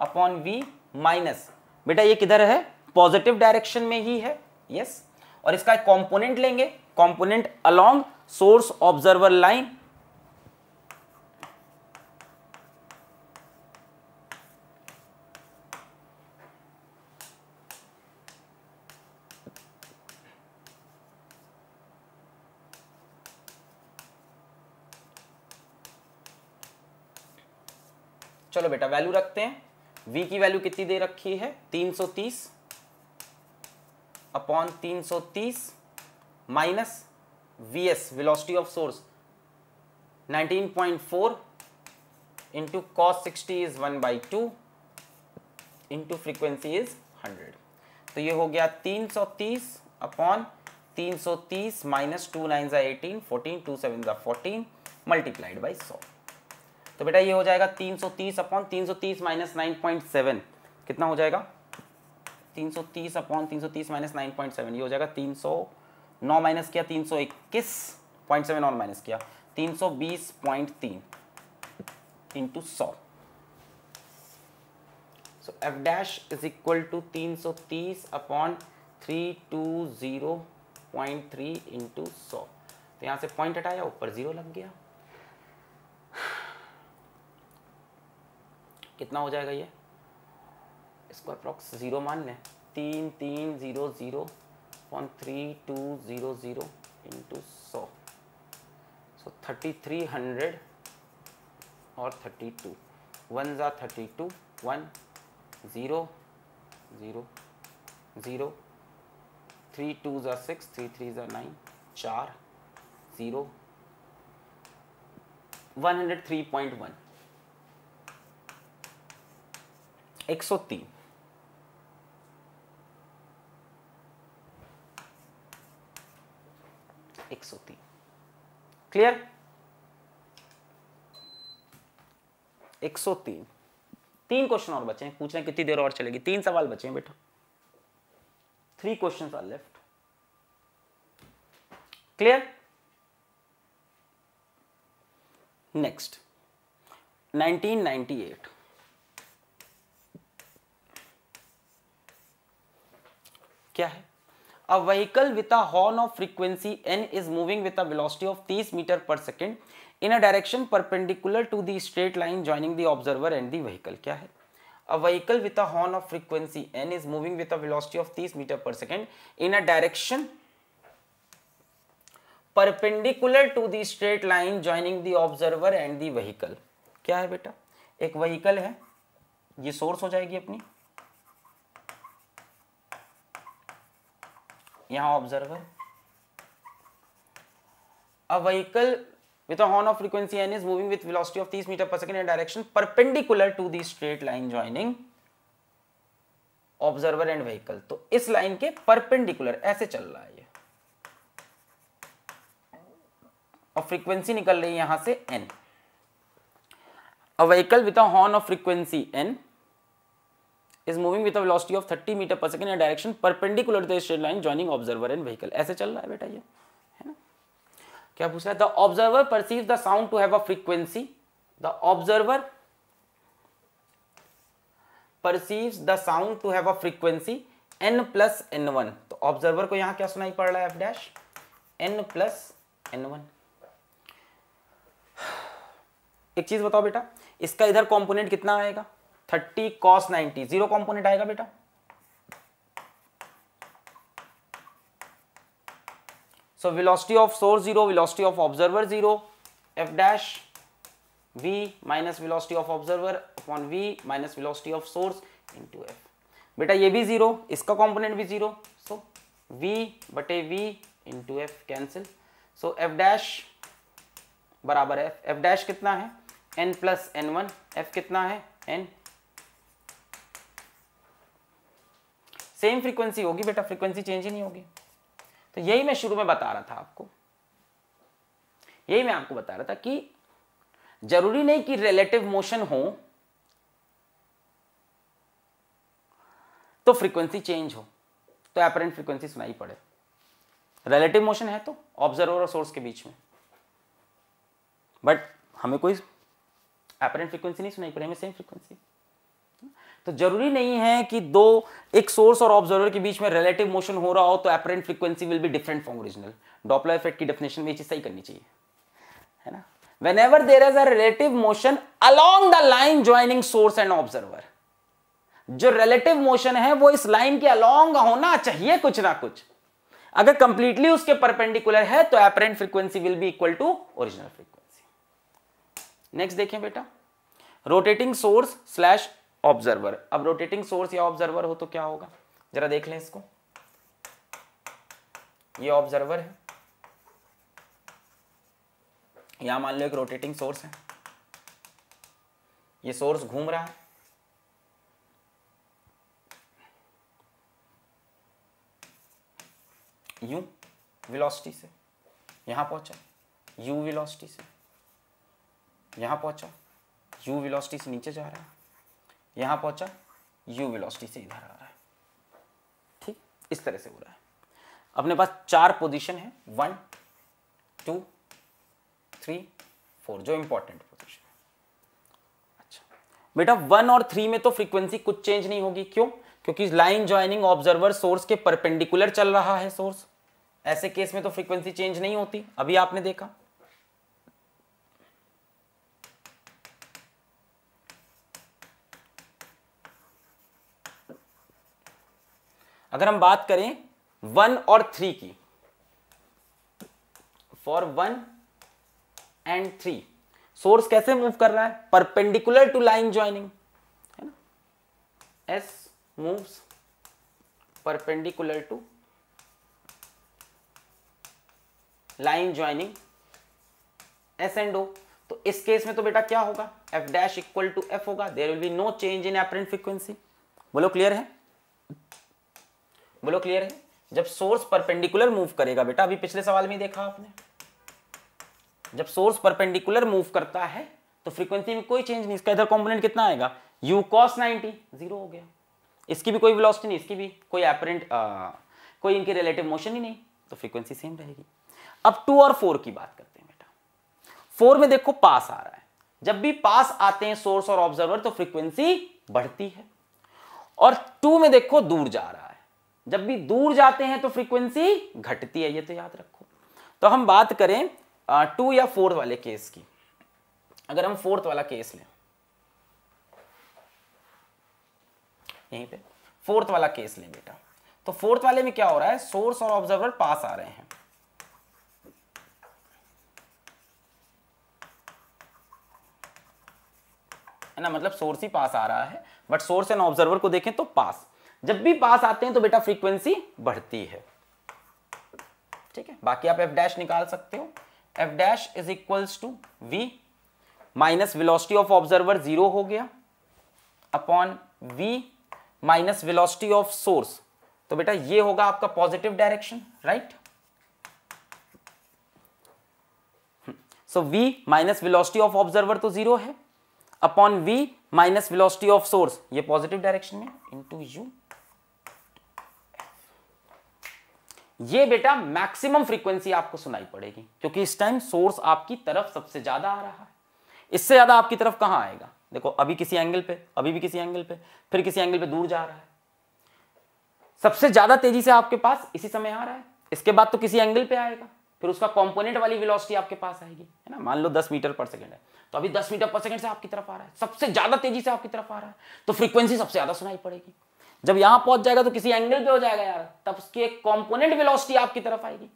upon V minus बेटा ये किधर है पॉजिटिव डायरेक्शन में ही है यस yes. और इसका एक कॉम्पोनेंट लेंगे component along source observer line चलो बेटा वैल्यू रखते हैं v की वैल्यू कितनी दे रखी है 330 upon 330 minus V S velocity of source 19.4 point four into cos sixty is one by two into frequency is hundred तो ये हो गया 330 अपॉन 330 माइनस टू नाइन ज़ा एटीन फोर्टीन टू सेवन ज़ा फोर्टीन मल्टीप्लाइड बाई सॉ तो बेटा ये हो जाएगा 330 अपॉन 330 माइनस 9.7 कितना हो जाएगा 330 अपॉन 330 माइनस 9.7 ये हो जाएगा 309 माइनस किया 321.7 और माइनस किया 320.3 into 100 so F dash is equal to 330 upon 320.3 into सौ तो यहां से पॉइंट हटाया ऊपर जीरो लग गया कितना हो जाएगा ये इसको अप्रॉक्स ज़ीरो मान लें तीन तीन zero zero one three two zero zero into सौ सो थर्टी थ्री हंड्रेड और थर्टी टू वन ज़ा thirty two one zero zero zero three two ज़ा सिक्स थ्री थ्री ज़ा नाइन चार zero one hundred three point one 103 तीन clear 103 तीन question और बचे हैं हैं कितनी देर और चलेगी तीन सवाल बचे हैं बेटा three question are left clear next 1998 क्या है a vehicle with a horn of frequency N is moving with a velocity of 30 metre per second in a direction perpendicular to the straight line joining the observer and the vehicle क्या है a vehicle with a horn of frequency N is moving with a velocity of 30 metre per second in a direction perpendicular to the straight line joining the observer and the vehicle क्या है बेटा एक vehicle है ये source हो जाएगी अपनी यहां observer a vehicle with horn of frequency N is moving with velocity of 30 metre per second in direction perpendicular to the straight line joining observer and vehicle तो इस लाइन के परपेंडिकुलर ऐसे चल रहा है और फ्रीक्वेंसी निकल रही है यहां से N a vehicle with horn of frequency N is moving with velocity of 30 metre per second in direction perpendicular to the straight line joining observer and vehicle ऐसे चल रहा है बेटा ये है ना क्या पूछ रहा है the observer perceive the sound to have a frequency the observer perceives the sound to have a frequency n plus n1 तो ऑब्जर्वर को यहां क्या सुनाई पड़ रहा है f dash n plus n1 एक चीज बताओ बेटा इसका इधर कंपोनेंट कितना आएगा thirty cos ninety zero component आएगा बेटा so velocity of source zero velocity of observer zero F dash V minus velocity of observer upon V minus velocity of source into F बेटा ये भी जीरो इसका component भी zero so we बटे v into F cancel so F dash बराबर F F dash कितना है N plus N one F कितना है एन सेम फ्रीक्वेंसी होगी बेटा फ्रीक्वेंसी चेंज ही नहीं होगी तो यही मैं शुरू में बता रहा था आपको यही मैं आपको बता रहा था कि जरूरी नहीं कि रिलेटिव मोशन हो तो फ्रीक्वेंसी चेंज हो तो अपरेंट फ्रीक्वेंसी सुनाई पड़े रिलेटिव मोशन है तो ऑब्जर्वर और सोर्स के बीच में बट हमें कोई अपरेंट फ्रीक्वेंसी नहीं सुनाई पड़े हमें सेम फ्रीक्वेंसी तो जरूरी नहीं है कि दो एक सोर्स और ऑब्जर्वर के बीच में रिलेटिव मोशन हो रहा हो तो apparent frequency will be different from original Doppler effect की डेफिनेशन में ये चीज सही करनी चाहिए है ना whenever there is a relative motion along the line joining source and observer जो रिलेटिव मोशन है वो इस लाइन के अलॉन्ग होना चाहिए कुछ ना कुछ अगर कंप्लीटली उसके परपेंडिकुलर है तो apparent frequency will be equal to original frequency next देखें बेटा रोटेटिंग सोर्स स्लैश ऑब्जर्वर अब रोटेटिंग सोर्स या ऑब्जर्वर हो तो क्या होगा जरा देख लें इसको ये ऑब्जर्वर है या मान लो एक रोटेटिंग सोर्स है ये सोर्स घूम रहा है यू वेलोसिटी से यहां पहुंचा यू वेलोसिटी से यहां पहुंचा यू वेलोसिटी से नीचे जा रहा है यहां पहुंचा यू वेलोसिटी से इधर आ रहा है ठीक इस तरह से हो रहा है अपने पास चार पोजीशन है वन टू थ्री फोर जो इंपॉर्टेंट पोजीशन है अच्छा बेटा वन और थ्री में तो फ्रीक्वेंसी कुछ चेंज नहीं होगी क्यों क्योंकि लाइन ज्वाइनिंग ऑब्जर्वर सोर्स के परपेंडिकुलर चल रहा है सोर्स ऐसे केस में तो फ्रीक्वेंसी चेंज नहीं होती अभी आपने देखा अगर हम बात करें वन और थ्री की for one and three source कैसे मूव कर रहा है परपेंडिकुलर टू लाइन ज्वाइनिंग है ना S moves perpendicular to line joining S and O तो इस केस में तो बेटा क्या होगा F dash equal to F होगा there will be no change in apparent frequency बोलो क्लियर है बोलो क्लियर है जब सोर्स परपेंडिकुलर मूव करेगा बेटा अभी पिछले सवाल में देखा आपने जब सोर्स परपेंडिकुलर मूव करता है तो फ्रीक्वेंसी में कोई चेंज नहीं इसका इधर कंपोनेंट कितना आएगा यू कॉस नाइनटी जीरो हो गया इसकी भी कोई वेलोसिटी नहीं इसकी भी कोई एपरेंट कोई इनकी रिलेटिव मोशन ही नहीं तो फ्रीक्वेंसी सेम रहेगी अब टू और फोर की बात करते हैं बेटा फोर में देखो पास आ रहा है जब भी पास आते हैं सोर्स और ऑब्जर्वर तो फ्रीक्वेंसी बढ़ती है और टू में देखो दूर जा रहा है जब भी दूर जाते हैं तो फ्रीक्वेंसी घटती है ये तो याद रखो तो हम बात करें टू या फोर्थ वाले केस की अगर हम फोर्थ वाला केस लें यहीं पे फोर्थ वाला केस लें बेटा तो फोर्थ वाले में क्या हो रहा है सोर्स और ऑब्जर्वर पास आ रहे हैं ना मतलब सोर्स ही पास आ रहा है बट सोर्स एंड ऑब्जर्वर को देखें तो पास जब भी पास आते हैं तो बेटा फ्रीक्वेंसी बढ़ती है ठीक है बाकी आप एफ डैश निकाल सकते हो F dash is equals to V minus velocity of observer zero हो गया upon V minus velocity of source तो बेटा ये होगा आपका positive direction right so V minus velocity of observer तो जीरो है upon V minus velocity of source ये पॉजिटिव डायरेक्शन में इनटू यू ये बेटा मैक्सिमम फ्रीक्वेंसी आपको सुनाई पड़ेगी क्योंकि इस टाइम सोर्स आपकी तरफ सबसे ज्यादा आ रहा है इससे ज्यादा आपकी तरफ कहां आएगा देखो अभी किसी एंगल पे अभी भी किसी एंगल पे फिर किसी एंगल पे दूर जा रहा है सबसे ज्यादा तेजी से आपके पास इसी समय आ रहा है इसके बाद तो किसी एंगल पे आएगा फिर उसका कॉम्पोनेंट वाली विलोसिटी आपके पास आएगी है ना मान लो दस मीटर पर सेकेंड है तो अभी दस मीटर पर सेकंड से आपकी तरफ आ रहा है सबसे ज्यादा तेजी से आपकी तरफ आ रहा है तो फ्रीक्वेंसी सबसे ज्यादा सुनाई पड़ेगी जब यहां पहुंच जाएगा तो किसी एंगल पे हो जाएगा यार तब उसकी एक कॉम्पोनेंट वेलोसिटी आपकी तरफ आएगी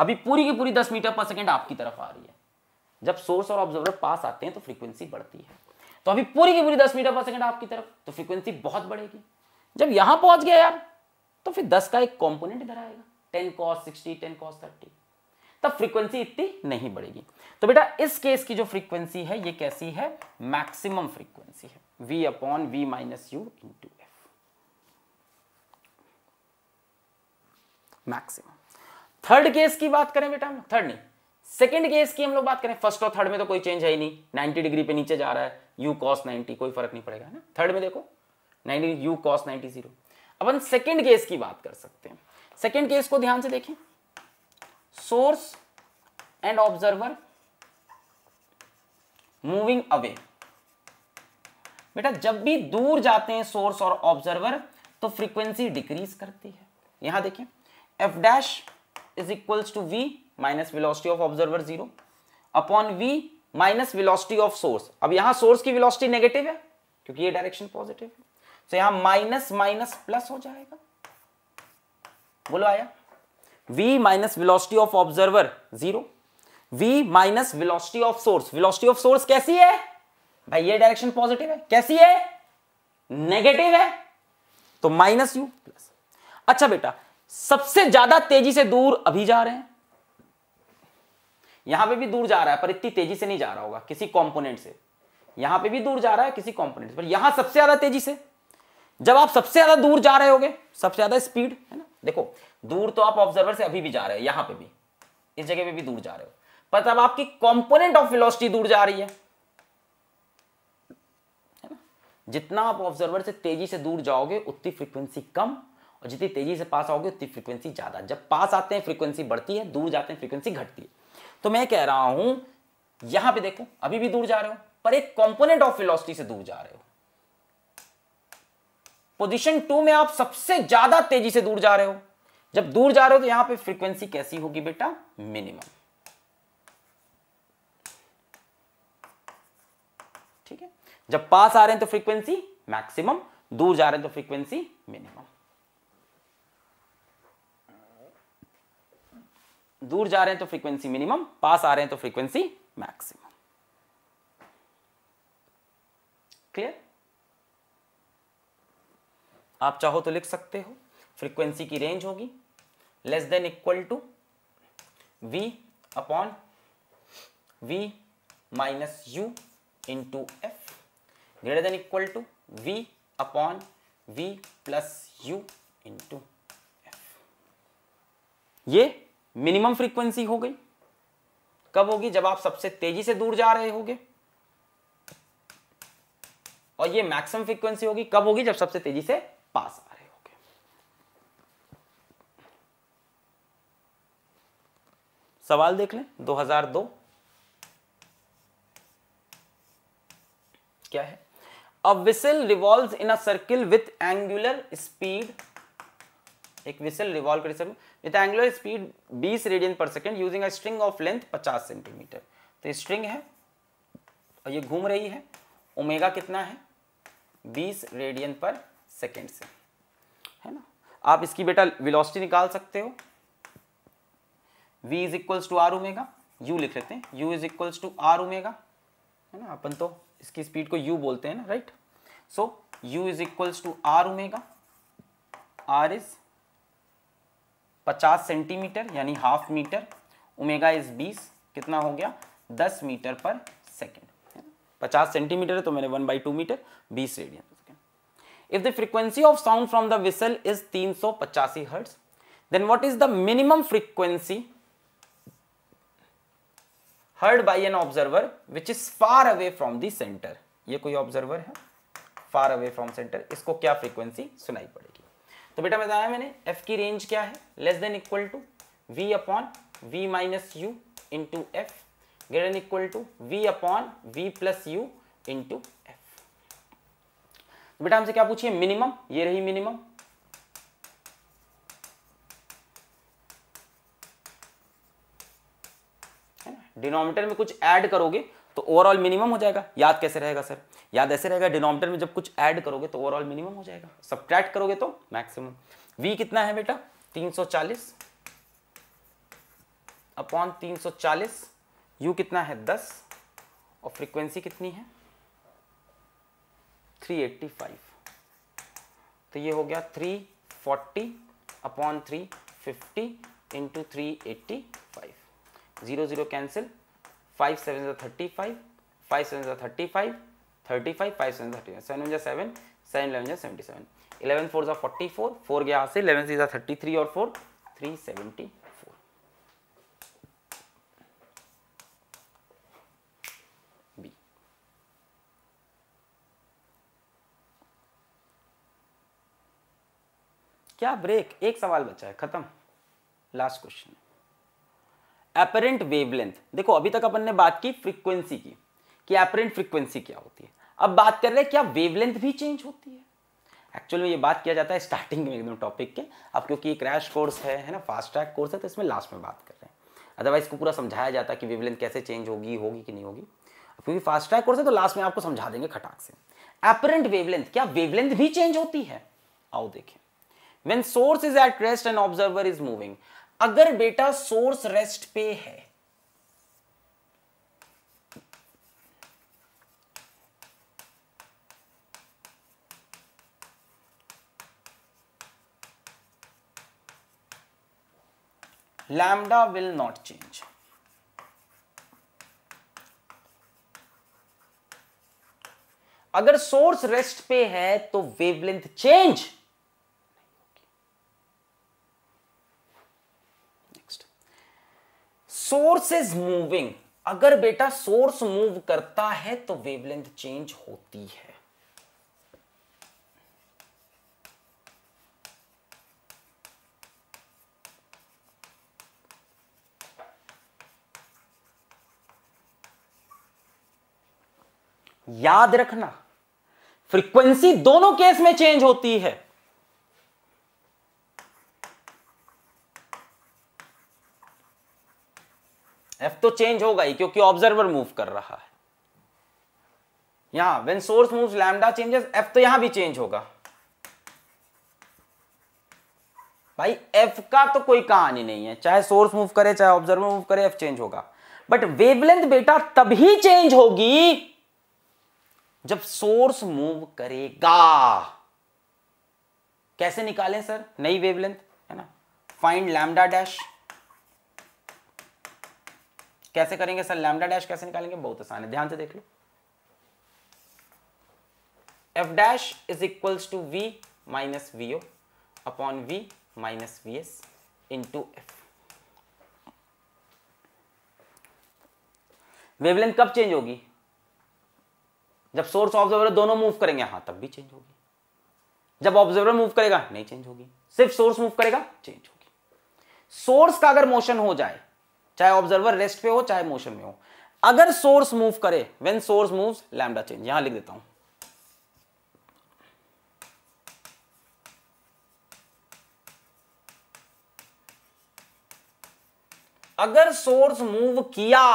अभी पूरी की पूरी दस मीटर पर सेकेंड आपकी तरफ आ रही है जब सोर्स और ऑब्जर्वर पास आते हैं तो फ्रीक्वेंसी बढ़ती है तो अभी पूरी की पूरी दस मीटर पर सेकेंड आपकी तरफ तो फ्रीक्वेंसी बहुत बढ़ेगी जब यहां पहुंच गया यार तो फिर दस का एक कॉम्पोनेंट इधर आएगा ten cos sixty ten cos thirty तब फ्रीक्वेंसी इतनी नहीं बढ़ेगी तो बेटा इस केस की जो फ्रीक्वेंसी है ये कैसी है मैक्सिमम फ्रीक्वेंसी है v upon V minus U into maximum third case की बात करें बेटा हम लोग थर्ड नहीं सेकेंड केस की हम लोग बात करें फर्स्ट और थर्ड में तो कोई चेंज है ही नहीं नाइन्टी डिग्री पे नीचे जा रहा है यू कॉस नाइन्टी कोई फर्क नहीं पड़ेगा ना थर्ड में देखो ninety U cos ninety zero हम सेकेंड केस की बात कर सकते हैं सेकेंड केस को ध्यान से देखें source and observer moving away बेटा जब भी दूर जाते हैं सोर्स और ऑब्जर्वर तो फ्रीक्वेंसी डिक्रीज करती है यहां देखें F dash is equals to V minus velocity of observer zero upon V minus velocity of source अब यहां सोर्स की विलोसिटी नेगेटिव है क्योंकि ये डायरेक्शन पॉजिटिव है तो यहां माइनस माइनस प्लस हो जाएगा बोलो आया v minus velocity of observer zero v minus velocity of source velocity of source कैसी है भाई ये डायरेक्शन पॉजिटिव है कैसी है नेगेटिव है तो माइनस यू प्लस अच्छा बेटा सबसे ज्यादा तेजी से दूर अभी जा रहे हैं यहां पे भी दूर जा रहा है पर इतनी तेजी से नहीं जा रहा होगा किसी कंपोनेंट से यहां पे भी दूर जा रहा है किसी कंपोनेंट से पर यहां सबसे ज्यादा तेजी से जब आप सबसे ज्यादा दूर जा रहे होगे सबसे ज्यादा स्पीड है ना देखो दूर तो आप ऑब्जर्वर से अभी भी जा रहे हैं यहां पर भी इस जगह पर भी दूर जा रहे हो पर तब आपकी कॉम्पोनेंट ऑफ फिलोसिटी दूर जा रही है जितना आप ऑब्जर्वर से तेजी से दूर जाओगे उतनी फ्रीक्वेंसी कम और जितनी तेजी से पास आओगे उतनी फ्रीक्वेंसी ज़्यादा जब पास आते हैं फ्रीक्वेंसी बढ़ती है दूर जाते हैं फ्रीक्वेंसी घटती है तो मैं कह रहा हूं यहां पे देखो अभी भी दूर जा रहे हो पर एक कॉम्पोनेंट ऑफ फिलोसिटी से दूर जा रहे हो पोजिशन टू में आप सबसे ज्यादा तेजी से दूर जा रहे हो जब दूर जा रहे हो तो यहां पर फ्रीक्वेंसी कैसी होगी बेटा मिनिमम ठीक है जब पास आ रहे हैं तो फ्रीक्वेंसी मैक्सिमम दूर जा रहे हैं तो फ्रीक्वेंसी मिनिमम दूर जा रहे हैं तो फ्रीक्वेंसी मिनिमम पास आ रहे हैं तो फ्रीक्वेंसी मैक्सिमम क्लियर आप चाहो तो लिख सकते हो फ्रीक्वेंसी की रेंज होगी less than equal to v upon v minus U into F greater than equal to v upon v plus U into F ये मिनिमम फ्रीक्वेंसी हो गई कब होगी जब आप सबसे तेजी से दूर जा रहे होगे और ये मैक्सिमम फ्रीक्वेंसी होगी कब होगी जब सबसे तेजी से पास आ रहे होगे सवाल देख लें 2002 क्या है a whistle revolve in a circle with angular speed एक विसल रिवॉल्व कर with angular speed 20 radian per second using a string of length 50 centimetre तो ये स्ट्रिंग है और ये घूम रही है ओमेगा कितना है 20 रेडियन पर सेकेंड से है ना आप इसकी बेटा विलोसिटी निकाल सकते हो v is equals to R omega u लिख लेते हैं u is equals to R omega है ना अपन तो इसकी स्पीड को u बोलते हैं ना right so u is equals to R omega R is 50 centimetre यानी हाफ मीटर ओमेगा इज 20 कितना हो गया 10 मीटर पर सेकेंड 50 सेंटीमीटर है तो मैंने 1 by two metre 20 radian if the frequency of sound from the whistle is तीन सौ पचासी hertz then what is the minimum frequency heard by an observer which is far away from the centre ये कोई observer है फार away from centre इसको क्या frequency सुनाई पड़ेगी तो बेटा बताया मैंने एफ की रेंज क्या है less than equal to V upon V minus U into F greater equal to V upon V plus U to F तो बेटा हमसे क्या पूछिए मिनिमम ये रही मिनिमम डिनोमिनेटर में कुछ ऐड करोगे तो ओवरऑल मिनिमम हो जाएगा याद कैसे रहेगा सर याद ऐसे रहेगा डिनोमिनेटर में जब कुछ ऐड करोगे तो ओवरऑल मिनिमम हो जाएगा सब्ट्रैक्ट करोगे तो मैक्सिमम वी कितना है बेटा 340 अपॉन 340 यू कितना है 10 और फ्रीक्वेंसी कितनी है 385 तो ये हो गया 340 upon 350 into three eighty five zero zero cancel five seven जो थर्टी फाइव फाइव सेवन जो thirty five thirty five five seven thirty seven one जा सेवन सेवन इलेवन जा सेवेंटी सेवन इलेवन फोर जा फोर्टी फोर फोर गया यहाँ से eleven सी जा थर्टी थ्री और four three seventy four B क्या ब्रेक एक सवाल बचा है खत्म लास्ट क्वेश्चन एपरेंट वेवलेंथ देखो अभी तक अपन ने बात की फ्रीक्वेंसी की कि एपरेंट फ्रीक्वेंसी क्या होती है अब बात कर रहे हैं क्या वेवलेंथ भी चेंज होती है एक्चुअल में ये बात किया जाता है स्टार्टिंग में एकदम टॉपिक के अब क्योंकि क्रैश कोर्स है है ना फास्ट ट्रैक कोर्स है तो इसमें लास्ट में बात कर रहे हैं अदरवाइज इसको पूरा समझाया जाता है कि वेवलेंथ कैसे चेंज होगी होगी कि नहीं होगी अब क्योंकि फास्ट ट्रैक कोर्स है तो लास्ट में आपको समझा देंगे खटाक से एपरेंट वेवलेंथ क्या वेवलेंथ भी चेंज होती है आओ देखें when source is at rest and observer is moving अगर बेटा सोर्स रेस्ट पे है lambda will not change अगर सोर्स रेस्ट पे है तो wavelength change next source is moving अगर बेटा सोर्स मूव करता है तो वेवलेंथ चेंज होती है याद रखना फ्रीक्वेंसी दोनों केस में चेंज होती है एफ तो चेंज होगा ही क्योंकि ऑब्जर्वर मूव कर रहा है यहां when source moves lambda changes F तो यहां भी चेंज होगा भाई एफ का तो कोई कहानी नहीं है चाहे सोर्स मूव करे चाहे ऑब्जर्वर मूव करे एफ चेंज होगा बट वेवलेंथ बेटा तभी चेंज होगी जब सोर्स मूव करेगा कैसे निकालें सर नई वेवलेंथ है ना फाइंड लैमडा डैश कैसे करेंगे सर लैमडा डैश कैसे निकालेंगे बहुत आसान है ध्यान से देख लो F dash is equals to V minus V O upon V minus V S into F wavelength कब चेंज होगी जब सोर्स ऑब्जर्वर दोनों मूव करेंगे हाँ तब भी चेंज होगी जब ऑब्जर्वर मूव करेगा नहीं चेंज होगी सिर्फ सोर्स मूव करेगा चेंज होगी सोर्स का अगर मोशन हो जाए चाहे ऑब्जर्वर रेस्ट पे हो चाहे मोशन में हो अगर सोर्स मूव करे when source moves lambda change यहां लिख देता हूं अगर सोर्स मूव किया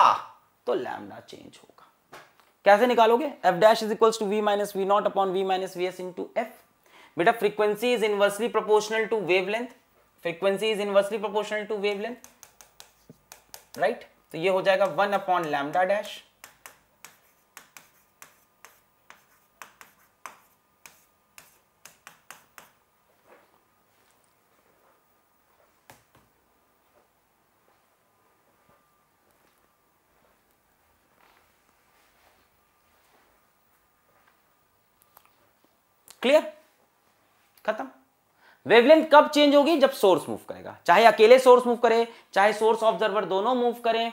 तो लैमडा चेंज हो कैसे निकालोगे F dash is equals to V minus V naught upon V minus V S into F बेटा frequency is inversely proportional to wavelength frequency is inversely proportional to wavelength right तो ये हो जाएगा one upon lambda dash clear खत्म wavelength कब change होगी जब source move करेगा चाहे अकेले सोर्स मूव करे चाहे सोर्स ऑब्जर्वर दोनों मूव करें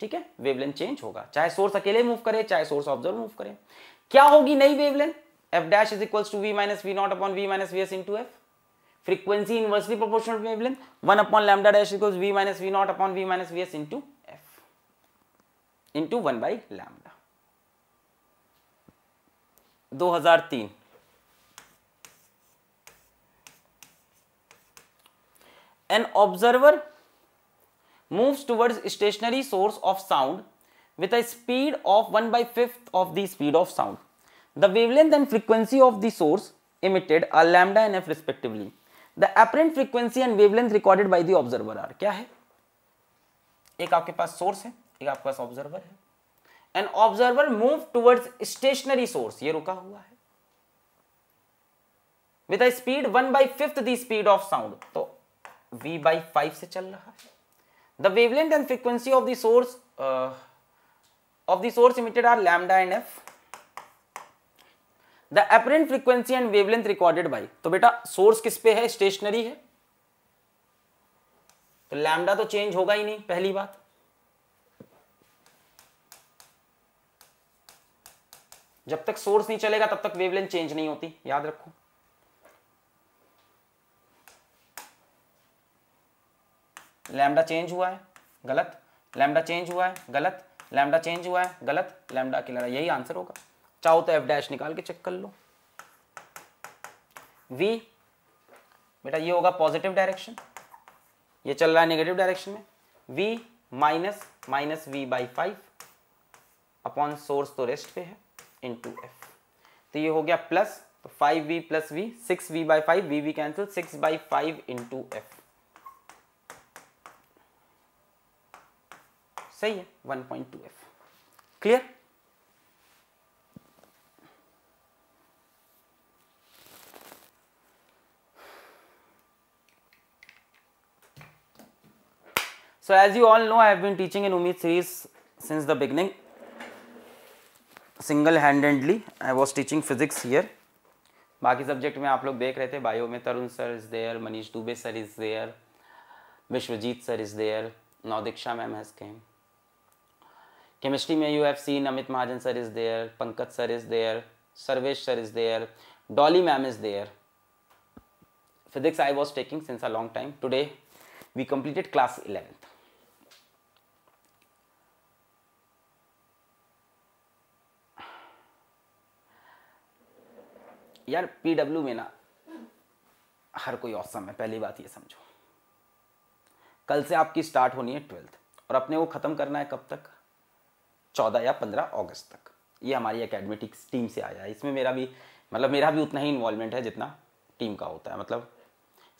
ठीक है वेवलेंथ चेंज होगा चाहे सोर्स अकेले मूव करे चाहे सोर्स ऑब्जर्वर मूव करे क्या होगी नई wavelength F dash is equal to V minus V naught upon V minus V S into F frequency inversely proportional wavelength one upon lambda dash equals V minus V naught upon V minus V S into F into one by lambda तीन an observer moves towards stationary source of sound with speed of one by fifth of the speed of sound the wavelength and frequency of the source emitted are lambda and F respectively the apparent frequency and wavelength recorded by the observer are क्या है एक आपके पास source है एक आपके पास observer है an observer move towards stationary source ये रुका हुआ है speed one by fifth the speed of sound तो v बाई फाइव से चल रहा है the wavelength and frequency of the source of the source emitted are lambda and F the apparent frequency and wavelength recorded by तो बेटा source किस पे है स्टेशनरी है तो लैमडा तो चेंज होगा ही नहीं पहली बात जब तक सोर्स नहीं चलेगा तब तक वेवलेंथ चेंज नहीं होती याद रखो लैमडा चेंज हुआ है गलत लैमडा चेंज हुआ है गलत लैमडा चेंज हुआ है गलत लैमडा अकेला यही आंसर होगा चाहो तो एफ डैश निकाल के चेक कर लो वी बेटा ये होगा पॉजिटिव डायरेक्शन ये चल रहा है नेगेटिव डायरेक्शन में V minus minus V by five upon source तो रेस्ट पे है इन टू एफ तो ये हो गया प्लस तो five V plus V six V by five V we cancel six by five into F सही है 1.2f clear so as you all know I have been teaching in Ummeed series since the beginning single handedly I was teaching physics here बाकी subject में आप लोग देख रहे थे bio में Tarun sir is there Manish Dubey sir is there Vishwajeet sir is there now Diksha ma'am has came chemistry may you have seen amit mahajan sir is there pankaj sir is there sarvesh sir is there dolly ma'am is there physics i was taking since a long time today we completed class 11th यार PW में ना हर कोई awesome है पहली बात ये समझो कल से आपकी स्टार्ट होनी है ट्वेल्थ और अपने वो ख़त्म करना है कब तक चौदह या पंद्रह अगस्त तक ये हमारी अकेडमिक टीम से आया है इसमें मेरा भी मतलब मेरा भी उतना ही इन्वॉल्वमेंट है जितना टीम का होता है मतलब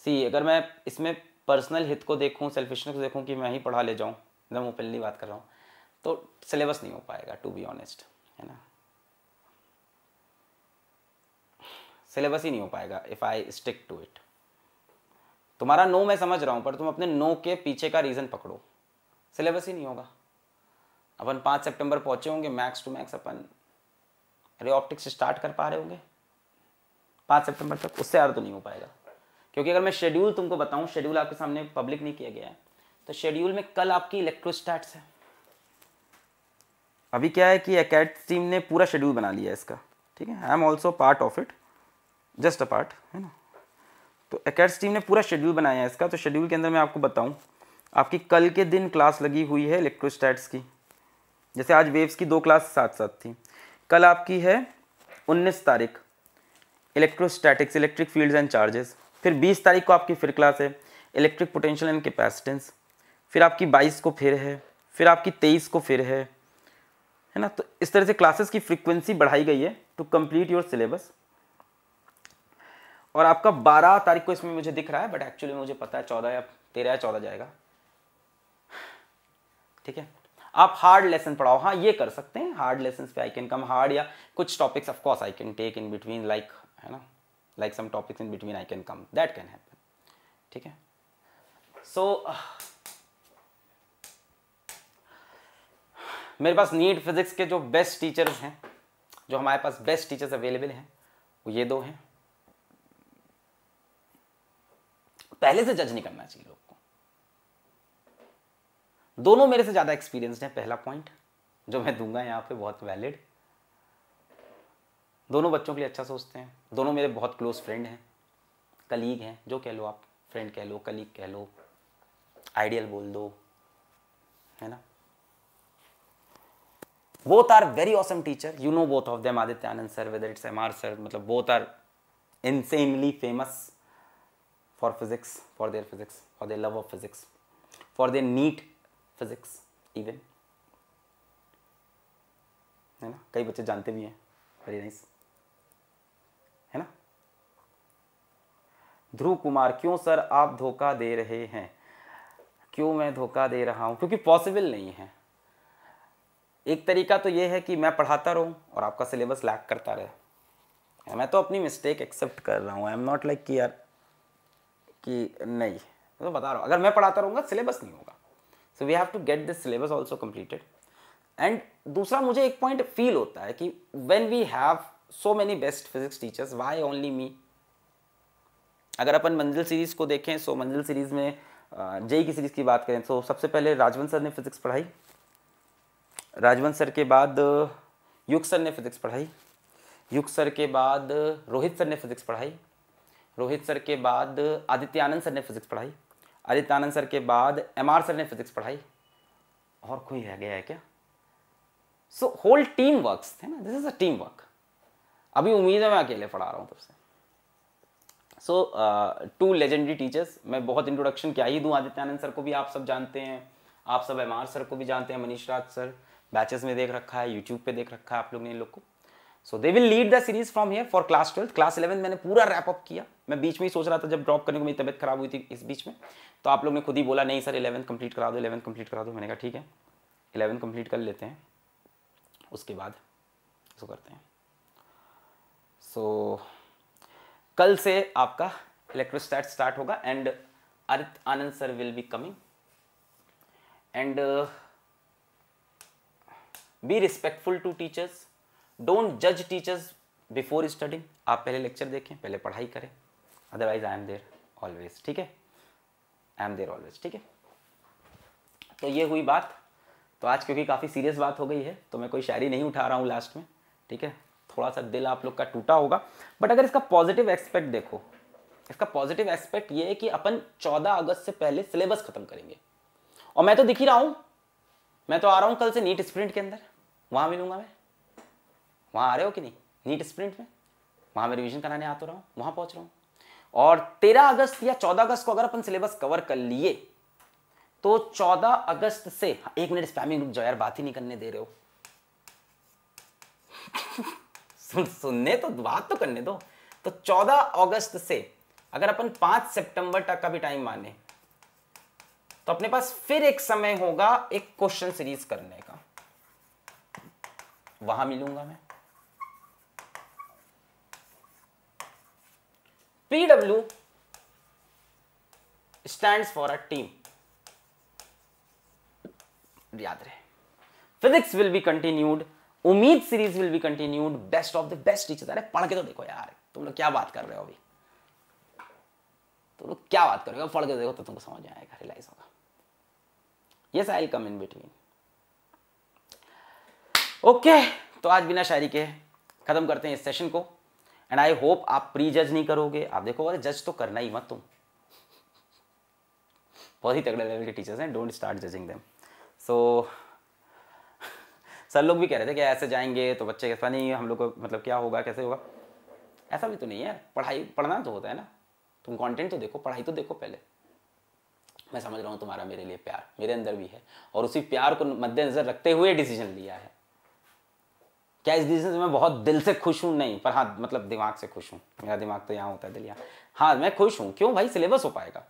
सी अगर मैं इसमें पर्सनल हित को देखूँ सेल्फिशनेस को देखूँ कि मैं ही पढ़ा ले जाऊँ मैं ओपनली बात कर रहा हूँ तो सिलेबस नहीं हो पाएगा टू बी ऑनेस्ट है ना सिलेबस ही नहीं हो पाएगा if I stick to it तुम्हारा नो मैं समझ रहा हूँ पर तुम अपने नो के पीछे का रीज़न पकड़ो सिलेबस ही नहीं होगा अपन पाँच सेप्टेम्बर पहुँचे होंगे मैक्स टू मैक्स अपन अरे ऑप्टिक्स स्टार्ट कर पा रहे होंगे पाँच सेप्टेम्बर तक उससे ज़्यादा तो नहीं हो पाएगा क्योंकि अगर मैं शेड्यूल तुमको बताऊँ शेड्यूल आपके सामने पब्लिक नहीं किया गया है तो शेड्यूल में कल आपकी इलेक्ट्रोस्टैट्स है अभी क्या है कि अकेट टीम ने पूरा शेड्यूल बना लिया है इसका ठीक है I am also part of it just a part है ना तो अकेड टीम ने पूरा शेड्यूल बनाया है इसका तो शेड्यूल के अंदर मैं आपको बताऊँ आपकी कल के दिन क्लास लगी हुई है इलेक्ट्रोस्टैट्स की जैसे आज वेव्स की दो क्लास साथ साथ थी कल आपकी है उन्नीस तारीख electrostatics electric fields and charges फिर बीस तारीख को आपकी फिर क्लास है इलेक्ट्रिक पोटेंशियल एंड कैपेसिटेंस फिर आपकी बाईस को फिर है फिर आपकी तेईस को फिर है है ना तो इस तरह से क्लासेस की फ्रिक्वेंसी बढ़ाई गई है टू कम्प्लीट योर सिलेबस और आपका बारह तारीख को इसमें मुझे दिख रहा है बट एक्चुअली मुझे पता है चौदह या तेरह या चौदह जाएगा ठीक है आप हार्ड लेसन पढ़ाओ हाँ ये कर सकते हैं हार्ड लेसन पे आई कैन कम हार्ड या कुछ topics of course I can take in between like है ना like some topics in between I can come that can happen ठीक है सो मेरे पास नीट फिजिक्स के जो बेस्ट टीचर्स हैं जो हमारे पास बेस्ट टीचर्स अवेलेबल हैं वो ये दो हैं पहले से जज नहीं करना चाहिए लोग दोनों मेरे से ज़्यादा एक्सपीरियंसड है पहला पॉइंट जो मैं दूंगा यहाँ पे बहुत वैलिड दोनों बच्चों के लिए अच्छा सोचते हैं दोनों मेरे बहुत क्लोज फ्रेंड हैं कलीग हैं जो कह लो आप फ्रेंड कह लो कलीग कह लो आइडियल बोल दो है ना both are very awesome teacher you know both of them Aditya Anand sir whether it's M R sir मतलब both are insanely famous for physics for their physics for their love of physics for their NEET physics even है ना कई बच्चे जानते भी हैं very nice है ना ध्रुव कुमार क्यों सर आप धोखा दे रहे हैं क्यों मैं धोखा दे रहा हूं क्योंकि पॉसिबल नहीं है एक तरीका तो यह है कि मैं पढ़ाता रहूं और आपका सिलेबस लैक करता रहे मैं तो अपनी मिस्टेक एक्सेप्ट कर रहा हूं आई एम नॉट लाइक कि यार कि नहीं मैं तो बता रहा हूं अगर मैं पढ़ाता रहूंगा सिलेबस नहीं होगा so we have to get this syllabus also completed and दूसरा मुझे एक पॉइंट फील होता है कि when we have so many best physics teachers why only me अगर अपन मंजिल सीरीज़ को देखें सो मंजिल सीरीज़ में जई e की सीरीज़ की बात करें तो सबसे पहले राजवंश सर ने फिज़िक्स पढ़ाई राजवंश सर के बाद युग सर ने फिज़िक्स पढ़ाई युग सर के बाद रोहित सर ने फिज़िक्स पढ़ाई रोहित सर के बाद आदित्य आनंद सर ने फिज़िक्स पढ़ाई आदित्यानंद सर के बाद एम आर सर ने फिजिक्स पढ़ाई और कोई रह गया है क्या सो होल टीम वर्क है ना this is a team work अभी उम्मीद है मैं अकेले पढ़ा रहा हूँ तुमसे सो टू लेजेंडरी टीचर्स मैं बहुत इंट्रोडक्शन क्या ही दूँ आदित्यानंद सर को भी आप सब जानते हैं आप सब एम आर सर को भी जानते हैं मनीष राज सर बैचेस में देख रखा है यूट्यूब पे देख रखा है आप लोग ने इन लोग को so they will lead the series from here for class twelfth class eleven मैंने पूरा रैप अप किया मैं बीच में ही सोच रहा था जब ड्रॉप करने को मेरी तबियत खराब हुई थी इस बीच में तो आप लोग ने खुद ही बोला नहीं सर इलेवन कंप्लीट करा दो इलेवन कंप्लीट करा दो मैंने कहा ठीक है इलेवन कंप्लीट कर लेते हैं उसके बाद सो करते हैं सो so, कल से आपका इलेक्ट्रोस्टैट स्टार्ट होगा and Arit Anand sir will be coming and be respectful to teachers don't जज टीचर्स बिफोर स्टडिंग आप पहले लेक्चर देखें पहले पढ़ाई करें otherwise I am there always ठीक है आई एम देर ऑलवेज ठीक है तो ये हुई बात तो आज क्योंकि काफ़ी सीरियस बात हो गई है तो मैं कोई शायरी नहीं उठा रहा हूँ लास्ट में ठीक है थोड़ा सा दिल आप लोग का टूटा होगा बट अगर इसका पॉजिटिव एक्सपेक्ट देखो इसका पॉजिटिव एस्पेक्ट ये है कि अपन 14 अगस्त से पहले सिलेबस खत्म करेंगे और मैं तो दिख ही रहा हूँ मैं तो आ रहा हूँ कल से नीट स्प्रिंट के अंदर वहाँ मिलूंगा मैं वहाँ आ रहे हो कि नहीं नीट स्प्रिंट में वहाँ मैं रिविजन कराने आ तो रहा हूँ वहाँ पहुँच रहा हूँ और तेरह अगस्त या चौदह अगस्त को अगर अपन सिलेबस कवर कर लिए तो चौदह अगस्त से हाँ, एक मिनट स्पैमिंग रुक जाओ यार बात ही नहीं करने दे रहे हो <laughs> सुन सुनने तो बात तो करने दो तो चौदह अगस्त से अगर अपन पांच सितंबर तक का भी टाइम माने तो अपने पास फिर एक समय होगा एक क्वेश्चन सीरीज करने का वहां मिलूंगा मैं PW stands for a team. याद रहे physics will be continued Ummeed series will be continued best of the best teacher अरे पढ़ के तो देखो यार तुम लोग क्या बात कर रहे हो अभी तुम लोग क्या बात कर रहे हो पढ़ के देखो तो तुमको समझ आएगा रिलाइज होगा yes I come in between okay तो आज बिना शायरी के खत्म करते हैं इस सेशन को एंड आई होप आप प्री जज नहीं करोगे आप देखो अरे जज तो करना ही मत तुम बहुत ही तगड़े लेवल के टीचर्स हैं don't start judging them so sir लोग भी कह रहे थे कि ऐसे जाएंगे तो बच्चे कैसा नहीं हम लोग को मतलब क्या होगा कैसे होगा ऐसा भी तो नहीं है पढ़ाई पढ़ना तो होता है ना तुम कंटेंट तो देखो पढ़ाई तो देखो पहले मैं समझ रहा हूँ तुम्हारा मेरे लिए प्यार मेरे अंदर भी है और उसी प्यार को मद्देनज़र रखते हुए डिसीजन लिया है क्या इस डिसीजन से मैं बहुत दिल से खुश हूँ नहीं पर हाँ मतलब दिमाग से खुश हूँ मेरा दिमाग तो यहाँ होता है दिलिया हाँ मैं खुश हूँ क्यों भाई सिलेबस हो पाएगा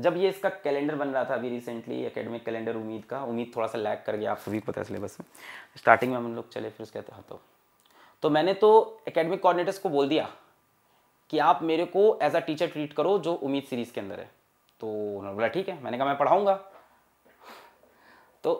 जब ये इसका कैलेंडर बन रहा था अभी रिसेंटली एकेडमिक कैलेंडर उम्मीद का उम्मीद थोड़ा सा लैग कर गया आप सभी को पता है सिलेबस में स्टार्टिंग में हम लोग चले फिर कहते तो हाँ तो तो मैंने तो एकेडमिक कोऑर्डिनेटर्स को बोल दिया कि आप मेरे को एज अ टीचर ट्रीट करो जो उम्मीद सीरीज़ के अंदर है तो उन्होंने बोला ठीक है मैंने कहा मैं पढ़ाऊँगा तो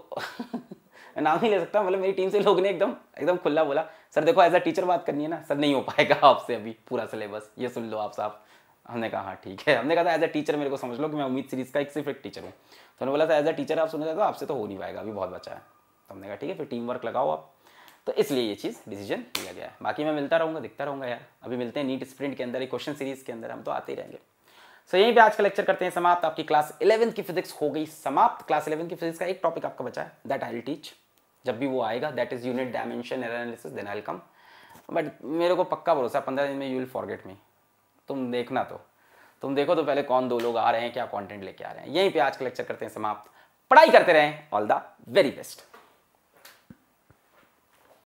नाम ही ले सकता मतलब मेरी टीम से लोग ने एकदम एकदम खुला बोला सर देखो एज अ टीचर बात करनी है ना सर नहीं हो पाएगा <laughs> आपसे अभी पूरा सिलेबस ये सुन लो आप साहब हमने कहा हाँ ठीक है हमने कहा था एज अ टीचर मेरे को समझ लो कि मैं उम्मीद सीरीज का एक सिर्फ एक टीचर हूँ तो उन्होंने बोला था एज अ टीचर आप सुन रहे तो आपसे तो हो नहीं पाएगा अभी बहुत बचा है तो हमने कहा ठीक है फिर टीम वर्क लगाओ आप तो इसलिए ये चीज़ डिसीजन लिया गया है बाकी मैं मिलता रहूँगा दिखता रहूँगा यार अभी मिलते हैं नीट स्प्रिंट के अंदर क्वेश्चन सीरीज के अंदर हम तो आते ही रहेंगे सो so, यहीं पे आज का लेक्चर करते हैं समाप्त आपकी क्लास इलेवन की फिजिक्स हो गई समाप्त क्लास इलेवन की फिजिक्स का एक टॉपिक आपका बचा है दैट आई विल टीच जब भी वो आएगा that is unit dimension analysis then I come but मेरे को पक्का भरोसा पंद्रह दिन में यू विल फॉरगेट मी तुम देखना तो तुम देखो तो पहले कौन दो लोग आ रहे हैं क्या कंटेंट लेके आ रहे हैं यहीं पे आज का लेक्चर करते हैं समाप्त पढ़ाई करते रहें ऑल द वेरी बेस्ट